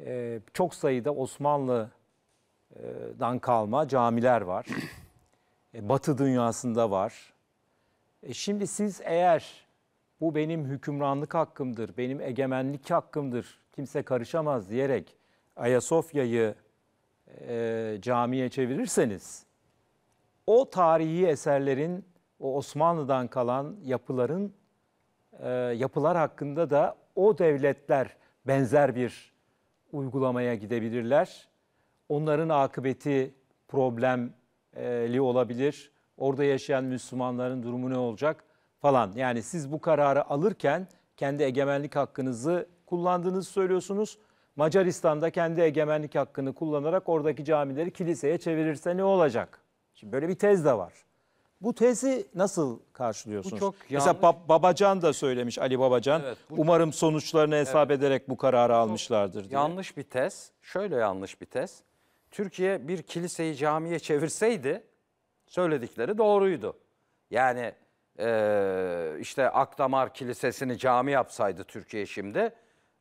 e, çok sayıda Osmanlı'dan kalma camiler var. E, Batı dünyasında var. E, şimdi siz eğer bu benim hükümranlık hakkımdır, benim egemenlik hakkımdır, kimse karışamaz diyerek Ayasofya'yı e, camiye çevirirseniz o tarihi eserlerin, o Osmanlı'dan kalan yapıların ee, yapılar hakkında da o devletler benzer bir uygulamaya gidebilirler. Onların akıbeti problemli olabilir. Orada yaşayan Müslümanların durumu ne olacak falan. Yani siz bu kararı alırken kendi egemenlik hakkınızı kullandığınızı söylüyorsunuz. Macaristan'da kendi egemenlik hakkını kullanarak oradaki camileri kiliseye çevirirse ne olacak? Şimdi böyle bir tez de var. Bu tezi nasıl karşılıyorsunuz? Bu çok Mesela Ba- Babacan da söylemiş Ali Babacan. Evet, bu- Umarım sonuçlarını hesap ederek bu kararı almışlardır diye. Yanlış bir tez. Şöyle yanlış bir tez. Türkiye bir kiliseyi camiye çevirseydi söyledikleri doğruydu. Yani eee, işte Akdamar Kilisesi'ni cami yapsaydı Türkiye şimdi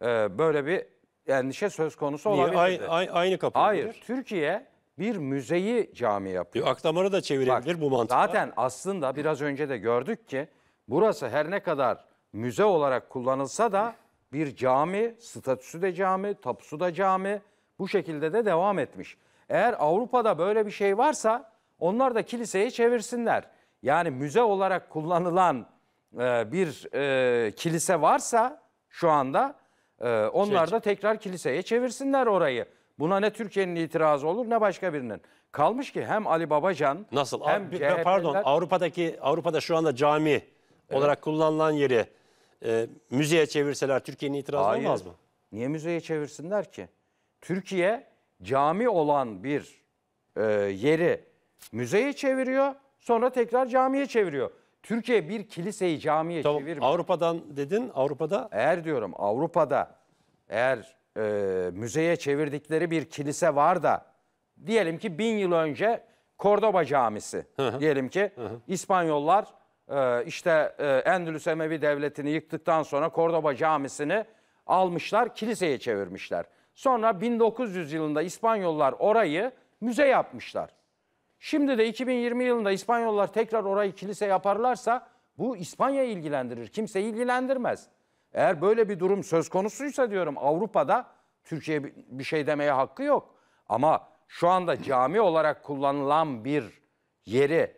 eee, böyle bir endişe söz konusu Niye? olabilirdi. Ay- ay- aynı kapı. Hayır, Türkiye bir müzeyi cami yapıyor. E, Akdamar'ı da çevirebilir Bak, bu mantıkla. Zaten aslında biraz önce de gördük ki burası her ne kadar müze olarak kullanılsa da bir cami, statüsü de cami, tapusu da cami bu şekilde de devam etmiş. Eğer Avrupa'da böyle bir şey varsa onlar da kiliseye çevirsinler. Yani müze olarak kullanılan e, bir e, kilise varsa şu anda e, onlar şey da tekrar kiliseye çevirsinler orayı. Buna ne Türkiye'nin itirazı olur ne başka birinin. Kalmış ki hem Ali Babacan Nasıl? hem Av- CHP'liler... Pardon Avrupa'daki Avrupa'da şu anda cami olarak kullanılan yeri e, müzeye çevirseler Türkiye'nin itirazı Hayır. olmaz mı? Niye müzeye çevirsinler ki? Türkiye cami olan bir e, yeri müzeye çeviriyor sonra tekrar camiye çeviriyor. Türkiye bir kiliseyi camiye Tamam, çevirmiyor. Avrupa'dan dedin Avrupa'da Eğer diyorum Avrupa'da eğer e, müzeye çevirdikleri bir kilise var da diyelim ki bin yıl önce Kordoba Camisi diyelim ki İspanyollar e, işte e, Endülüs Emevi Devleti'ni yıktıktan sonra Kordoba Camisi'ni almışlar kiliseye çevirmişler. Sonra 1900 yılında İspanyollar orayı müze yapmışlar. Şimdi de 2020 yılında İspanyollar tekrar orayı kilise yaparlarsa bu İspanya ilgilendirir. Kimse ilgilendirmez. Eğer böyle bir durum söz konusuysa diyorum Avrupa'da Türkiye bir şey demeye hakkı yok. Ama şu anda cami olarak kullanılan bir yeri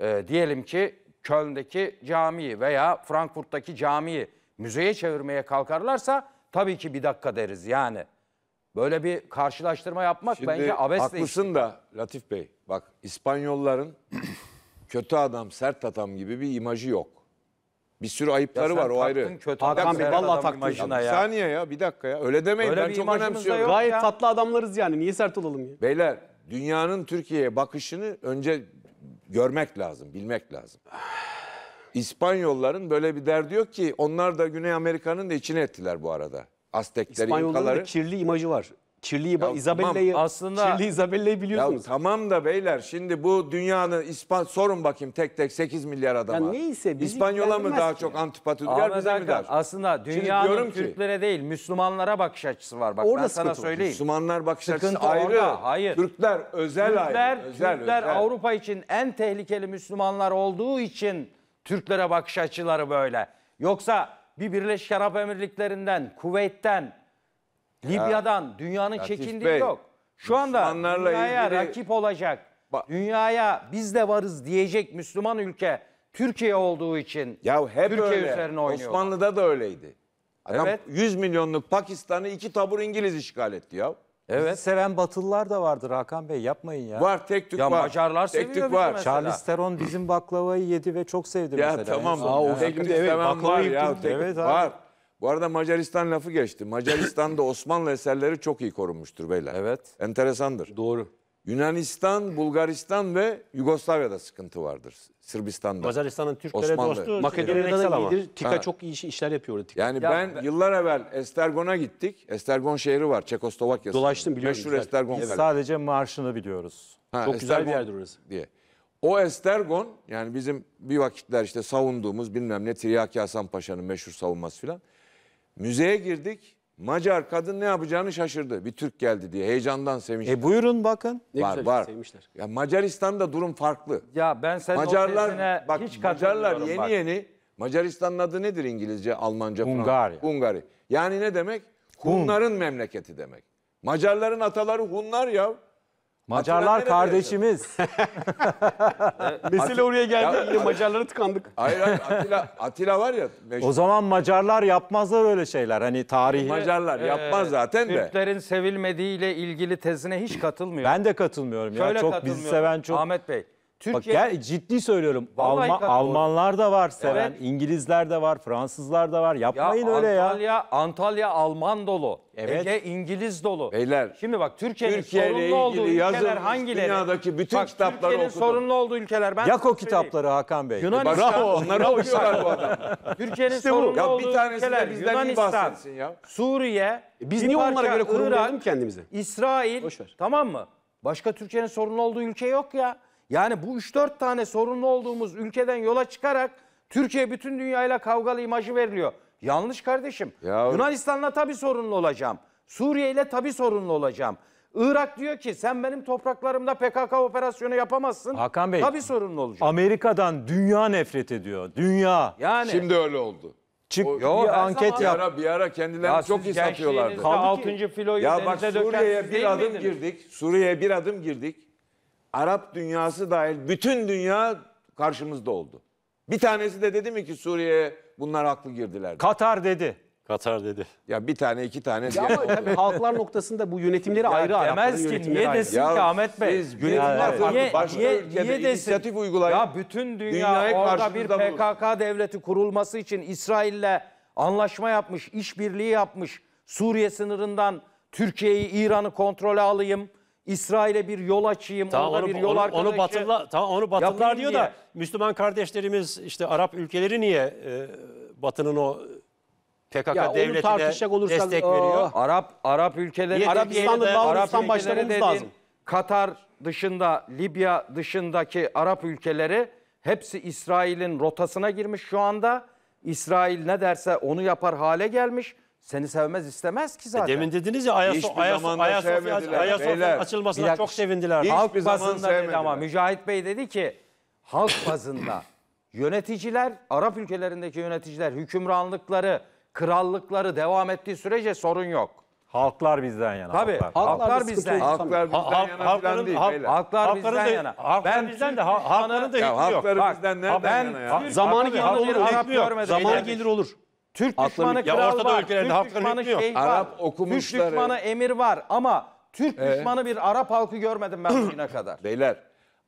e, diyelim ki Köln'deki camiyi veya Frankfurt'taki camiyi müzeye çevirmeye kalkarlarsa tabii ki bir dakika deriz yani. Böyle bir karşılaştırma yapmak Şimdi, bence abesle haklısın işte. da Latif Bey bak İspanyolların kötü adam sert adam gibi bir imajı yok. Bir sürü ayıpları var o ayrı. Hakan Bey vallahi taktın. Ya. Bir saniye ya bir dakika ya öyle demeyin Öyle ben çok imajımız önemsiyorum. Gayet ya. tatlı adamlarız yani. Niye sert olalım ya? Beyler dünyanın Türkiye'ye bakışını önce görmek lazım, bilmek lazım. İspanyolların böyle bir derdi yok ki onlar da Güney Amerika'nın da içine ettiler bu arada. Aztekleri, İspanyolların İnkaları. da kirli imajı var. Çirli İba- tamam, Isabella'yı aslında- Çirli Isabella'yı Ya tamam da beyler şimdi bu dünyanın İspan sorun bakayım tek tek 8 milyar adama. Ya neyse, bizi İspanyola mı daha ki. çok antipati duyar Ahmet bize mi daha aslında dünyanın diyorum ki- Türklere değil Müslümanlara bakış açısı var. Bak Orada ben sana sıkıntı söyleyeyim. Müslümanlar bakış açısı Sıkıntı ayrı. orada, hayır. Türkler özel Türkler, ayrı. Özel, Türkler özel. Avrupa için en tehlikeli Müslümanlar olduğu için Türklere bakış açıları böyle. Yoksa bir Birleşik Arap Emirlikleri'nden, Kuveyt'ten, Libya'dan dünyanın Latif çekindiği Bey, yok. Şu anda dünyaya ilgili- rakip olacak, Ba- dünyaya biz de varız diyecek Müslüman ülke Türkiye olduğu için Ya hep Türkiye öyle. üzerine oynuyor. Osmanlı'da da öyleydi. Adam Evet. 100 milyonluk Pakistan'ı iki tabur İngiliz işgal etti ya. Evet. Bizi seven Batılılar da vardır Hakan Bey yapmayın ya. Var tek tük Ya var. Macarlar tek tük var. mesela. Charles Theron bizim baklavayı yedi ve çok sevdi Ya mesela. tamam. Aa, o filmde evet, baklavayı yuttum. Tek, Evet var. Bu arada Macaristan lafı geçti. Macaristan'da Osmanlı eserleri çok iyi korunmuştur beyler. Evet. Enteresandır. Doğru. Yunanistan, Bulgaristan ve Yugoslavya'da sıkıntı vardır. Sırbistan'da. Macaristan'ın Türklere Osmanlı. dostu. Makedonya'da da ama. iyidir. Tika Ha. çok iyi işler yapıyor Tika. Yani Ya ben, ben- yıllar evvel Estergon'a gittik. Estergon şehri var Çekoslovakya'sında. Dolaştım, biliyorum, Meşhur güzel. Estergon Biz sadece marşını biliyoruz. Ha, çok güzel bir yerdir orası. diye. O Estergon yani bizim bir vakitler işte savunduğumuz bilmem ne Tiryaki Hasan Paşa'nın meşhur savunması filan. Müzeye girdik. Macar kadın ne yapacağını şaşırdı. Bir Türk geldi diye heyecandan sevinçler. E buyurun bakın. Ne var güzel var. Sevmişler. Ya Macaristan'da durum farklı. Ya ben sen Macarlar bak hiç Macarlar yeni bak. yeni Macaristan'ın adı nedir İngilizce, Almanca, Hungarya. Hungari. Yani ne demek? Hun. Hunların memleketi demek. Macarların ataları Hunlar ya. Macarlar kardeşimiz. Mesele oraya geldi. Ya- yine Macarlara tıkandık. Hayır hayır Atilla, Atilla var ya meşhur O zaman Macarlar yapmazlar öyle şeyler. Hani tarihi. Macarlar yapmaz zaten de. Türklerin sevilmediği ile ilgili tezine hiç katılmıyor. Ben de katılmıyorum ya. Çok bizi seven çok. Ahmet Bey, Türkiye Bak gel ciddi söylüyorum. Alma, Almanlar da var seven, Evet. İngilizler de var, Fransızlar da var. Ya Yapmayın öyle ya. Antalya, Antalya Alman dolu. Evet. Ege İngiliz dolu. Beyler, Şimdi bak Türkiye'nin Türkiye sorunlu olduğu ülkeler hangileri? dünyadaki bütün bak, kitapları Türkiye'nin okudum. sorunlu olduğu ülkeler. Ben Yak o kitapları Hakan Bey. Yunanistan, Başka onları okuyorlar bu adam. Türkiye'nin bu. sorunlu Ya olduğu bir ülkeler. bizden Yunanistan, ya. Suriye, E biz niye onlara parça göre kurumlayalım kendimizi? İsrail Boş ver. tamam mı? Başka Türkiye'nin sorunlu olduğu ülke yok ya. Yani bu 3-4 tane sorunlu olduğumuz ülkeden yola çıkarak Türkiye bütün dünyayla kavgalı imajı veriliyor. Yanlış kardeşim. Ya, Yunanistan'la tabii sorunlu olacağım. Suriye ile tabii sorunlu olacağım. Irak diyor ki sen benim topraklarımda PKK operasyonu yapamazsın. Hakan Bey. Tabii sorunlu olacak. Amerika'dan dünya nefret ediyor. Dünya. Yani. Şimdi öyle oldu. Çık o, bir anket zaman... yap. Bir ara, bir ara kendilerini ya çok iyi satıyorlardı. 6. filoyu ya bak Suriye'ye bir adım girdik. Suriye'ye bir adım girdik. Arap dünyası dahil bütün dünya karşımızda oldu. Bir tanesi de dedi mi ki Suriye'ye bunlar haklı girdiler. Katar dedi. Katar dedi. Ya bir tane iki tane. Ya ama halklar noktasında bu yönetimleri ya ayrı demez ki niye ayrı. desin ya ki Ahmet Bey? Siz yönetimler ya, farklı. Niye, Başka niye, ülkede niye inisiyatif uygulayın. Ya bütün dünya orada bir PKK bulur. devleti kurulması için İsrail'le anlaşma yapmış, işbirliği yapmış. Suriye sınırından Türkiye'yi, İran'ı kontrole alayım. İsrail'e bir yol açayım, tamam, ona onu, bir yol onu, arkadaşı. Onu batırla, tamam onu batırlar diyor diye. da Müslüman kardeşlerimiz işte Arap ülkeleri niye e, Batı'nın o PKK ya devletine destek veriyor? O, oh. Arap Arap ülkeleri Arabistan'da Arabistan başlamamız dedin, lazım. Katar dışında, Libya dışındaki Arap ülkeleri hepsi İsrail'in rotasına girmiş şu anda. İsrail ne derse onu yapar hale gelmiş. Seni sevmez istemez ki e zaten. Demin dediniz ya Ayaso Hiçbir Ayaso zamandan Ayasofya, sevmediler. Beyler, Ayasofya bir açılmasına çok sevindiler. Halk bazında dedi ama Mücahit Bey dedi ki halk bazında yöneticiler Arap ülkelerindeki yöneticiler hükümranlıkları, krallıkları devam ettiği sürece sorun yok. Halklar bizden yana. Tabii halklar, Halklar da bizden. Halklar bizden Halk- yana halkların- değil halk- Halklar bizden da- yana. Ben bizden de halkların da Ya hiç yok. halkları bizden nereden ben- yana ya? Zamanı gelir olur. bir Zamanı gelir olur. Türk Aklım- düşmanı Ya kral Orta var. ülkelerinde Türk düşmanı hükmü yok. Şey var. Arap okumuşları- Türk düşmanı emir var ama Türk ee? düşmanı bir Arap halkı görmedim ben bugüne kadar. Beyler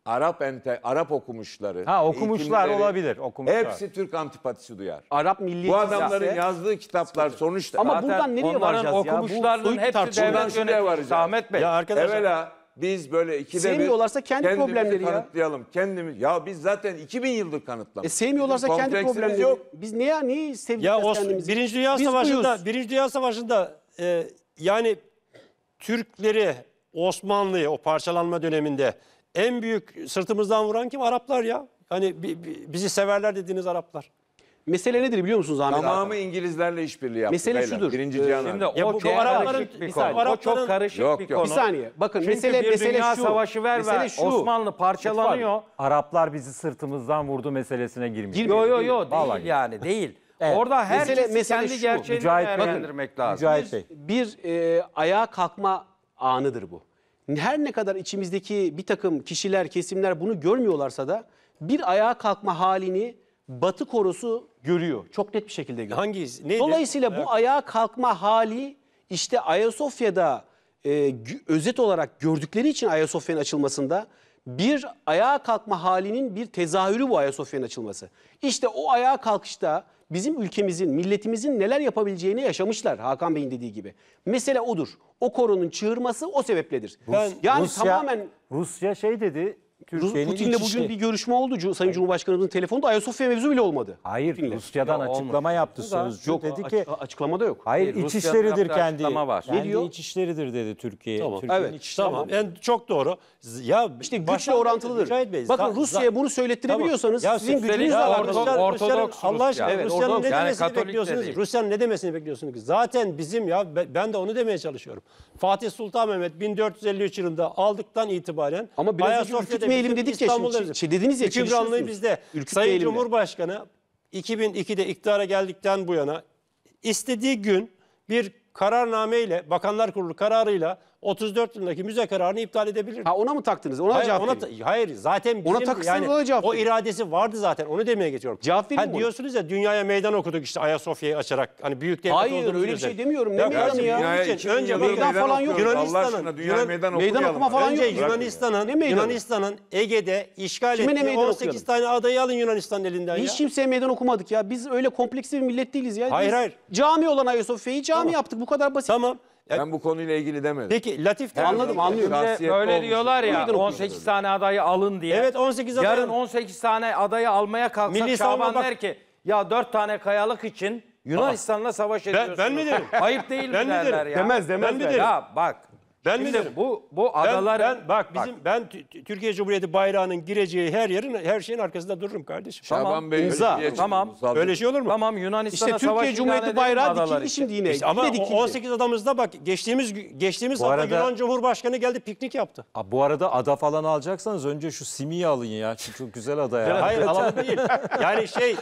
Arap ente, Arap okumuşları. Ha, okumuşlar olabilir, okumuşlar. Hepsi Türk antipatisi duyar. Arap milliyetçisi. Bu adamların ise- yazdığı kitaplar sonuçta. Ama Zaten buradan nereye onların varacağız ya? Bu okumuşlarının hepsi tartışma. devlet Buradan Ahmet Bey. Ya arkadaşlar. Evvela biz böyle ikide Sevmiyorlarsa bir kendi kendimizi problemleri ya. kanıtlayalım. Kendimiz ya biz zaten 2000 yıldır kanıtlamışız. E sevmiyorlarsa kendi problemleri. Yok. Biz niye ya niye Ya sevmiyoruz o kendimizi? Birinci Dünya Savaşı'nda Birinci Dünya Savaşı'nda e, yani Türkleri Osmanlı'yı o parçalanma döneminde en büyük sırtımızdan vuran kim? Araplar ya. Hani bizi severler dediğiniz Araplar. Mesele nedir biliyor musunuz Ahmet Tamamı abi? İngilizlerle işbirliği yaptı. Mesele beyler. şudur. Birinci Cihan Harbi. Şimdi o, bu- bu çok Arapların- karışık bir bir saniye. konu. O çok karışık Yok, bir yok. konu. Bir saniye. Bakın Çünkü mesele bir mesele dünya şu. savaşı ver mesele ver. şu. Osmanlı parçalanıyor. Araplar bizi sırtımızdan vurdu meselesine girmiş. Girmiyor. Yo yo yo değil Vallahi. yani değil. Orada herkes Mesele- mesele kendi şu. gerçeğini değerlendirmek lazım. Mücahit Bey. bir e, ayağa kalkma anıdır bu. Her ne kadar içimizdeki bir takım kişiler, kesimler bunu görmüyorlarsa da bir ayağa kalkma halini Batı korusu görüyor. Çok net bir şekilde görüyor. Hangi ne Dolayısıyla bu ayağa kalkma hali işte Ayasofya'da e, özet olarak gördükleri için Ayasofya'nın açılmasında bir ayağa kalkma halinin bir tezahürü bu Ayasofya'nın açılması. İşte o ayağa kalkışta bizim ülkemizin, milletimizin neler yapabileceğini yaşamışlar Hakan Bey'in dediği gibi. Mesele odur. O koronun çığırması o sebepledir. Ben yani Rusya, tamamen Rusya şey dedi, Türkiye'nin Putin'le bugün bir görüşme oldu. Sayın Cumhurbaşkanımızın telefonda Ayasofya mevzu bile olmadı. Hayır, Putin'le. Rusya'dan ya, açıklama olmadı. yaptı sözcü. Yok, dedi ki açıklama da yok. Hayır, e, iç işleridir kendi. Var. Kendi ne diyor? iç dedi Türkiye. Tamam. Türkiye'nin evet, iç tamam. Var. Yani çok doğru. Ya işte güçle orantılıdır. Bey, Bakın Rusya'ya bunu söylettirebiliyorsanız tamam. ya, sizin gücünüzle alakalı. Ortodoks Allah aşkına evet, Rusya'nın ne demesini bekliyorsunuz? Rusya'nın ne demesini bekliyorsunuz? Zaten bizim ya ben de onu demeye çalışıyorum. Fatih Sultan Mehmet 1453 yılında aldıktan itibaren Ama biraz Ayasofya'da etmeyelim dedik İstanbul'da ya şimdi. Şey dediniz ya Hükümranlığı bizde. Ülkük Sayın elimde. Cumhurbaşkanı 2002'de iktidara geldikten bu yana istediği gün bir kararnameyle Bakanlar Kurulu kararıyla 34 yılındaki müze kararını iptal edebilir. Ha ona mı taktınız? Ona hayır, cevap ona, vereyim. Hayır zaten bizim ona taksın, yani ona cevap o iradesi vardı zaten. Onu demeye geçiyorum. Cevap vereyim ha, Diyorsunuz ya dünyaya meydan okuduk işte Ayasofya'yı açarak. Hani büyük devlet Hayır öyle bir şey demiyorum. Ne meydanı ya? Dünyaya, için, önce meydan falan yok. Yunanistan'ın meydan, meydan okuma falan önce yok. Yunanistan'ın Yunanistan'ın Ege'de işgal ettiği 18 tane adayı alın Yunanistan'ın elinden ya. Hiç kimseye meydan okumadık ya. Biz öyle kompleksli bir millet değiliz ya. Hayır hayır. Cami olan Ayasofya'yı cami yaptık. Bu kadar basit. Tamam. Ben bu konuyla ilgili demedim. Peki Latif de anladım anlıyorum. böyle olmuş. diyorlar ya 18 tane adayı alın diye. Evet 18 adayı. Yarın 18 tane adayı almaya kalksa. Milli Şaban bak... der ki ya 4 tane kayalık için Yunanistan'la savaş ediyorsunuz. Ben, ben mi derim? Ayıp değil ben mi derler derim. ya? Demez demez. Ben mi derim? Ya bak ben Şimdi mi derim? Bu bu adalar ben, ben bak bizim bak. ben Türkiye Cumhuriyeti bayrağının gireceği her yerin her şeyin arkasında dururum kardeşim. Şaban tamam, Bey imza. Tamam. Böyle şey olur mu? Tamam Yunanistan'a işte savaş Türkiye Cumhuriyeti bayrağı dikildi şimdi yine. İşte ama dikildi. 18 adamızda bak geçtiğimiz geçtiğimiz hafta arada, Yunan Cumhurbaşkanı geldi piknik yaptı. A, bu arada ada falan alacaksanız önce şu Simi'yi alın ya. Çünkü güzel ada ya. Hayır alalım değil. Yani şey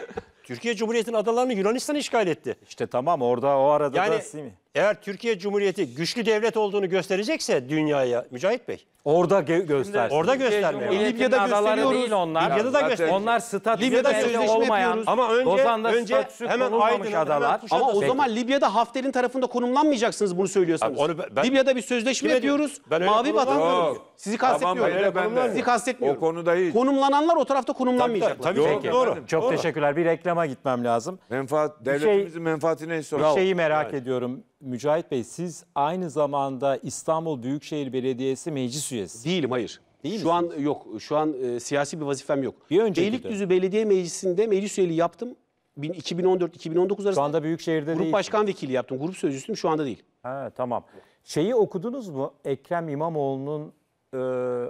Türkiye Cumhuriyeti'nin adalarını Yunanistan işgal etti. İşte tamam orada o arada yani, da Simi eğer Türkiye Cumhuriyeti güçlü devlet olduğunu gösterecekse dünyaya Mücahit Bey. Orada gö- göstersin. Orada göstermiyor. Libya'da gösteriyoruz. Değil onlar. Libya'da da gösteriyoruz. Onlar statüsü Libya'da belli olmayan ama önce, Lozan'da önce hemen Aydın'a adalar. Hemen ama o zaman Libya'da Hafter'in tarafında konumlanmayacaksınız bunu söylüyorsunuz onu ben, Libya'da bir sözleşme yapıyoruz. Mavi vatan sizi kastetmiyorum. Tamam, ben Sizi kastetmiyorum. O konuda değil. Konumlananlar o tarafta konumlanmayacaklar. Tabii, tabii, tabii. Doğru. Çok doğru. teşekkürler. Bir reklama gitmem lazım. Menfaat, devletimizin şey- menfaatine menfaati neyse. Bir şeyi merak ediyorum. Mücahit Bey siz aynı zamanda İstanbul Büyükşehir Belediyesi meclis üyesi. Değilim hayır. Değil şu mi? an yok. Şu an e, siyasi bir vazifem yok. Bir önceki Beylikdüzü de. Belediye Meclisi'nde meclis üyeliği yaptım. 2014-2019 arasında. Şu anda Büyükşehir'de grup değil. Grup başkan vekili yaptım. Grup sözcüsüyüm şu anda değil. Ha, tamam. Şeyi okudunuz mu? Ekrem İmamoğlu'nun e,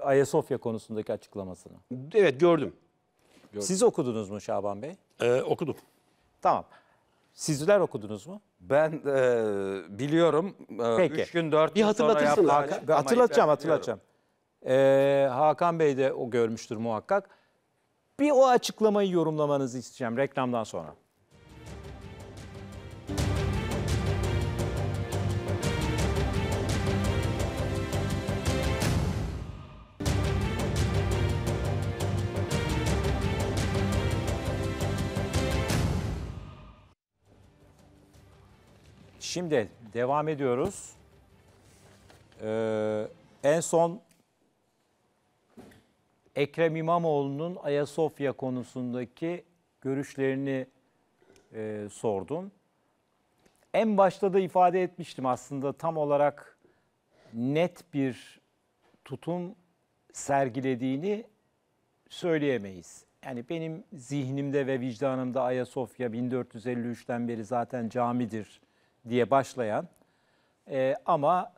Ayasofya konusundaki açıklamasını. Evet gördüm. gördüm. Siz okudunuz mu Şaban Bey? Ee, okudum. Tamam. Sizler okudunuz mu? Ben e, biliyorum. E, Peki. Üç gün dört bir gün sonra yaptığı Hakan, Hatırlatacağım hatırlatacağım. Ee, Hakan Bey de o görmüştür muhakkak. Bir o açıklamayı yorumlamanızı isteyeceğim reklamdan sonra. Şimdi devam ediyoruz. Ee, en son Ekrem İmamoğlu'nun Ayasofya konusundaki görüşlerini e, sordum. En başta da ifade etmiştim aslında tam olarak net bir tutum sergilediğini söyleyemeyiz. Yani benim zihnimde ve vicdanımda Ayasofya 1453'ten beri zaten camidir diye başlayan e, ama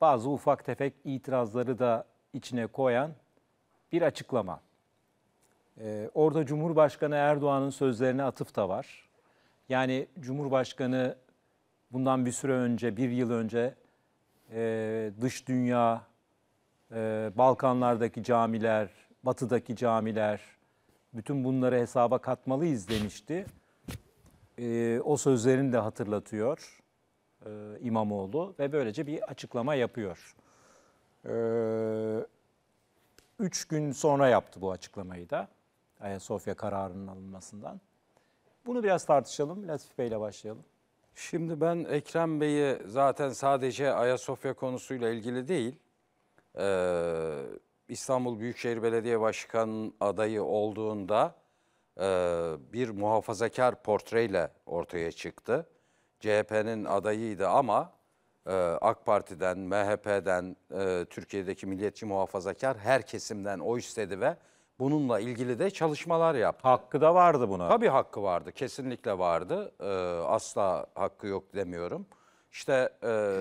bazı ufak tefek itirazları da içine koyan bir açıklama. E, orada Cumhurbaşkanı Erdoğan'ın sözlerine atıf da var. Yani Cumhurbaşkanı bundan bir süre önce, bir yıl önce e, dış dünya, e, Balkanlardaki camiler, batıdaki camiler, bütün bunları hesaba katmalıyız demişti. E, o sözlerini de hatırlatıyor e, İmamoğlu ve böylece bir açıklama yapıyor. E, üç gün sonra yaptı bu açıklamayı da Ayasofya kararının alınmasından. Bunu biraz tartışalım. Latif Bey ile başlayalım. Şimdi ben Ekrem Bey'i zaten sadece Ayasofya konusuyla ilgili değil, e, İstanbul Büyükşehir Belediye Başkanı adayı olduğunda e, bir muhafazakar portreyle ortaya çıktı. CHP'nin adayıydı ama e, AK Parti'den, MHP'den, e, Türkiye'deki milliyetçi muhafazakar her kesimden oy istedi ve bununla ilgili de çalışmalar yaptı. Hakkı da vardı buna. Tabii hakkı vardı, kesinlikle vardı. E, asla hakkı yok demiyorum. İşte e,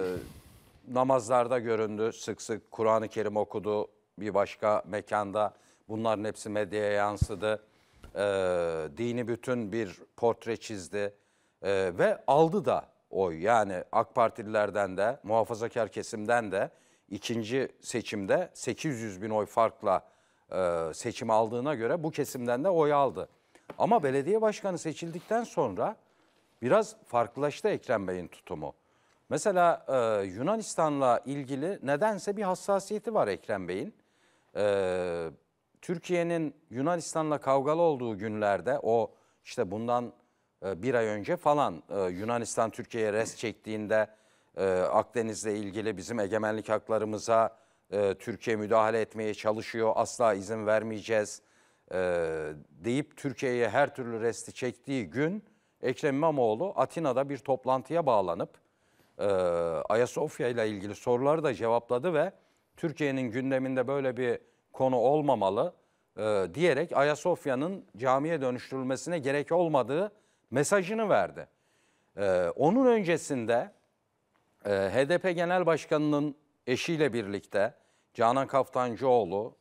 namazlarda göründü, sık sık Kur'an-ı Kerim okudu bir başka mekanda. Bunların hepsi medyaya yansıdı. E, dini bütün bir portre çizdi. Ee, ve aldı da oy. Yani AK Partililerden de muhafazakar kesimden de ikinci seçimde 800 bin oy farkla e, seçim aldığına göre bu kesimden de oy aldı. Ama belediye başkanı seçildikten sonra biraz farklılaştı Ekrem Bey'in tutumu. Mesela e, Yunanistan'la ilgili nedense bir hassasiyeti var Ekrem Bey'in. E, Türkiye'nin Yunanistan'la kavgalı olduğu günlerde o işte bundan e, bir ay önce falan e, Yunanistan Türkiye'ye res çektiğinde e, Akdeniz'le ilgili bizim egemenlik haklarımıza Türkiye müdahale etmeye çalışıyor. Asla izin vermeyeceğiz deyip Türkiye'ye her türlü resti çektiği gün Ekrem İmamoğlu Atina'da bir toplantıya bağlanıp Ayasofya ile ilgili soruları da cevapladı ve Türkiye'nin gündeminde böyle bir konu olmamalı diyerek Ayasofya'nın camiye dönüştürülmesine gerek olmadığı mesajını verdi. Ee, onun öncesinde e, HDP Genel Başkanı'nın eşiyle birlikte Canan Kaftancıoğlu,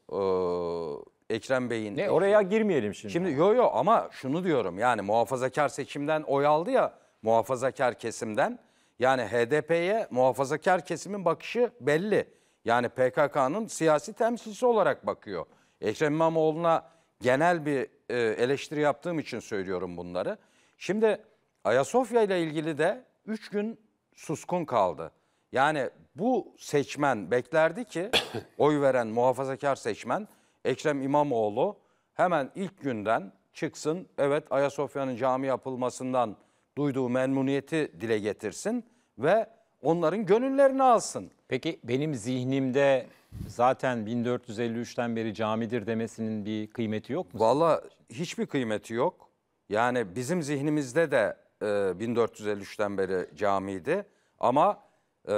e, Ekrem Bey'in... Ne, oraya girmeyelim şimdi. Şimdi yo yo ama şunu diyorum yani muhafazakar seçimden oy aldı ya muhafazakar kesimden. Yani HDP'ye muhafazakar kesimin bakışı belli. Yani PKK'nın siyasi temsilcisi olarak bakıyor. Ekrem İmamoğlu'na genel bir e, eleştiri yaptığım için söylüyorum bunları. Şimdi Ayasofya ile ilgili de 3 gün suskun kaldı. Yani bu seçmen beklerdi ki oy veren muhafazakar seçmen Ekrem İmamoğlu hemen ilk günden çıksın. Evet Ayasofya'nın cami yapılmasından duyduğu memnuniyeti dile getirsin ve onların gönüllerini alsın. Peki benim zihnimde zaten 1453'ten beri camidir demesinin bir kıymeti yok mu? Valla hiçbir kıymeti yok. Yani bizim zihnimizde de e, 1453'ten beri camiydi ama e,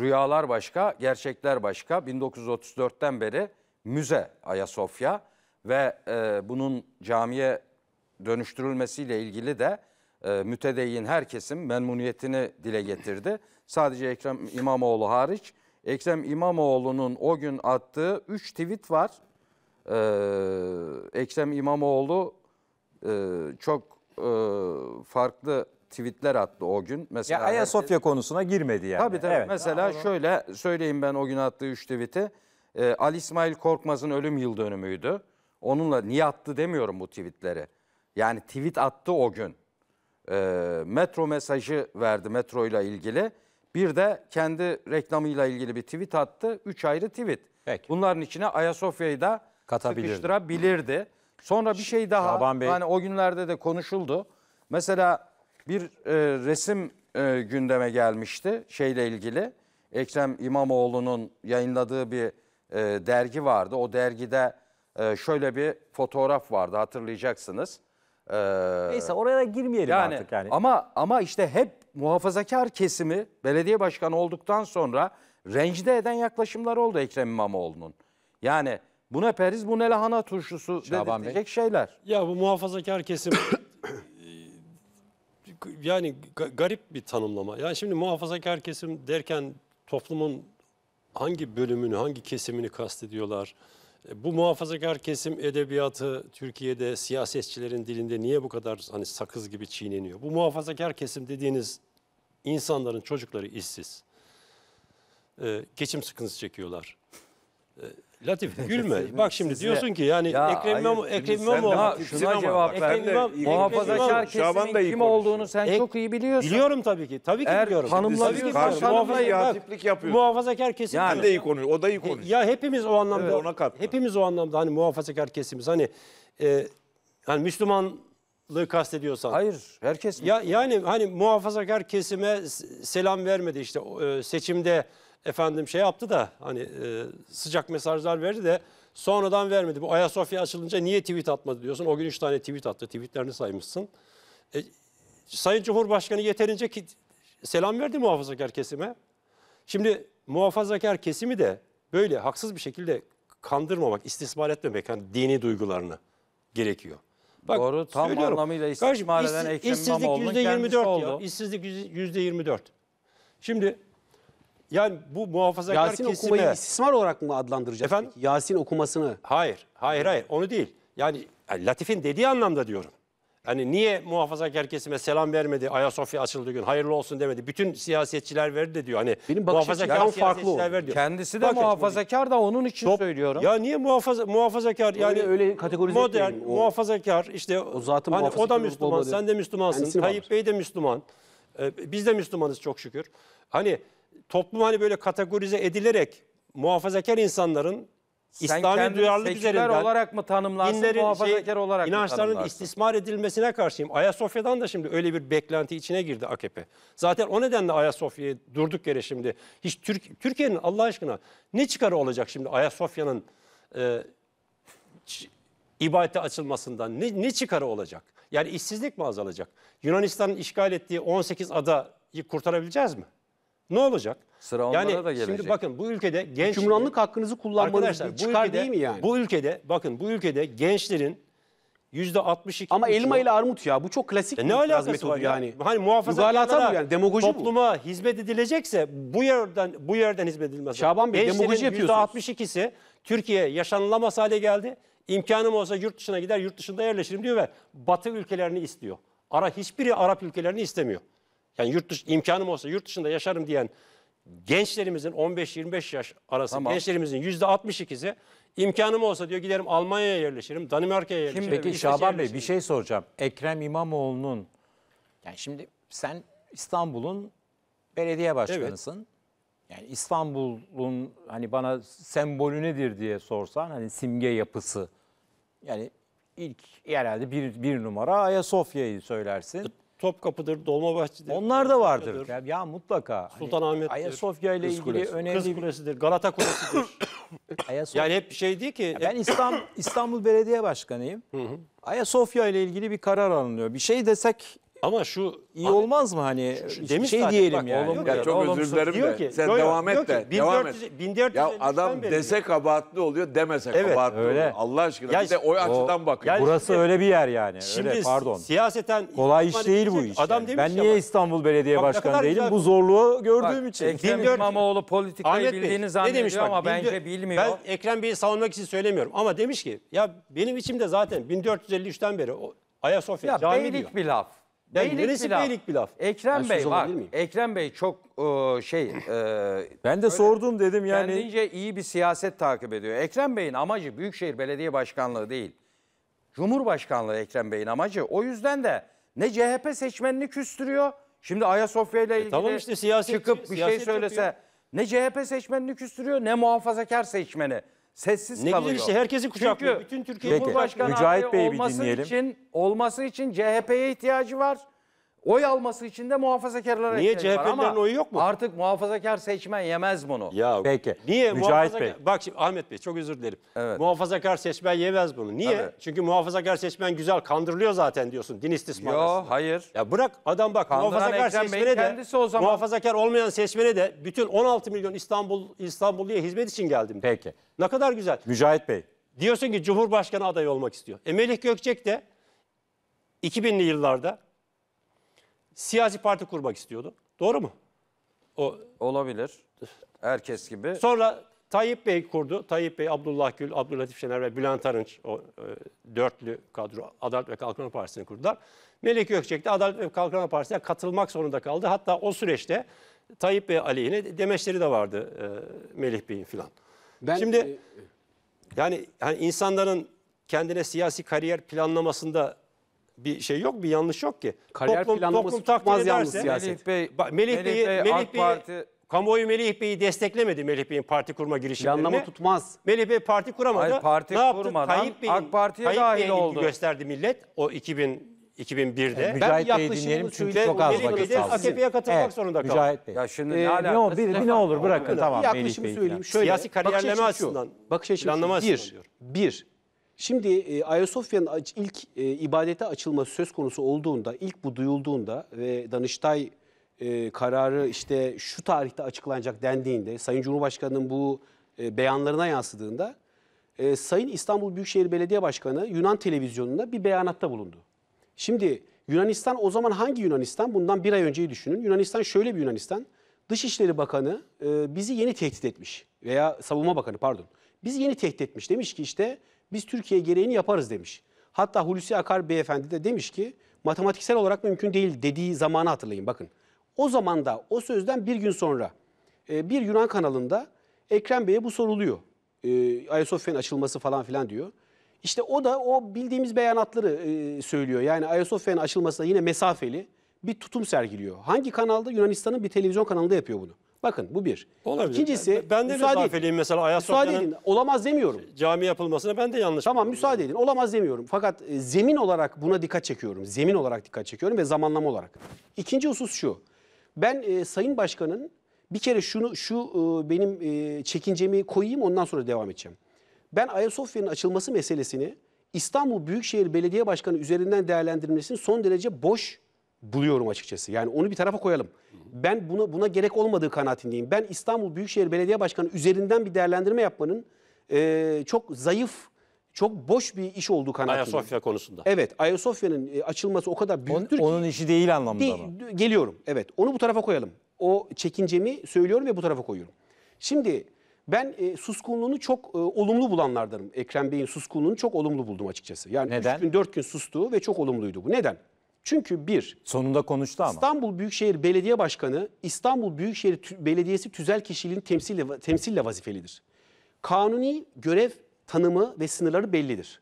rüyalar başka, gerçekler başka. 1934'ten beri müze Ayasofya ve e, bunun camiye dönüştürülmesiyle ilgili de e, mütedeyyin herkesin memnuniyetini dile getirdi. Sadece Ekrem İmamoğlu hariç. Ekrem İmamoğlu'nun o gün attığı 3 tweet var. Ee, Ekrem İmamoğlu e, çok e, farklı tweetler attı o gün. Mesela ya Ayasofya konusuna girmedi yani. Tabii tabii. Evet. Mesela tamam. şöyle söyleyeyim ben o gün attığı 3 tweet'i. E, Ali İsmail Korkmaz'ın ölüm yıl dönümüydü. Onunla niye attı demiyorum bu tweetleri. Yani tweet attı o gün. E, metro mesajı verdi metro ile ilgili. Bir de kendi reklamıyla ilgili bir tweet attı. Üç ayrı tweet. Peki. Bunların içine Ayasofya'yı da sıkıştırabilirdi. Sonra bir şey daha Şaban Bey. hani o günlerde de konuşuldu. Mesela bir e, resim e, gündeme gelmişti şeyle ilgili. Ekrem İmamoğlu'nun yayınladığı bir e, dergi vardı. O dergide e, şöyle bir fotoğraf vardı hatırlayacaksınız. E, Neyse oraya da girmeyelim yani, artık yani. Ama ama işte hep muhafazakar kesimi belediye başkanı olduktan sonra rencide eden yaklaşımlar oldu Ekrem İmamoğlu'nun. Yani bu ne periz bu ne lahana turşusu Şaban dedirtecek şeyler. Ya bu muhafazakar kesim e, yani garip bir tanımlama. Yani şimdi muhafazakar kesim derken toplumun hangi bölümünü, hangi kesimini kastediyorlar? E, bu muhafazakar kesim edebiyatı Türkiye'de siyasetçilerin dilinde niye bu kadar hani sakız gibi çiğneniyor? Bu muhafazakar kesim dediğiniz insanların çocukları işsiz. Ee, geçim sıkıntısı çekiyorlar. Ee, Latif gülme. Bak şimdi Size, diyorsun ki yani ya Ekrem İmamoğlu Ekrem İmamoğlu şuna Muhafazakar kesimin kim olduğunu sen Ek, çok iyi biliyorsun. Biliyorum tabii ki. Tabii ki Eğer biliyorum. Tanımlamıyorsan tanımlayatiplik yapıyorsun. Muhafazakar kesim. Yani. Hani- ben de iyi konuyor. O da iyi e, konuyor. Ya hepimiz o anlamda evet, ona katma. Hepimiz o anlamda hani muhafazakar kesimiz hani e, hani Müslüman lığı kastediyorsan. Hayır, herkes. Ya yani hani muhafazakar kesime selam vermedi işte e, seçimde efendim şey yaptı da hani e, sıcak mesajlar verdi de sonradan vermedi. Bu Ayasofya açılınca niye tweet atmadı diyorsun. O gün 3 tane tweet attı. Tweetlerini saymışsın. E, Sayın Cumhurbaşkanı yeterince ki selam verdi muhafazakar kesime. Şimdi muhafazakar kesimi de böyle haksız bir şekilde kandırmamak, istismar etmemek hani dini duygularını gerekiyor. Bak, Doğru tam söylüyorum. anlamıyla istismar eden Ekrem İşsizlik kendisi Ya, işsizlik %24. Şimdi yani bu muhafazakar Yasin kesime... okumayı istismar olarak mı adlandıracak? Efendim? Peki? Yasin okumasını. Hayır, hayır, hayır. Onu değil. Yani, Latif'in dediği anlamda diyorum. Hani niye muhafazakar kesime selam vermedi, Ayasofya açıldığı gün hayırlı olsun demedi. Bütün siyasetçiler verdi de diyor. Hani Benim muhafazakar farklı verdi diyor. Kendisi de Bakın, muhafazakar da onun için Top, söylüyorum. Ya niye muhafaza, muhafazakar öyle, yani öyle kategorize modern, o, muhafazakar işte o, zaten hani o da Müslüman, sen de Müslümansın, Tayyip Bey de Müslüman. Ee, biz de Müslümanız çok şükür. Hani toplum hani böyle kategorize edilerek muhafazakar insanların Sen İslami duyarlılık seküler üzerinden olarak mı tanımlarsın, şey, muhafazakar şey, olarak mı istismar edilmesine karşıyım. Ayasofya'dan da şimdi öyle bir beklenti içine girdi AKP. Zaten o nedenle Ayasofya'yı durduk yere şimdi. Hiç Türk, Türkiye'nin Allah aşkına ne çıkarı olacak şimdi Ayasofya'nın e, ibadete açılmasından ne, ne çıkarı olacak? Yani işsizlik mi azalacak? Yunanistan'ın işgal ettiği 18 adayı kurtarabileceğiz mi? Ne olacak? Sıra onlara yani, da gelecek. Şimdi bakın bu ülkede genç... Hükümranlık hakkınızı kullanmanız bir çıkar ülkede, değil mi yani? Bu ülkede bakın bu ülkede gençlerin Yüzde 62. Ama elma ile armut ya bu çok klasik. bir e ne alakası var yani? yani? Hani muhafazakarlara, bu yani demagoji topluma bu. hizmet edilecekse bu yerden bu yerden hizmet edilmez. Şaban Bey Gençlerin demagoji yapıyorsunuz. %62'si Türkiye yaşanılamaz hale geldi. İmkanım olsa yurt dışına gider, yurt dışında yerleşirim diyor ve Batı ülkelerini istiyor. Ara hiçbiri Arap ülkelerini istemiyor. Yani yurt dışı, imkanım olsa yurt dışında yaşarım diyen gençlerimizin 15-25 yaş arası tamam. gençlerimizin %62'si imkanım olsa diyor giderim Almanya'ya yerleşirim, Danimarka'ya yerleşirim. Kim peki Şaban Bey bir şey soracağım. Ekrem İmamoğlu'nun yani şimdi sen İstanbul'un belediye başkanısın. Evet. Yani İstanbul'un hani bana sembolü nedir diye sorsan hani simge yapısı. Yani ilk herhalde bir, bir numara Ayasofya'yı söylersin. E, Topkapı'dır, Dolmabahçe'dir. Onlar da vardır. Ya, ya mutlaka. Sultanahmet'tir. Hani Ayasofya ile ilgili Kulesi. önemli Kız Kulesi'dir, Galata Kulesi'dir. Ayasofya. Yani hep şey değil ki. Ya ben İstanbul, İstanbul Belediye Başkanıyım. Hı hı. Ayasofya ile ilgili bir karar alınıyor. Bir şey desek ama şu İyi olmaz mı hani demiş şey diyelim bak, yani. oğlum Ya çok oğlum özür dilerim de. ki- Sen Yo, devam et de. ki, devam et. 1400 Ya adam beri- dese kabahatli oluyor demese Evet, kabahatli öyle. oluyor. Allah aşkına. Ya bir de işte- o açıdan bakıyor. Yani- Burası öyle bir yer yani. Şimdi öyle pardon. siyaseten Kolay iş değil bu iş. Adam yani. demiş ben niye bak, İstanbul Belediye Bak Başkanı değilim? Bu zorluğu gördüğüm için. Ekrem 1400 İmamoğlu politikayı Ahmet Bey, bildiğini zannediyor ama bindi- bence bilmiyor. Ben Ekrem Bey'i savunmak için söylemiyorum ama demiş ki ya benim içimde zaten 1453'ten beri Ayasofya ya cami diyor. beylik bir laf. Ya beylik neresi bir laf. beylik bir laf? Ekrem Ben Bey bak, Ekrem Bey çok e, şey, e, Ben de sordum dedim yani. kendince iyi bir siyaset takip ediyor. Ekrem Bey'in amacı Büyükşehir Belediye Başkanlığı değil. Cumhurbaşkanlığı Ekrem Bey'in amacı. O yüzden de ne CHP seçmenini küstürüyor. Şimdi Ayasofya ile e, ilgili tamam işte siyasetçi, çıkıp bir şey siyaset söylese yapıyor. ne CHP seçmenini küstürüyor ne muhafazakar seçmeni sessiz ne kalıyor. Ne işte herkesi kucaklıyor. Çünkü bütün Türkiye Peki, Cumhurbaşkanı Mücahit Bey'i bir olması dinleyelim. için olması için CHP'ye ihtiyacı var. Oy alması için de muhafazakarlara Niye ihtiyacı oyu yok mu? artık muhafazakar seçmen yemez bunu. Ya Peki. Niye Mücahit Bey. Bak şimdi Ahmet Bey çok özür dilerim. Evet. Muhafazakar seçmen yemez bunu. Niye? Tabii. Çünkü muhafazakar seçmen güzel kandırılıyor zaten diyorsun din istismarı. Yo hayır. Ya bırak adam bak Kandıran muhafazakar Ekrem Bey'in seçmene de kendisi o zaman. muhafazakar olmayan seçmene de bütün 16 milyon İstanbul İstanbulluya hizmet için geldim. Peki. Ne kadar güzel. Mücahit Bey. Diyorsun ki Cumhurbaşkanı adayı olmak istiyor. E Melih Gökçek de 2000'li yıllarda siyasi parti kurmak istiyordu. Doğru mu? O Olabilir. Herkes gibi. Sonra Tayyip Bey kurdu. Tayyip Bey, Abdullah Gül, Abdülhatif Şener ve Bülent Arınç o e, dörtlü kadro Adalet ve Kalkınma Partisi'ni kurdular. Melek Gökçek de Adalet ve Kalkınma Partisi'ne katılmak zorunda kaldı. Hatta o süreçte Tayyip Bey aleyhine demeçleri de vardı e, Melih Bey'in filan. Şimdi e, yani hani insanların kendine siyasi kariyer planlamasında bir şey yok, bir yanlış yok ki. Kariyer planlaması tutmaz yalnız siyaset. Melih Bey, Melih Bey, Melih Bey, Parti... Kamuoyu Melih Bey'i desteklemedi Melih Bey'in parti kurma girişimlerine. Anlamı tutmaz. Melih Bey parti kuramadı. Hayır, parti ne yaptı? kurmadan Bey'in, AK Parti'ye Tayyip dahil Bey oldu. gösterdi millet o 2000 2001'de. Yani Mücahit Bey'i dinleyelim çünkü çok az vakit kaldı. AKP'ye katılmak evet, zorunda kaldı. Mücahit Bey. Ya şimdi ee, ne, alakası ne, bir, ne olur bırakın tamam. Bir yaklaşımı söyleyeyim. Şöyle, Siyasi kariyerleme açısından. Bakış açısı bir, bir, Şimdi e, Ayasofya'nın ilk e, ibadete açılması söz konusu olduğunda, ilk bu duyulduğunda ve Danıştay e, kararı işte şu tarihte açıklanacak dendiğinde, Sayın Cumhurbaşkanı'nın bu e, beyanlarına yansıdığında, e, Sayın İstanbul Büyükşehir Belediye Başkanı Yunan televizyonunda bir beyanatta bulundu. Şimdi Yunanistan o zaman hangi Yunanistan? Bundan bir ay önceyi düşünün. Yunanistan şöyle bir Yunanistan. Dışişleri Bakanı e, bizi yeni tehdit etmiş veya Savunma Bakanı pardon. Bizi yeni tehdit etmiş. Demiş ki işte biz Türkiye gereğini yaparız demiş. Hatta Hulusi Akar beyefendi de demiş ki matematiksel olarak mümkün değil dediği zamanı hatırlayın bakın. O zaman da o sözden bir gün sonra e, bir Yunan kanalında Ekrem Bey'e bu soruluyor. E, Ayasofya'nın açılması falan filan diyor. İşte o da o bildiğimiz beyanatları e, söylüyor. Yani Ayasofya'nın açılmasına yine mesafeli bir tutum sergiliyor. Hangi kanalda? Yunanistan'ın bir televizyon kanalında yapıyor bunu. Bakın bu bir. Olabilir. İkincisi ben de müsaade edin. mesela Ayasofya'nın olamaz demiyorum. Cami yapılmasına ben de yanlış. Tamam müsaade edin. Olamaz demiyorum. Fakat e, zemin olarak buna dikkat çekiyorum. Zemin olarak dikkat çekiyorum ve zamanlama olarak. İkinci husus şu. Ben e, Sayın Başkan'ın bir kere şunu şu e, benim e, çekincemi koyayım ondan sonra devam edeceğim. Ben Ayasofya'nın açılması meselesini İstanbul Büyükşehir Belediye Başkanı üzerinden değerlendirmesinin son derece boş buluyorum açıkçası. Yani onu bir tarafa koyalım. Ben buna buna gerek olmadığı kanaatindeyim. Ben İstanbul Büyükşehir Belediye Başkanı üzerinden bir değerlendirme yapmanın e, çok zayıf, çok boş bir iş olduğu kanaatindeyim. Ayasofya konusunda. Evet, Ayasofya'nın e, açılması o kadar büyüktür Onun, onun işi değil anlamında Değil, mı? geliyorum. Evet, onu bu tarafa koyalım. O çekincemi söylüyorum ve bu tarafa koyuyorum. Şimdi ben e, suskunluğunu çok e, olumlu bulanlardanım. Ekrem Bey'in suskunluğunu çok olumlu buldum açıkçası. Yani Neden? 3 gün 4 gün sustuğu ve çok olumluydu bu. Neden? Çünkü bir, Sonunda konuştu ama. İstanbul Büyükşehir Belediye Başkanı İstanbul Büyükşehir Belediyesi tüzel kişiliğin temsille, temsille vazifelidir. Kanuni görev tanımı ve sınırları bellidir.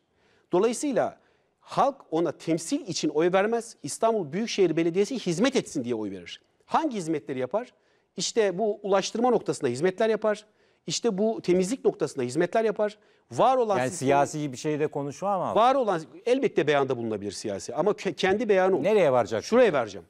Dolayısıyla halk ona temsil için oy vermez. İstanbul Büyükşehir Belediyesi hizmet etsin diye oy verir. Hangi hizmetleri yapar? İşte bu ulaştırma noktasında hizmetler yapar işte bu temizlik noktasında hizmetler yapar. Var olan yani siyasi bir şey de ama Var olan elbette beyanda bulunabilir siyasi ama kendi beyanı Nereye varacak? Şuraya vereceğim.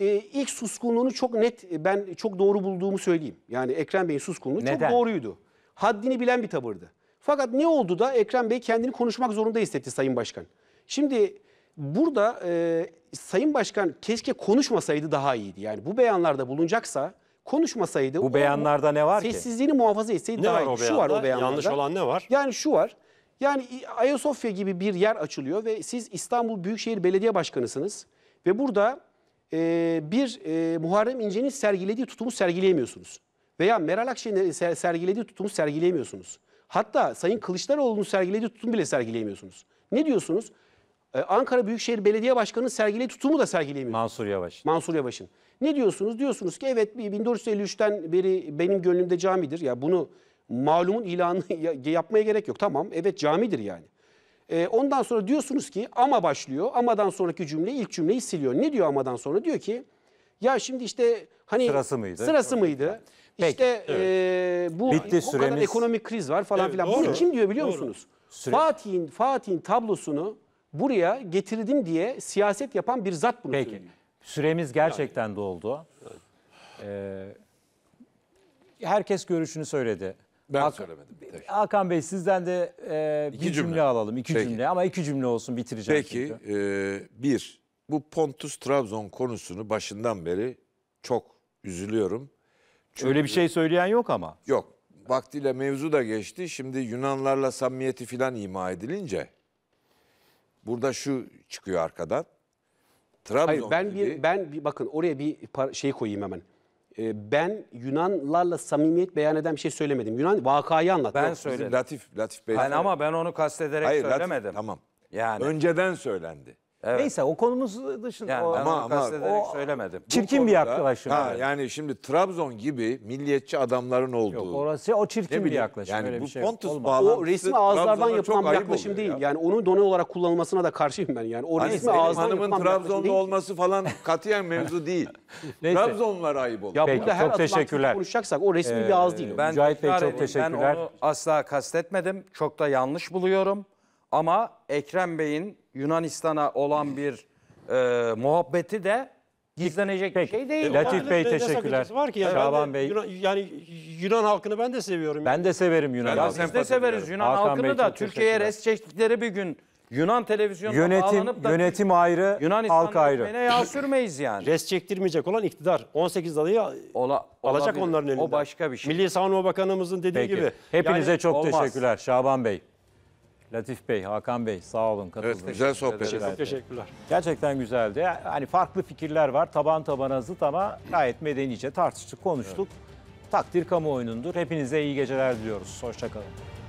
Ee, ilk suskunluğunu çok net ben çok doğru bulduğumu söyleyeyim. Yani Ekrem Bey'in suskunluğu Neden? çok doğruydu. Haddini bilen bir tavırdı. Fakat ne oldu da Ekrem Bey kendini konuşmak zorunda hissetti Sayın Başkan. Şimdi burada e, Sayın Başkan keşke konuşmasaydı daha iyiydi. Yani bu beyanlarda bulunacaksa konuşmasaydı Bu beyanlarda ne var ki? sessizliğini muhafaza etseydi Ne daha var iyi. o Şu var o beyanlarda. Yanlış olan ne var? Yani şu var. Yani Ayasofya gibi bir yer açılıyor ve siz İstanbul Büyükşehir Belediye Başkanısınız ve burada e, bir e, Muharrem İnce'nin sergilediği tutumu sergileyemiyorsunuz. Veya Meral Akşener'in sergilediği tutumu sergileyemiyorsunuz. Hatta Sayın Kılıçdaroğlu'nun sergilediği tutumu bile sergileyemiyorsunuz. Ne diyorsunuz? Ee, Ankara Büyükşehir Belediye Başkanı'nın sergili tutumu da sergileyemiyor. Mansur Yavaş. Mansur Yavaş'ın. Ne diyorsunuz? Diyorsunuz ki evet 1453'ten beri benim gönlümde camidir. Ya bunu malumun ilanını yapmaya gerek yok. Tamam evet camidir yani. Ee, ondan sonra diyorsunuz ki ama başlıyor. Amadan sonraki cümle ilk cümleyi siliyor. Ne diyor amadan sonra? Diyor ki ya şimdi işte hani sırası mıydı? Sırası mıydı? Peki, işte evet. e, bu Bitti o süremiz. kadar ekonomik kriz var falan evet, filan. Doğru, Bunu kim diyor biliyor doğru. musunuz? Süre... Fatih'in Fatih'in tablosunu buraya getirdim diye siyaset yapan bir zat bunu Peki. söylüyor. Süremiz gerçekten doldu. Ee, herkes görüşünü söyledi. Ben Hak- söylemedim. Peki. Hakan Bey sizden de e, bir İki cümle. cümle. alalım. iki Peki. cümle ama iki cümle olsun bitireceğim. Peki e, bir bu Pontus Trabzon konusunu başından beri çok üzülüyorum. Çünkü- Öyle bir şey söyleyen yok ama. Yok. Vaktiyle mevzu da geçti. Şimdi Yunanlarla samimiyeti filan ima edilince Burada şu çıkıyor arkadan. Trabzon Hayır, ben gibi... bir ben bir bakın oraya bir şey koyayım hemen. Ee, ben Yunanlarla samimiyet beyan eden bir şey söylemedim. Yunan vakayı anlattı. Ben söyledim. Latif Latif Bey. Ben ama ben onu kastederek Hayır, söylemedim. Latif, tamam. Yani önceden söylendi. Evet. Neyse o konumuz dışında. Yani o, ama, ama o, söylemedim. Çirkin konuda, bir yaklaşım. Ha, evet. Yani şimdi Trabzon gibi milliyetçi adamların olduğu. Yok orası o çirkin bir yaklaşım. Yani öyle bu bir şey Pontus bağlantısı O resmi ağızlardan yapılan bir yaklaşım değil. Ya. Yani onun done olarak kullanılmasına da karşıyım ben. Yani o hani resmi ağızdan hanımın yapılan değil. olması falan katiyen mevzu değil. Trabzonlar ayıp olur. Ya Peki, burada her çok teşekkürler. konuşacaksak o resmi bir ee, ağız değil. Ben Mücahit Bey çok teşekkürler. Ben onu asla kastetmedim. Çok da yanlış buluyorum. Ama Ekrem Bey'in Yunanistan'a olan bir e, muhabbeti de gizlenecek Peki. bir şey değil. Latif Bey teşekkürler. Var ki yani Şaban Bey. Yunan, yani Yunan halkını ben de seviyorum. Ben de severim Yunan halkını. Biz de severiz Yunan Hakan halkını Bey, da Türkiye'ye res çektikleri bir gün Yunan televizyonuna yönetim, bağlanıp da yönetim ayrı, halk ayrı. Yunanistan'da sürmeyiz yani. Res çektirmeyecek olan iktidar. 18 adayı Ola, alacak olabilir. onların elinden. O başka bir şey. Milli Savunma Bakanımızın dediği Peki. gibi. Hepinize yani, çok olmaz. teşekkürler Şaban Bey. Latif Bey, Hakan Bey sağ olun katıldınız. Evet, güzel sohbet. Teşekkür, teşekkürler. Gerçekten güzeldi. Hani farklı fikirler var. Taban tabana zıt ama gayet medenice tartıştık, konuştuk. Evet. Takdir kamuoyunundur. Hepinize iyi geceler diliyoruz. Hoşçakalın.